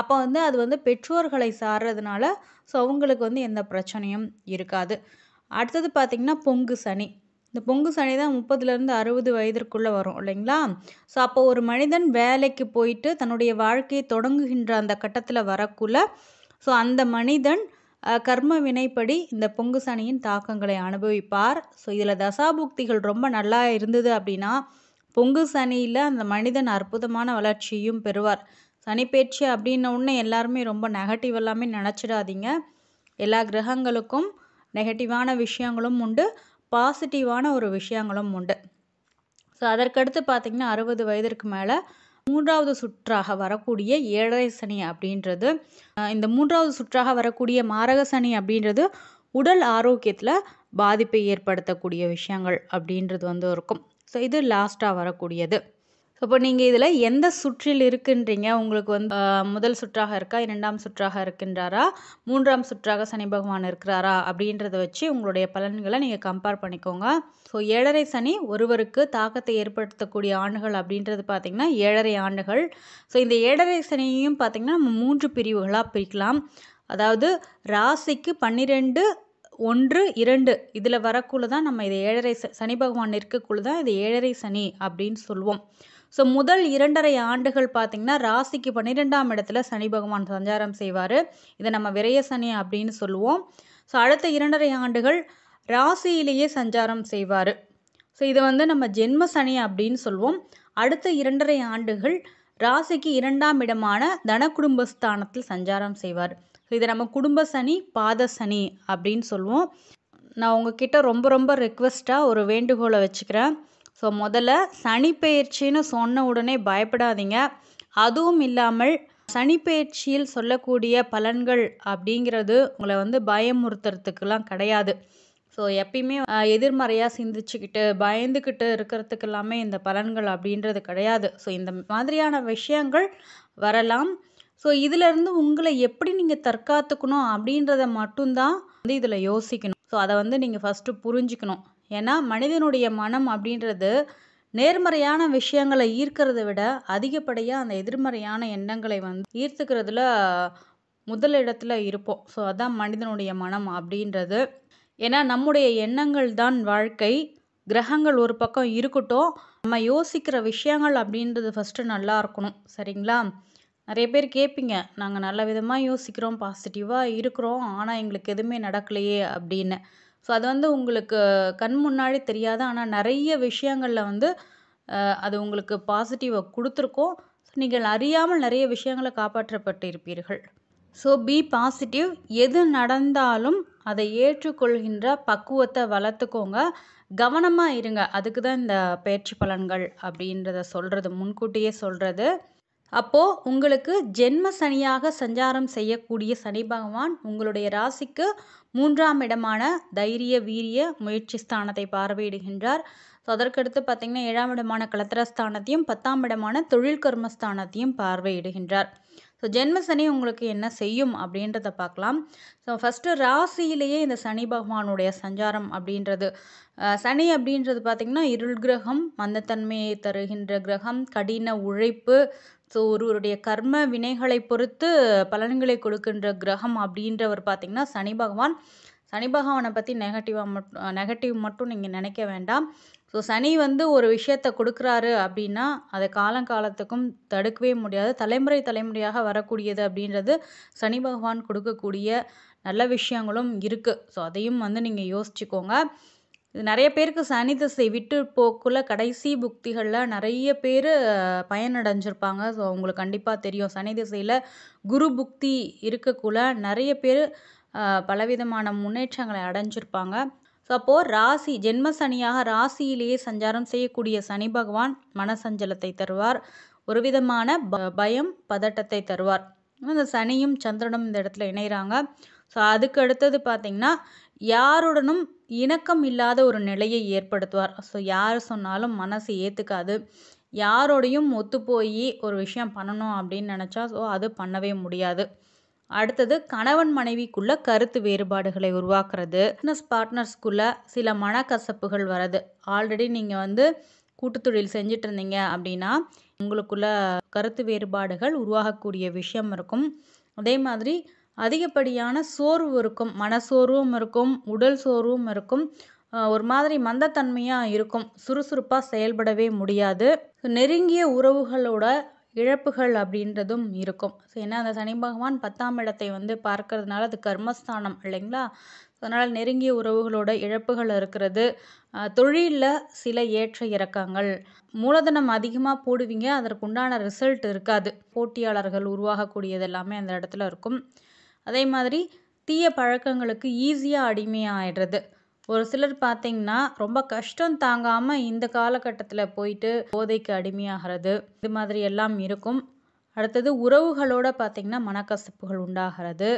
அப்போ வந்து அது வந்து பெற்றோர்களை சாரதுனால ஸோ அவங்களுக்கு வந்து எந்த பிரச்சனையும் இருக்காது அடுத்தது பார்த்திங்கன்னா பொங்கு சனி இந்த பொங்கு சனி தான் முப்பதுலேருந்து அறுபது வயதிற்குள்ளே வரும் இல்லைங்களா ஸோ அப்போ ஒரு மனிதன் வேலைக்கு போயிட்டு தன்னுடைய வாழ்க்கையை தொடங்குகின்ற அந்த கட்டத்தில் வரக்குள்ள ஸோ அந்த மனிதன் கர்ம வினைப்படி இந்த பொங்கு சனியின் தாக்கங்களை அனுபவிப்பார் ஸோ இதில் தசாபுக்திகள் ரொம்ப நல்லா இருந்தது அப்படின்னா பொங்கு சனியில் அந்த மனிதன் அற்புதமான வளர்ச்சியும் பெறுவார் சனிப்பேச்சு அப்படின்ன உடனே எல்லாருமே ரொம்ப நெகட்டிவ் எல்லாமே நினச்சிடாதீங்க எல்லா கிரகங்களுக்கும் நெகட்டிவான விஷயங்களும் உண்டு பாசிட்டிவான ஒரு விஷயங்களும் உண்டு ஸோ அதற்கடுத்து பார்த்திங்கன்னா அறுபது வயதிற்கு மேலே மூன்றாவது சுற்றாக வரக்கூடிய ஏழரை சனி அப்படின்றது இந்த மூன்றாவது சுற்றாக வரக்கூடிய மாரக சனி அப்படின்றது உடல் ஆரோக்கியத்தில் பாதிப்பை ஏற்படுத்தக்கூடிய விஷயங்கள் அப்படின்றது வந்து இருக்கும் ஸோ இது லாஸ்ட்டாக வரக்கூடியது ஸோ இப்போ நீங்கள் இதில் எந்த சுற்றில் இருக்குன்றீங்க உங்களுக்கு வந்து முதல் சுற்றாக இருக்கா இரண்டாம் சுற்றாக இருக்கின்றாரா மூன்றாம் சுற்றாக சனி பகவான் இருக்கிறாரா அப்படின்றத வச்சு உங்களுடைய பலன்களை நீங்கள் கம்பேர் பண்ணிக்கோங்க ஸோ ஏழரை சனி ஒருவருக்கு தாக்கத்தை ஏற்படுத்தக்கூடிய ஆண்டுகள் அப்படின்றது பார்த்திங்கன்னா ஏழரை ஆண்டுகள் ஸோ இந்த ஏழரை சனியையும் பார்த்திங்கன்னா நம்ம மூன்று பிரிவுகளாக பிரிக்கலாம் அதாவது ராசிக்கு பன்னிரெண்டு ஒன்று இரண்டு இதில் வரக்குள்ள தான் நம்ம இதை ஏழரை சனி பகவான் இருக்கக்குள்ள தான் இது ஏழரை சனி அப்படின்னு சொல்லுவோம் ஸோ முதல் இரண்டரை ஆண்டுகள் பார்த்திங்கன்னா ராசிக்கு பன்னிரெண்டாம் இடத்துல சனி பகவான் சஞ்சாரம் செய்வார் இதை நம்ம விரைய சனி அப்படின்னு சொல்லுவோம் ஸோ அடுத்த இரண்டரை ஆண்டுகள் ராசியிலேயே சஞ்சாரம் செய்வார் ஸோ இதை வந்து நம்ம ஜென்ம சனி அப்படின்னு சொல்லுவோம் அடுத்த இரண்டரை ஆண்டுகள் ராசிக்கு இரண்டாம் இடமான தன குடும்பஸ்தானத்தில் சஞ்சாரம் செய்வார் ஸோ இதை நம்ம குடும்ப சனி பாத சனி அப்படின்னு சொல்லுவோம் நான் உங்ககிட்ட ரொம்ப ரொம்ப ரெக்வஸ்ட்டாக ஒரு வேண்டுகோளை வச்சுக்கிறேன் ஸோ முதல்ல சனிப்பெயர்ச்சின்னு சொன்ன உடனே பயப்படாதீங்க அதுவும் இல்லாமல் சனிப்பெயர்ச்சியில் சொல்லக்கூடிய பலன்கள் அப்படிங்கிறது உங்களை வந்து பயமுறுத்துறதுக்கெல்லாம் கிடையாது ஸோ எப்பயுமே எதிர்மறையாக சிந்திச்சுக்கிட்டு பயந்துக்கிட்டு இருக்கிறதுக்கு எல்லாமே இந்த பலன்கள் அப்படின்றது கிடையாது ஸோ இந்த மாதிரியான விஷயங்கள் வரலாம் ஸோ இதிலேருந்து உங்களை எப்படி நீங்கள் தற்காத்துக்கணும் அப்படின்றத மட்டும்தான் வந்து இதில் யோசிக்கணும் ஸோ அதை வந்து நீங்கள் ஃபஸ்ட்டு புரிஞ்சுக்கணும் ஏன்னா மனிதனுடைய மனம் அப்படின்றது நேர்மறையான விஷயங்களை ஈர்க்கிறத விட அதிகப்படியாக அந்த எதிர்மறையான எண்ணங்களை வந்து ஈர்த்துக்கிறதுல முதலிடத்தில் இருப்போம் ஸோ அதான் மனிதனுடைய மனம் அப்படின்றது ஏன்னா நம்முடைய எண்ணங்கள் தான் வாழ்க்கை கிரகங்கள் ஒரு பக்கம் இருக்கட்டும் நம்ம யோசிக்கிற விஷயங்கள் அப்படின்றது ஃபஸ்ட்டு நல்லா இருக்கணும் சரிங்களா நிறைய பேர் கேட்பீங்க நாங்கள் நல்ல விதமாக யோசிக்கிறோம் பாசிட்டிவாக இருக்கிறோம் ஆனால் எங்களுக்கு எதுவுமே நடக்கலையே அப்படின்னு ஸோ அது வந்து உங்களுக்கு கண் முன்னாடி தெரியாது ஆனால் நிறைய விஷயங்களில் வந்து அது உங்களுக்கு பாசிட்டிவை ஸோ நீங்கள் அறியாமல் நிறைய விஷயங்களை காப்பாற்றப்பட்டு இருப்பீர்கள் ஸோ பி பாசிட்டிவ் எது நடந்தாலும் அதை ஏற்றுக்கொள்கின்ற பக்குவத்தை வளர்த்துக்கோங்க கவனமாக இருங்க அதுக்கு தான் இந்த பயிற்சி பலன்கள் அப்படின்றத சொல்கிறது முன்கூட்டியே சொல்கிறது அப்போது உங்களுக்கு ஜென்ம சனியாக சஞ்சாரம் செய்யக்கூடிய சனி பகவான் உங்களுடைய ராசிக்கு மூன்றாம் இடமான தைரிய வீரிய முயற்சி ஸ்தானத்தை பார்வையிடுகின்றார் ஸோ அதற்கடுத்து பார்த்தீங்கன்னா ஏழாம் இடமான கலத்திரஸ்தானத்தையும் பத்தாம் இடமான தொழில் கர்மஸ்தானத்தையும் பார்வையிடுகின்றார் ஸோ ஜென்ம சனி உங்களுக்கு என்ன செய்யும் அப்படின்றத பார்க்கலாம் ஸோ ஃபஸ்ட்டு ராசியிலேயே இந்த சனி பகவானுடைய சஞ்சாரம் அப்படின்றது சனி அப்படின்றது பார்த்திங்கன்னா இருள் கிரகம் மந்தத்தன்மையை தருகின்ற கிரகம் கடின உழைப்பு ஸோ ஒருவருடைய கர்ம வினைகளை பொறுத்து பலன்களை கொடுக்கின்ற கிரகம் அப்படின்றவர் பார்த்திங்கன்னா சனி பகவான் சனி பகவானை பற்றி நெகட்டிவாக மட்டும் நெகட்டிவ் மட்டும் நீங்கள் நினைக்க வேண்டாம் ஸோ சனி வந்து ஒரு விஷயத்தை கொடுக்குறாரு அப்படின்னா அதை காலங்காலத்துக்கும் தடுக்கவே முடியாது தலைமுறை தலைமுறையாக வரக்கூடியது அப்படின்றது சனி பகவான் கொடுக்கக்கூடிய நல்ல விஷயங்களும் இருக்குது ஸோ அதையும் வந்து நீங்கள் யோசிச்சுக்கோங்க இது நிறைய பேருக்கு சனி திசை விட்டு போக்குள்ள கடைசி புக்திகளில் நிறைய பேர் பயனடைஞ்சிருப்பாங்க ஸோ அவங்களுக்கு கண்டிப்பாக தெரியும் சனி திசையில் குரு புக்தி இருக்கக்குள்ள நிறைய பேர் பலவிதமான முன்னேற்றங்களை அடைஞ்சிருப்பாங்க ஸோ அப்போது ராசி ஜென்ம சனியாக ராசியிலேயே சஞ்சாரம் செய்யக்கூடிய சனி பகவான் மனசஞ்சலத்தை தருவார் ஒரு விதமான பயம் பதட்டத்தை தருவார் இந்த சனியும் சந்திரனும் இந்த இடத்துல இணைகிறாங்க ஸோ அதுக்கு அடுத்தது பார்த்திங்கன்னா யாருடனும் இணக்கம் இல்லாத ஒரு நிலையை ஏற்படுத்துவார் ஸோ யார் சொன்னாலும் மனசு ஏற்றுக்காது யாரோடையும் ஒத்து போய் ஒரு விஷயம் பண்ணணும் அப்படின்னு நினச்சா ஸோ அது பண்ணவே முடியாது அடுத்தது கணவன் மனைவிக்குள்ள கருத்து வேறுபாடுகளை உருவாக்குறது பிஸ்னஸ் பார்ட்னர்ஸ்குள்ள சில மனக்கசப்புகள் வர்றது ஆல்ரெடி நீங்கள் வந்து தொழில் செஞ்சுட்டு இருந்தீங்க அப்படின்னா உங்களுக்குள்ள கருத்து வேறுபாடுகள் உருவாகக்கூடிய விஷயம் இருக்கும் அதே மாதிரி அதிகப்படியான சோர்வு இருக்கும் மனசோர்வும் இருக்கும் உடல் சோர்வும் இருக்கும் ஒரு மாதிரி மந்தத்தன்மையாக இருக்கும் சுறுசுறுப்பாக செயல்படவே முடியாது நெருங்கிய உறவுகளோட இழப்புகள் அப்படின்றதும் இருக்கும் ஸோ ஏன்னா அந்த சனி பகவான் பத்தாம் இடத்தை வந்து பார்க்கறதுனால அது கர்மஸ்தானம் இல்லைங்களா அதனால் நெருங்கிய உறவுகளோட இழப்புகள் இருக்கிறது தொழிலில் சில ஏற்ற இறக்கங்கள் மூலதனம் அதிகமாக போடுவீங்க அதற்கு உண்டான ரிசல்ட் இருக்காது போட்டியாளர்கள் உருவாகக்கூடியது எல்லாமே அந்த இடத்துல இருக்கும் அதே மாதிரி தீய பழக்கங்களுக்கு ஈஸியாக அடிமையாகிடுறது ஒரு சிலர் பார்த்திங்கன்னா ரொம்ப கஷ்டம் தாங்காமல் இந்த காலகட்டத்தில் போயிட்டு போதைக்கு அடிமையாகிறது இது மாதிரி எல்லாம் இருக்கும் அடுத்தது உறவுகளோடு பார்த்திங்கன்னா மனக்கசப்புகள் உண்டாகிறது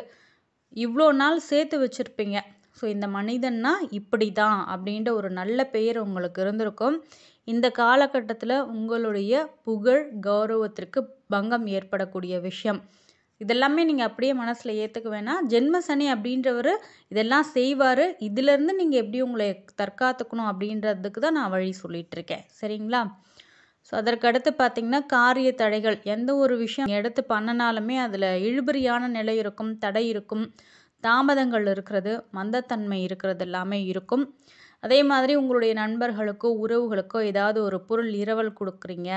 இவ்வளோ நாள் சேர்த்து வச்சுருப்பீங்க ஸோ இந்த மனிதன்னா இப்படி தான் அப்படின்ற ஒரு நல்ல பெயர் உங்களுக்கு இருந்திருக்கும் இந்த காலகட்டத்தில் உங்களுடைய புகழ் கௌரவத்திற்கு பங்கம் ஏற்படக்கூடிய விஷயம் இதெல்லாமே நீங்கள் அப்படியே மனசில் ஏற்றுக்க வேணாம் ஜென்மசனி அப்படின்றவர் இதெல்லாம் செய்வார் இதிலேருந்து நீங்கள் எப்படி உங்களை தற்காத்துக்கணும் அப்படின்றதுக்கு தான் நான் வழி சொல்லிகிட்ருக்கேன் சரிங்களா ஸோ அதற்கு அடுத்து பார்த்திங்கன்னா காரிய தடைகள் எந்த ஒரு விஷயம் எடுத்து பண்ணனாலுமே அதில் இழுபறியான நிலை இருக்கும் தடை இருக்கும் தாமதங்கள் இருக்கிறது மந்தத்தன்மை இருக்கிறது எல்லாமே இருக்கும் அதே மாதிரி உங்களுடைய நண்பர்களுக்கோ உறவுகளுக்கோ ஏதாவது ஒரு பொருள் இரவல் கொடுக்குறீங்க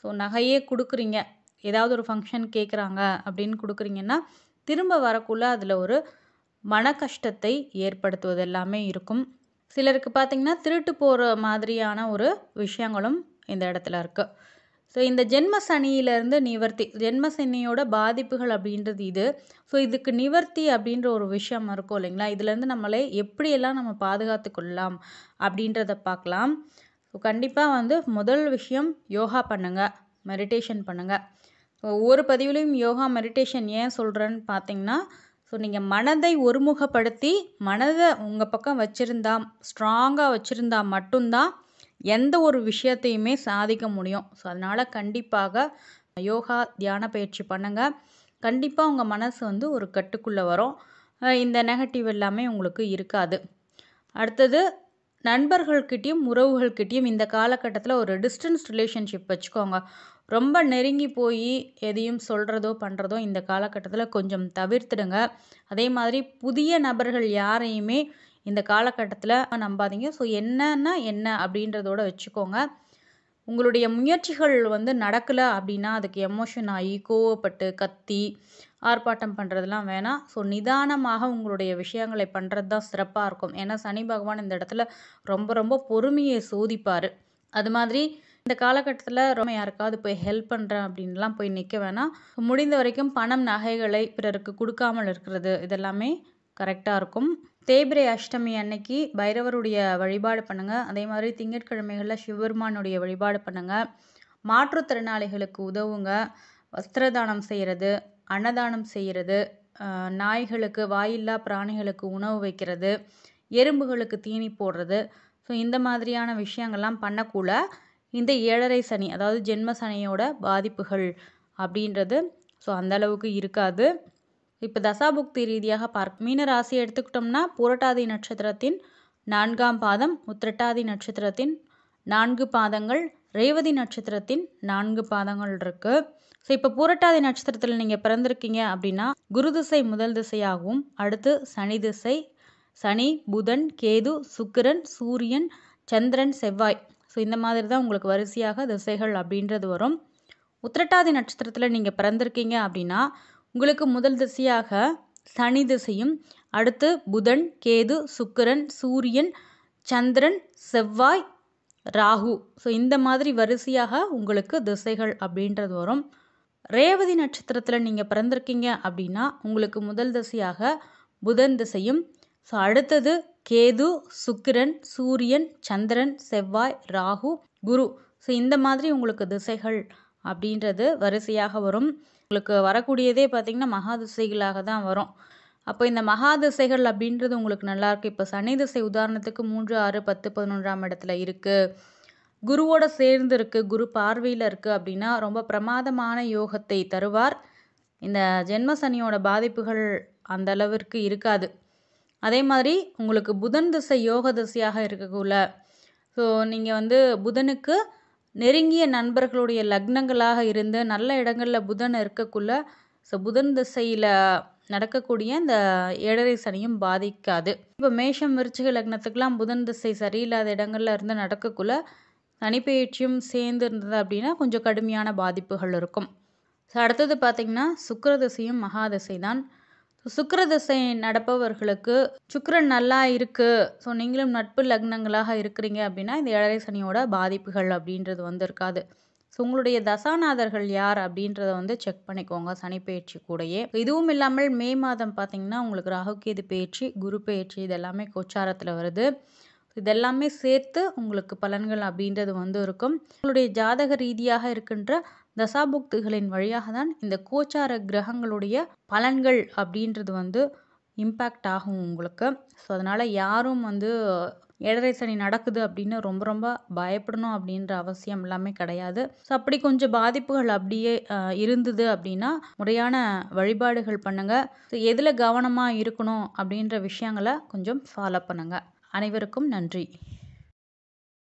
ஸோ நகையே கொடுக்குறீங்க ஏதாவது ஒரு ஃபங்க்ஷன் கேட்குறாங்க அப்படின்னு கொடுக்குறீங்கன்னா திரும்ப வரக்குள்ளே அதில் ஒரு மன கஷ்டத்தை ஏற்படுத்துவது எல்லாமே இருக்கும் சிலருக்கு பார்த்திங்கன்னா திருட்டு போகிற மாதிரியான ஒரு விஷயங்களும் இந்த இடத்துல இருக்குது ஸோ இந்த ஜென்ம சனியிலேருந்து நிவர்த்தி ஜென்ம சனியோட பாதிப்புகள் அப்படின்றது இது ஸோ இதுக்கு நிவர்த்தி அப்படின்ற ஒரு விஷயம் இருக்கும் இல்லைங்களா இதுலேருந்து நம்மளே எப்படியெல்லாம் நம்ம பாதுகாத்து கொள்ளலாம் அப்படின்றத பார்க்கலாம் ஸோ கண்டிப்பாக வந்து முதல் விஷயம் யோகா பண்ணுங்கள் மெடிடேஷன் பண்ணுங்கள் ஒரு பதிவுலையும் யோகா மெடிடேஷன் ஏன் சொல்கிறேன்னு பார்த்தீங்கன்னா ஸோ நீங்கள் மனதை ஒருமுகப்படுத்தி மனதை உங்கள் பக்கம் வச்சுருந்தா ஸ்ட்ராங்காக வச்சுருந்தா மட்டும்தான் எந்த ஒரு விஷயத்தையுமே சாதிக்க முடியும் ஸோ அதனால் கண்டிப்பாக யோகா தியான பயிற்சி பண்ணுங்கள் கண்டிப்பாக உங்கள் மனசு வந்து ஒரு கட்டுக்குள்ளே வரும் இந்த நெகட்டிவ் எல்லாமே உங்களுக்கு இருக்காது அடுத்தது நண்பர்கள்கிட்டேயும் உறவுகள்கிட்டேயும் இந்த காலகட்டத்தில் ஒரு டிஸ்டன்ஸ் ரிலேஷன்ஷிப் வச்சுக்கோங்க ரொம்ப நெருங்கி போய் எதையும் சொல்கிறதோ பண்ணுறதோ இந்த காலகட்டத்தில் கொஞ்சம் தவிர்த்துடுங்க அதே மாதிரி புதிய நபர்கள் யாரையுமே இந்த காலகட்டத்தில் நம்பாதீங்க ஸோ என்னன்னா என்ன அப்படின்றதோட வச்சுக்கோங்க உங்களுடைய முயற்சிகள் வந்து நடக்கலை அப்படின்னா அதுக்கு எமோஷன் ஆகி கோவப்பட்டு கத்தி ஆர்ப்பாட்டம் பண்ணுறதுலாம் வேணாம் ஸோ நிதானமாக உங்களுடைய விஷயங்களை பண்ணுறது தான் சிறப்பாக இருக்கும் ஏன்னா சனி பகவான் இந்த இடத்துல ரொம்ப ரொம்ப பொறுமையை சோதிப்பார் அது மாதிரி இந்த காலகட்டத்தில் ரொம்ப யாருக்காவது போய் ஹெல்ப் பண்ணுறேன் அப்படின்லாம் போய் நிற்க வேணாம் முடிந்த வரைக்கும் பணம் நகைகளை பிறருக்கு கொடுக்காமல் இருக்கிறது இதெல்லாமே கரெக்டாக இருக்கும் தேபிரை அஷ்டமி அன்னைக்கு பைரவருடைய வழிபாடு பண்ணுங்கள் அதே மாதிரி திங்கட்கிழமைகளில் சிவபெருமானுடைய வழிபாடு பண்ணுங்கள் மாற்றுத்திறனாளிகளுக்கு உதவுங்க வஸ்திரதானம் செய்கிறது அன்னதானம் செய்கிறது நாய்களுக்கு வாயில்லா பிராணிகளுக்கு உணவு வைக்கிறது எறும்புகளுக்கு தீனி போடுறது ஸோ இந்த மாதிரியான விஷயங்கள்லாம் பண்ணக்குள்ள இந்த ஏழரை சனி அதாவது ஜென்ம சனியோட பாதிப்புகள் அப்படின்றது ஸோ அந்தளவுக்கு இருக்காது இப்போ தசாபுக்தி ரீதியாக பார்க் மீன ராசி எடுத்துக்கிட்டோம்னா புரட்டாதி நட்சத்திரத்தின் நான்காம் பாதம் உத்திரட்டாதி நட்சத்திரத்தின் நான்கு பாதங்கள் ரேவதி நட்சத்திரத்தின் நான்கு பாதங்கள் இருக்குது ஸோ இப்போ பூரட்டாதி நட்சத்திரத்தில் நீங்கள் பிறந்திருக்கீங்க அப்படின்னா குரு திசை முதல் திசையாகவும் அடுத்து சனி திசை சனி புதன் கேது சுக்கிரன் சூரியன் சந்திரன் செவ்வாய் ஸோ இந்த மாதிரி தான் உங்களுக்கு வரிசையாக திசைகள் அப்படின்றது வரும் உத்திரட்டாதி நட்சத்திரத்தில் நீங்கள் பிறந்திருக்கீங்க அப்படின்னா உங்களுக்கு முதல் திசையாக சனி திசையும் அடுத்து புதன் கேது சுக்கரன் சூரியன் சந்திரன் செவ்வாய் ராகு ஸோ இந்த மாதிரி வரிசையாக உங்களுக்கு திசைகள் அப்படின்றது வரும் ரேவதி நட்சத்திரத்தில் நீங்கள் பிறந்திருக்கீங்க அப்படின்னா உங்களுக்கு முதல் திசையாக புதன் திசையும் ஸோ அடுத்தது கேது சுக்கிரன் சூரியன் சந்திரன் செவ்வாய் ராகு குரு ஸோ இந்த மாதிரி உங்களுக்கு திசைகள் அப்படின்றது வரிசையாக வரும் உங்களுக்கு வரக்கூடியதே பார்த்திங்கன்னா மகா திசைகளாக தான் வரும் அப்போ இந்த மகா திசைகள் அப்படின்றது உங்களுக்கு நல்லாயிருக்கு இப்போ சனி திசை உதாரணத்துக்கு மூன்று ஆறு பத்து பதினொன்றாம் இடத்துல இருக்குது குருவோட சேர்ந்து இருக்குது குரு பார்வையில் இருக்குது அப்படின்னா ரொம்ப பிரமாதமான யோகத்தை தருவார் இந்த ஜென்ம சனியோட பாதிப்புகள் அந்த அளவிற்கு இருக்காது அதே மாதிரி உங்களுக்கு புதன் திசை யோக திசையாக இருக்கக்குள்ள ஸோ நீங்கள் வந்து புதனுக்கு நெருங்கிய நண்பர்களுடைய லக்னங்களாக இருந்து நல்ல இடங்களில் புதன் இருக்கக்குள்ள ஸோ புதன் திசையில் நடக்கக்கூடிய இந்த ஏழரை சனியும் பாதிக்காது இப்போ மேஷம் விருச்சிக லக்னத்துக்கெலாம் புதன் திசை சரியில்லாத இடங்களில் இருந்து நடக்கக்குள்ள சனிப்பயிற்சியும் சேர்ந்து இருந்தது அப்படின்னா கொஞ்சம் கடுமையான பாதிப்புகள் இருக்கும் ஸோ அடுத்தது பார்த்திங்கன்னா சுக்கர திசையும் மகாதிசை தான் சுக்கர திசை நடப்பவர்களுக்கு சுக்கரன் நல்லா இருக்குது ஸோ நீங்களும் நட்பு லக்னங்களாக இருக்கிறீங்க அப்படின்னா இந்த ஏழரை சனியோட பாதிப்புகள் அப்படின்றது வந்து இருக்காது ஸோ உங்களுடைய தசாநாதர்கள் யார் அப்படின்றத வந்து செக் பண்ணிக்கோங்க சனி பயிற்சி கூடயே இதுவும் இல்லாமல் மே மாதம் பார்த்தீங்கன்னா உங்களுக்கு ராகுகேது பயிற்சி குரு பயிற்சி இதெல்லாமே கோச்சாரத்தில் வருது இதெல்லாமே சேர்த்து உங்களுக்கு பலன்கள் அப்படின்றது வந்து இருக்கும் உங்களுடைய ஜாதக ரீதியாக இருக்கின்ற தசாபுக்திகளின் வழியாக தான் இந்த கோச்சார கிரகங்களுடைய பலன்கள் அப்படின்றது வந்து இம்பேக்ட் ஆகும் உங்களுக்கு ஸோ அதனால் யாரும் வந்து ஏழரை சனி நடக்குது அப்படின்னு ரொம்ப ரொம்ப பயப்படணும் அப்படின்ற அவசியம் எல்லாமே கிடையாது ஸோ அப்படி கொஞ்சம் பாதிப்புகள் அப்படியே இருந்தது அப்படின்னா முறையான வழிபாடுகள் பண்ணுங்கள் ஸோ எதில் கவனமாக இருக்கணும் அப்படின்ற விஷயங்களை கொஞ்சம் ஃபாலோ பண்ணுங்கள் அனைவருக்கும் நன்றி